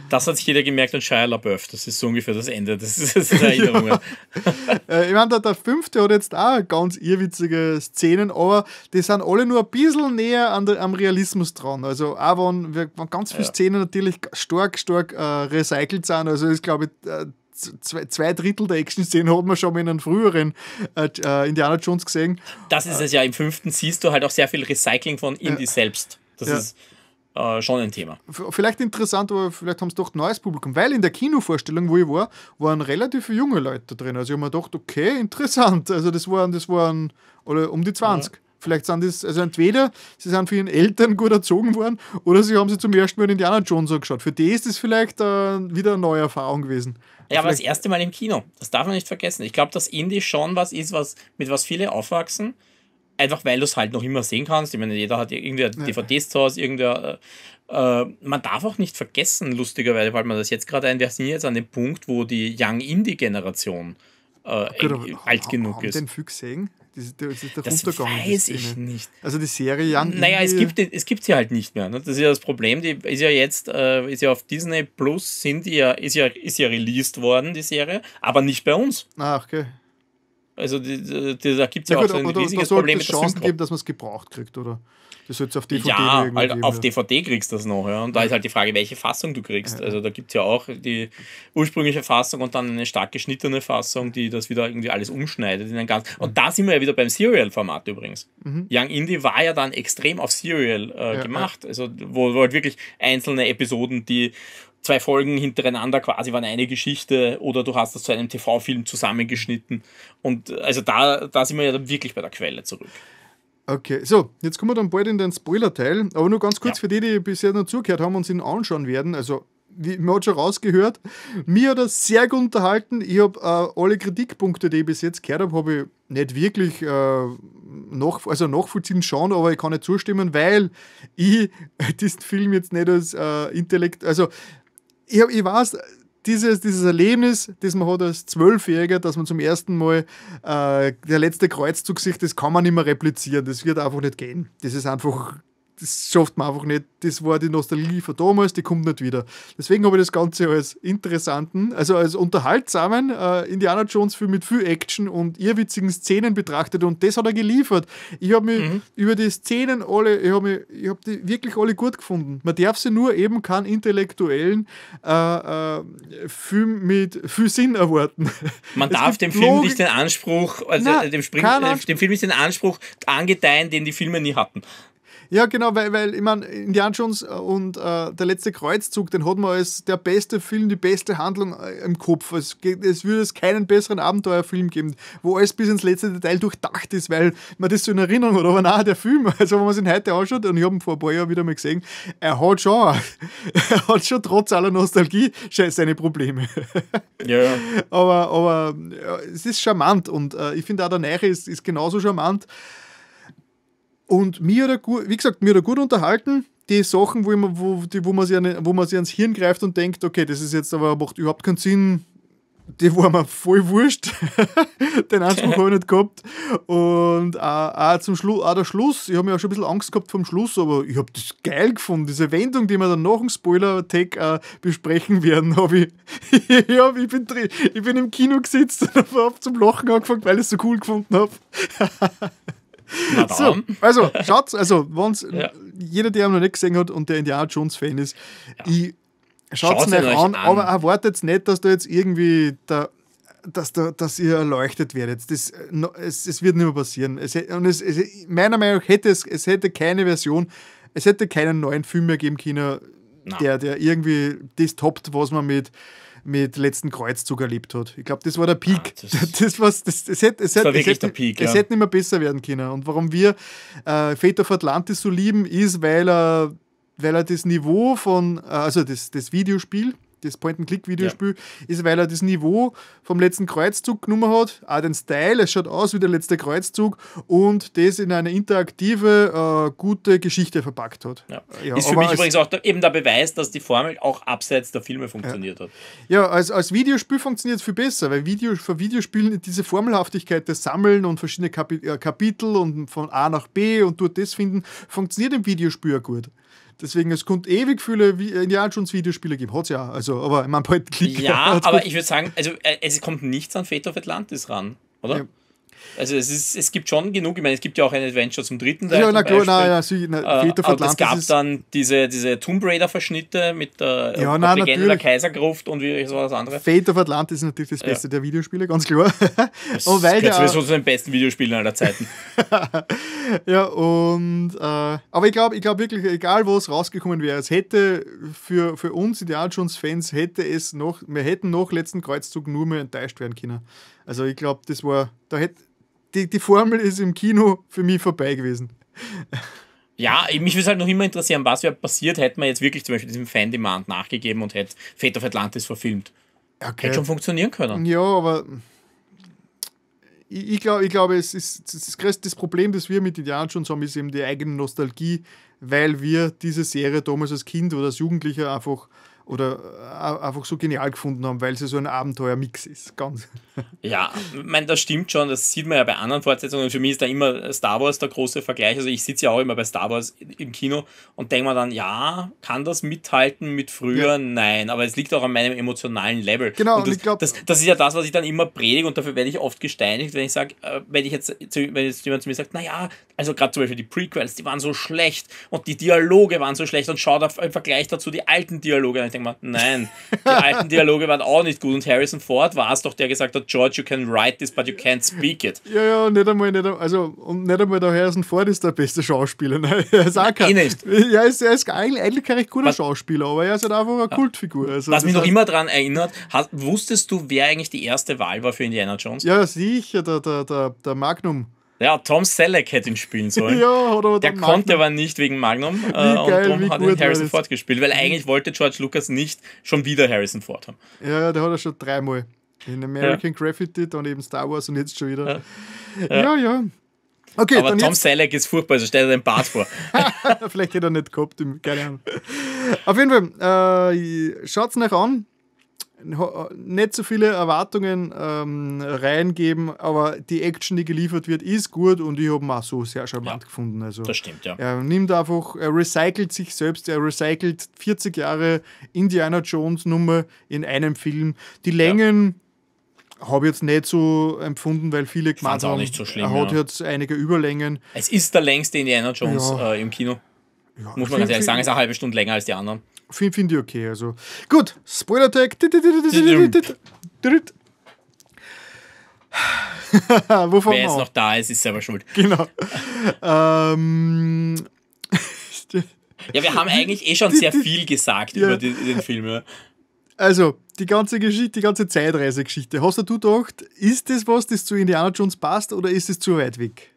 Das hat sich jeder gemerkt und Shia LaBeouf. Das ist so ungefähr das Ende. Das ist, das ist Erinnerungen. ja. Äh, ich meine, der, der fünfte hat jetzt auch ganz irrwitzige Szenen, aber die sind alle nur ein bisschen näher an der, am Realismus dran. Also auch wenn, wenn ganz viele ja. Szenen natürlich stark, stark äh, recycelt sind. Also ist, glaube ich, äh, zwei, zwei Drittel der Action-Szenen hat man schon mal in einem früheren äh, äh, Indiana Jones gesehen. Das ist es ja. Im fünften siehst du halt auch sehr viel Recycling von Indie ja. selbst. Das ja. ist äh, schon ein Thema. Vielleicht interessant, aber vielleicht haben es doch ein neues Publikum, weil in der Kinovorstellung, wo ich war, waren relativ junge Leute drin. Also ich habe mir gedacht, okay, interessant. Also das waren, das waren alle um die 20. Ja. Vielleicht sind das, also entweder sie sind für ihren Eltern gut erzogen worden oder sie haben sie zum ersten Mal in Indiana Jones angeschaut. Für die ist das vielleicht äh, wieder eine neue Erfahrung gewesen. Ja, aber das erste Mal im Kino. Das darf man nicht vergessen. Ich glaube, dass Indie schon was ist, was, mit was viele aufwachsen. Einfach weil du es halt noch immer sehen kannst. Ich meine, jeder hat irgendwie ja. DVD-Stores, irgendein. Äh, äh, man darf auch nicht vergessen, lustigerweise, weil man das jetzt gerade ein, wir sind jetzt an dem Punkt, wo die Young Indie-Generation äh, alt genug ist. Haben den Film das ist, das ist der das Untergang. Weiß ich nicht. Also die Serie Jan. Naja, es gibt, es gibt sie halt nicht mehr. Ne? Das ist ja das Problem. Die ist ja jetzt, äh, ist ja auf Disney Plus sind die ja, ist ja, ist ja released worden, die Serie, aber nicht bei uns. Ach, okay. Also die, die, da gibt es ja, ja gut, auch so ein riesiges Problem mit der Chancen geben, dass man es gebraucht kriegt, oder? Das wird auf DVD Ja, halt auf DVD kriegst du das noch. Ja. Und da ist halt die Frage, welche Fassung du kriegst. Ja. Also da gibt es ja auch die ursprüngliche Fassung und dann eine stark geschnittene Fassung, die das wieder irgendwie alles umschneidet in ein ganz. Und da sind wir ja wieder beim Serial-Format übrigens. Mhm. Young Indie war ja dann extrem auf Serial äh, gemacht. Also wo, wo halt wirklich einzelne Episoden, die zwei Folgen hintereinander quasi waren eine Geschichte oder du hast das zu einem TV-Film zusammengeschnitten. Und also da, da sind wir ja dann wirklich bei der Quelle zurück. Okay, so, jetzt kommen wir dann bald in den Spoiler-Teil, aber nur ganz kurz ja. für die, die bisher noch zugehört haben und ihn anschauen werden. Also, wie, man hat schon rausgehört, mir hat er sehr gut unterhalten. Ich habe äh, alle Kritikpunkte, die ich bis jetzt gehört habe, habe ich nicht wirklich äh, nach, also nachvollziehen schauen, aber ich kann nicht zustimmen, weil ich diesen Film jetzt nicht als äh, Intellekt, also ich, ich weiß, dieses, dieses Erlebnis, das man hat als Zwölfjähriger, dass man zum ersten Mal äh, der letzte Kreuzzug sieht, das kann man nicht mehr replizieren. Das wird einfach nicht gehen. Das ist einfach das schafft man einfach nicht. Das war die Nostalgie von damals, die kommt nicht wieder. Deswegen habe ich das Ganze als interessanten, also als unterhaltsamen äh, Indiana Jones-Film mit viel Action und irrwitzigen Szenen betrachtet und das hat er geliefert. Ich habe mich mhm. über die Szenen alle, ich habe hab die wirklich alle gut gefunden. Man darf sie nur eben keinen intellektuellen äh, äh, Film mit viel Sinn erwarten. Man es darf dem Film nicht den Anspruch, also Nein, dem, Spring, äh, Anspruch. dem Film ist den Anspruch angedeihen, den die Filme nie hatten. Ja, genau, weil, weil ich meine, Indiana Jones äh, und äh, der letzte Kreuzzug, den hat man als der beste Film, die beste Handlung äh, im Kopf. Es, es würde es keinen besseren Abenteuerfilm geben, wo alles bis ins letzte Detail durchdacht ist, weil man das so in Erinnerung hat. Aber nein, der Film, also wenn man sich ihn heute anschaut, und ich habe ihn vor ein paar Jahren wieder mal gesehen, er hat schon, er hat schon trotz aller Nostalgie seine Probleme. Ja. ja. Aber, aber ja, es ist charmant und äh, ich finde auch der Neiche ist, ist genauso charmant. Und mir hat er, wie gesagt, mir hat er gut unterhalten. Die Sachen, wo, immer, wo, die, wo, man sich an, wo man sich ans Hirn greift und denkt, okay, das ist jetzt aber macht überhaupt keinen Sinn, die waren mir voll wurscht. Den Anspruch habe ich nicht gehabt. Und auch, auch zum Schluss, auch der Schluss, ich habe mir auch schon ein bisschen Angst gehabt vom Schluss, aber ich habe das geil gefunden. Diese Wendung, die wir dann nach dem Spoiler-Tag äh, besprechen werden, habe ich. ja, ich bin, ich bin im Kino gesetzt und habe zum Lachen angefangen, weil ich es so cool gefunden habe. So, also schaut, also wenn's, ja. jeder, der noch nicht gesehen hat und der Indiana Jones Fan ist, ja. ich schaut's nicht an, an, aber erwartet nicht, dass da jetzt irgendwie der dass, da, dass ihr erleuchtet werdet. Das, äh, es, es wird nicht mehr passieren. Es, und es, es, meiner Meinung nach hätte es, es hätte keine Version, es hätte keinen neuen Film mehr geben können, der, der irgendwie das toppt, was man mit mit Letzten Kreuzzug erlebt hat. Ich glaube, das war der Peak. Ah, das, war wirklich der Peak, es ja. hätte nicht mehr besser werden können. Und warum wir äh, Fate of Atlantis so lieben, ist, weil er, weil er das Niveau von, äh, also das, das Videospiel, das Point-and-Click-Videospiel, ja. ist, weil er das Niveau vom letzten Kreuzzug genommen hat, auch den Style, es schaut aus wie der letzte Kreuzzug und das in eine interaktive, äh, gute Geschichte verpackt hat. Ja. Ja, ist für mich übrigens auch der, eben der Beweis, dass die Formel auch abseits der Filme funktioniert hat. Ja, als, als Videospiel funktioniert es viel besser, weil Video, für Videospielen diese Formelhaftigkeit des Sammeln und verschiedene Kapi äh, Kapitel und von A nach B und dort das finden, funktioniert im Videospiel gut. Deswegen, es kommt ewig viele äh, Indianschons-Videospiele geben. Hat es ja. Also, aber man bald Klick. Ja, aber ich würde sagen, also, äh, es kommt nichts an Fate of Atlantis ran, oder? Ja. Also es, ist, es gibt schon genug, ich meine, es gibt ja auch ein Adventure zum dritten Teil. Ja, na klar, na, na, sie, na, äh, aber es gab dann diese, diese Tomb Raider-Verschnitte mit der ja, äh, nein, Legende der Kaisergruft und wie so das andere. Fate of Atlantis ist natürlich das Beste ja. der Videospiele, ganz klar. Das und weil gehört sowieso zu den besten Videospielen aller Zeiten. ja, und äh, aber ich glaube ich glaub wirklich, egal wo es rausgekommen wäre, es hätte für, für uns Ideal Jones Fans hätte es noch, wir hätten noch letzten Kreuzzug nur mehr enttäuscht werden können. Also ich glaube, das war, da hätte die, die Formel ist im Kino für mich vorbei gewesen. Ja, mich würde es halt noch immer interessieren, was wäre passiert, hätte man jetzt wirklich zum Beispiel diesem Fan-Demand nachgegeben und hätte Fate of Atlantis verfilmt. Okay. Hätte schon funktionieren können. Ja, aber ich, ich glaube, ich glaub, es ist das größte Problem, das wir mit Indiana schon haben, ist eben die eigene Nostalgie, weil wir diese Serie damals als Kind oder als Jugendlicher einfach oder äh, einfach so genial gefunden haben, weil sie so ein Abenteuermix ist. Ganz. Ja, ich meine, das stimmt schon, das sieht man ja bei anderen Fortsetzungen. Für mich ist da immer Star Wars der große Vergleich. Also ich sitze ja auch immer bei Star Wars im Kino und denke mir dann, ja, kann das mithalten mit früher? Ja. Nein, aber es liegt auch an meinem emotionalen Level. Genau, und das, ich glaube. Das, das, ist ja das, was ich dann immer predige und dafür werde ich oft gesteinigt, wenn ich sage, äh, wenn ich jetzt, wenn jetzt jemand zu mir sagt, naja, also gerade zum Beispiel die Prequels, die waren so schlecht und die Dialoge waren so schlecht und schaut auf, im Vergleich dazu die alten Dialoge an ich denke mal, nein, die alten Dialoge waren auch nicht gut und Harrison Ford war es doch, der gesagt hat, George, you can write this, but you can't speak it. Ja, ja, und nicht einmal, nicht einmal, also, und nicht einmal der Harrison Ford ist der beste Schauspieler. Ne? Er ist auch kein, eh nicht. Ja, ist, er ist eigentlich, eigentlich kein recht guter was, Schauspieler, aber er ist halt einfach eine ja. Kultfigur. Also, Was mich noch immer daran erinnert, hast, wusstest du, wer eigentlich die erste Wahl war für Indiana Jones? Ja, sicher, der, der, der, der Magnum. Ja, Tom Selleck hätte ihn spielen sollen. ja, oder, Der Magnum. konnte aber nicht wegen Magnum. Äh, geil, und darum hat ihn Harrison Ford gespielt, weil eigentlich wollte George Lucas nicht schon wieder Harrison Ford haben. Ja, der hat er schon dreimal. In American ja. Graffiti, dann eben Star Wars und jetzt schon wieder. Ja, ja. ja. Okay, aber Tom jetzt. Selleck ist furchtbar, also stell dir den Bart vor. Vielleicht hätte er nicht gehabt, keine Ahnung. Auf jeden Fall, äh, schaut es euch an nicht so viele Erwartungen ähm, reingeben, aber die Action, die geliefert wird, ist gut und ich habe ihn auch so sehr charmant ja, gefunden. Also, das stimmt, ja. Er nimmt einfach, er recycelt sich selbst, er recycelt 40 Jahre Indiana Jones Nummer in einem Film. Die Längen. Ja habe jetzt nicht so empfunden, weil viele gemacht haben, so schlimm, er hat ja. jetzt einige Überlängen. Es ist der längste Indiana Jones ja. äh, im Kino. Ja, Muss man ganz ehrlich sagen, es ist eine halbe Stunde länger als die anderen. Finde find ich okay. Also. Gut, Spoiler-Tag. Wovon Wer jetzt noch da ist, ist selber schuld. Genau. ähm. ja, wir haben eigentlich eh schon sehr viel gesagt ja. über den Film. Ja. Also, die ganze Geschichte, die ganze Zeitreisegeschichte. Hast du gedacht, ist das was, das zu Indiana Jones passt oder ist es zu weit weg?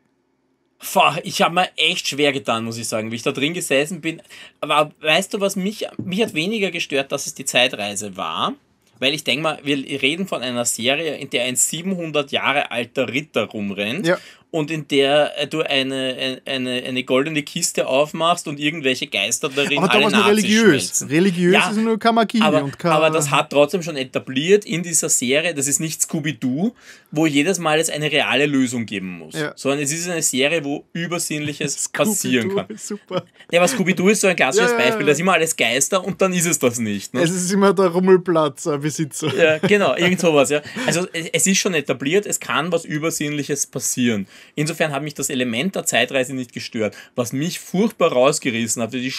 ich habe mir echt schwer getan, muss ich sagen, wie ich da drin gesessen bin. Aber weißt du, was mich, mich hat weniger gestört, dass es die Zeitreise war? Weil ich denke mal, wir reden von einer Serie, in der ein 700 Jahre alter Ritter rumrennt ja und in der äh, du eine, eine, eine goldene Kiste aufmachst und irgendwelche Geister darin aber alle Nazis religiös. Religiös ja, ist nur Kamaki aber, und Ka Aber das hat trotzdem schon etabliert in dieser Serie, das ist nicht Scooby-Doo, wo jedes Mal es eine reale Lösung geben muss, ja. sondern es ist eine Serie, wo Übersinnliches passieren kann. super. Ja, aber Scooby-Doo ist so ein klassisches ja, Beispiel, da ist immer alles Geister und dann ist es das nicht. Ne? Es ist immer der Rummelplatz-Besitzer. Ja, genau, irgend sowas. Ja. Also es ist schon etabliert, es kann was Übersinnliches passieren. Insofern hat mich das Element der Zeitreise nicht gestört. Was mich furchtbar rausgerissen hat, die,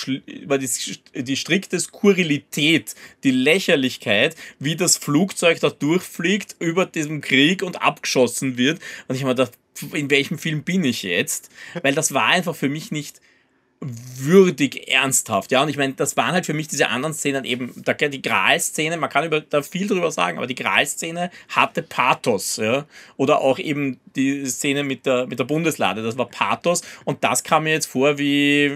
war die, die strikte Skurrilität, die Lächerlichkeit, wie das Flugzeug da durchfliegt über diesem Krieg und abgeschossen wird. Und ich habe mir gedacht, in welchem Film bin ich jetzt? Weil das war einfach für mich nicht würdig ernsthaft. Ja, und ich meine, das waren halt für mich diese anderen Szenen eben, die graal szene man kann über, da viel drüber sagen, aber die graal szene hatte Pathos. Ja? Oder auch eben die Szene mit der, mit der Bundeslade, das war Pathos. Und das kam mir jetzt vor wie,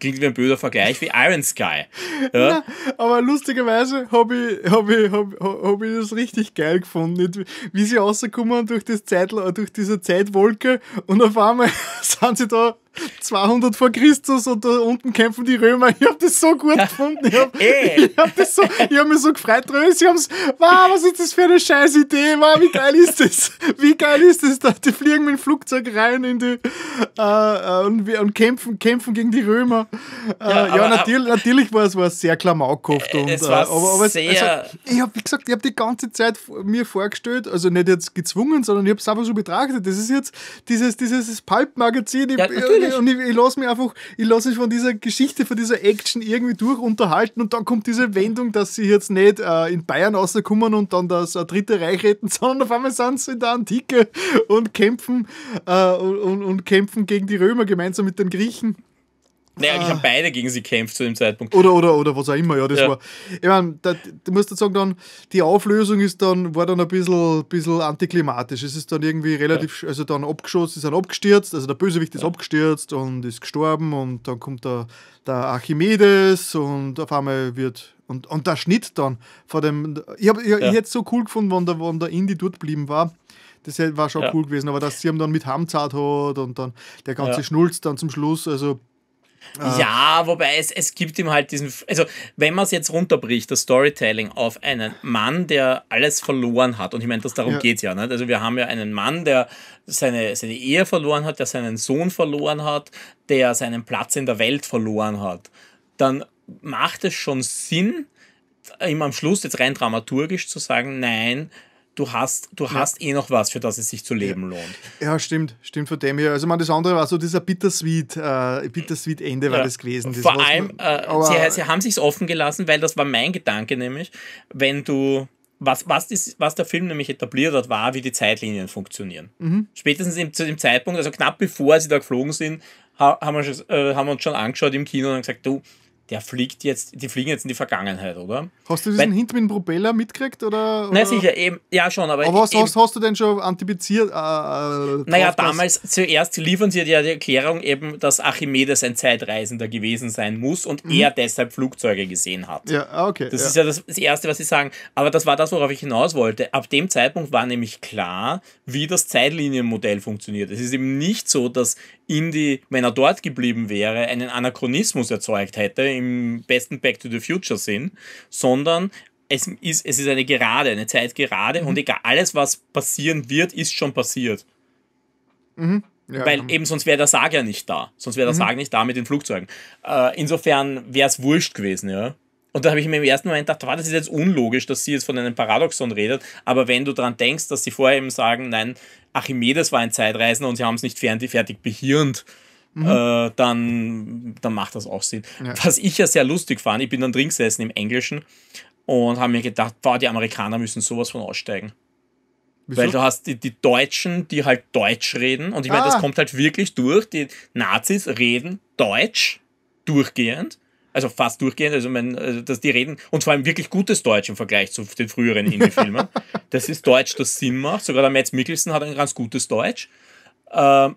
klingt wie ein böser Vergleich, wie Iron Sky. Ja? Na, aber lustigerweise habe ich, hab ich, hab, hab ich das richtig geil gefunden, wie sie rausgekommen durch, das Zeit, durch diese Zeitwolke und auf einmal sind sie da 200 vor Christus und da unten kämpfen die Römer. Ich habe das so gut gefunden. Ich habe hab eh. so, hab mich so gefreut drüber. Sie haben es, wow, was ist das für eine scheiß Idee? Wow, wie geil ist das? Wie geil ist das? Da, die fliegen mit dem Flugzeug rein in die, äh, äh und, und, kämpfen, kämpfen gegen die Römer. Äh, ja, ja natürlich, aber, äh, natürlich war es war sehr klamaukhaft. Äh, und, es äh, war aber, aber sehr es, also, ich habe, wie gesagt, ich habe die ganze Zeit mir vorgestellt, also nicht jetzt gezwungen, sondern ich habe es einfach so betrachtet. Das ist jetzt dieses, dieses Pulp-Magazin. Ja, Natürlich. Und ich, ich lasse mich einfach, ich lasse mich von dieser Geschichte, von dieser Action irgendwie durch unterhalten und dann kommt diese Wendung, dass sie jetzt nicht äh, in Bayern rauskommen und dann das äh, Dritte Reich retten, sondern auf einmal sind sie in der Antike und kämpfen, äh, und, und, und kämpfen gegen die Römer gemeinsam mit den Griechen. Naja, ich ah. habe beide gegen sie kämpft zu dem Zeitpunkt. Oder, oder, oder, was auch immer, ja, das ja. war. Ich meine, da, du musst jetzt sagen, dann, die Auflösung ist dann, war dann ein bisschen, bisschen antiklimatisch. Es ist dann irgendwie relativ, ja. also dann abgeschossen, sie sind abgestürzt, also der Bösewicht ist abgestürzt und ist gestorben und dann kommt der, der Archimedes und auf einmal wird und, und der Schnitt dann vor dem. Ich, hab, ich, ja. ich hätte es so cool gefunden, wenn der, wenn der Indy dort geblieben war. Das war schon ja. cool gewesen, aber dass sie ihm dann mit Hamzart hat und dann der ganze ja. Schnulz dann zum Schluss, also Ah. Ja, wobei es, es gibt ihm halt diesen. Also, wenn man es jetzt runterbricht, das Storytelling auf einen Mann, der alles verloren hat, und ich meine, darum ja. geht es ja. Nicht? Ne? Also, wir haben ja einen Mann, der seine, seine Ehe verloren hat, der seinen Sohn verloren hat, der seinen Platz in der Welt verloren hat. Dann macht es schon Sinn, ihm am Schluss jetzt rein dramaturgisch zu sagen: Nein, du hast, du ja. eh noch was, für das es sich zu leben lohnt. Ja, stimmt, stimmt von dem her. Also man, das andere war so dieser bittersweet, äh, bittersweet Ende ja. das gewesen. Das Vor allem, man, äh, sie, sie haben sich's offen gelassen, weil das war mein Gedanke nämlich, wenn du was, was, ist, was der Film nämlich etabliert hat, war, wie die Zeitlinien funktionieren. Mhm. Spätestens im, zu dem Zeitpunkt, also knapp bevor sie da geflogen sind, haben wir, äh, haben wir uns schon angeschaut im Kino und haben gesagt, du, der fliegt jetzt, die fliegen jetzt in die Vergangenheit, oder? Hast du diesen Weil, Hint mit dem Propeller mitgekriegt? Oder, oder? Nein, sicher, eben, ja schon, aber. Aber was, eben, hast du denn schon antipiziert? Äh, äh naja, damals, zuerst liefern sie ja die Erklärung eben, dass Archimedes ein Zeitreisender gewesen sein muss und mhm. er deshalb Flugzeuge gesehen hat. Ja, ah, okay. Das ja. ist ja das, das Erste, was sie sagen. Aber das war das, worauf ich hinaus wollte. Ab dem Zeitpunkt war nämlich klar, wie das Zeitlinienmodell funktioniert. Es ist eben nicht so, dass Indy, wenn er dort geblieben wäre, einen Anachronismus erzeugt hätte im besten Back to the Future Sinn, sondern es ist, es ist eine Gerade, eine Zeit gerade mhm. und egal, alles, was passieren wird, ist schon passiert. Mhm. Ja, Weil ja. Genau. eben sonst wäre der Sarg ja nicht da. Sonst wäre der mhm. Sarg nicht da mit den Flugzeugen. Äh, insofern wäre es wurscht gewesen, ja. Und da habe ich mir im ersten Moment gedacht, das ist jetzt unlogisch, dass sie jetzt von einem Paradoxon redet. Aber wenn du daran denkst, dass sie vorher eben sagen, nein, Archimedes war ein Zeitreisender und sie haben es nicht fertig behirnt, mhm. äh, dann, dann macht das auch Sinn. Ja. Was ich ja sehr lustig fand, ich bin dann drin gesessen im Englischen und habe mir gedacht, boah, die Amerikaner müssen sowas von aussteigen. Wieso? Weil du hast die, die, Deutschen, die halt Deutsch reden. Und ich ah. meine, das kommt halt wirklich durch. Die Nazis reden Deutsch durchgehend. Also fast durchgehend. Also, mein, also, dass die reden. Und vor allem wirklich gutes Deutsch im Vergleich zu den früheren Indie-Filmen. das ist Deutsch, das Sinn macht. Sogar der Metz Mikkelsen hat ein ganz gutes Deutsch. Ähm,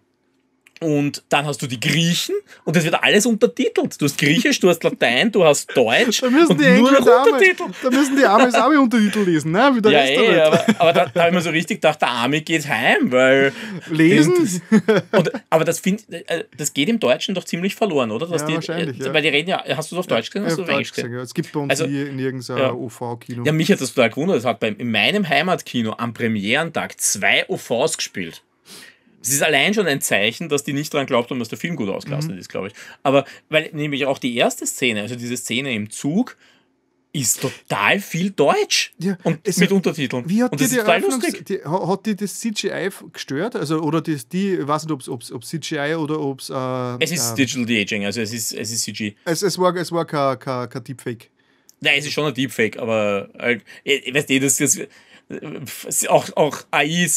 und dann hast du die Griechen und das wird alles untertitelt. Du hast Griechisch, du hast Latein, du hast Deutsch. Da müssen die nur Untertitel. Da müssen die Amis auch Untertitel lesen, ne? wie der ja, Rest ey, eh, Aber, aber da, da habe ich mir so richtig gedacht, der Army geht heim, weil. Lesen? Das, und, aber das, find, äh, das geht im Deutschen doch ziemlich verloren, oder? Dass ja, die, wahrscheinlich. Äh, weil die reden ja, hast du es auf Deutsch gesehen? oder Ja, auf Englisch gesehen ja. Es gibt bei uns also, in irgendeinem ja. OV-Kino. Ja, mich hat das total gewundert. Es hat bei, in meinem Heimatkino am Premierentag zwei OVs gespielt es ist allein schon ein Zeichen, dass die nicht daran glaubt haben, dass der Film gut ausgelassen mhm. ist, glaube ich. Aber weil nämlich auch die erste Szene, also diese Szene im Zug, ist total viel Deutsch ja, und mit Untertiteln. Wie hat und dir die Eröffnungs die, hat dir das CGI gestört? Also oder die, die ich weiß nicht, ob es CGI oder ob es. Äh, es ist äh, Digital De-Aging, also es ist, es ist CG. Es, es war, es war kein, kein, kein Deepfake. Nein, es ist schon ein Deepfake, aber äh, weiß nicht, das, das, auch, auch AI,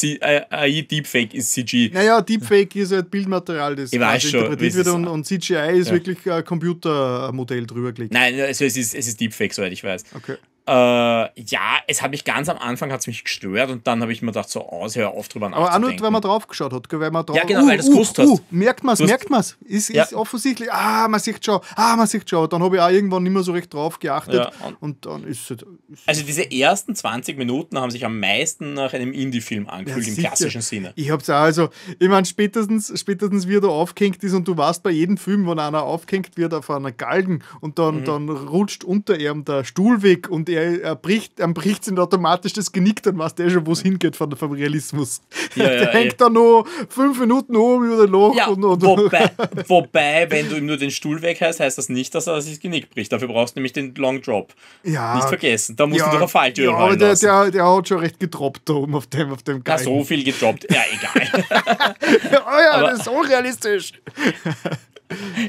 AI Deepfake ist CG. Naja, Deepfake ist halt Bildmaterial, das ich weiß schon, interpretiert wird und, und, CGI ist ja. wirklich ein Computermodell drüber gelegt. Nein, also es ist, es ist Deepfake, soweit ich weiß. Okay. Äh, ja, es hat mich ganz am Anfang hat's mich gestört und dann habe ich mir gedacht, so aus, oh, hör auf drüber Aber auch nicht, weil man drauf geschaut hat, weil man drauf Ja, genau, uh, weil das uh, uh, gewusst uh, uh, merkt man's, merkt man's. Ist, ja. ist offensichtlich, ah, man sieht schon, ah, man sieht schon. Dann habe ich auch irgendwann nicht mehr so recht drauf geachtet. Ja, und, und, dann ist es. Halt- also diese ersten 20 Minuten haben sich am meisten nach einem Indie-Film angefühlt, ja, im klassischen Sinne. Ich habe es also, ich meine, spätestens, spätestens wie er da aufgehängt ist und du warst bei jedem Film, wenn einer aufgehängt wird auf einer Galgen und dann, mhm. dann rutscht unter ihm der Stuhl weg und er er, er bricht, dann bricht es automatisch das Genick, dann weißt du eh schon, wo es hingeht vom, dem Realismus. Ja, der ja, hängt ja. Eh. da nur fünf Minuten oben über den Loch. Ja, und, und, wobei, wobei, wenn du ihm nur den Stuhl wegheißt, heißt das nicht, dass er sich das Genick bricht. Dafür brauchst du nämlich den Long Drop. Ja. Nicht vergessen, da musst du doch eine Falltür Ja, aber der, der, der, hat schon recht gedroppt oben auf dem, auf dem Geigen. Na, so viel gedroppt. Ja, egal. oh ja, aber, das ist unrealistisch.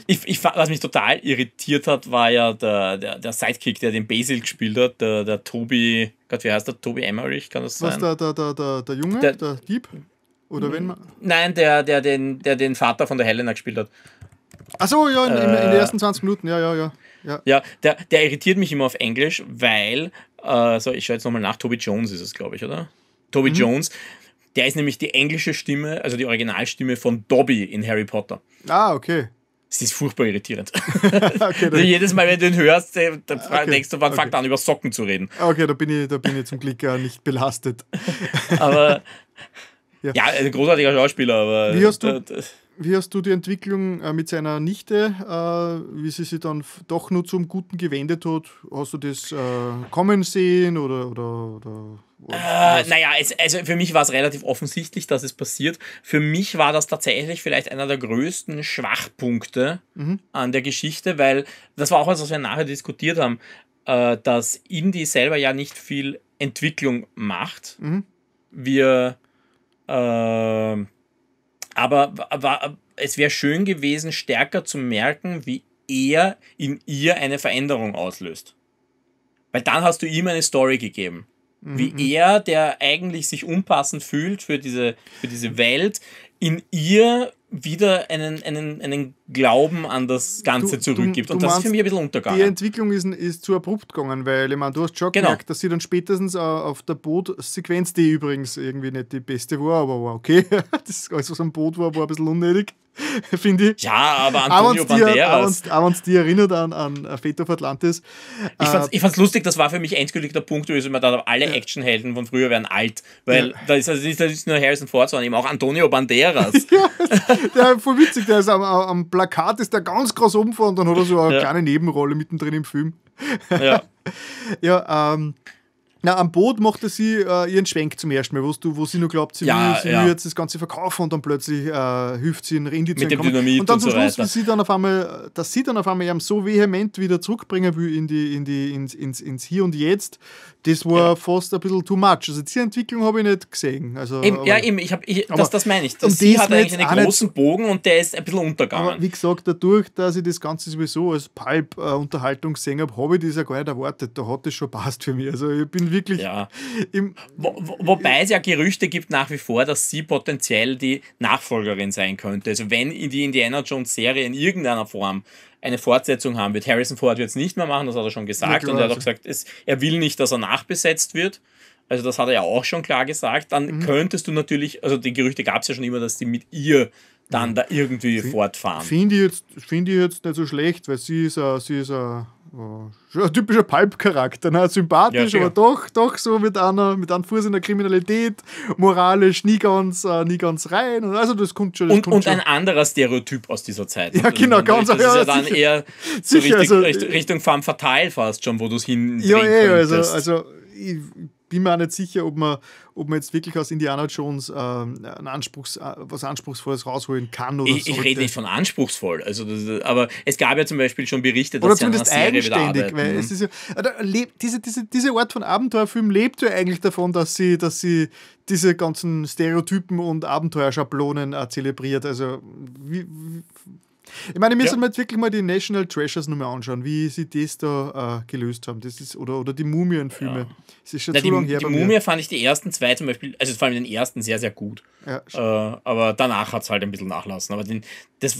ich, ich, was mich total irritiert hat, war ja der, der, der Sidekick, der den Basil gespielt hat, der, der Tobi, Gott, wie heißt der? Tobi Emmerich, kann das sein? Was, der, der, der, der, der Junge, der, der Dieb? Oder wenn man. Nein, der, der, den, der den Vater von der Helena gespielt hat. Achso, ja, in, äh, in, den äh. ersten 20 Minuten, ja, ja, ja. Ja, ja der, der irritiert mich immer auf Englisch, weil, äh, so, ich schaue jetzt nochmal nach, Toby Jones ist es, glaube ich, oder? Toby mhm. Jones, der ist nämlich die englische Stimme, also die Originalstimme von Dobby in Harry Potter. Ah, okay. Es ist furchtbar irritierend. okay, also Jedes Mal, wenn du ihn hörst, äh, dann okay, denkst du, wann okay. fängt an, über Socken zu reden. Okay, da bin ich, da bin ich zum Glück äh, nicht belastet. aber ja. ja. ein großartiger Schauspieler, aber. Wie hast du, wie hast du die Entwicklung äh, mit seiner Nichte, äh, wie sie sich dann doch nur zum Guten gewendet hat? Hast du das äh, kommen sehen oder? oder, oder äh, naja, es, also für mich war es relativ offensichtlich, dass es passiert. Für mich war das tatsächlich vielleicht einer der größten Schwachpunkte mhm. an der Geschichte, weil das war auch was, was wir nachher diskutiert haben, äh, dass Indie selber ja nicht viel Entwicklung macht. Mhm. Wir äh, aber war, es wäre schön gewesen, stärker zu merken, wie er in ihr eine Veränderung auslöst. Weil dann hast du ihm eine Story gegeben. Mhm. Wie er, der eigentlich sich unpassend fühlt für diese, für diese Welt, in ihr wieder einen, einen, einen Glauben an das Ganze du, zurückgibt. Du, du und das ist für mich ein bisschen untergegangen. Die Entwicklung ist, ist zu abrupt gegangen, weil ich meine, du hast schon genau. gemerkt, dass sie dann spätestens äh, auf der Boot-Sequenz, die übrigens irgendwie nicht die beste war, aber war okay. Das alles, was am Boot war, war ein bisschen unnötig, finde ich. Ja, aber Antonio aber uns die erinnert an, an Fate of Atlantis. Ich fand es äh, fand's lustig, das war für mich endgültig der Punkt, wo ich mir dachte, alle ja. Actionhelden von früher wären alt, weil ja. da, ist, also nicht nur Harrison Ford, sondern eben auch Antonio Banderas. ja, der ist voll witzig, der ist am, am Plakat ist der ganz groß oben vor und dann hat er so eine ja. kleine Nebenrolle mittendrin im Film. Ja. ja, ähm. Na, am Boot machte sie äh, ihren Schwenk zum ersten Mal, wo, du, wo sie nur glaubt, sie, ja, will, sie ja. will jetzt das Ganze verkaufen und dann plötzlich äh, hilft sie in Indien Mit dem Dynamit und dann und so Schluss, wie sie dann auf einmal, dass sie dann auf einmal so vehement wieder zurückbringen will in die, in die, ins, ins, ins Hier und Jetzt, das war ja. fast ein bisschen too much. Also diese Entwicklung habe ich nicht gesehen. Also, eben, ja, eben, ich hab, ich, das, das meine ich. Das, und sie hat eigentlich einen großen Bogen und der ist ein bisschen untergegangen. Aber wie gesagt, dadurch, dass ich das Ganze sowieso als Pulp-Unterhaltung äh, gesehen habe, habe ich das ja gar nicht erwartet. Da hat es schon passt für mich. Also ich bin wirklich... Ja. Im, wo, wo, wobei es ja Gerüchte gibt nach wie vor, dass sie potenziell die Nachfolgerin sein könnte. Also wenn die Indiana Jones-Serie in irgendeiner Form eine Fortsetzung haben wird. Harrison Ford wird es nicht mehr machen, das hat er schon gesagt. und er hat auch gesagt, es, er will nicht, dass er nachbesetzt wird. Also das hat er ja auch schon klar gesagt. Dann mhm. könntest du natürlich, also die Gerüchte gab es ja schon immer, dass die mit ihr dann mhm. da irgendwie F fortfahren. Finde ich, jetzt, find ich jetzt nicht so schlecht, weil sie ist, a, sie ist a ein typischer Pulp-Charakter, ne? sympathisch, ja, aber doch, doch so mit einer, mit einem Fuß in der Kriminalität, moralisch nie ganz, äh, nie ganz rein. Und also das kommt schon. Das und, kommt und schon. ein anderer Stereotyp aus dieser Zeit. Ja, also, genau, ne, ganz Das ist ja, dann sicher, eher so sicher, also, äh, Richtung, also, Richtung Femme Fatale fast schon, wo du es hin. Ja, ja, also, also ich bin mir auch nicht sicher, ob man, ob man jetzt wirklich aus Indiana Jones äh, ein Anspruchs, äh, was Anspruchsvolles rausholen kann. Oder ich, ich rede nicht von anspruchsvoll, also das, aber es gab ja zum Beispiel schon Berichte, dass oder zumindest ja eigenständig, weil ne? es ist ja, also, diese, diese, diese Art von Abenteuerfilm lebt ja eigentlich davon, dass sie, dass sie diese ganzen Stereotypen und Abenteuerschablonen äh, zelebriert. Also wie, wie ich meine, wir müssen ja. jetzt wirklich mal die National Treasures nochmal anschauen, wie sie das da äh, gelöst haben. Das ist, oder, oder die Mumienfilme. Ja. Das ist schon Na, zu lange her. Die Mumie fand ich die ersten zwei zum Beispiel, also vor allem den ersten sehr, sehr gut. Ja, äh, aber danach hat es halt ein bisschen nachlassen. Aber den, das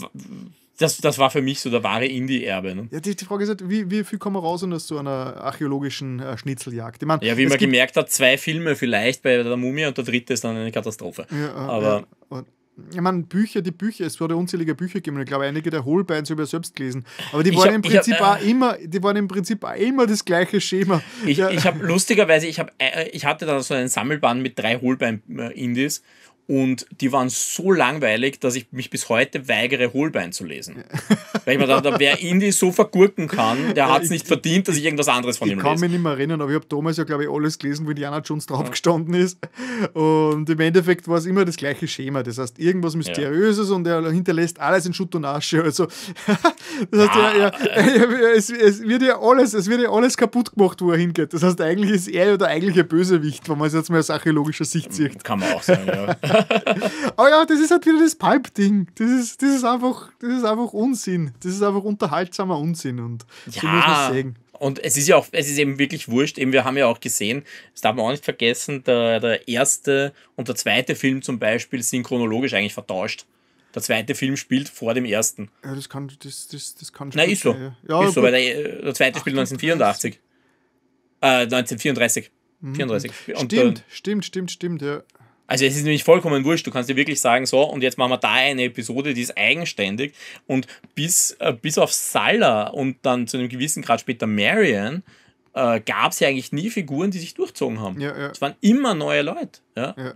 das, das war für mich so der wahre Indie-Erbe. Ne? Ja, die, die, Frage ist halt, wie, wie viel kommen wir raus aus so einer archäologischen äh, Schnitzeljagd? Ich mein, ja, wie man gemerkt hat, zwei Filme vielleicht bei der Mumie und der dritte ist dann eine Katastrophe. Ja, äh, Aber ja. Und, ich meine, Bücher, die Bücher, es wurde unzählige Bücher gegeben. Ich glaube, einige der Holbein sogar selbst gelesen. Aber die waren hab, im Prinzip hab, äh, auch immer, die waren im Prinzip immer das gleiche Schema. Ich, ja. ich habe lustigerweise, ich, hab, äh, ich hatte da so einen Sammelband mit drei Holbein-Indies. Äh, und die waren so langweilig, dass ich mich bis heute weigere, Holbein zu lesen. Weil ich mir dachte, wer Indie so vergurken kann, der hat es nicht verdient, dass ich irgendwas anderes von ihm lese. Ich kann mich nicht mehr erinnern, aber ich habe damals ja, glaube ich, alles gelesen, wie Diana Jones draufgestanden ist. Und im Endeffekt war es immer das gleiche Schema. Das heißt, irgendwas Mysteriöses ja. und er hinterlässt alles in Schutt und Asche. Also, das heißt, ah. er, er, es, es, wird ja alles, es wird ja alles kaputt gemacht, wo er hingeht. Das heißt, eigentlich ist er ja der eigentliche Bösewicht, wenn man es jetzt mal aus archäologischer Sicht hm, sieht. Kann man auch sagen, ja. Aber ja, das ist halt wieder das Pipe-Ding. Das ist, das, ist einfach, das ist einfach Unsinn. Das ist einfach unterhaltsamer Unsinn. Und ja. so muss man Und es ist ja auch, es ist eben wirklich wurscht. Eben, wir haben ja auch gesehen, das darf man auch nicht vergessen, der, der erste und der zweite Film zum Beispiel sind chronologisch eigentlich vertauscht. Der zweite Film spielt vor dem ersten. Ja, das kann, das, das, das kann schon. Nein, ist so. Ja, ja. ist so, weil der, der zweite spielt 1984. Äh, 1934. 34. Mhm. Und, stimmt, äh, stimmt, stimmt, stimmt, ja. Also es ist nämlich vollkommen wurscht. Du kannst dir wirklich sagen, so, und jetzt machen wir da eine Episode, die ist eigenständig. Und bis, äh, bis auf Salla und dann zu einem gewissen Grad später Marion äh, gab es ja eigentlich nie Figuren, die sich durchzogen haben. Ja, ja. Es waren immer neue Leute. Ja? ja.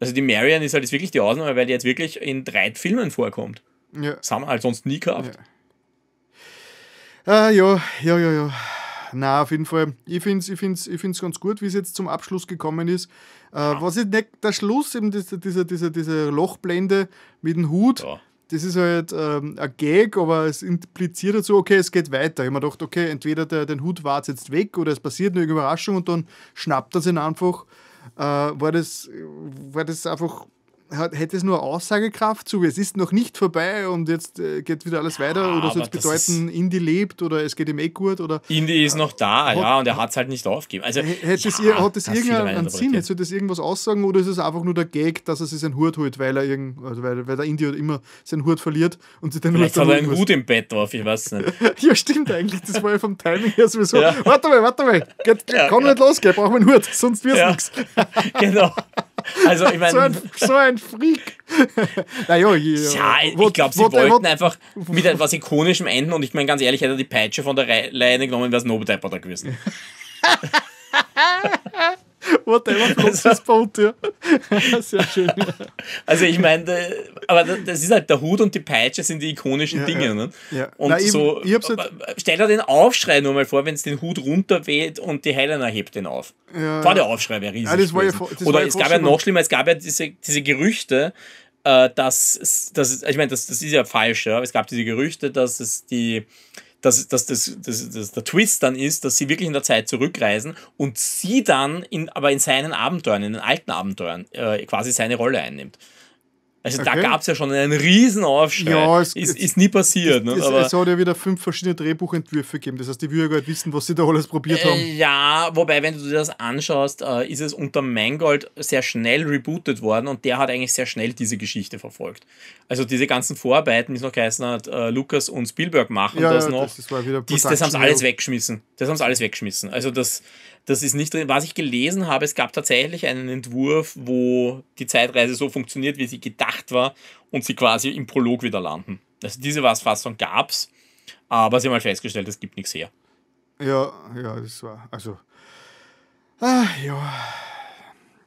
Also die Marion ist halt jetzt wirklich die Ausnahme, weil die jetzt wirklich in drei Filmen vorkommt. Ja. Das haben wir halt sonst nie gehabt. Ja, ah, ja, ja, ja. ja. Na, auf jeden Fall. Ich finde es ich find's, ich find's ganz gut, wie es jetzt zum Abschluss gekommen ist. Äh, was ich nicht, der Schluss, eben diese, diese, diese, diese Lochblende mit dem Hut, ja. das ist halt ähm, ein Gag, aber es impliziert dazu, halt okay, es geht weiter. Ich habe mir gedacht, okay, entweder der, den Hut war jetzt weg oder es passiert eine Überraschung und dann schnappt er ihn einfach. Äh, war, das, war das einfach hat, hätte es nur Aussagekraft, so wie es ist noch nicht vorbei und jetzt äh, geht wieder alles ja, weiter oder soll es bedeuten, Indie lebt oder es geht ihm eh gut oder. Indie ist noch da, hat, ja, und er hat es halt nicht aufgegeben. Also, hätte ja, ihr, hat das irgendeinen Sinn? Hätte das irgendwas aussagen oder ist es einfach nur der Gag, dass er sich seinen Hut holt, weil er irgend, also weil, weil der Indie halt immer seinen Hut verliert und sie dann Vielleicht hat er einen Hut im Bett drauf, ich weiß nicht. ja, stimmt eigentlich, das war ja vom Timing her sowieso. Ja. Warte mal, warte mal, geht, kann nicht losgehen, brauchen wir einen Hut, sonst wird's ja. nichts. Genau. Also, ich meine. So ein, so ein Freak. naja, äh, ja, ich glaube, sie wollten what, einfach mit etwas Ikonischem enden und ich meine, ganz ehrlich, hätte er die Peitsche von der Leine genommen, wäre es ein da gewesen. Whatever floats also- his boat, ja. Sehr schön. Ja. Also ich meine, aber das ist halt der Hut und die Peitsche sind die ikonischen ja, Dinge. Ja. Ne? Ja. Und Nein, so, ich, ich stell dir den Aufschrei nur mal vor, wenn es den Hut runterweht und die Helena hebt den auf. Ja, vor der Aufschrei wäre riesig. das war ja, das Oder war es gab ja noch schlimmer, es gab ja diese, diese Gerüchte, äh, dass, dass ich meine, das, das ist ja falsch, ja. es gab diese Gerüchte, dass es die dass, dass, dass, dass, dass der Twist dann ist, dass sie wirklich in der Zeit zurückreisen und sie dann in, aber in seinen Abenteuern, in den alten Abenteuern, äh, quasi seine Rolle einnimmt. Also okay. da gab es ja schon einen Riesenaufschrei. Ja, es, ist, ist nie passiert. Es, ne? es, es, hat ja wieder fünf verschiedene Drehbuchentwürfe gegeben. Das heißt, die Würger halt wissen, was sie da alles probiert äh, haben. Ja, wobei, wenn du dir das anschaust, äh, ist es unter Mangold sehr schnell rebootet worden und der hat eigentlich sehr schnell diese Geschichte verfolgt. Also diese ganzen Vorarbeiten, wie es noch geheißen hat, äh, Lucas und Spielberg machen ja, das ja, noch. Das, das, das haben sie alles weggeschmissen. Das haben sie alles weggeschmissen. Also das das ist nicht drin. Was ich gelesen habe, es gab tatsächlich einen Entwurf, wo die Zeitreise so funktioniert, wie sie gedacht war und sie quasi im Prolog wieder landen. Also diese Was-Fassung gab es, aber sie haben halt festgestellt, es gibt nichts her. Ja, ja, das war, also, ah, ja.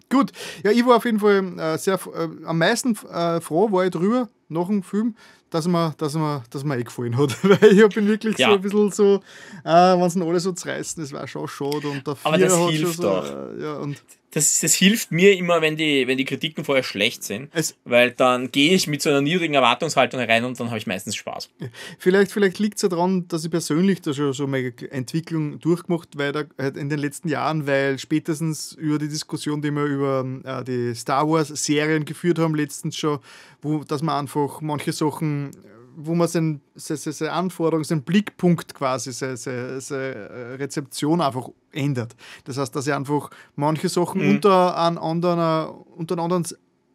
Gut, ja, ich war auf jeden Fall äh, sehr, äh, am meisten äh, froh war ich drüber, noch ein Film, dass mir, dass mir, dass mir eh gefallen hat. Weil ich bin wirklich ja. so ein bisschen so, äh, wenn sie alle so zerreißen, das war schon schade. Und der Vierer Aber das hilft so, doch. Äh, ja, und das, das hilft mir immer, wenn die, wenn die Kritiken vorher schlecht sind, es weil dann gehe ich mit so einer niedrigen Erwartungshaltung rein und dann habe ich meistens Spaß. Vielleicht, vielleicht liegt es ja daran, dass ich persönlich da schon so meine Entwicklung durchgemacht habe halt in den letzten Jahren, weil spätestens über die Diskussion, die wir über äh, die Star Wars-Serien geführt haben, letztens schon, wo, dass man einfach manche Sachen wo man seine, seine Anforderung, seinen Blickpunkt quasi, seine, seine äh, Rezeption einfach ändert. Das heißt, dass ich einfach manche Sachen mhm. unter, einen anderen, unter einen anderen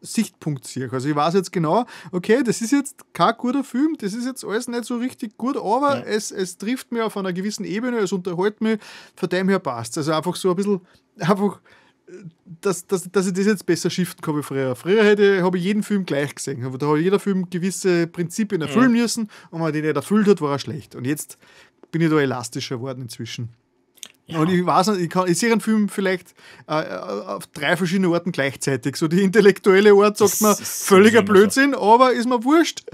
Sichtpunkt ziehe. Also ich weiß jetzt genau, okay, das ist jetzt kein guter Film, das ist jetzt alles nicht so richtig gut, aber ja. es, es trifft mich auf einer gewissen Ebene, es unterhält mich, von dem her passt Also einfach so ein bisschen, einfach dass, dass, dass ich das jetzt besser shiften kann wie früher. Früher hätte, habe ich jeden Film gleich gesehen. Da hat jeder Film gewisse Prinzipien erfüllen ja. müssen und wenn man die nicht erfüllt hat, war er schlecht. Und jetzt bin ich da elastischer geworden inzwischen. Ja. Und ich weiß nicht, ich, kann, ich sehe einen Film vielleicht äh, äh auf drei verschiedene Orten gleichzeitig. So die intellektuelle Art sagt das man, völliger Blödsinn, so. aber ist mir wurscht.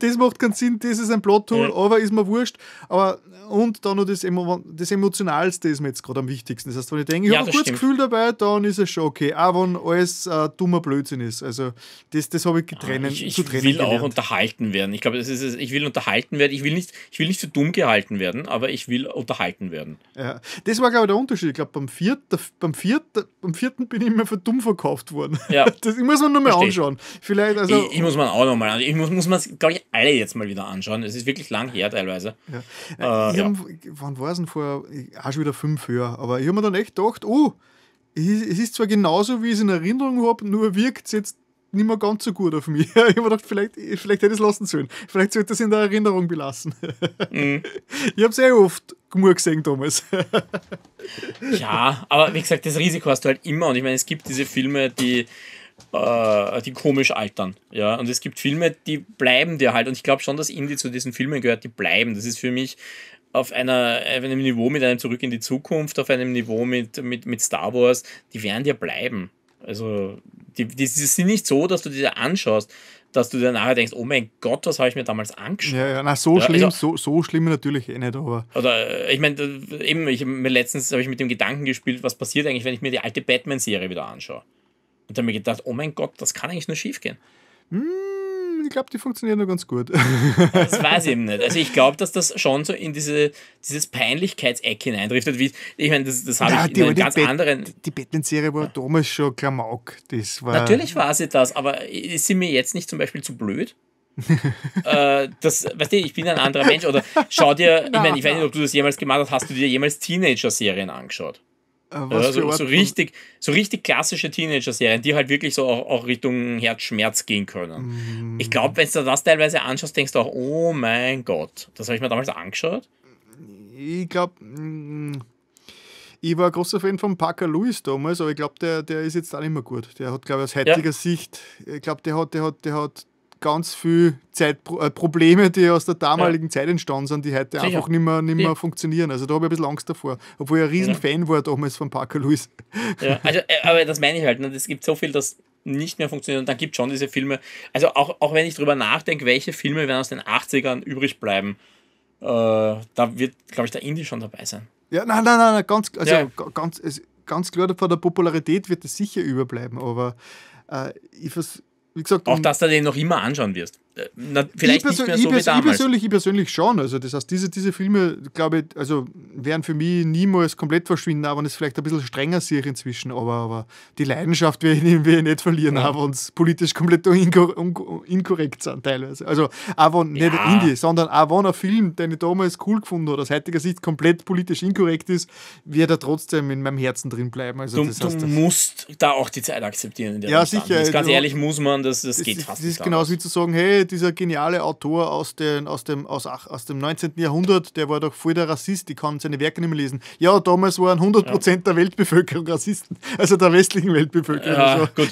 Das macht keinen Sinn, das ist ein Plot-Tool, ja. aber ist mir wurscht. Aber, und dann noch das, Emo das Emotionalste ist mir jetzt gerade am wichtigsten. Das heißt, wenn ich denke, ich ja, habe ein gutes stimmt. Gefühl dabei, dann ist es schon okay. Auch wenn alles äh, dummer Blödsinn ist. Also das, das habe ich, getrennen, ich, ich zu trennen Ich will gelernt. auch unterhalten werden. Ich glaube, das ist Ich will unterhalten werden. Ich will, nicht, ich will nicht für dumm gehalten werden, aber ich will unterhalten werden. Ja. Das war, glaube ich, der Unterschied. Ich glaube, beim vierten, beim, vierten, beim vierten bin ich immer für dumm verkauft worden. Ja. Das muss man nur mal anschauen. Vielleicht, also ich, ich, muss man auch nochmal anschauen. Ich muss, muss man es, glaube ich, alle jetzt mal wieder anschauen. Es ist wirklich lang her teilweise. Ja. Äh, äh ja. Hab, wann war es denn vor? Auch schon wieder fünf höher. Aber ich habe mir dann echt gedacht, oh, es ist zwar genauso, wie ich es in Erinnerung habe, nur wirkt es jetzt nicht mehr ganz so gut auf mich. Ich habe gedacht, vielleicht, vielleicht hätte ich es lassen sollen. Vielleicht sollte ich es in der Erinnerung belassen. Mhm. Ich habe sehr oft genug gesehen damals. ja, aber wie gesagt, das Risiko hast du halt immer. Und ich meine, es gibt diese Filme, die, äh, die komisch altern. Ja? Und es gibt Filme, die bleiben dir halt. Und ich glaube schon, dass Indie zu diesen Filmen gehört, die bleiben. Das ist für mich auf, einer, auf einem Niveau mit einem Zurück in die Zukunft, auf einem Niveau mit, mit, mit Star Wars, die werden dir bleiben. Also, die, die, die sind nicht so, dass du dir anschaust dass du dir nachher denkst, oh mein Gott, was habe ich mir damals angeschaut? Ja, ja, na, so ja, schlimm, also, so, so schlimm natürlich eh nicht, aber. Oder äh, ich meine, äh, eben, ich, mir letztens habe ich mit dem Gedanken gespielt, was passiert eigentlich, wenn ich mir die alte Batman-Serie wieder anschaue. Und dann habe ich gedacht, oh mein Gott, das kann eigentlich nur schief gehen. Hm glaube, die funktionieren nur ganz gut. Das weiß ich eben nicht. Also ich glaube, dass das schon so in diese, dieses Peinlichkeitseck hineindriftet. Wie, ich meine, das, das habe ja, ich in einem ganz Bet anderen... Die Batman-Serie war damals schon Klamauk. Das war Natürlich war sie das, aber ist sie mir jetzt nicht zum Beispiel zu blöd? Äh, das, weißt du, ich bin ein anderer Mensch. Oder schau dir, ich meine, ich weiß nicht, ob du das jemals gemacht hast, hast du dir jemals Teenager-Serien angeschaut? Äh, also, so, richtig, so richtig klassische Teenager-Serien, die halt wirklich so auch, auch Richtung Herzschmerz gehen können. Mm. Ich glaube, wenn du das teilweise anschaust, denkst du auch, oh mein Gott, das habe ich mir damals angeschaut. Ich glaube, mm, ich war ein großer Fan von Parker Lewis damals, aber ich glaube, der, der ist jetzt auch nicht mehr gut. Der hat, glaube ich, aus heutiger ja. Sicht, ich glaube, der hat, der hat, der hat ganz viele Zeitpro äh, Probleme, die aus der damaligen ja. Zeit entstanden sind, die heute Sicher. einfach nicht mehr, nicht mehr ja. funktionieren. Also da habe ich ein bisschen Angst davor. Obwohl ich ein riesen Fan war damals von Parker Lewis. Ja, also, äh, aber das meine ich halt. Ne? Es gibt so viel, das nicht mehr funktioniert und dann gibt es schon diese Filme. Also auch, auch wenn ich darüber nachdenke, welche Filme werden aus den 80ern übrig bleiben, äh, da wird, glaube ich, der Indie schon dabei sein. Ja, nein, nein, nein, ganz, also, ja. ganz, ganz klar, von der Popularität wird es sicher überbleiben, aber äh, ich versuche wie gesagt. Auch, um dass du den noch immer anschauen wirst na, vielleicht nicht mehr so ich wie damals. Ich persönlich, ich persönlich schon. Also das heißt, diese, diese Filme, glaube ich, also werden für mich niemals komplett verschwinden, aber es vielleicht ein bisschen strenger sehe inzwischen. Aber, aber die Leidenschaft werden wir nicht verlieren, ja. auch wenn es politisch komplett inkor inkorrekt sind teilweise. Also auch wenn, nicht ja. Indie, sondern auch wenn ein Film, den ich damals cool gefunden habe, aus heutiger Sicht komplett politisch inkorrekt ist, wird er trotzdem in meinem Herzen drin bleiben. Also, du, das heißt, musst da auch die Zeit akzeptieren. ja, sicher. ganz also ehrlich muss man, das, das geht fast nicht. Das ist genauso wie zu sagen, hey, dieser geniale Autor aus, den, aus, dem, aus, aus dem 19. Jahrhundert, der war doch voll der Rassist, ich kann seine Werke nicht mehr lesen. Ja, damals waren 100% ja. der Weltbevölkerung Rassisten, also der westlichen Weltbevölkerung. Ja, also. gut.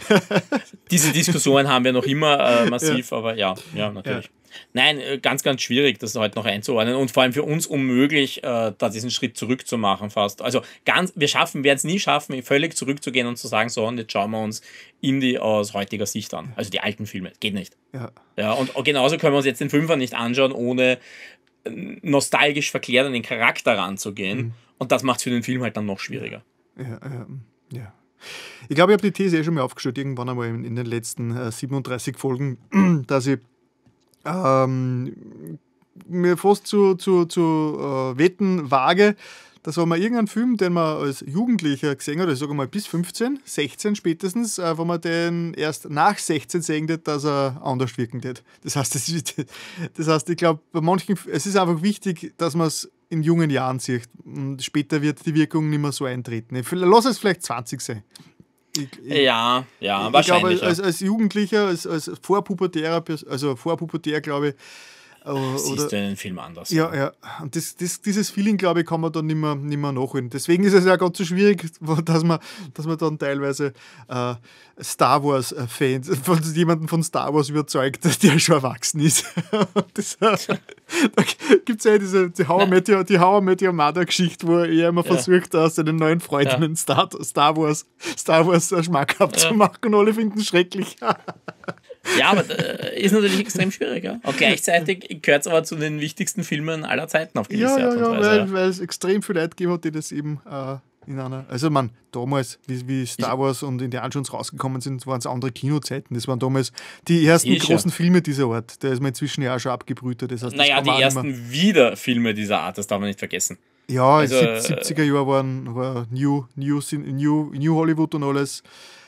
Diese Diskussionen haben wir noch immer äh, massiv, ja. aber ja, ja, natürlich. Ja. Nein, äh, ganz, ganz schwierig, das heute halt noch einzuordnen und vor allem für uns unmöglich, äh, da diesen Schritt zurückzumachen fast. Also ganz, wir schaffen, werden es nie schaffen, völlig zurückzugehen und zu sagen, so, und jetzt schauen wir uns Indie aus heutiger Sicht an. Also die alten Filme, geht nicht. Ja. ja und oh, genauso können wir uns jetzt den Fünfer nicht anschauen, ohne äh, nostalgisch verklärt an den Charakter ranzugehen. Mhm. Und das macht es für den Film halt dann noch schwieriger. Ja, ja, ähm, ja. Ich glaube, ich habe die These eh schon mal aufgestellt, irgendwann einmal in, den letzten 37 Folgen, dass ich ähm, mir fast zu, zu, zu äh, wetten wage, dass wenn man irgendeinen Film, den man als Jugendlicher gesehen hat, oder also ich sage mal bis 15, 16 spätestens, äh, wenn man den erst nach 16 sehen wird, dass er anders wirken wird. Das heißt, das, ist, das heißt ich glaube, bei manchen, es ist einfach wichtig, dass man es in jungen Jahren sieht. Und später wird die Wirkung nicht mehr so eintreten. Ich lass es vielleicht 20 sein. Ich, ja, ja, ich wahrscheinlich. Glaube, als, als Jugendlicher, als, als Vorpubertärer, also Vorpubertär, glaube ich, äh, oder, Siehst du einen Film anders. Ja, ja. Und das, das, dieses Feeling, glaube ich, kann man dann nicht mehr, nicht mehr nachholen. Deswegen ist es ja ganz so schwierig, dass man, dass man dann teilweise äh, Star Wars-Fans, äh, von jemanden von Star Wars überzeugt, der schon erwachsen ist. das, äh, da gibt es ja diese die How, Met Your, die geschichte wo er immer ja. versucht, aus seinen neuen Freunden ja. Star, Star Wars, Star Wars äh, schmackhaft ja. Alle finden es schrecklich. Ja, aber äh, ist natürlich extrem schwierig. Ja. Und gleichzeitig gehört es aber zu den wichtigsten Filmen aller Zeiten auf gewisse ja, Art und ja, Weise. Weil, weil es extrem viele Leute gegeben hat, die das eben äh, in einer. Also, man, damals, wie, wie Star Wars und Indiana Jones rausgekommen sind, waren es andere Kinozeiten. Das waren damals die ersten großen ja. Filme dieser Art. Da ist man inzwischen ja auch schon abgebrütet. Das heißt, naja, die ersten wieder Filme dieser Art, das darf man nicht vergessen. Ja, also, 70er Jahre waren war New, New, New, New Hollywood und alles.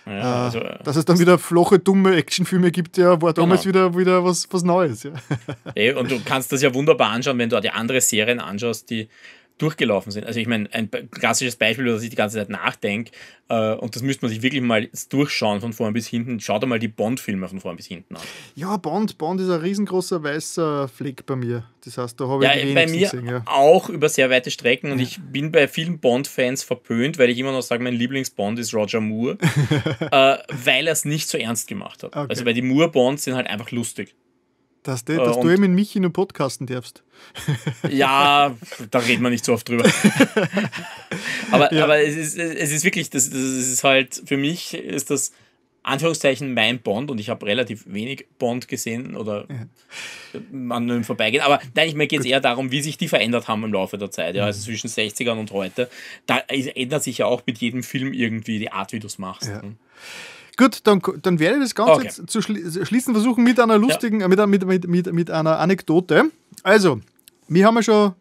Ja, äh, also, äh, dass es dann wieder floche, dumme Actionfilme gibt, ja, war damals genau. wieder, wieder was, was Neues. Ja. und du kannst das ja wunderbar anschauen, wenn du auch die andere Serien anschaust, die durchgelaufen sind. Also ich meine, ein klassisches Beispiel, über das ich die ganze Zeit nachdenke, äh, und das müsste man sich wirklich mal durchschauen von vorn bis hinten. Schaut einmal die Bond-Filme von vorn bis hinten an. Ja, Bond, Bond ist ein riesengroßer weißer Flick bei mir. Das heißt, da habe ich ja, bei mir gesehen, ja. auch über sehr weite Strecken und ja. ich bin bei vielen Bond-Fans verpönt, weil ich immer noch sage, mein Lieblings-Bond ist Roger Moore, äh, weil er es nicht so ernst gemacht hat. Okay. Also weil die Moore-Bonds sind halt einfach lustig. Dass, de, äh, dass äh, du eben in mich in den Podcasten darfst. Ja, da reden wir nicht so oft drüber. aber ja. aber es, ist, es ist wirklich, das, das ist halt, für mich ist das Anführungszeichen mein Bond und ich habe relativ wenig Bond gesehen oder ja. an einem vorbeigehen. Aber nein, mir geht es eher darum, wie sich die verändert haben im Laufe der Zeit. Ja, also mhm. zwischen 60ern und heute. Da ändert sich ja auch mit jedem Film irgendwie die Art, wie du es machst. Ja. Ne? Gut, dann, dann werde ich das Ganze okay. jetzt zu äh, schließen versuchen mit einer lustigen, ja. Äh, mit, äh, mit, mit, mit, mit einer Anekdote. Also, wir haben ja schon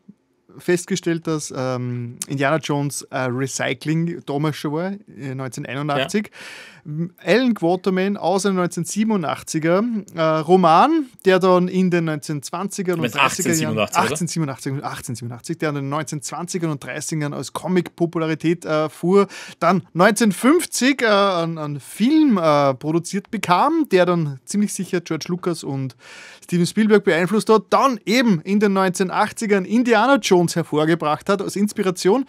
festgestellt, dass ähm, Indiana Jones äh, Recycling damals schon war, 1981. Ja. Alan Quatermain aus einem 1987er äh, Roman, der dann in den 1920ern und 30er Jahren 1887, 1887, der in den 1920ern und 30ern als Comic Popularität äh, fuhr, dann 1950 äh, einen, einen Film äh, produziert bekam, der dann ziemlich sicher George Lucas und Steven Spielberg beeinflusst hat, dann eben in den 1980ern Indiana Jones hervorgebracht hat als Inspiration,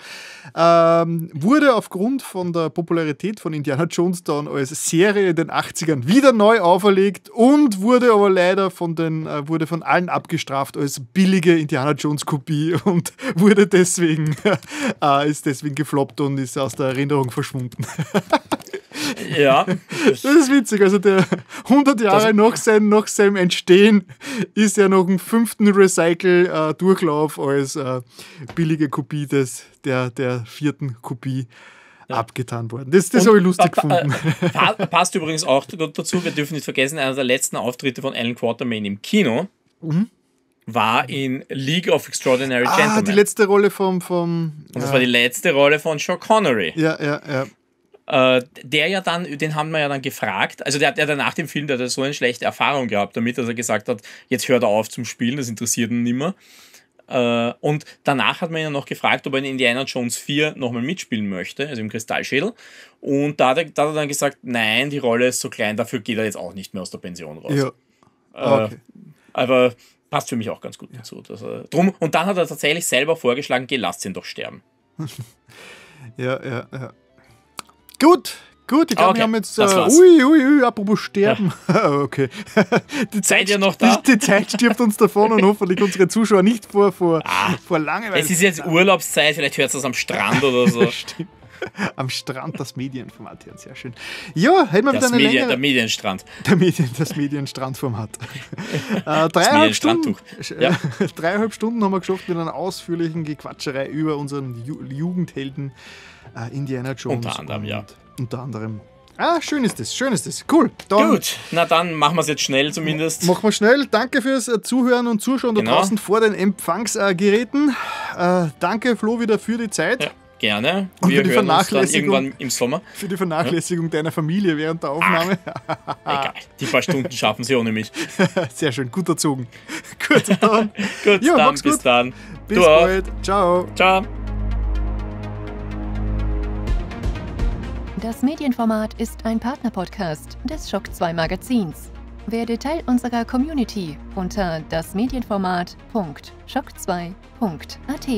ähm, wurde aufgrund von der Popularität von Indiana Jones dann dann als Serie in den 80ern wieder neu auferlegt und wurde aber leider von den, äh, wurde von allen abgestraft als billige Indiana Jones Kopie und wurde deswegen, äh, ist deswegen gefloppt und ist aus der Erinnerung verschwunden. ja. Das ist witzig. Also der 100 Jahre nach seinem, nach seinem Entstehen ist ja noch ein fünften Recycle-Durchlauf äh, als äh, billige Kopie des, der, der vierten Kopie ja. abgetan worden. Das, das habe ich lustig pa gefunden. Äh, pa passt übrigens auch dazu, wir dürfen nicht vergessen, einer der letzten Auftritte von Alan Quatermain im Kino mhm. war in League of Extraordinary ah, Gentlemen. die letzte Rolle vom... vom Und das ja. Äh, war die letzte Rolle von Sean Connery. Ja, ja, ja äh, der ja dann, den haben wir ja dann gefragt, also der hat ja dann nach dem Film, der hat so eine schlechte Erfahrung gehabt damit, dass er gesagt hat, jetzt hört er auf zum Spielen, das interessiert ihn nimmer. Äh, und danach hat man ihn noch gefragt, ob er in Indiana Jones 4 nochmal mitspielen möchte, also im Kristallschädel. Und da hat, er, da hat, er, dann gesagt, nein, die Rolle ist so klein, dafür geht er jetzt auch nicht mehr aus der Pension raus. Ja. Äh, ah, okay. aber passt für mich auch ganz gut ja. dazu. Dass er, drum, und dann hat er tatsächlich selber vorgeschlagen, geh, lasst ihn doch sterben. ja, ja, ja. Gut, Gut, ich glaube, okay. wir haben jetzt. Äh, ui, ui, ui, apropos sterben. Ja. okay. Die Zeit, Seid noch da? Die, die Zeit stirbt uns davon und hoffentlich unsere Zuschauer nicht vor, vor, ah, vor Langeweile. Es ist jetzt Urlaubszeit, vielleicht hört es das am Strand oder so. Stimmt. Am Strand das Medienformat hören, sehr schön. Ja, hätten wir wieder eine Medien, längere, Der Medienstrand. Der Medien, das Medienstrandformat. äh, dreieinhalb, Stunden, ja. dreieinhalb Stunden haben wir geschafft mit einer ausführlichen Gequatscherei über unseren Ju Jugendhelden äh, Indiana Jones. Unter anderem, und, ja unter anderem. Ah, schön ist das, schön ist das. Cool. Dann Gut, na dann machen wir es jetzt schnell zumindest. Machen wir schnell. Danke fürs äh, Zuhören und Zuschauen genau. da draußen vor den Empfangsgeräten. Äh, danke Flo wieder für die Zeit. Ja, gerne. Und wir für die Vernachlässigung, irgendwann im Sommer. Für die Vernachlässigung ja. deiner Familie während der Aufnahme. Ach, egal, die paar Stunden schaffen sie ohne mich. Sehr schön, gut erzogen. gut, dann. gut, ja, dann, bis gut. dann. Bis du bald. Auch. Ciao. Ciao. Das Medienformat ist ein Partnerpodcast des Schock 2 Magazins. Werde Teil unserer Community unter dasmedienformat.schock2.at.